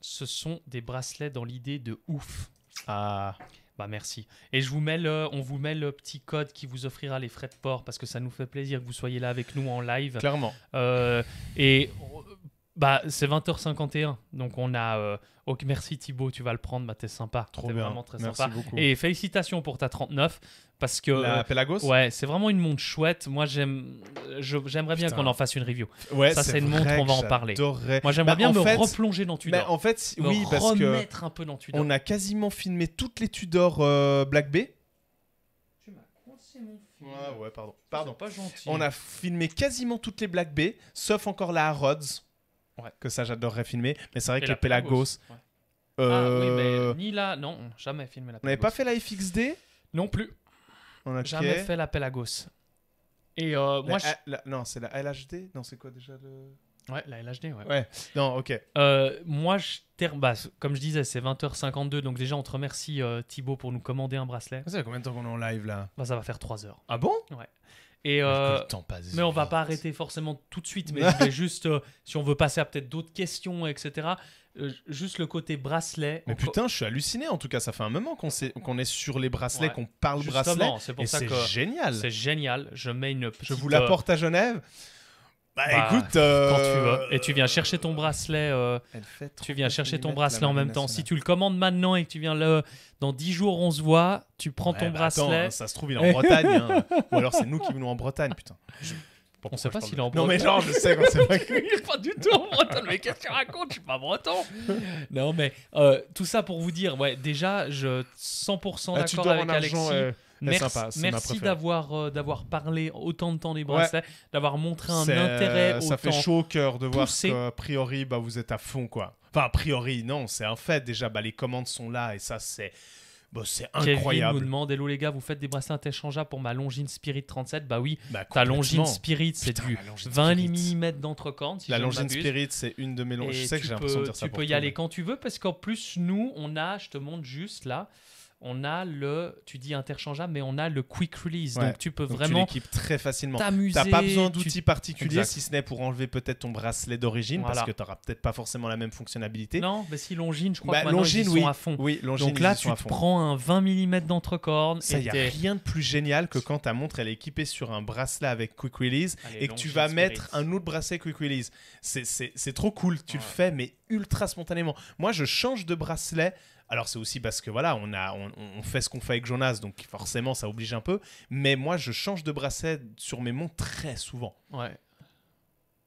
Speaker 2: ce sont des bracelets dans l'idée de ouf. Ah. Bah merci. Et je vous mets on vous met le petit code qui vous offrira les frais de port parce que ça nous fait plaisir que vous soyez là avec nous en live. Clairement. Euh, et bah, c'est 20h51. Donc, on a. Euh, ok, merci Thibaut, tu vas le prendre. Bah, t'es sympa. Trop vraiment très sympa. Et félicitations pour ta 39. Parce que. La euh, Pelagos Ouais, c'est vraiment une montre chouette. Moi, j'aime, j'aimerais bien qu'on en fasse une review. Ouais, ça, c'est, une montre, on va en parler. Moi, j'aimerais bah, bien me replonger dans Tudor. Bah, en fait, oui, parce que. un peu dans Tudor.
Speaker 1: On a quasiment filmé toutes les Tudor euh, Black Bay. Tu m'as Ouais, ah ouais, pardon. Pardon. pas gentil. On a filmé quasiment toutes les Black Bay, sauf encore la Rhodes. Que ça, j'adorerais filmer. Mais c'est vrai que les Pelagos. Ah oui, mais euh,
Speaker 2: ni là, non,
Speaker 1: jamais filmé la Pelagos. On n'avait pas fait la
Speaker 2: FXD Non plus. On a jamais fait la Pelagos. Et
Speaker 1: euh, moi, Non, c'est la LHD Non, c'est quoi déjà le. Ouais, la LHD, ouais. Ouais,
Speaker 2: non, ok. Euh, moi, je bah, comme je disais, c'est 20h52, donc déjà, on te remercie, Thibaut, pour nous commander un bracelet. Ça fait combien de temps qu'on est en live, là bah, Ça va faire 3 heures. Ah bon Ouais. Euh, mais on va pas arrêter forcément tout de suite, mais, juste euh, si on veut passer à peut-être d'autres
Speaker 1: questions, etc.
Speaker 2: Euh, juste le côté bracelet. Mais putain,
Speaker 1: je suis halluciné en tout cas, ça fait un moment qu'on qu'on est sur les bracelets, qu'on parle Justement, bracelet. C'est pour ça que c'est génial. C'est
Speaker 2: génial. Je mets une Je vous l'apporte
Speaker 1: à Genève. Bah, bah, écoute, quand tu veux. Et tu viens chercher
Speaker 2: ton bracelet. Euh, tu viens chercher ton bracelet en même temps. Si tu le commandes maintenant et que tu viens le dans 10 jours, on se voit. Tu prends ton bah, bracelet. ça se trouve il est en Bretagne. Hein. Ou alors c'est nous qui venons en Bretagne, putain. Je... On sait pas s'il est en Bretagne. Non, mais genre, je sais qu'on sait pas. il est pas du tout en Bretagne. Mais qu'est-ce que tu racontes Je suis pas breton. non, mais euh, tout ça pour vous dire, ouais, déjà, je 100% ah, d'accord avec Alexis merci, d'avoir euh, d'avoir parlé autant de temps des bracelets, d'avoir montré un intérêt. Euh, ça fait chaud au cœur de voir que,
Speaker 1: a priori, bah, vous êtes à fond, quoi. Enfin, a priori, non, c'est un fait. Déjà, bah, les commandes sont là et ça, c'est. bon bah, c'est incroyable. Kevin nous demande Hello les gars, vous faites des bracelets interchangeables pour ma longine Spirit 37
Speaker 2: Bah oui, bah, ta longine Spirit, c'est du 20 mm d'entrecorne. Si la Longine Spirit, c'est une de mes longues. sais que j'ai de Tu peux y aller quand tu veux parce qu'en plus, nous, on a, je te montre juste là on a le, tu dis interchangeable, mais on a le quick release. Donc tu peux vraiment tu très facilement. T'amuser. T'as pas besoin d'outils particuliers, si
Speaker 1: ce n'est pour enlever peut-être ton bracelet d'origine, parce que t'auras peut-être pas forcément la même fonctionnalité. Non, mais si Longines, je crois bah, que Longines, oui. sont à fond. Oui, donc là, tu te prends un 20 mm d'entrecorne. Ça n'y a rien de plus génial que quand ta montre elle est équipée sur un bracelet avec quick release et que tu vas mettre un autre bracelet quick release. C'est trop cool. Tu le fais, mais ultra spontanément. Moi, je change de bracelet. Alors c'est aussi parce que voilà, on, a, on, fait ce qu'on fait avec Jonas, donc forcément ça oblige un peu. Mais moi, je change de bracelet sur mes montres très souvent.
Speaker 2: Ouais.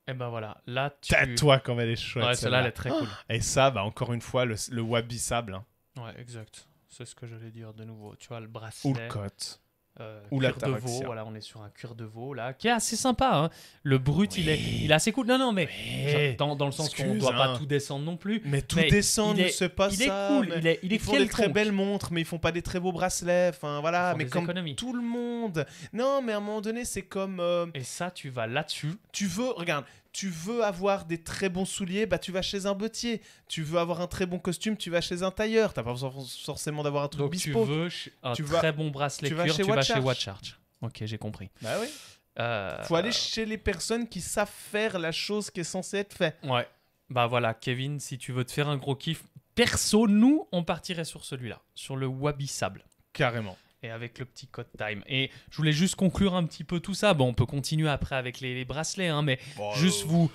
Speaker 2: Et eh ben voilà, là tu. Toi quand même, elle est Ouais, celle-là, elle est très cool.
Speaker 1: Et ça, bah, encore une fois, le, le wabi sable. Hein.
Speaker 2: Ouais, exact. C'est ce que j'allais dire de nouveau. Tu vois, le bracelet. Ou le cote. Euh, Ou cuir de veau, voilà, on est sur un cuir de veau là, qui est assez sympa. Hein. Le brut, il, est, il assez cool. Non, non, mais dans, dans, le sens qu'on ne doit pas hein. tout descendre non plus. Mais tout mais descendre, c'est pas il ça. Est il est Ils font des très belles
Speaker 1: montres, mais ils font pas des très beaux bracelets. Enfin, voilà, mais comme tout le monde. Non, mais à un moment donné, c'est comme. Euh, Et ça, tu vas là-dessus. Tu veux, regarde, tu veux avoir des très bons souliers, bah tu vas chez un bottier. Tu veux avoir un très bon costume, tu vas chez un tailleur. Tu n'as pas besoin forcément d'avoir un truc Donc tu veux un très bon bracelet tu vas cuir, chez tu vas chez
Speaker 2: Ok, j'ai compris. Bah oui. Euh, Faut
Speaker 1: aller chez les personnes qui savent faire la chose qui est censée être faite. Ouais.
Speaker 2: Bah voilà, Kevin, si tu veux te faire un gros kiff, perso, nous, on partirait sur celui-là, sur le Wabi Sable. Carrément avec le petit code time. Et je voulais juste conclure un petit peu tout ça. Bon, on peut continuer après avec les, bracelets, hein, mais juste euh, vous.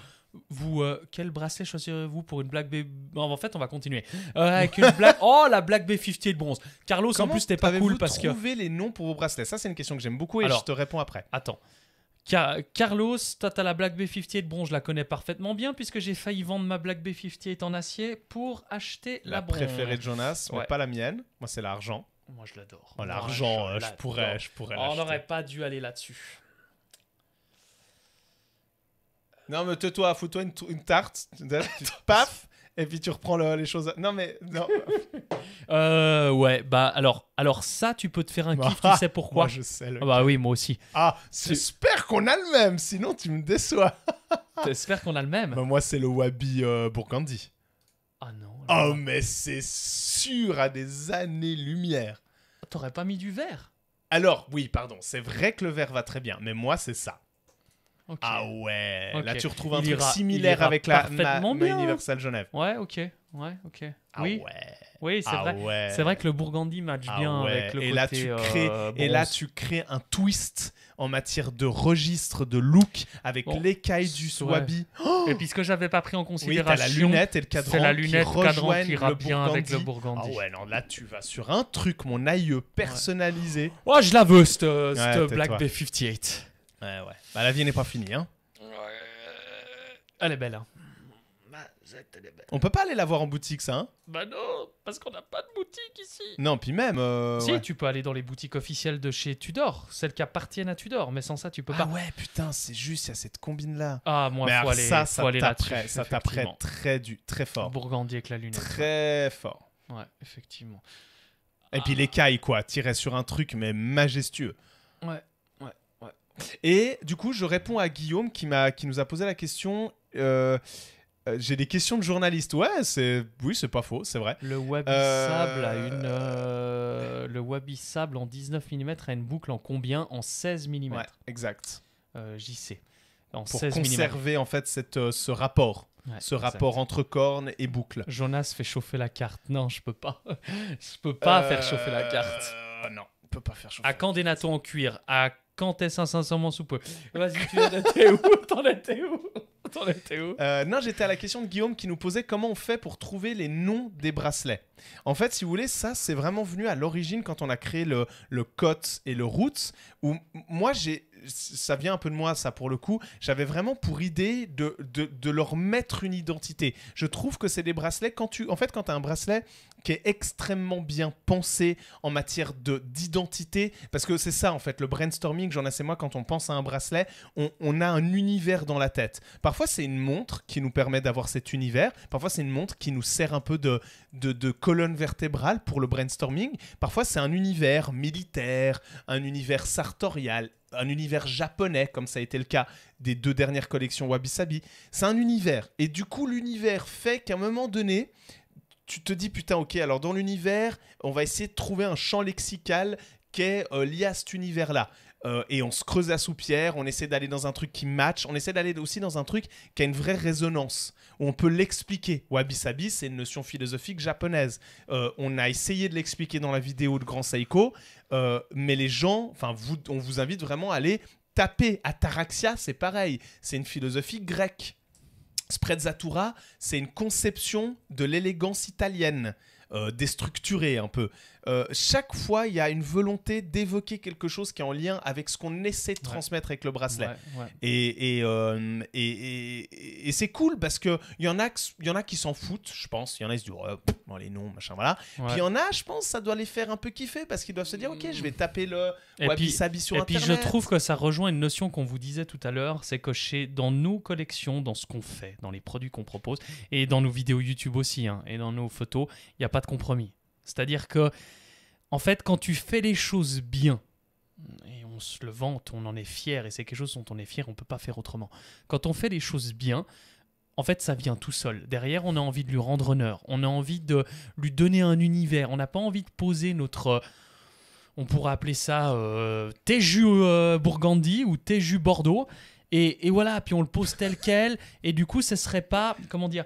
Speaker 2: Vous, euh, quel bracelet choisirez-vous pour une Black Bay En fait, on va continuer. Euh, avec une Black... Oh, la Black Bay 50 de bronze. Carlos, en plus, t'es pas cool parce que. Trouvez
Speaker 1: les noms pour vos bracelets. Ça, c'est une question que j'aime beaucoup et je te réponds après. Attends.
Speaker 2: Carlos, t'as la Black B58, bronze je la connais parfaitement bien puisque j'ai failli vendre ma Black B58 en acier pour acheter la, bronze. préférée de Jonas, mais
Speaker 1: pas la mienne, moi c'est l'argent. Moi, je l'adore. l'argent, je, euh, pourrais, je pourrais. On n'aurait
Speaker 2: pas dû aller là-dessus.
Speaker 1: Non, mais tais-toi, fous-toi une, tarte. paf Et puis tu reprends les choses. Non, mais. Non. euh,
Speaker 2: ouais, bah alors, alors ça, tu peux te faire un kiff, tu bah, sais pourquoi Moi, je sais. Ah, bah
Speaker 1: oui, moi aussi. Ah, j'espère qu'on a le même, sinon tu me déçois. J'espère qu'on a le même. Bah, moi, c'est le Wabi euh, Burgundy. Ah non. Oh, mais c'est sûr à des années-lumière. T'aurais pas mis du verre Alors, oui, pardon, c'est vrai que le verre va très bien, mais moi, c'est ça. Ah ouais, là tu retrouves un truc similaire avec la, ma, hein. Universal Genève. Ouais, ok, ouais, ok. Ah oui. ouais. Oui, c'est ah vrai. C'est vrai que le Burgundy match ah bien avec le et Là, euh, Et là, tu crées un twist en matière de registre, de look, avec l'écaille du swabi.
Speaker 2: et puis ce que j'avais pas pris en considération, c'est la lunette et le cadran, la lunette, qui cadran ira bien avec le burgundy. Ah
Speaker 1: ouais, là tu vas sur un truc, mon aïeux personnalisé. Ouais, je la veux, cette, euh, euh, Black Bay 58 Ouais, ouais. Bah, la vie n'est pas finie, hein. Elle est belle. Hein. On peut pas aller la voir en boutique, ça, hein
Speaker 2: Bah non, parce qu'on n'a pas de boutique ici. Non,
Speaker 1: puis même. Euh, si,
Speaker 2: tu peux aller dans les boutiques officielles de chez Tudor, celles qui appartiennent à Tudor, mais sans ça,
Speaker 1: tu peux ah pas. Ah ouais, putain, c'est juste, il y a cette combine-là. Ah, moi, ça, ça t'apprête Ça très, du, très fort. Bourgandier avec la lune. Très fort. Ouais, effectivement. Et puis ah. les cailles, quoi, tirer sur un truc, mais majestueux. Ouais. ouais, ouais. Et du coup, je réponds à Guillaume qui, qui nous a posé la question. Euh, euh, j'ai des questions de journaliste. Ouais, c'est oui, c'est pas faux, c'est vrai. Le Wabi euh, Sable une
Speaker 2: euh, le Wabi Sable en 19 mm a une boucle en combien En 16 mm. Ouais,
Speaker 1: exact. sais. En Pour conserver en fait cette, ce rapport. ce rapport entre corne et boucle. Jonas fait chauffer la carte. Non, je peux pas.
Speaker 2: je peux pas faire chauffer la
Speaker 1: carte. non, on peut pas faire chauffer.
Speaker 2: À quand des natos en cuir À quand est 500
Speaker 1: sous peu Vas-y, tu en étais
Speaker 2: où T'en étais
Speaker 1: où Euh, non, j'étais à la question de Guillaume qui nous posait comment on fait pour trouver les noms des bracelets. En fait, si vous voulez, ça, c'est vraiment venu à l'origine quand on a créé le, le et le ROOTS, où moi, j'ai ça vient un peu de moi, ça pour le coup. J'avais vraiment pour idée de, leur mettre une identité. Je trouve que c'est des bracelets. Quand tu, en fait, quand tu as un bracelet qui est extrêmement bien pensé en matière de d'identité, parce que c'est ça en fait, le brainstorming, j'en ai assez moi, quand on pense à un bracelet, on, a un univers dans la tête. Parfois, c'est une montre qui nous permet d'avoir cet univers. Parfois, c'est une montre qui nous sert un peu de, de colonne vertébrale pour le brainstorming. Parfois, c'est un univers militaire, un univers sartorial, un univers japonais, comme ça a été le cas des deux dernières collections Wabi Sabi. C'est un univers. Et du coup, l'univers fait qu'à un moment donné, tu te dis putain, ok, alors dans l'univers, on va essayer de trouver un champ lexical qui est euh, lié à cet univers-là. Euh, et on se creuse la soupière, on essaie d'aller dans un truc qui match, on essaie d'aller aussi dans un truc qui a une vraie résonance, où on peut l'expliquer. Wabi Sabi, c'est une notion philosophique japonaise. Euh, on a essayé de l'expliquer dans la vidéo de Grand Seiko, euh, mais les gens, enfin, on vous invite vraiment à aller taper. Ataraxia, c'est pareil, c'est une philosophie grecque. Sprezzatura, c'est une conception de l'élégance italienne. déstructurée un peu. Euh, chaque fois, il y a une volonté d'évoquer quelque chose qui est en lien avec ce qu'on essaie de transmettre avec le bracelet. Euh, et, et, c'est cool parce qu'il y, en a, y en a qui s'en foutent, je pense. Il y en a qui se disent, oh, les noms, machin, voilà. Puis il y en a, je pense, ça doit les faire un peu kiffer parce qu'ils doivent se dire, ok, je vais taper le Wabi Sabi sur Internet. Et puis je trouve
Speaker 2: que ça rejoint une notion qu'on vous disait tout à l'heure, c'est que dans nos collections, dans ce qu'on fait, dans les produits qu'on propose, et dans nos vidéos YouTube aussi, hein, et dans nos photos, il n'y a pas de compromis. C'est-à-dire que, en fait, quand tu fais les choses bien, et on se le vante, on en est fier, et c'est quelque chose dont on est fier, on ne peut pas faire autrement. Quand on fait les choses bien, en fait, ça vient tout seul. Derrière, on a envie de lui rendre honneur, on a envie de lui donner un univers, on n'a pas envie de poser notre on pourrait appeler ça euh, euh Burgundy ou tajou Bordeaux. Et, voilà, puis on le pose tel quel. Et du coup, ce serait pas, comment dire,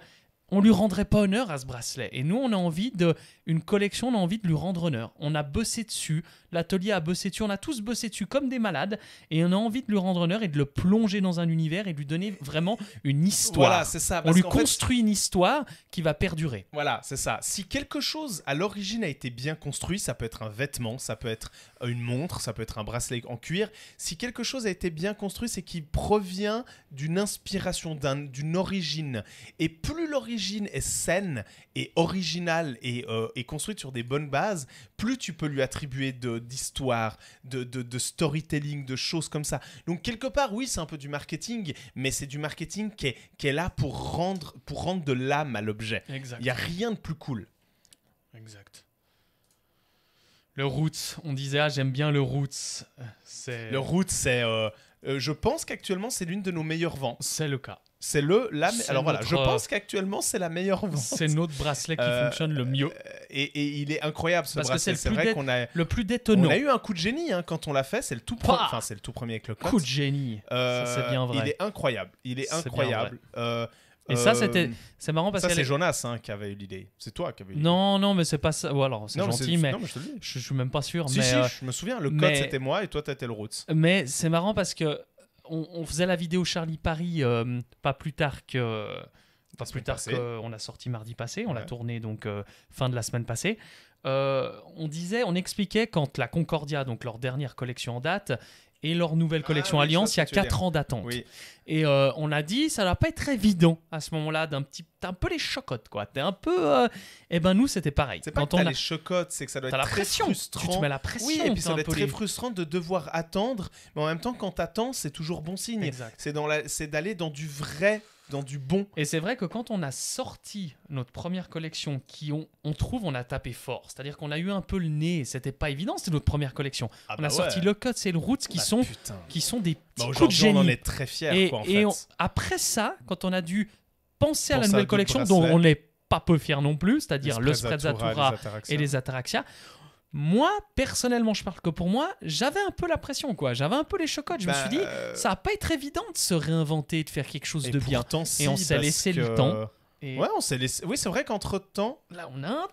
Speaker 2: on lui rendrait pas honneur à ce bracelet. Et nous, on a envie de une collection, on a envie de lui rendre honneur. On a bossé dessus, L'atelier a bossé dessus, on a tous bossé dessus comme des malades et on a envie de lui rendre honneur et de le plonger dans un univers et lui donner vraiment une histoire. Voilà, c'est ça. on lui construit une histoire qui va perdurer.
Speaker 1: Voilà, c'est ça. Si quelque chose à l'origine a été bien construit, ça peut être un vêtement, ça peut être euh, une montre, ça peut être un bracelet en cuir. Si quelque chose a été bien construit, c'est qu'il provient d'une inspiration, d'une origine. Et plus l'origine est saine et originale et, euh, et construite sur des bonnes bases, plus tu peux lui attribuer de, d'histoire, de, storytelling, de choses comme ça. Donc quelque part, oui, c'est un peu du marketing, mais c'est du marketing qui est, là pour rendre, pour rendre de l'âme à l'objet. Il n'y a rien de plus cool. Exact. Le roots, on disait, ah, j'aime bien le roots. Le roots, c'est... Euh, euh, je pense qu'actuellement, c'est l'une de nos meilleures ventes. C'est le cas. C'est le la. Alors voilà, je pense euh, qu'actuellement c'est la meilleure vente. C'est notre bracelet qui euh, fonctionne le mieux. Euh, et, et, il est incroyable ce bracelet. C'est vrai qu'on a le plus détonnant. On a eu un coup de génie hein, quand on l'a fait. C'est le tout premier. le tout premier avec le code. Coup de génie. c'est bien vrai. Il est incroyable. Il est, incroyable. et ça, c'était, c'est marrant parce que c'est Jonas hein, qui avait eu l'idée. C'est toi qui avais. Eu non,
Speaker 2: non, mais c'est pas ça. Ou alors, c'est gentil, mais, je, suis même
Speaker 1: pas sûr. mais, je me souviens. Le code c'était moi et toi t'étais le Roots. Mais
Speaker 2: c'est marrant parce que on, faisait la vidéo Charlie Paris euh, pas plus tard que. Euh, pas plus tard qu'on a sorti mardi passé, on l'a tournée donc euh, fin de la semaine passée. on disait, on expliquait quand la Concordia, donc leur dernière collection en date, et leur nouvelle ah collection Alliance, il y a 4 ans d'attente. Et euh, on a dit, ça va pas être évident à ce moment-là, d'un petit, un peu les chocottes, quoi. T'es un peu, euh, eh ben nous c'était pareil. C'est pas Quand les chocottes, c'est que ça doit être la très pression. frustrant. Tu te mets la pression. Oui, et puis ça doit être très
Speaker 1: frustrant de devoir attendre, mais en même temps, quand t'attends, c'est toujours bon signe. C'est dans la... c'est d'aller dans du vrai dans du bon. Et c'est vrai que quand on a
Speaker 2: sorti notre première collection, qui on, trouve, on a tapé fort. C'est-à-dire qu'on a eu un peu le nez. C'était pas évident, c'était notre première collection. Ah on bah a sorti le Cuts et le Roots, qui, ah, sont, qui sont des bah, petits coups de génie. on en est très fiers. Et, quoi, après ça, quand on a dû penser à la nouvelle collection, dont on n'est pas peu fiers non plus, c'est-à-dire le Sprezzatura et les Ataraxia, moi, personnellement, je parle que pour moi, j'avais un peu la pression, quoi. J'avais un peu les chocottes. Je me bah, suis dit, euh, ça va pas être évident de se réinventer, de faire quelque chose de bien. Si, et on s'est laissé le temps. Ouais, on s'est laissé. Oui,
Speaker 1: c'est vrai qu'entre temps. Là, on a un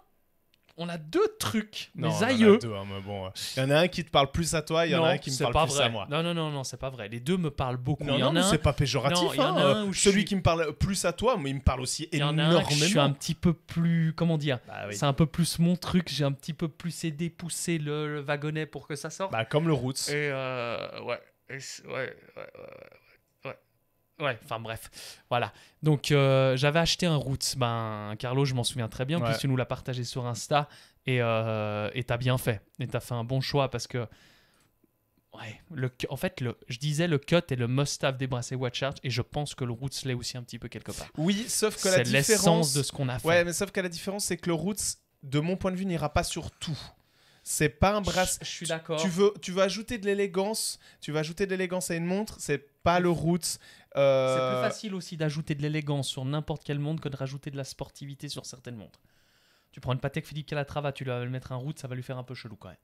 Speaker 1: on a deux trucs, non, mes aïeux. Hein, il y en a un qui te parle plus à toi, il y en a un qui me parle pas plus à moi. Non, non, non, non c'est pas vrai. Les deux me parlent beaucoup. Non, non c'est pas péjoratif. Hein, euh, celui qui me parle plus à toi, mais il me parle aussi énormément. un je suis un
Speaker 2: petit peu plus, comment dire, bah c'est un peu plus mon truc. J'ai un petit peu plus aidé, pousser le, wagonnet pour que ça sorte. Bah, comme le Roots. Et euh, ouais. Ouais, ouais, ouais, Ouais, enfin bref. Voilà. Donc euh, j'avais acheté un Roots. Ben, Carlo, je m'en souviens très bien. puisque tu nous l'as partagé sur Insta. Euh, et t'as bien fait. Et t'as fait un bon choix parce que. Ouais, le, en fait, le, je disais le cut et le must-have des bracelets Watch Arch et je pense que le Roots l'est aussi un petit peu quelque part. Oui, sauf que la différence. C'est l'essence de ce qu'on a fait.
Speaker 1: Ouais, mais sauf que la différence, c'est que le Roots, de mon point de vue, n'ira pas sur tout c'est pas un bracelet. Je suis d'accord. Tu veux, tu veux ajouter de l'élégance, tu veux ajouter de l'élégance à une montre, c'est pas le roots. Euh, c'est plus
Speaker 2: facile aussi d'ajouter de l'élégance sur n'importe quelle montre que de rajouter de la sportivité sur certaines montres. Tu prends une Patek Philippe Calatrava, tu vas le mettre un route, ça va lui faire un peu chelou quand même.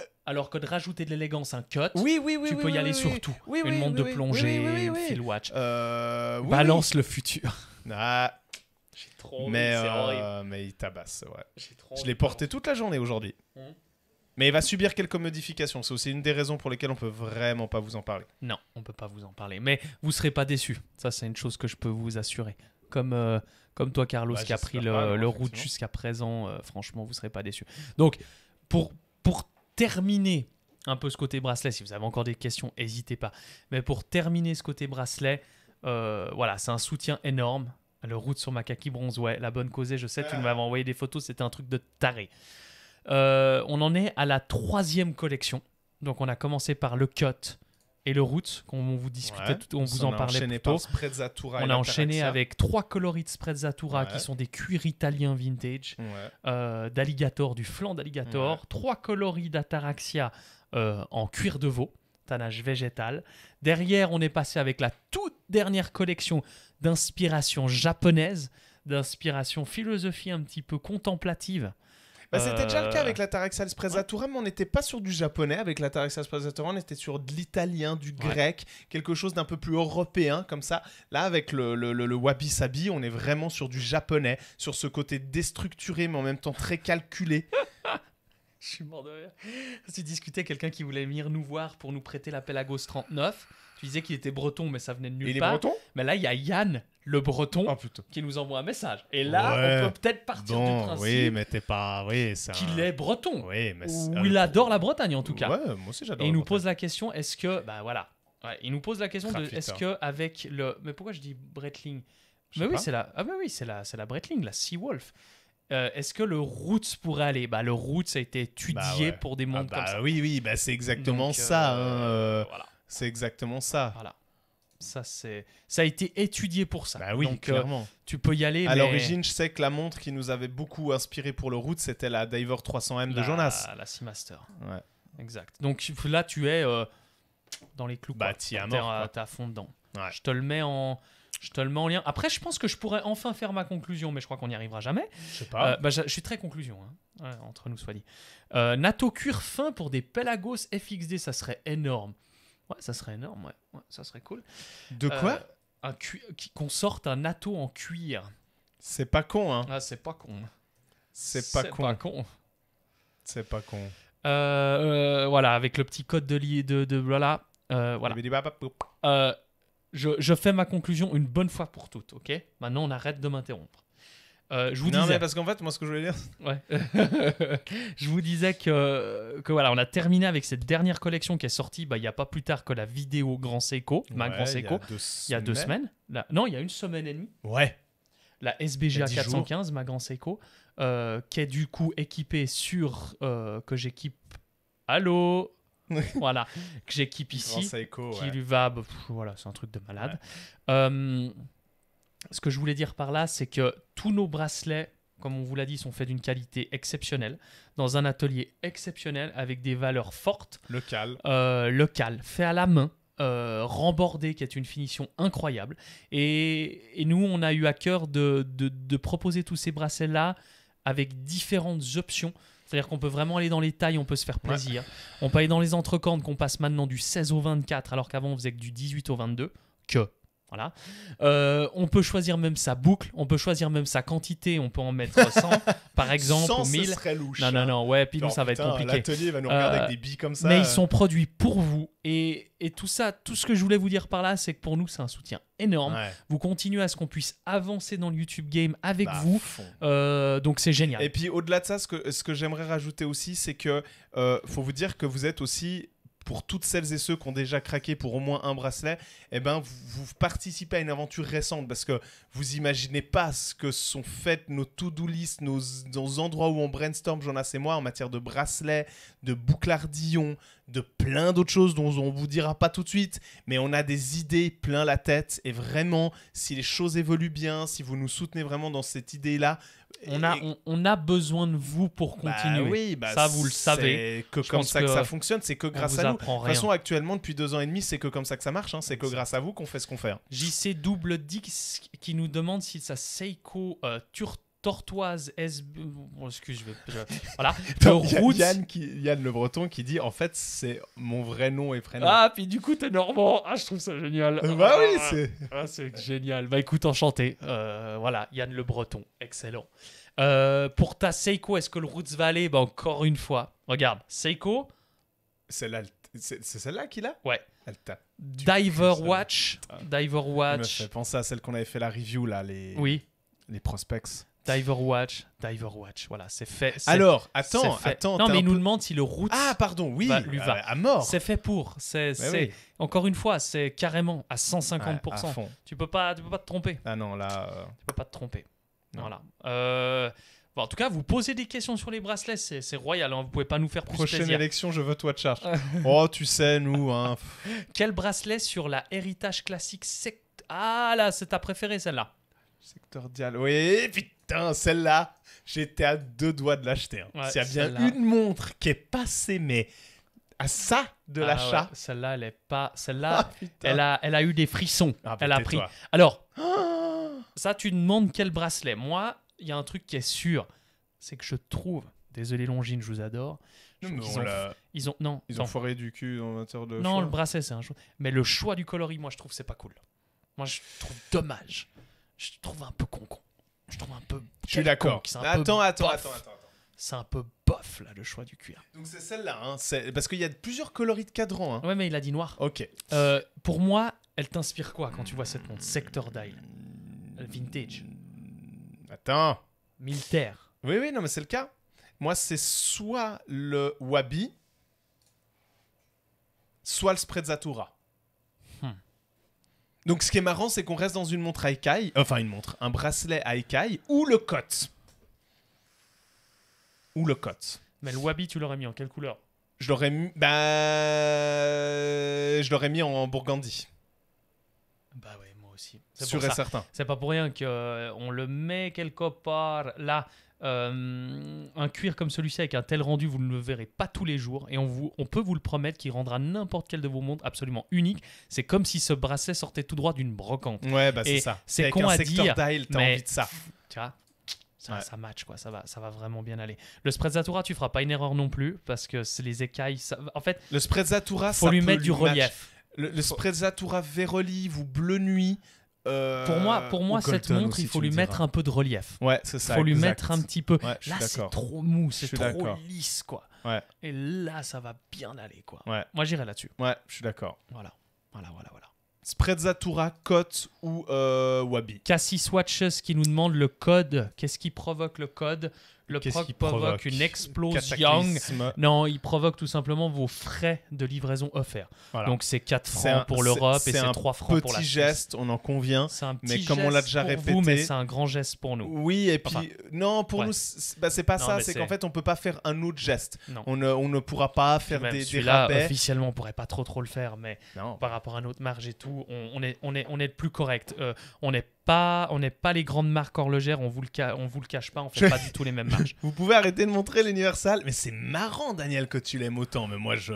Speaker 2: Euh, alors que de rajouter de l'élégance, un cut, oui, oui, tu peux y aller sur tout. une montre de plongée, une fil
Speaker 1: watch. Euh, Balance le futur. Ah, j'ai trop mais, euh, mais il tabasse, ouais. je l'ai porté toute la journée aujourd'hui. Mmh. Mais il va subir quelques modifications. C'est aussi une des raisons pour lesquelles on peut vraiment pas vous en parler. Non, on peut pas vous en
Speaker 2: parler. Mais vous serez pas déçus. Ça, c'est une chose que je peux vous assurer. Comme, euh, comme toi, Carlos, bah, qui a pris le, le route jusqu'à présent, euh, franchement, vous serez pas déçus. Donc, pour, pour terminer un peu ce côté bracelet, si vous avez encore des questions, n'hésitez pas. Mais pour terminer ce côté bracelet, voilà, c'est un soutien énorme. Le route sur ma kaki Bronze, ouais, la bonne causée, je sais, tu ah. m'avais envoyé des photos, c'était un truc de taré. Euh, on en est à la troisième collection. Donc on a commencé par le cut et le route, qu'on vous discutait, on vous en parlait plus on a enchaîné avec trois coloris de Sprezzatura qui sont des cuirs italiens vintage, euh, d'alligator, du flanc d'alligator, trois coloris d'Ataraxia euh, en cuir de veau tannage végétal. Derrière, on est passé avec la toute dernière collection d'inspiration japonaise, d'inspiration philosophie un petit peu contemplative. Bah, c'était déjà le cas euh, avec
Speaker 1: la Taraxal Spresatura, mais on n'était pas sur du japonais avec la Taraxal Spresatura, on était sur de l'italien, du grec, quelque chose d'un peu plus européen comme ça. Là, avec le, Wabi Sabi, on est vraiment sur du japonais, sur ce côté déstructuré, mais en même temps très calculé. je suis mort de rire. Tu discutais avec quelqu'un qui voulait venir nous voir pour nous prêter la Pelagos 39.
Speaker 2: Tu disais qu'il était breton, mais ça venait de nulle part. Il est breton Mais là, il y a Yann, le breton, oh, qui nous envoie un message. Et là, on peut peut-être partir du principe. Oui, mais
Speaker 1: pas. Qu'il
Speaker 2: est breton. Oui, mais Ou il adore la Bretagne, en tout cas. moi aussi, j'adore. Et il nous pose la question est-ce que. Bah voilà. il nous pose la question de est-ce que avec le. Mais pourquoi je dis Bretling mais oui, c'est la... Ah, mais oui, c'est la, c'est la Bretling, la Sea Wolf. Euh, est-ce que le Roots pourrait aller bah, Le Roots a été étudié bah, pour des montres ah, comme bah ça. Oui, oui, bah c'est exactement, ça,
Speaker 1: hein, euh, euh, C'est exactement ça. Ça, c'est... ça a été étudié pour ça. Bah oui, clairement. tu peux y aller. À l'origine, je sais que la montre qui nous avait beaucoup inspiré pour le Roots, c'était la Diver 300M de Jonas.
Speaker 2: La Seamaster. Ouais. Exact.
Speaker 1: Donc là, tu es dans les clous. Bah,
Speaker 2: tiens, à fond dedans. Je te le mets en. Je te le mets en lien. Après, je pense que je pourrais enfin faire ma conclusion, mais je crois qu'on n'y arrivera jamais. Je sais pas. Euh, bah, je suis très conclusion, hein. entre nous soit dit. Euh, Nato cuir fin pour des Pelagos FXD, ça serait énorme. Ouais, ça serait énorme, ouais. ça serait cool. De quoi euh, Qu'on sorte un Nato en cuir. C'est pas con, hein Ah, c'est pas con. C'est pas, pas con. C'est pas con. voilà, avec le petit code de... de, de, de voilà. voilà je, fais ma conclusion une bonne fois pour toutes, ok Maintenant, on arrête de m'interrompre. Euh, je vous disais... parce qu'en fait, moi, ce que je voulais dire. je vous disais que, que, voilà, on a terminé avec cette dernière collection qui est sortie bah, il n'y a pas plus tard que la vidéo Grand Seiko, ma Grand Seiko. Il y a deux semaines. Non, il y a une semaine et demie. Ouais. La SBGA 415, ma Grand Seiko, euh, qui est du coup équipée sur. Euh, que j'équipe. Allô voilà, que j'équipe ici, qui lui va, voilà, c'est un truc de malade. Hum, ce que je voulais dire par là, c'est que tous nos bracelets, comme on vous l'a dit, sont faits d'une qualité exceptionnelle, dans un atelier exceptionnel, avec des valeurs fortes. locales, Euh, local, fait à la main. Euh, qui est une finition incroyable et, nous on a eu à cœur de proposer tous ces bracelets là avec différentes options c'est-à-dire qu'on peut vraiment aller dans les tailles, on peut se faire plaisir. On peut aller dans les entrecordes qu'on passe maintenant du 16 au 24, alors qu'avant on faisait que du 18 au 22. Que euh, on peut choisir même sa boucle, on peut choisir même sa quantité, on peut en mettre 100 par exemple 100, 1000. serait louche. Non non hein. non, ouais, puis ça va être compliqué. L'atelier va nous regarder avec euh, des billes comme ça. Mais ils sont produits pour vous et, tout ça, tout ce que je voulais vous dire par là, c'est que pour nous c'est un soutien énorme. Vous continuez à ce qu'on puisse avancer dans le YouTube game avec bah, vous.
Speaker 1: Euh, donc c'est génial. Et puis au-delà de ça, ce que, ce que j'aimerais rajouter aussi, c'est que faut vous dire que vous êtes aussi pour toutes celles et ceux qui ont déjà craqué pour au moins un bracelet, eh ben, vous, participez à une aventure récente parce que vous imaginez pas ce que sont faites nos to-do list, nos, endroits où on brainstorm, j'en ai assez moi, en matière de bracelets, de bouclardillons, de plein d'autres choses dont on vous dira pas tout de suite, mais on a des idées plein la tête. Et vraiment, si les choses évoluent bien, si vous nous soutenez vraiment dans cette idée-là, on a, on, a besoin de vous pour bah continuer. oui, bah ça, vous le savez. que comme ça que, ça fonctionne, c'est que grâce à nous. De toute façon, actuellement, depuis deux ans et demi, c'est que comme ça que ça marche. Hein. C'est que grâce à vous qu'on fait ce qu'on fait. Hein.
Speaker 2: JC Double Dix qui nous demande si ça Seiko euh, Tortoise SB. excuse, je vais. Voilà. Yann,
Speaker 1: Yann, Le Breton qui dit en fait, c'est mon vrai nom et prénom. Ah,
Speaker 2: puis du coup, t'es normand. Ah, je trouve ça génial. Euh, bah oui, ah, c'est. Ah, c'est
Speaker 1: génial. Bah écoute, enchanté. Euh, voilà,
Speaker 2: Yann Le Breton. Excellent. Euh, pour ta Seiko, est-ce que le Roots Valley, bah encore une fois,
Speaker 1: regarde, Seiko. C'est celle-là qu'il a Ouais.
Speaker 2: Diver Watch. Ah. Diver Watch. Me fait penser à celle qu'on avait fait la review là, les. Oui. Les prospects. Diver Watch, Diver Watch, voilà, c'est fait. Alors, attends, attends. Non, mais il nous demande si le route. Ah, pardon, oui, lui ah va. à mort. C'est fait pour. C'est, Encore une fois, c'est carrément à 150%. Tu peux pas, tu peux pas te tromper. Ah non, là. Euh, tu peux pas te tromper. Voilà. Euh, en tout cas, vous posez des questions sur les bracelets, c'est, royal. Hein, vous pouvez pas nous faire plus Prochaine élection,
Speaker 1: je veux toi de charge. oh, tu sais, nous. Hein. Quel bracelet
Speaker 2: sur la héritage classique Ah là, c'est ta préférée celle-là.
Speaker 1: Secteur Dial. Oui, putain, celle-là, j'étais à deux doigts de l'acheter. Hein. y a bien une montre qui est passée, mais à ça de ah l'achat.
Speaker 2: Celle-là, elle est pas. Celle-là, ah, elle, a, elle a eu des frissons. Ah, bah, elle a pris. Alors, ça, tu demandes quel bracelet. Moi, il y a un truc qui est sûr, c'est que je trouve. Désolé Longines, je vous adore. ils, ont, non, ils ont foiré
Speaker 1: du cul dans l'intérieur de. Non, le bracelet,
Speaker 2: c'est un choix. Mais le choix du coloris, moi, je trouve c'est pas cool. Moi, je trouve dommage je trouve un peu con Je trouve un peu. Je suis d'accord. Attends, attends, attends, attends, C'est un peu bof, là, le choix du cuir.
Speaker 1: Donc c'est celle-là, hein. parce qu'il y a plusieurs coloris de cadran. Hein. Ouais, mais il a dit noir. Ok. Euh, pour moi, elle t'inspire quoi quand tu vois cette montre Sector Dial. Hmm. Euh, vintage. Attends. Militaire. Oui, oui, non, mais c'est le cas. Moi, c'est soit le Wabi, soit le Sprezzatura. Donc ce qui est marrant, c'est qu'on reste dans une montre à enfin une montre, un bracelet à ou le cote. Ou le cote. Mais le wabi, tu l'aurais mis en quelle couleur Je l'aurais mis. Bah. Je l'aurais mis en Bourgandie.
Speaker 2: Bah ouais, moi aussi. Sûr et certain. C'est pas pour rien qu'on euh, le met quelque part là euh, un cuir comme celui-ci avec un tel rendu, vous ne le verrez pas tous les jours. Et on, vous, on peut vous le promettre qu'il rendra n'importe quel de vos montres absolument unique. C'est comme si ce bracelet sortait tout droit d'une brocante. Ouais, bah c'est ça. C'est con à dire. Dial, as envie de ça. Tu vois ça, match quoi, ça va, ça va vraiment bien aller. Le Sprezzatura, tu feras pas une erreur non plus parce que c'est les écailles. En fait, le Sprezzatura, faut lui mettre du relief.
Speaker 1: Le, le Sprezzatura Veroli ou Bleu Nuit, euh, pour moi, pour moi cette montre, il faut lui mettre un peu de relief. Ouais, c'est ça. Il faut lui mettre un petit peu. là, c'est trop mou, c'est trop lisse, quoi. Ouais.
Speaker 2: Et là, ça va bien aller, quoi. Ouais. Moi, j'irai là-dessus. Ouais, je suis d'accord. Voilà, voilà, voilà, voilà. Cote ou euh, Wabi. Cassis Watches qui nous demande le code. Qu'est-ce qui provoque le code le proc provoque, provoque une explosion. Non, il provoque tout simplement vos frais de livraison offerts. Donc c'est 4 francs pour l'Europe et c'est 3 francs pour la C'est petit geste,
Speaker 1: on en convient. mais comme on l'a déjà répété, mais c'est un grand geste pour nous. Oui, et puis non, pour nous bah, c'est pas ça, c'est qu'en fait on peut pas faire un autre geste. On, ne, pourra pas faire des, des officiellement on pourrait pas trop trop le faire
Speaker 2: mais par rapport à notre marge et tout, on, est le plus correct. Euh, on est pas, on n'est pas les grandes marques horlogères, on vous le, on vous le cache pas, on fait pas du tout les mêmes marques.
Speaker 1: vous pouvez arrêter de montrer l'Universal, mais c'est marrant Daniel que tu l'aimes autant. Mais moi je,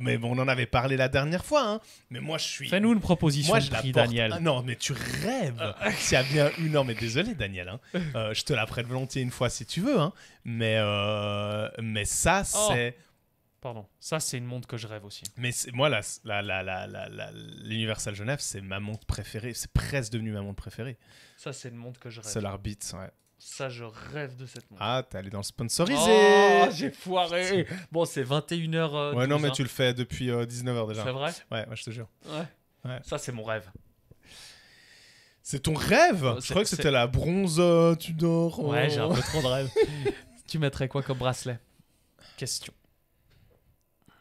Speaker 1: mais bon, on en avait parlé la dernière fois. Hein. Mais moi je suis. Fais-nous une proposition Daniel. Ah, non, mais tu rêves. Euh. S'il y a bien une, non mais désolé Daniel, hein. Euh, je te la prête volontiers une fois si tu veux. Hein. Mais euh, mais ça oh. c'est. Pardon. Ça, c'est une montre que je rêve aussi. Mais moi, l'Universal Genève, c'est ma montre préférée. C'est presque devenu ma montre préférée. Ça, c'est une montre que je rêve. C'est l'Arbitre, ouais.
Speaker 2: Ça, je rêve de cette montre. Ah,
Speaker 1: t'es allé dans le sponsorisé Oh, j'ai foiré
Speaker 2: Bon, c'est 21h. Euh, ouais, non, mais hein. tu le
Speaker 1: fais depuis 19h euh, déjà. C'est vrai Ouais, moi, je te jure.
Speaker 2: Ouais. Ça, c'est mon rêve.
Speaker 1: C'est ton rêve euh, Je croyais que c'était la bronze Tudor.
Speaker 2: Ouais, j'ai un oh. peu trop de rêve.
Speaker 1: tu mettrais quoi comme bracelet Question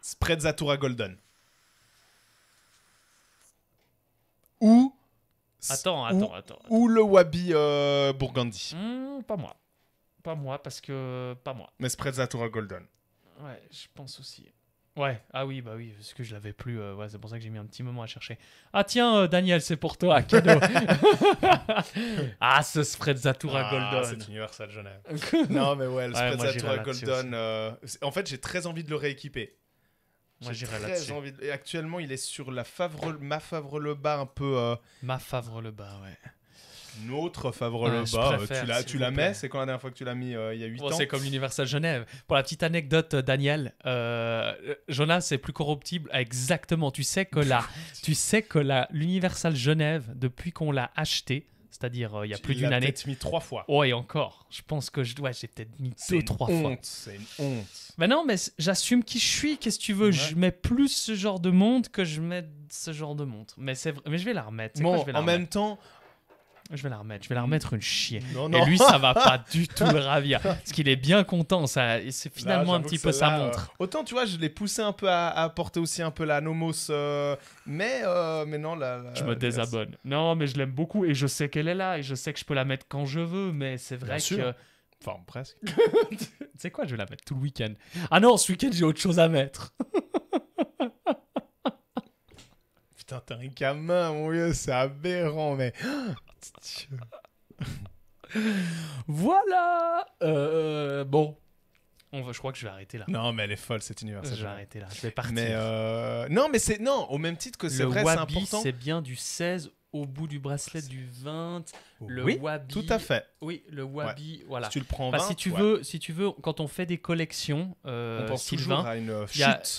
Speaker 1: spread Zatura Golden. Ou. Attends, attends, attends, Ou le Wabi euh, Burgundy. Hmm, pas moi. Pas moi, parce que. Pas moi. Mais spread Zatura Golden.
Speaker 2: Ouais, je pense aussi. Ouais, ah oui, bah oui, parce que je l'avais plus. Euh, ouais, c'est pour ça que j'ai mis un petit moment à chercher. Ah tiens, euh, Daniel, c'est pour toi, cadeau. ah, ce spread Zatura ah, Golden. C'est Universal Genève. non, mais ouais, le spread Zatura Golden.
Speaker 1: en fait, j'ai très envie de le rééquiper. Moi, j'irai là-dessus. actuellement, il est sur la Favre... Ma Favre-le-Bas, un peu. Euh, ma Favre-le-Bas, ouais. Notre Favre-le-Bas. Euh, tu la, mets C'est quand la dernière fois que tu l'as mis euh, Il y a 8 ans. C'est comme
Speaker 2: l'Universal Genève. Pour la petite anecdote, Daniel, euh, Jonas est plus corruptible. Ah, exactement. Tu sais que la tu sais que l'Universal Genève, depuis qu'on l'a acheté, c'est-à-dire, euh, il y a plus d'une année. J'ai mis trois fois. Oh, et encore. Je pense que je dois, j'ai peut-être mis deux, trois fois. C'est une honte. mais non, mais j'assume qui je suis. Qu'est-ce que tu veux Je mets plus ce genre de montre que je mets ce genre de montre. Mais, vrai... mais je vais la remettre. Bon, je vais en même temps, je vais la remettre, je vais la remettre une chier. Et lui, ça va pas du tout le ravir. Parce qu'il est bien content, ça, c'est bah, finalement un petit peu sa montre.
Speaker 1: Euh, autant, tu vois, je l'ai poussé un peu à, porter aussi un peu la Nomos, euh, mais, euh, mais non, la, Je me désabonne.
Speaker 2: Non, mais je l'aime beaucoup et je sais qu'elle est là et je sais que je peux la mettre quand je veux, mais c'est vrai que. Enfin, presque. tu sais quoi, je vais la mettre tout le week-end. Ah non, ce
Speaker 1: week-end, j'ai autre chose à mettre. Putain, t'es un gamin, mon vieux, c'est aberrant, mais. voilà. Euh, euh, bon. On je crois que je vais arrêter là. Non, mais elle est folle cette université Je vais arrêter là. Je vais partir. Euh, non, mais c'est non. Au même titre que c'est vrai, c'est important. C'est
Speaker 2: bien du 16 au bout du bracelet du 20. Le oui, Tout à fait. Oui, le wabi. Voilà. Si tu le prends si tu veux, si tu veux, quand on fait des collections, on pense toujours a,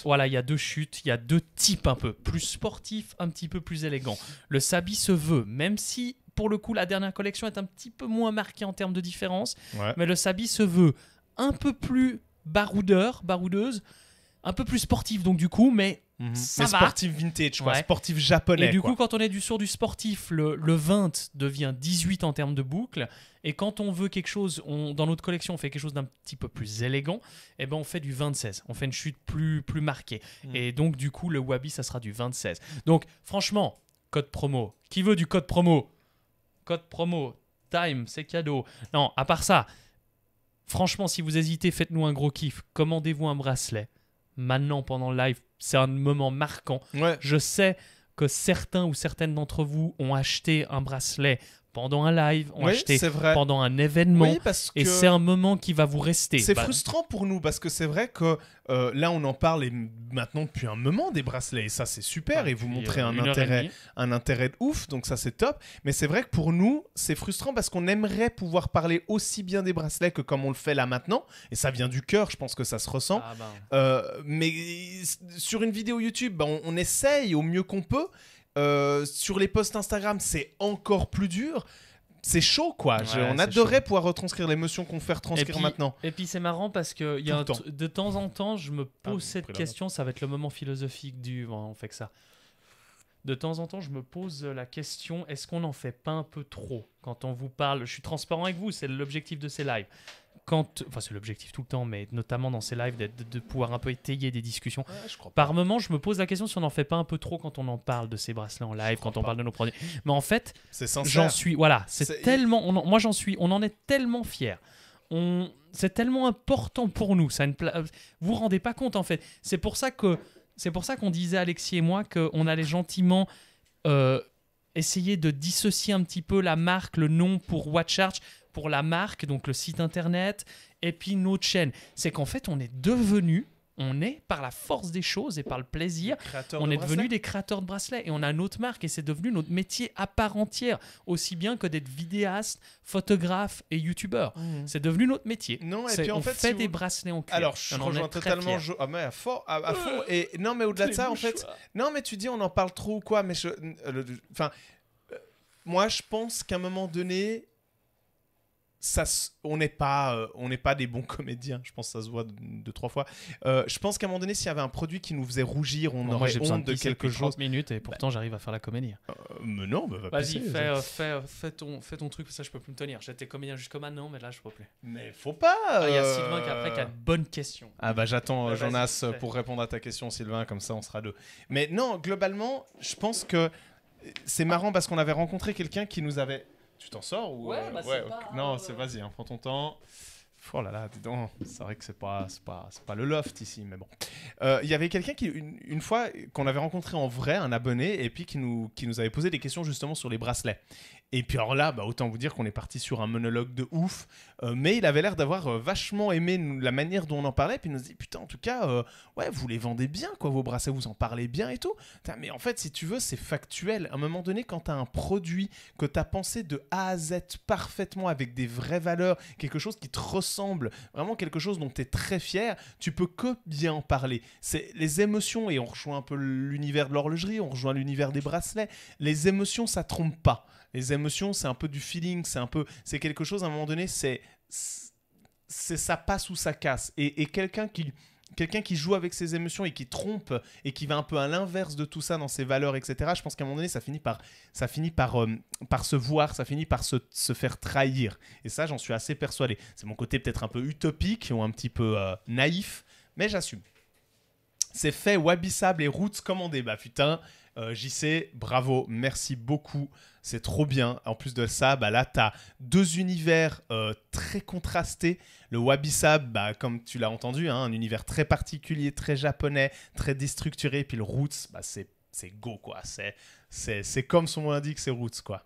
Speaker 2: voilà, il y a deux chutes, il y a deux types un peu plus sportifs, un petit peu plus élégants. Le sabi se veut, même si pour le coup, la dernière collection est un petit peu moins marquée en termes de différence. Mais le Sabi se veut un peu plus baroudeur, baroudeuse, un peu plus sportif, donc du coup, mais mhm. sportif vintage, sportif japonais. Et du coup, quand on est du, sur du sportif, le, le, 20 devient 18 en termes de boucle. Et quand on veut quelque chose, dans notre collection, on fait quelque chose d'un petit peu plus élégant, et eh ben on fait du 26. On fait une chute plus, plus marquée. Mhm. Et donc, du coup, le Wabi, ça sera du 26. Donc, franchement, code promo. Qui veut du code promo code promo, time, c'est cadeau. Non, à part ça, franchement, si vous hésitez, faites-nous un gros kiff. Commandez-vous un bracelet. Maintenant, pendant le live, c'est un moment marquant. Je sais que certains ou certaines d'entre vous ont acheté un bracelet pendant un live, on acheté pendant un événement. et c'est un moment qui va vous rester. C'est bah, frustrant
Speaker 1: pour nous parce que c'est vrai que euh, là, on en parle et maintenant depuis un moment des bracelets. Et ça, c'est super. Bah, et vous montrez euh, un intérêt, un intérêt de ouf. Donc ça, c'est top. Mais c'est vrai que pour nous, c'est frustrant parce qu'on aimerait pouvoir parler aussi bien des bracelets que comme on le fait là maintenant. Et ça vient du cœur. Je pense que ça se ressent. Ah, bah. euh, mais sur une vidéo YouTube, on, on essaye au mieux qu'on peut. Euh, sur les posts Instagram, c'est encore plus dur c'est chaud quoi. on adorait pouvoir retranscrire l'émotion qu'on fait retranscrire maintenant.
Speaker 2: Et puis c'est marrant parce que y a de temps en temps, je me ah, pose cette question. Ça va être le moment philosophique du. on fait que ça. De temps en temps, je me pose la question est-ce qu'on n'en fait pas un peu trop quand on vous parle Je suis transparent avec vous, c'est l'objectif de ces lives quand, enfin c'est l'objectif tout le temps, mais notamment dans ces lives, de, de pouvoir un peu étayer des discussions. Par moment, je me pose la question si on n'en fait pas un peu trop quand on en parle de ces bracelets en live, quand on parle de nos produits. Mais en fait, j'en suis, voilà, c'est tellement, moi j'en suis, on en est tellement fier. On, c'est tellement important pour nous. Ça ne euh, vous vous rendez pas compte en fait. C'est pour ça que, c'est pour ça qu'on disait Alexis et moi qu'on allait gentiment. Euh, essayer de dissocier un petit peu la marque, le nom pour Watch pour la marque, donc le site internet, et puis notre chaîne. C'est qu'en fait, on est devenu, on est par la force des choses et par le plaisir, on est devenu des créateurs de bracelets et on a notre marque et c'est devenu notre métier à part entière, aussi bien que d'être vidéaste, photographe et youtubeur. Mmh. C'est devenu notre métier. Non, et puis en on fait, des bracelets en Alors, je rejoins totalement ah, mais à, fort, à, fond. Et non, mais au-delà de ça, en fait,
Speaker 1: non, mais tu dis on en parle trop ou quoi, mais euh, enfin, euh, moi, je pense qu'à un moment donné, on n'est pas, euh, pas des bons comédiens. Je pense que ça se voit deux, trois fois. Euh, je pense qu'à un moment donné, s'il y avait un produit qui nous faisait rougir, on aurait moi, honte de, de quelque chose.
Speaker 2: minutes et bah. pourtant j'arrive à faire la comédie.
Speaker 1: Euh, mais non, va bah, bah, vas-y,
Speaker 2: fais, ton, fais ton truc. Ça, je peux plus me tenir. J'étais comédien jusqu'au maintenant, mais là, je peux plus. Mais faut pas. Ah, il y a Sylvain qui a une bonne
Speaker 1: question. Ah bah j'attends Jonas pour répondre à ta question, Sylvain. Comme ça, on sera deux. Mais non, globalement, je pense que c'est marrant parce qu'on avait rencontré quelqu'un qui nous avait tu t'en sors ou Ouais, euh, bah, c'est pas- Non, c'est vas-y, hein, prends ton temps. Oh là là, dis c'est vrai que c'est pas, pas, pas le loft ici, mais bon. Euh, il y avait quelqu'un qui, une, une fois, qu'on avait rencontré en vrai, un abonné, et puis qui nous, qui nous avait posé des questions justement sur les bracelets. Et puis alors là, bah, autant vous dire qu'on est parti sur un monologue de ouf, euh, mais il avait l'air d'avoir euh, vachement aimé la manière dont on en parlait, puis il nous dit, putain, en tout cas, euh, ouais, vous les vendez bien, quoi, vos bracelets, vous en parlez bien et tout. mais en fait, si tu veux, c'est factuel. À un moment donné, quand tu as un produit que tu as pensé de A à Z parfaitement, avec des vraies valeurs, quelque chose qui te ressemble, vraiment quelque chose dont tu es très fier, tu peux que bien en parler. C'est les émotions, et on rejoint un peu l'univers de l'horlogerie, on rejoint l'univers des bracelets, les émotions, ça trompe pas les émotions, c'est un peu du feeling, c'est un peu, c'est quelque chose. À un moment donné, c'est, c'est ça passe ou ça casse. Et, quelqu'un qui Quelqu'un qui joue avec ses émotions et qui trompe et qui va un peu à l'inverse de tout ça dans ses valeurs, etc., je pense qu'à un moment donné, ça finit par, ça finit par, euh, par se voir, ça finit par se, faire trahir. Et ça, j'en suis assez persuadé. C'est mon côté peut-être un peu utopique ou un petit peu euh, naïf, mais j'assume. C'est fait, wabissable et roots comme Bah putain. Euh, JC, bravo, merci beaucoup. C'est trop bien. En plus de ça, bah là, tu as deux univers euh, très contrastés. Le Wabi Sab, bah, comme tu l'as entendu, hein, un univers très particulier, très japonais, très déstructuré. Puis le Roots, bah, c'est go, quoi. C'est comme son nom l'indique, c'est Roots, quoi.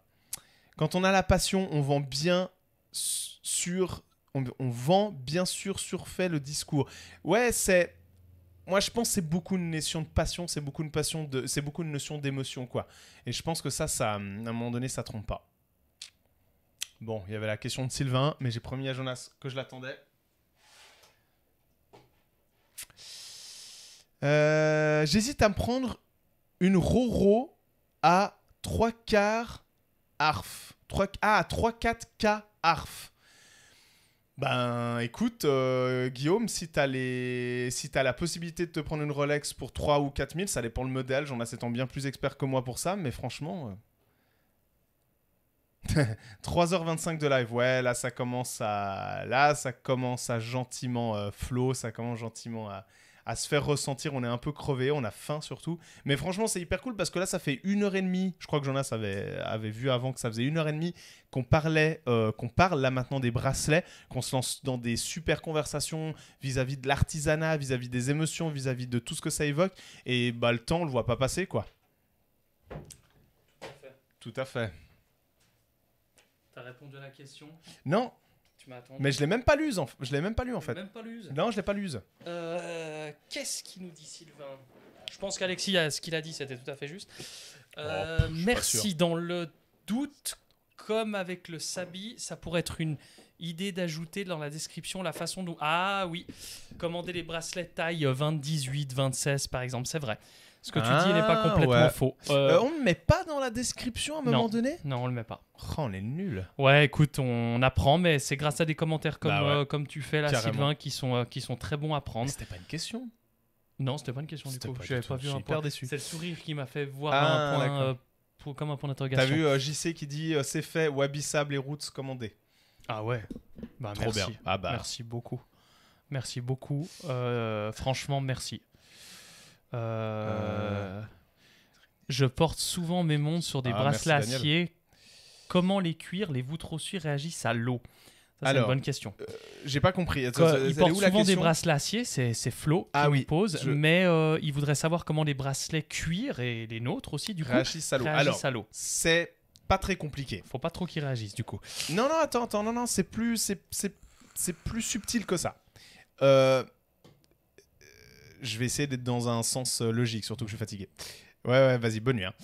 Speaker 1: Quand on a la passion, on vend bien sur. on vend bien sûr surfait le discours. Ouais, c'est moi je pense que c'est beaucoup une notion de passion, c'est beaucoup une passion de c'est beaucoup une notion d'émotion quoi. Et je pense que ça ça à un moment donné ça trompe pas. Bon, il y avait la question de Sylvain, mais j'ai promis à Jonas que je l'attendais. Euh, j'hésite à me prendre une Roro à 3 quarts ARF. 3, ah, 3 4 K ARF. Ben écoute, euh, Guillaume, si t'as les... si as la possibilité de te prendre une Rolex pour 3 ou 4 000, ça dépend le modèle, j'en assez bien plus expert que moi pour ça, mais franchement... 3h25 euh, de live, ouais, là ça commence à... Là ça commence à gentiment euh, flow, ça commence gentiment à à se faire ressentir. On est un peu crevé, on a faim surtout. Mais franchement, c'est hyper cool parce que là, ça fait une heure et demie. Je crois que Jonas avait, avait vu avant que ça faisait une heure et demie qu'on parlait, euh, qu'on parle là maintenant des bracelets, qu'on se lance dans des super conversations vis-à-vis de l'artisanat, vis-à-vis des émotions, vis-à-vis de tout ce que ça évoque. Et bah, le temps, on le voit pas passer, quoi. Tout à fait.
Speaker 2: T'as répondu à la question
Speaker 1: Non, mais je l'ai même pas lu je l'ai même pas lu en fait. Non, je l'ai pas lu.
Speaker 2: Euh, qu'est-ce qu'il nous dit Sylvain Je pense qu'Alexis, ce qu'il a dit, c'était tout à fait juste. Oh, euh, merci. Dans le doute, comme avec le sabi, ça pourrait être une idée d'ajouter dans la description la façon dont. Ah oui, commander les bracelets taille 28 26 par exemple, c'est vrai. Ce que tu dis n'est pas ah, complètement faux. Euh, euh, on ne met
Speaker 1: pas dans la description à un moment donné
Speaker 2: Non, on le met pas. Oh, on est nul. Ouais, écoute, on apprend, mais c'est grâce à des commentaires comme, bah euh, comme tu fais là, Sylvain, qui sont, qui sont très bons à prendre. C'était pas une question Non, c'était pas une question du coup. Je J'avais pas vu un point. C'est le sourire qui m'a fait voir ah, un point, pour, comme un point d'interrogation. T'as vu
Speaker 1: JC qui dit c'est fait, Wabi Sable et Roots commandés. Ah ouais. Bah, Trop merci. bien. Ah bah. Merci
Speaker 2: beaucoup. Merci beaucoup. franchement, merci. Euh, je porte souvent mes montres sur des ah, bracelets acier. Comment les cuirs, les reçues réagissent à l'eau c'est une bonne question. Euh, j'ai pas compris. Il porte souvent des bracelets acier, c'est Flo ah, qui oui, pose, mais euh, il voudrait savoir comment les bracelets cuir et les nôtres aussi, du coup, réagissent à
Speaker 1: l'eau. c'est pas très compliqué. Faut pas trop qu'ils réagissent, du coup. Non, non, attends, attends, non, non, c'est plus, c'est, plus subtil que ça je vais essayer d'être dans un sens euh, logique, surtout que je suis fatigué. Ouais, ouais, vas-y, bonne nuit. Hein.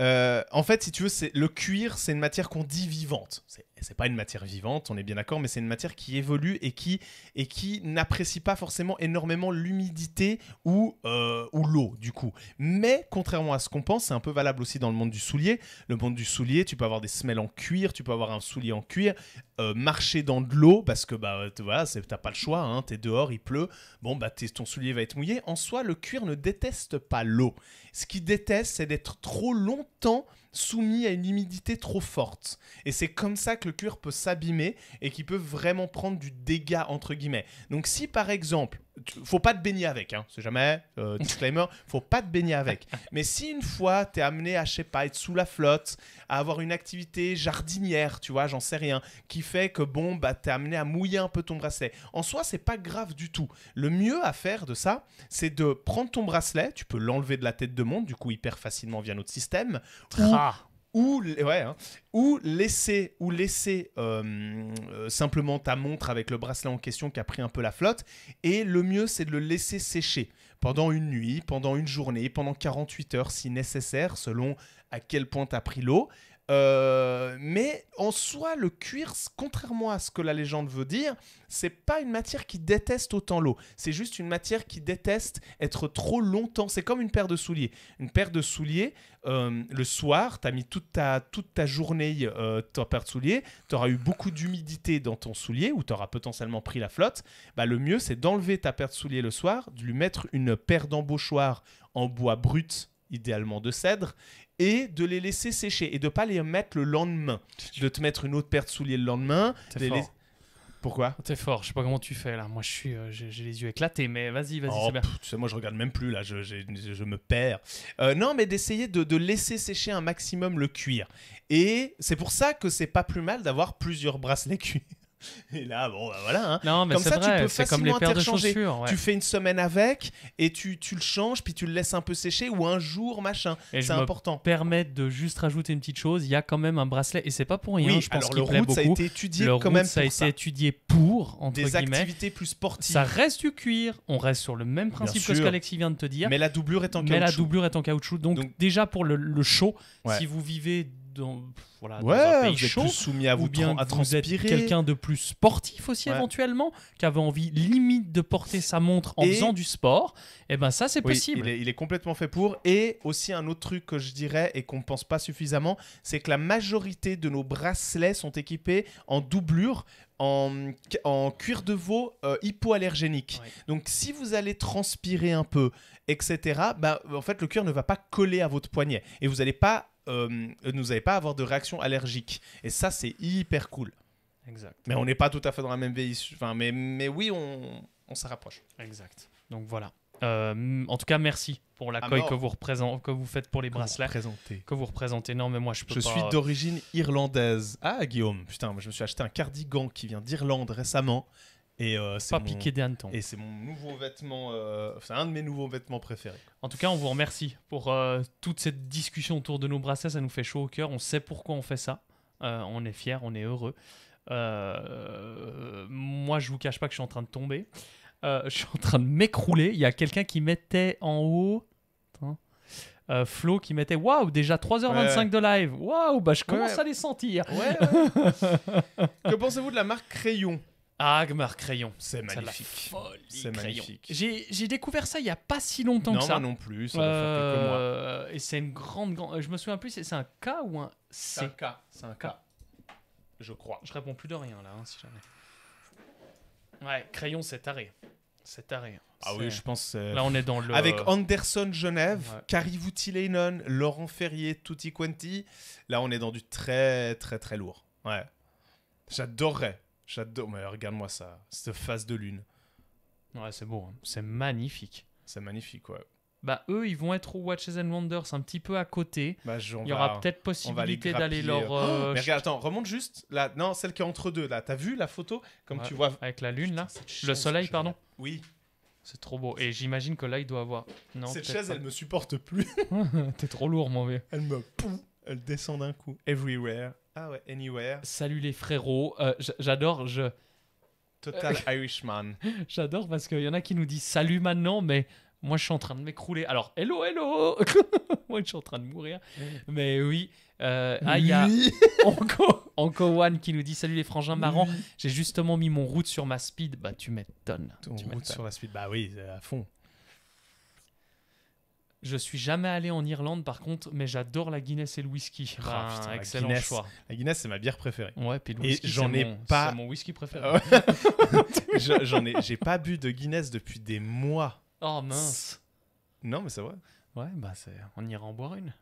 Speaker 1: Euh, en fait, si tu veux, c'est le cuir, c'est une matière qu'on dit vivante. C'est c'est pas une matière vivante, on est bien d'accord, mais c'est une matière qui évolue et qui, et qui n'apprécie pas forcément énormément l'humidité ou, euh, ou l'eau, du coup. Mais contrairement à ce qu'on pense, c'est un peu valable aussi dans le monde du soulier. Le monde du soulier, tu peux avoir des semelles en cuir, tu peux avoir un soulier en cuir, euh, marcher dans de l'eau parce que bah, tu t'as pas le choix, hein, es dehors, il pleut, bon, bah, ton soulier va être mouillé. En soi, le cuir ne déteste pas l'eau. Ce qu'il déteste, c'est d'être trop longtemps soumis à une humidité trop forte. Et c'est comme ça que le cuir peut s'abîmer et qui peut vraiment prendre du dégât entre guillemets. Donc si par exemple faut pas te baigner avec, hein, c'est jamais euh, disclaimer, faut pas te baigner avec. Mais si une fois t'es amené à, je sais pas, être sous la flotte, à avoir une activité jardinière, tu vois, j'en sais rien, qui fait que bon, bah t'es amené à mouiller un peu ton bracelet. En soi, c'est pas grave du tout. Le mieux à faire de ça, c'est de prendre ton bracelet, tu peux l'enlever de la tête de monde, du coup hyper facilement via notre système. Ah ou hein, ou laisser ou laisser euh, euh, simplement ta montre avec le bracelet en question qui a pris un peu la flotte et le mieux c'est de le laisser sécher pendant une nuit, pendant une journée, pendant 48 heures si nécessaire selon à quel point tu as pris l'eau euh, mais en soi, le cuir, contrairement à ce que la légende veut dire, c'est pas une matière qui déteste autant l'eau. C'est juste une matière qui déteste être trop longtemps. C'est comme une paire de souliers. Une paire de souliers, euh, le soir, tu as mis toute ta, toute ta journée euh, ta paire de souliers, tu auras eu beaucoup d'humidité dans ton soulier ou tu auras potentiellement pris la flotte. Bah, le mieux, c'est d'enlever ta paire de souliers le soir, de lui mettre une paire d'embauchoirs en bois brut idéalement de cèdre, et de les laisser sécher et de pas les mettre le lendemain. De te mettre une autre paire de souliers le lendemain. fort. Pourquoi T'es fort, je sais pas comment tu fais là. Moi je suis, euh, j'ai les yeux éclatés, mais vas-y, vas-y, oh, c'est tu sais, moi je regarde même plus là, je, me perds. Euh, non, mais d'essayer de, laisser sécher un maximum le cuir. Et c'est pour ça que c'est pas plus mal d'avoir plusieurs bracelets cuir. Et là, bon, bah, voilà. Hein. Non, mais comme ça, vrai, tu peux comme les interchanger. De ouais. Tu fais une semaine avec et tu, tu le changes, puis tu le laisses un peu sécher ou un jour, machin. C'est important. Permettre de juste
Speaker 2: rajouter une petite chose. Il y a quand même un bracelet et c'est pas pour rien. Oui, je pense alors le route, ça a été étudié quand même. Ça a été étudié pour entre des activités plus sportives. Ça reste du cuir. On reste sur le même principe que ce qu'Alexis vient de te dire. Mais la doublure est en caoutchouc. Mais la doublure est en caoutchouc. Donc, déjà pour le, le show, si vous vivez dans ouais, dans un chaud, soumis à vous ou bien à transpirer. Quelqu'un de plus
Speaker 1: sportif aussi éventuellement, qui avait envie limite de porter sa montre en faisant du sport, et eh ben ça c'est possible. Il est, complètement fait pour. Et aussi un autre truc que je dirais et qu'on ne pense pas suffisamment, c'est que la majorité de nos bracelets sont équipés en doublure. En, en cuir de veau euh, hypoallergénique. Donc si vous allez transpirer un peu, etc., bah, en fait le cuir ne va pas coller à votre poignet et vous n'allez pas euh, ne vous pas avoir de réaction allergique. Et ça, c'est hyper cool. Exact. Mais on n'est pas tout à fait dans la même vie Enfin, mais, mais oui, on, on s'en rapproche. Exact. Donc voilà.
Speaker 2: Euh, en tout cas, merci pour l'accueil que vous représentez, que vous faites pour les bracelets, que vous représentez. Non,
Speaker 1: mais moi je peux pas. Je suis d'origine irlandaise. Ah, Guillaume, putain, je me suis acheté un cardigan qui vient d'Irlande récemment et euh, c'est pas mon... piqué Et c'est mon nouveau vêtement, euh, c'est un de mes nouveaux vêtements préférés.
Speaker 2: En tout cas, on vous remercie pour euh, toute cette discussion autour de nos bracelets Ça nous fait chaud au cœur. On sait pourquoi on fait ça. on est fiers, on est heureux. moi, je vous cache pas que je suis en train de tomber. je suis en train de m'écrouler. Il y a quelqu'un qui mettait en haut. Flo qui mettait waouh déjà 3h25 de live waouh bah je commence à les
Speaker 1: sentir que pensez-vous de la marque crayon
Speaker 2: Agmar Crayon, c'est magnifique. C'est magnifique.
Speaker 1: J'ai découvert ça il y a
Speaker 2: pas si longtemps que ça. Non, non plus, ça mois. Euh, et c'est une grande, grande. Euh, je me souviens plus, c'est un K ou un C C'est un K. C'est un K. Ah. Je crois. Je réponds plus de rien là, hein, si jamais. Ouais, Crayon, c'est taré. C'est taré. Ah oui, je pense.
Speaker 1: Là, on est dans le. Avec Anderson Genève, ouais. Vouti Laurent Ferrier, Tutti Quenti. Là, on est dans du très, très, très lourd. Ouais. J'adorerais J'adore. Mais regarde-moi ça, cette face de lune. Ouais, c'est beau. Hein. C'est magnifique. C'est
Speaker 2: magnifique, ouais. Bah, eux, ils vont être au Watches and Wonders un petit peu à côté. Bah, Il y aura peut-être possibilité d'aller leur. Euh, regarde,
Speaker 1: attends, remonte juste. Là, non, celle qui est entre deux, là. T'as vu la photo Comme tu vois.
Speaker 2: Avec la lune, là. le soleil, pardon. Oui. C'est trop beau. Et j'imagine que là, il
Speaker 1: doit avoir. Non, Cette chaise, elle elle me supporte plus. T'es trop lourd, mon vieux. Elle me Elle descend d'un coup. Everywhere, ah ouais, Anywhere. Salut les frérots. Euh, j'adore, je. Total euh, Irishman.
Speaker 2: J'adore parce qu'il y en a qui nous disent salut maintenant, mais moi je suis en train de m'écrouler. Alors, hello, hello Moi je suis en train de mourir. Mm. Mais oui. Euh, ah, il y a One qui nous dit salut les frangins marrants. J'ai justement mis mon route sur ma speed. Bah, tu m'étonnes. Ton route sur la speed, bah oui, à fond. Je suis jamais allé en Irlande par contre, mais j'adore la Guinness et le whisky.
Speaker 1: Oh, excellent Guinness, choix. La Guinness, c'est ma bière préférée. Ouais, puis le whisky, et j'en ai mon, pas. mon whisky préféré. Ah j'en ai, j'ai pas bu de Guinness depuis des mois. Oh mince. Non, mais c'est vrai. Ouais, bah on ira en boire une.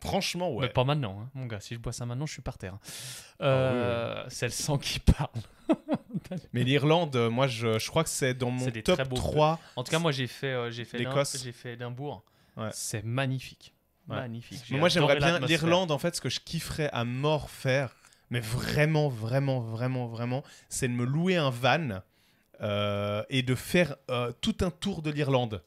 Speaker 1: Franchement, ouais. Mais pas maintenant,
Speaker 2: hein, mon gars. Si je bois ça maintenant, je suis par terre. Hein. Ah euh, c'est le sang qui parle.
Speaker 1: mais l'Irlande, euh, moi, je, je, crois que c'est dans mon top 3. En tout
Speaker 2: cas, moi, j'ai fait, euh, j'ai fait l'Écosse, j'ai fait Édimbourg.
Speaker 1: C'est magnifique. Magnifique. moi, j'aimerais bien l'Irlande, en fait, ce que je kifferais à mort faire, mais vraiment, vraiment, vraiment, vraiment, c'est de me louer un van euh, et de faire euh, tout un tour de l'Irlande.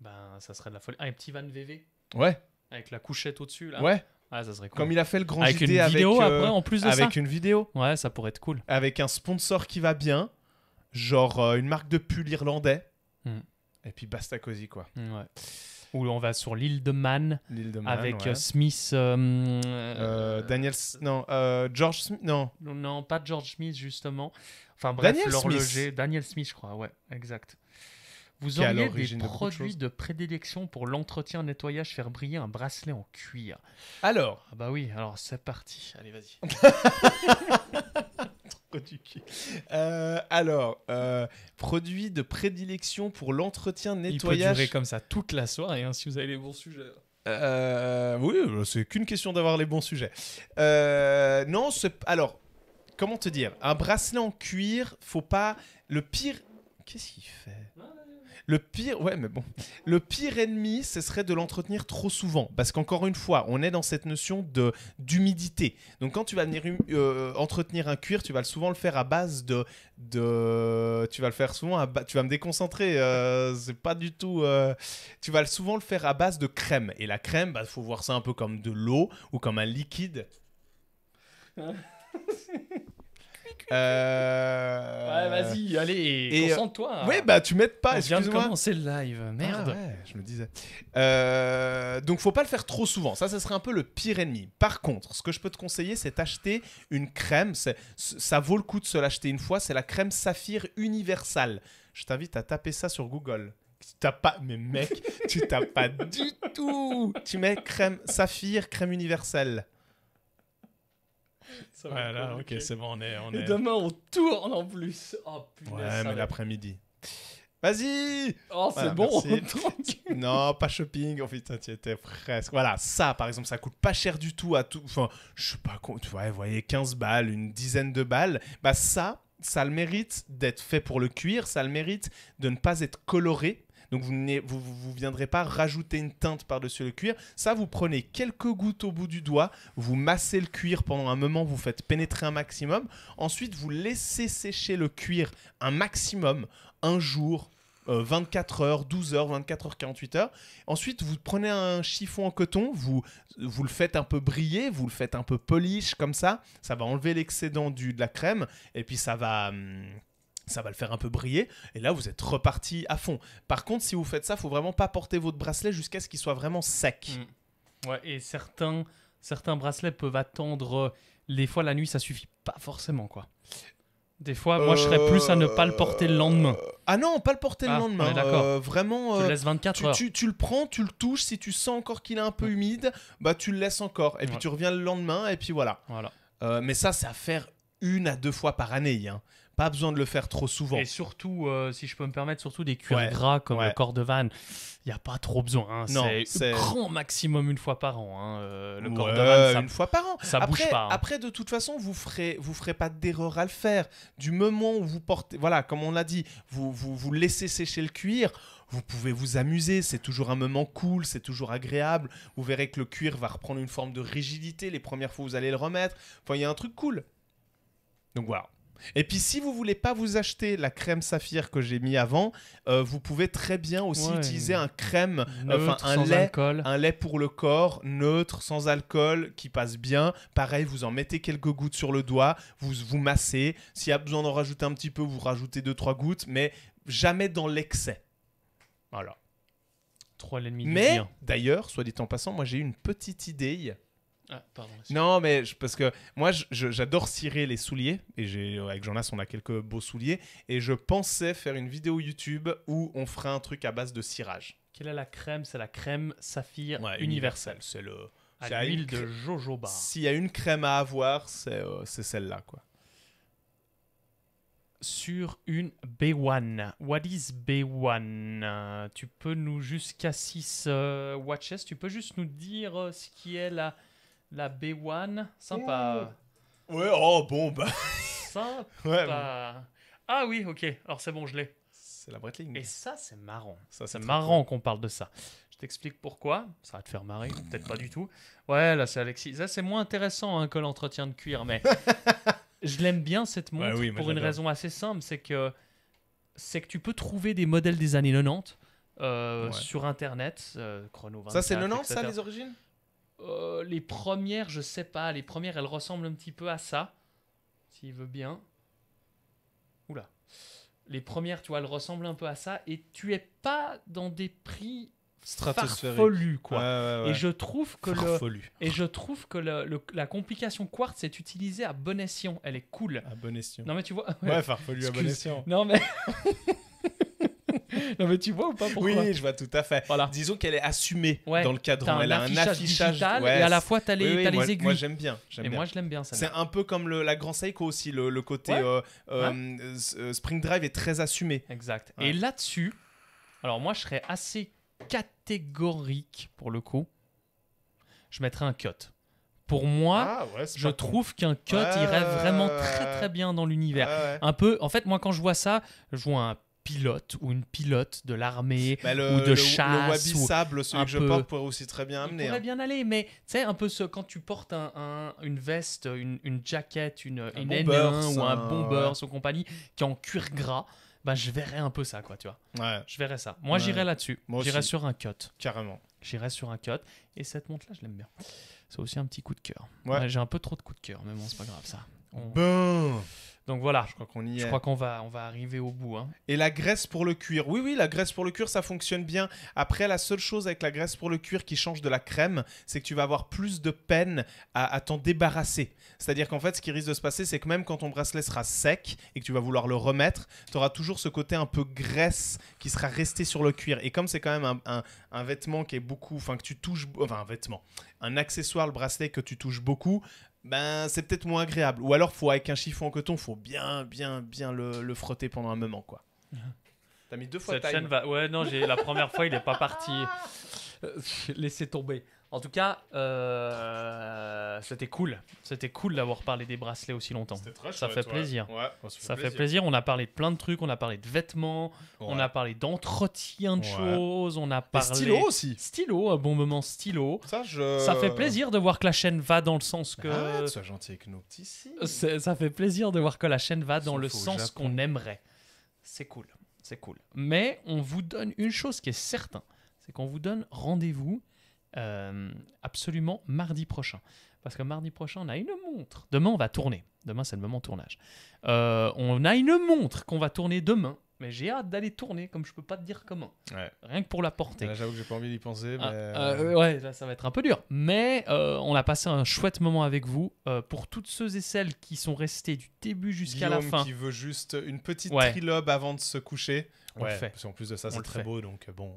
Speaker 2: Ben, ça serait de la folie. Ah, un petit van VV Ouais. Avec la couchette au-dessus, là. Ouais. Ah, ça serait cool. Comme il a fait le grand avec avec, euh, en plus avec une
Speaker 1: vidéo. Ouais, ça pourrait être cool. Avec un sponsor qui va bien, genre une marque de pull irlandais. Hmm. Et puis basta cosy, quoi. Ouais. Où on va sur l'île de Man. De Man avec euh,
Speaker 2: Smith. Euh, euh, Daniel. Non, George Smith. Non.
Speaker 1: Non, pas George
Speaker 2: Smith, justement. Enfin bref, l'horloger. Daniel Smith, je crois. Ouais, exact. Vous auriez des produits de, de, prédilection pour l'entretien, nettoyage, faire briller un bracelet en cuir.
Speaker 1: Alors Ah bah oui, alors c'est parti. Allez, vas-y. produit euh, alors, euh, produit de prédilection pour l'entretien, nettoyage. Il peut durer comme
Speaker 2: ça toute la soirée hein, si vous avez les bons sujets.
Speaker 1: Euh, oui, euh, c'est qu'une question d'avoir les bons sujets. non, alors, comment te dire Un bracelet en cuir, faut pas. Le pire. Qu'est-ce qu'il fait hein le pire, ouais, mais bon, le pire ennemi, ce serait de l'entretenir trop souvent, parce qu'encore une fois, on est dans cette notion de d'humidité. Donc quand tu vas venir euh, entretenir un cuir, tu vas souvent le faire à base de de, tu vas le faire souvent, à tu vas me déconcentrer, euh, c'est pas du tout, euh, tu vas souvent le faire à base de crème. Et la crème, bah, faut voir ça un peu comme de l'eau ou comme un liquide. Euh, ouais, vas-y, allez, et... Euh, concentre-toi. Ouais, bah tu m'aides pas, excuse-moi. commencer le live, ah merde. ouais, je me disais. Euh, donc faut pas le faire trop souvent, ça, ça serait un peu le pire ennemi. Par contre, ce que je peux te conseiller, c'est d'acheter une crème, ça vaut le coup de se l'acheter une fois, c'est la crème Saphir universelle. Je t'invite à taper ça sur Google. Tu tapes pas, mais mec, tu tapes pas du tout. Tu mets crème Saphir, crème universelle. voilà, ok, c'est bon, on est, on Et
Speaker 2: demain, on tourne en plus. Oh Ouais, mais l'après-midi. Vas-y Oh, c'est bon, Non, pas
Speaker 1: shopping, en fait, tu presque. Voilà, ça, par exemple, ça coûte pas cher du tout à tout... Enfin, je sais pas, tu vois, vous voyez, 15 balles, une dizaine de balles. Bah ça, ça le mérite d'être fait pour le cuir, ça le mérite de ne pas être coloré donc vous ne vous, viendrez pas rajouter une teinte par-dessus le cuir. Ça, vous prenez quelques gouttes au bout du doigt, vous massez le cuir pendant un moment, vous faites pénétrer un maximum. Ensuite, vous laissez sécher le cuir un maximum, un jour, 24 euh, heures, 12 heures, 24 heures, 48 heures. Ensuite, vous prenez un chiffon en coton, vous, vous le faites un peu briller, vous le faites un peu polish comme ça. Ça va enlever l'excédent de la crème et puis ça va. Hum, ça va le faire un peu briller, et là vous êtes reparti à fond. Par contre, si vous faites ça, faut vraiment pas porter votre bracelet jusqu'à ce qu'il soit vraiment sec. Mm. Ouais, et
Speaker 2: certains, certains bracelets peuvent attendre. Les euh, fois la nuit, ça suffit pas forcément, quoi. Des fois, moi, je serais plus à ne pas le porter le lendemain. Euh, ah non, pas le porter le ah, lendemain. D'accord. Euh, vraiment.
Speaker 1: Tu le laisses 24 tu, heures. Tu, le prends, tu le touches. Si tu sens encore qu'il est un peu humide, bah tu le laisses encore. Et puis tu reviens le lendemain, et puis voilà. Voilà. mais ça, c'est à faire une à deux fois par année. Hein. Pas besoin de le faire trop souvent. Et surtout, euh, si je peux me permettre, surtout des cuirs gras comme le corps
Speaker 2: de il n'y a pas trop besoin. Hein. Non, c'est grand maximum une fois par an. Hein, euh, le corps ça, une fois par an. Ça bouge pas. Hein. Après,
Speaker 1: de toute façon, vous ferez, vous ferez pas d'erreur à le faire. Du moment où vous portez, voilà, comme on l'a dit, vous, vous, laissez sécher le cuir vous pouvez vous amuser, c'est toujours un moment cool, c'est toujours agréable. Vous verrez que le cuir va reprendre une forme de rigidité les premières fois où vous allez le remettre. Enfin, il y a un truc cool. Donc voilà. Et puis si vous voulez pas vous acheter la crème saphir que j'ai mis avant, euh, vous pouvez très bien aussi utiliser un crème, euh, un lait, pour le corps neutre, sans alcool, qui passe bien. Pareil, vous en mettez quelques gouttes sur le doigt, vous vous massez. S'il y a besoin d'en rajouter un petit peu, vous rajoutez deux trois gouttes, mais jamais dans l'excès.
Speaker 2: Voilà. 3 Mais
Speaker 1: d'ailleurs, soit dit en passant, moi j'ai une petite idée ah, non, mais parce que moi, j'adore cirer les souliers. Et euh, avec Jonas, on a quelques beaux souliers. Et je pensais faire une vidéo YouTube où on ferait un truc à base de cirage.
Speaker 2: Quelle est la crème C'est la crème saphir universelle. C'est le. À l'huile de jojoba. S'il
Speaker 1: y a une crème à avoir, c'est euh, celle-là, quoi. Sur une B1. What is B1
Speaker 2: Tu peux nous, jusqu'à 6 euh, watches, tu peux juste nous dire ce qui est la la B1, sympa. Ouais, oh bon, bah. sympa. Ah oui, ok, alors c'est bon, je l'ai. C'est la Breitling. Et ça, c'est marrant. Ça, c'est marrant qu'on parle de ça. Je t'explique pourquoi. Ça va te faire marrer, mmh. peut-être pas du tout. Ouais, là, c'est Alexis. Ça, c'est moins intéressant hein, que l'entretien de cuir, mais je l'aime bien cette montre pour une raison assez simple c'est que, c'est que tu peux trouver des modèles des années 90. Euh, sur internet, euh, chrono Ça, c'est 90 ça les origines euh, les premières, je sais pas. Les premières, elles ressemblent un petit peu à ça. S'il veut bien. Oula. Les premières, tu vois, elles ressemblent un peu à ça. Et tu es pas dans des prix farfelus. quoi. Et je trouve que et je trouve que la complication quartz est utilisée à bon escient. Elle est cool. À bon escient. Non mais tu vois. Ouais, farfelu à bon escient. Non mais non, mais tu vois
Speaker 1: ou pas pourquoi Oui, je vois tout à fait. Disons qu'elle est assumée dans le cadran. elle a un affichage. digital et à la fois, tu les, moi, aiguilles. Moi, j'aime bien. Et moi, je l'aime bien. C'est un peu comme la Grand Seiko aussi. Le, côté euh, euh, euh, Spring Drive est très assumé. Exact. Et là-dessus,
Speaker 2: alors moi, je serais assez catégorique pour le coup. Je mettrais un cut pour moi, ah je trouve qu'un cut irait vraiment très très bien dans l'univers. un peu, en fait, moi quand je vois ça, je vois un pilote ou une pilote de l'armée
Speaker 1: bah, ou de chasse. Le wabi sable, celui que je porte, pourrait aussi très bien amener. Il pourrait hein.
Speaker 2: bien aller, mais tu sais, un peu ce, quand tu portes une veste, une, une jaquette, une, N1 ou un, bomber son compagnie qui est en cuir gras, bah, je verrais un peu ça, quoi, tu vois. Ouais. Je verrais ça. Moi, j'irai j'irais là-dessus. J'irais sur un cut. Carrément. J'irais sur un cut. Et cette montre-là, je l'aime bien. C'est aussi un petit coup de cœur. Ouais. J'ai un peu trop de coups de cœur, mais bon, c'est pas grave, ça. Donc
Speaker 1: voilà, je crois qu'on y Je crois qu'on
Speaker 2: va, on va arriver au bout. Hein.
Speaker 1: Et la graisse pour le cuir, oui oui, la graisse pour le cuir, ça fonctionne bien. Après, la seule chose avec la graisse pour le cuir qui change de la crème, c'est que tu vas avoir plus de peine à, t'en débarrasser. C'est-à-dire qu'en fait, ce qui risque de se passer, c'est que même quand ton bracelet sera sec et que tu vas vouloir le remettre, tu auras toujours ce côté un peu graisse qui sera resté sur le cuir. Et comme c'est quand même un, vêtement qui est beaucoup, enfin que tu touches, enfin un vêtement, un accessoire, le bracelet que tu touches beaucoup, ben c'est peut-être moins agréable. Ou alors, faut avec un chiffon en coton, faut bien, bien, bien le, frotter pendant un moment, quoi. T'as mis deux fois Cette chaîne Ouais, non,
Speaker 2: j'ai la première fois, il est pas parti. Laisser laissez tomber. En tout cas, euh, c'était cool. C'était cool d'avoir parlé des bracelets aussi longtemps. ça, fait plaisir. ça, fait, plaisir. On a parlé de plein de trucs. On a parlé de vêtements. On a parlé d'entretien de choses. On a parlé. Stylo aussi. Stylo, un bon moment stylo. Ça, fait plaisir de voir que la chaîne va dans le sens que. Ah, sois
Speaker 1: gentil avec nos petits euh,
Speaker 2: Ça fait plaisir de voir que la chaîne va dans le sens qu'on aimerait.
Speaker 1: C'est cool. C'est cool.
Speaker 2: Mais on vous donne une chose qui est certaine c'est qu'on vous donne rendez-vous euh, absolument mardi prochain. Parce que mardi prochain, on a une montre. Demain, on va tourner. Demain, c'est le moment tournage. Euh, on a une montre qu'on va tourner demain. Mais j'ai hâte d'aller tourner, comme je peux pas te dire comment.
Speaker 1: Rien que pour la porter. J'avoue que j'ai pas envie d'y penser. Ah, ah, euh, ouais, là, ça va être un peu dur. Mais
Speaker 2: on a passé un chouette moment avec vous. pour toutes
Speaker 1: ceux et celles qui sont restés du début jusqu'à la fin. qui veut juste une petite trilobe avant de se coucher. ouais, Parce en plus de ça, c'est très beau, donc bon.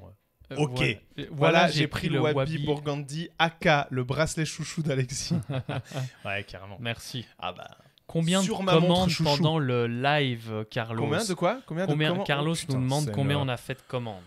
Speaker 1: Euh, ok. Voilà, j'ai pris, le Wabi, Burgundy AK, le bracelet chouchou d'Alexis. ouais, carrément. Merci. Ah bah. Combien de commandes pendant
Speaker 2: le live, Carlos Combien de quoi combien, de combien... Carlos oh, nous demande combien on a fait de commandes.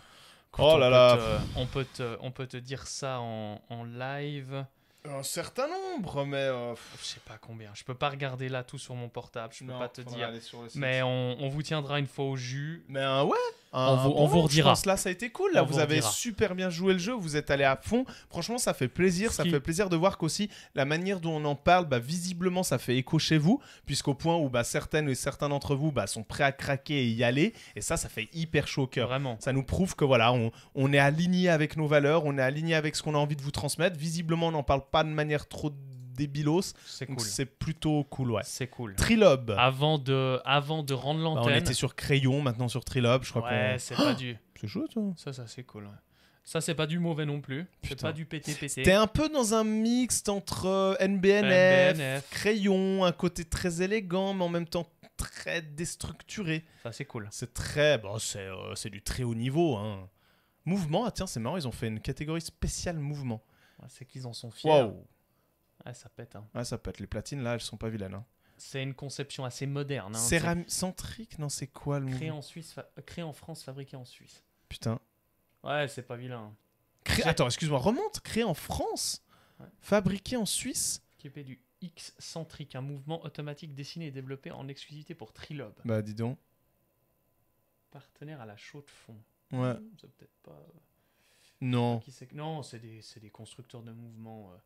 Speaker 2: oh là là on, peut te, on peut te dire ça en, live. Un certain nombre, mais. Euh, Je sais pas combien. Je peux pas regarder là tout sur mon portable. Je peux pas te dire. Mais
Speaker 1: on, vous tiendra une fois au jus. Mais un ouais! on vous, redira. ça a été cool. Là, vous, avez super bien joué le jeu. Vous êtes allé à fond. Franchement, ça fait plaisir. Ça fait plaisir de voir qu'aussi la manière dont on en parle, bah, visiblement, ça fait écho chez vous, puisqu'au point où bah, certaines et certains d'entre vous bah, sont prêts à craquer et y aller. Et ça, ça fait hyper chaud au cœur. Vraiment. Ça nous prouve que voilà, on, on est aligné avec nos valeurs, on est aligné avec ce qu'on a envie de vous transmettre. Visiblement, on n'en parle pas de manière trop débilos. C'est plutôt cool, ouais. C'est cool.
Speaker 2: Trilobe. Avant de, avant de rendre bah, l'antenne. on était
Speaker 1: sur Crayon, maintenant sur Trilob je crois Ouais, c'est pas du.
Speaker 2: C'est chaud, ça. Ça, c'est cool, Ça, c'est pas du mauvais non plus. C'est pas du PTPT. T'es un
Speaker 1: peu dans un mixte entre euh, NBNF, crayon, un côté très élégant, mais en même temps très déstructuré. Ça, c'est cool. C'est très. Bon, bah, euh, c'est du très haut niveau. Hein. Mouvement, ah, tiens, c'est marrant, ils ont fait une catégorie spéciale mouvement.
Speaker 2: c'est qu'ils en sont fiers. Ah ça pète. Hein.
Speaker 1: Ah, ça pète. Les platines, là, elles sont pas vilaines. Hein.
Speaker 2: C'est une conception assez moderne. Hein,
Speaker 1: Centrique, non, c'est quoi le Créé en,
Speaker 2: Suisse, Créé en France, fabriqué en Suisse. Putain. Ouais, c'est pas vilain.
Speaker 1: Attends, excuse-moi, remonte. Créé en France, fabriqué
Speaker 2: en Suisse. Qui est du x centrique, un mouvement automatique dessiné et développé en exclusivité pour Trilob. Bah, dis donc. Partenaire à la chaude de fond. Ouais. C'est peut-être pas. Non. Non, c'est des, des, constructeurs de mouvements. Euh,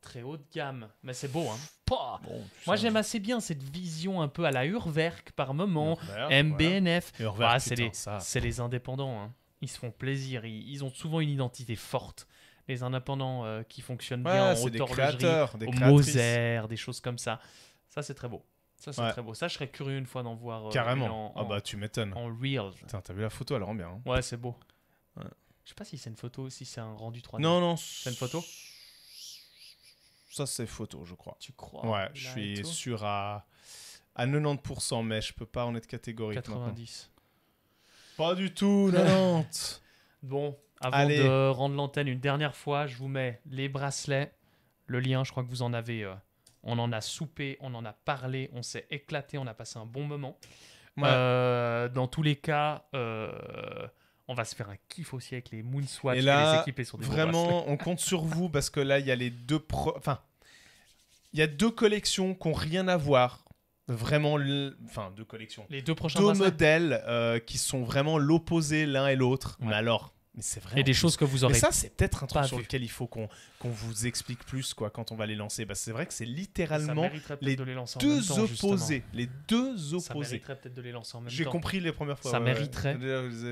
Speaker 2: très haut de gamme. Mais c'est beau, hein. bon, Moi, j'aime hein. assez bien cette vision un peu à la Urwerk par moment, MBNF. Ah, c'est les, indépendants. Hein. Ils se font plaisir. Ils, ont souvent une identité forte. Les indépendants euh, qui fonctionnent bien en haute des créateurs, des des choses comme ça. Ça, c'est très beau. Ça, c'est très beau. Ça, je serais curieux une fois d'en voir. Euh, Carrément. ah, bah,
Speaker 1: tu m'étonnes. En real. t'as vu la photo, elle rend bien. Hein. Ouais, c'est beau.
Speaker 2: Je sais pas si c'est une photo, si c'est un rendu 3D. Non, non.
Speaker 1: C'est une photo ça, c'est photo, je crois. Tu crois Ouais, je suis sûr à, à 90%, mais je peux pas en être catégorique. 90. Pas du tout, 90
Speaker 2: Bon, avant de rendre l'antenne une dernière fois, je vous mets les bracelets, le lien, je crois que vous en avez. Euh, on en a soupé, on en a parlé, on s'est éclaté, on a passé un bon moment. Euh, dans tous les cas, euh, on va se faire un kiff aussi avec les Moonswatch et, et les équipés sur des Vraiment,
Speaker 1: on compte sur vous parce que là, il y a les deux. Pro... Enfin, il y a deux collections qui n'ont rien à voir. Vraiment, enfin, deux collections. Les deux prochains deux modèles euh, qui sont vraiment l'opposé l'un et l'autre. Mais alors, mais c'est vrai. Et des choses que vous aurez. Mais ça, c'est peut-être un truc sur lequel il faut qu'on vous explique plus quoi quand on va les lancer. Bah c'est vrai que c'est littéralement les, deux opposés. Les deux opposés. Ça mériterait peut-être de les lancer en même temps. J'ai compris les premières fois. Ça mériterait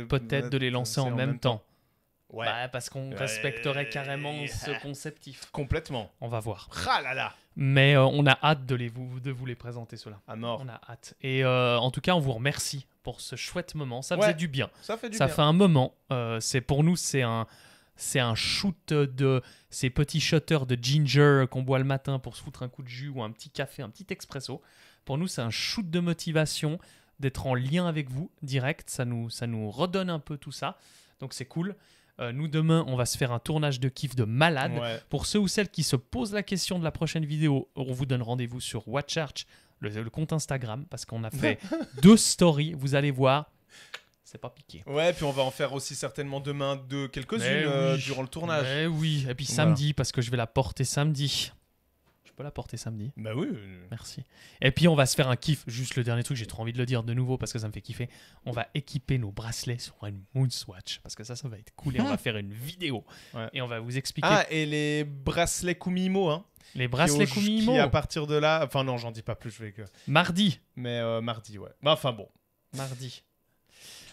Speaker 1: peut-être de les lancer en, même, temps. Ouais. Bah, parce qu'on respecterait carrément ce conceptif. Complètement. On va voir. Ah là là
Speaker 2: mais euh, on a hâte de, les, vous, de vous les présenter, ceux À mort. On a hâte. Et euh, en tout cas, on vous remercie pour ce chouette moment. Ça faisait du bien. Ça fait du bien. Ça fait un moment. Euh, c'est pour nous, c'est un, c'est un shoot de ces petits shutters de ginger qu'on boit le matin pour se foutre un coup de jus ou un petit café, un petit expresso. Pour nous, c'est un shoot de motivation d'être en lien avec vous direct. Ça nous, ça nous redonne un peu tout ça. Donc c'est cool. Euh, nous, demain, on va se faire un tournage de kiff de malade. Pour ceux ou celles qui se posent la question de la prochaine vidéo, on vous donne rendez-vous sur WatchArch le, le compte Instagram, parce qu'on a fait deux stories. Vous allez voir c'est pas piqué.
Speaker 1: Ouais, puis on va en faire aussi certainement demain de quelques-unes euh, durant le tournage. oui, et puis samedi,
Speaker 2: parce que je vais la porter samedi peux la porter samedi Bah oui. Merci. Et puis on va se faire un kiff. Juste le dernier truc, j'ai trop envie de le dire de nouveau parce que ça me fait kiffer. On va équiper nos bracelets sur une Moonswatch parce que ça, ça
Speaker 1: va être cool et on va faire une vidéo et on va vous expliquer. Ah et les bracelets Kumimo, hein les bracelets Kumimo. Qui à partir de là, enfin non, j'en dis pas plus. Je vais que mardi. Mais euh, mardi, ouais. Bah, enfin bon. Mardi.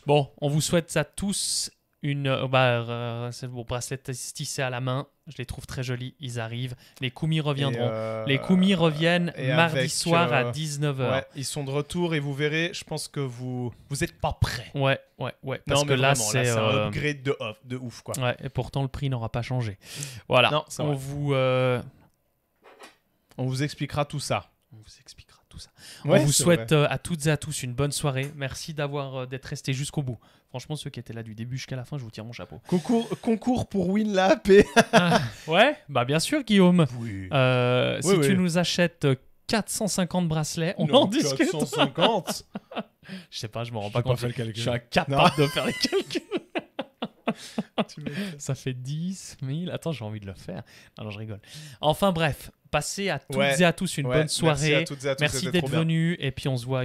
Speaker 2: Bon, on vous souhaite ça tous une, barre, vos bracelets tissés à la main. Je les trouve très jolis. Ils arrivent. Les koumis reviendront. Euh, les koumis reviennent mardi euh, soir à 19h.
Speaker 1: ils sont de retour et vous verrez, je pense que vous vous êtes pas prêts. Ouais, ouais, ouais. Parce que là, c'est un euh, upgrade de, de ouf.
Speaker 2: et pourtant, le prix n'aura pas changé. Voilà. on, vous, on vous expliquera tout ça. On vous expliquera tout ça. on vous souhaite à toutes et à tous une bonne soirée. Merci d'avoir d'être resté jusqu'au bout. Franchement, ceux qui étaient là du début jusqu'à la fin, je vous tire mon chapeau. Concours, pour win la ouais, bah bien sûr, Guillaume. Euh, si tu nous achètes 450 euh, bracelets, on en discute. 450 Je sais pas, je me rends pas compte. je suis incapable de faire les calculs. ça fait 10 000. Attends, j'ai envie de le faire. Alors, je rigole. Enfin, bref, passez à toutes et à tous une bonne soirée. Merci, merci d'être venu Et puis, on se voit.